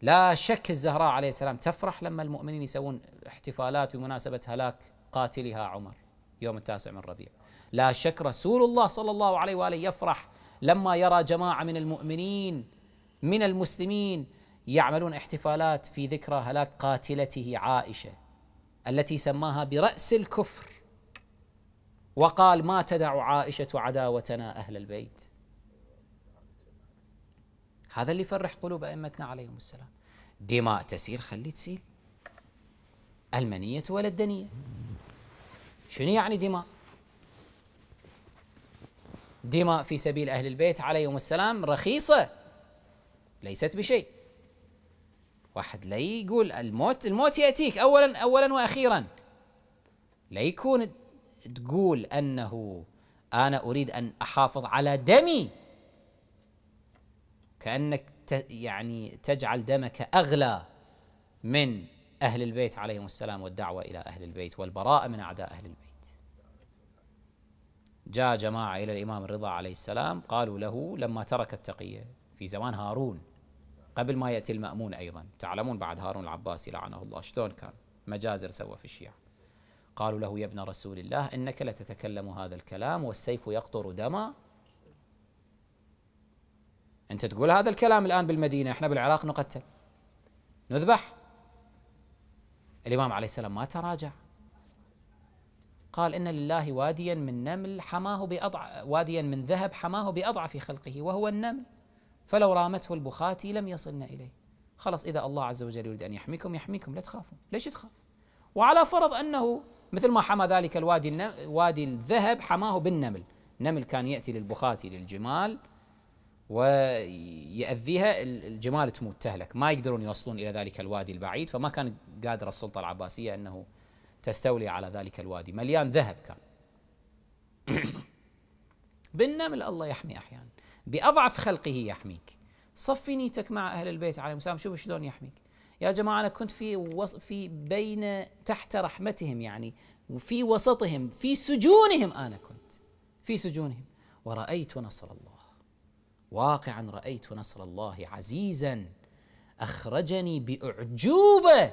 لا شك الزهراء عليه السلام تفرح لما المؤمنين يسوون احتفالات بمناسبة هلاك قاتلها عمر يوم التاسع من ربيع لا شك رسول الله صلى الله عليه وآله يفرح لما يرى جماعة من المؤمنين من المسلمين يعملون احتفالات في ذكرى هلاك قاتلته عائشة التي سماها برأس الكفر وقال ما تدع عائشة عداوتنا أهل البيت هذا اللي يفرح قلوب أئمتنا عليهم السلام دماء تسيل خلي تسيل المنية ولا الدنية شنو يعني دماء دماء في سبيل أهل البيت عليهم السلام رخيصة ليست بشيء واحد لا يقول الموت الموت يأتيك أولا أولا وأخيرا لا يكون تقول أنه أنا أريد أن أحافظ على دمي كأنك يعني تجعل دمك أغلى من أهل البيت عليهم السلام والدعوة إلى أهل البيت والبراءة من أعداء أهل البيت جاء جماعة إلى الإمام الرضا عليه السلام قالوا له لما ترك التقية في زمان هارون قبل ما يأتي المأمون أيضا تعلمون بعد هارون العباسي لعنه الله شلون كان مجازر سوى في الشيعة قالوا له يا ابن رسول الله إنك لتتكلم هذا الكلام والسيف يقطر دما أنت تقول هذا الكلام الآن بالمدينة إحنا بالعراق نقتل نذبح الإمام عليه السلام ما تراجع قال إن لله واديا من نمل حماه بأضع واديا من ذهب حماه بأضعف خلقه وهو النمل فلو رامته البخاتي لم يصلنا إليه خلاص إذا الله عز وجل يريد أن يحميكم يحميكم لا تخافوا ليش تخاف وعلى فرض أنه مثل ما حمى ذلك الوادي النم... وادي الذهب حماه بالنمل نمل كان يأتي للبخاتي للجمال ويأذيها الجمال تموت تهلك ما يقدرون يوصلون إلى ذلك الوادي البعيد فما كانت قادرة السلطة العباسية أنه تستولي على ذلك الوادي مليان ذهب كان بالنمل الله يحمي أحيانا بأضعف خلقه يحميك صفي نيتك مع أهل البيت عليهم السلام شوف شلون يحميك يا جماعة أنا كنت في وص في بين تحت رحمتهم يعني وفي وسطهم في سجونهم أنا كنت في سجونهم ورأيت نصر الله واقعا رايت نصر الله عزيزا اخرجني باعجوبه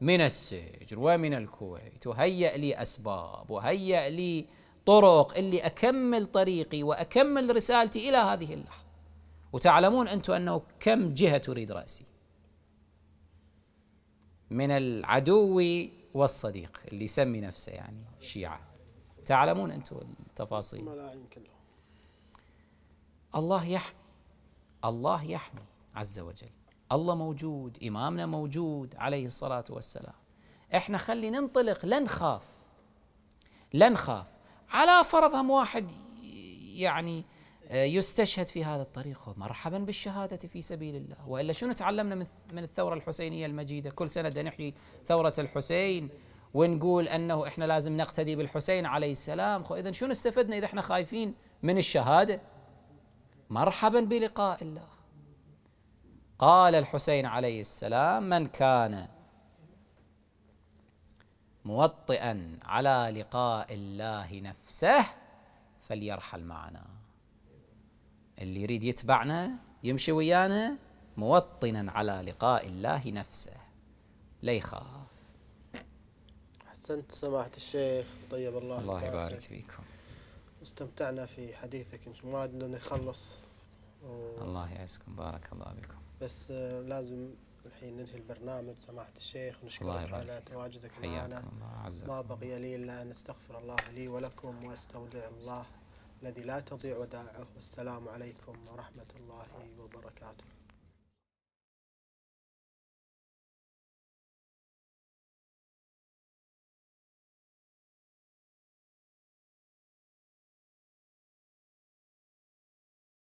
من السجر ومن الكويت وهيأ لي اسباب وهيأ لي طرق اللي اكمل طريقي واكمل رسالتي الى هذه اللحظه وتعلمون انتم انه كم جهه تريد راسي من العدو والصديق اللي يسمي نفسه يعني شيعه تعلمون انتم التفاصيل ملاعين كلهم الله يحمي الله يحمي عز وجل الله موجود إمامنا موجود عليه الصلاة والسلام احنا خلي ننطلق لا نخاف لا نخاف على فرض هم واحد يعني آه، يستشهد في هذا الطريق مرحبا بالشهادة في سبيل الله وإلا شنو تعلمنا من الثورة الحسينية المجيدة كل سنة نحيي ثورة الحسين ونقول أنه إحنا لازم نقتدي بالحسين عليه السلام إذا شنو استفدنا إذا إحنا خايفين من الشهادة مرحبا بلقاء الله قال الحسين عليه السلام من كان موطئا على لقاء الله نفسه فليرحل معنا اللي يريد يتبعنا يمشي ويانا موطنا على لقاء الله نفسه لا يخاف احسنت سماحه الشيخ طيب الله الله يبارك فيكم استمتعنا في حديثك يمكن ما عندنا نخلص و... الله يعزكم بارك الله بكم بس آه، لازم الحين ننهي البرنامج سماحة الشيخ ونشكرك على تواجدك معنا ما بقي لي إلا أن أستغفر الله لي ولكم وأستودع الله الذي لا تضيع ودائعه والسلام عليكم ورحمة الله وبركاته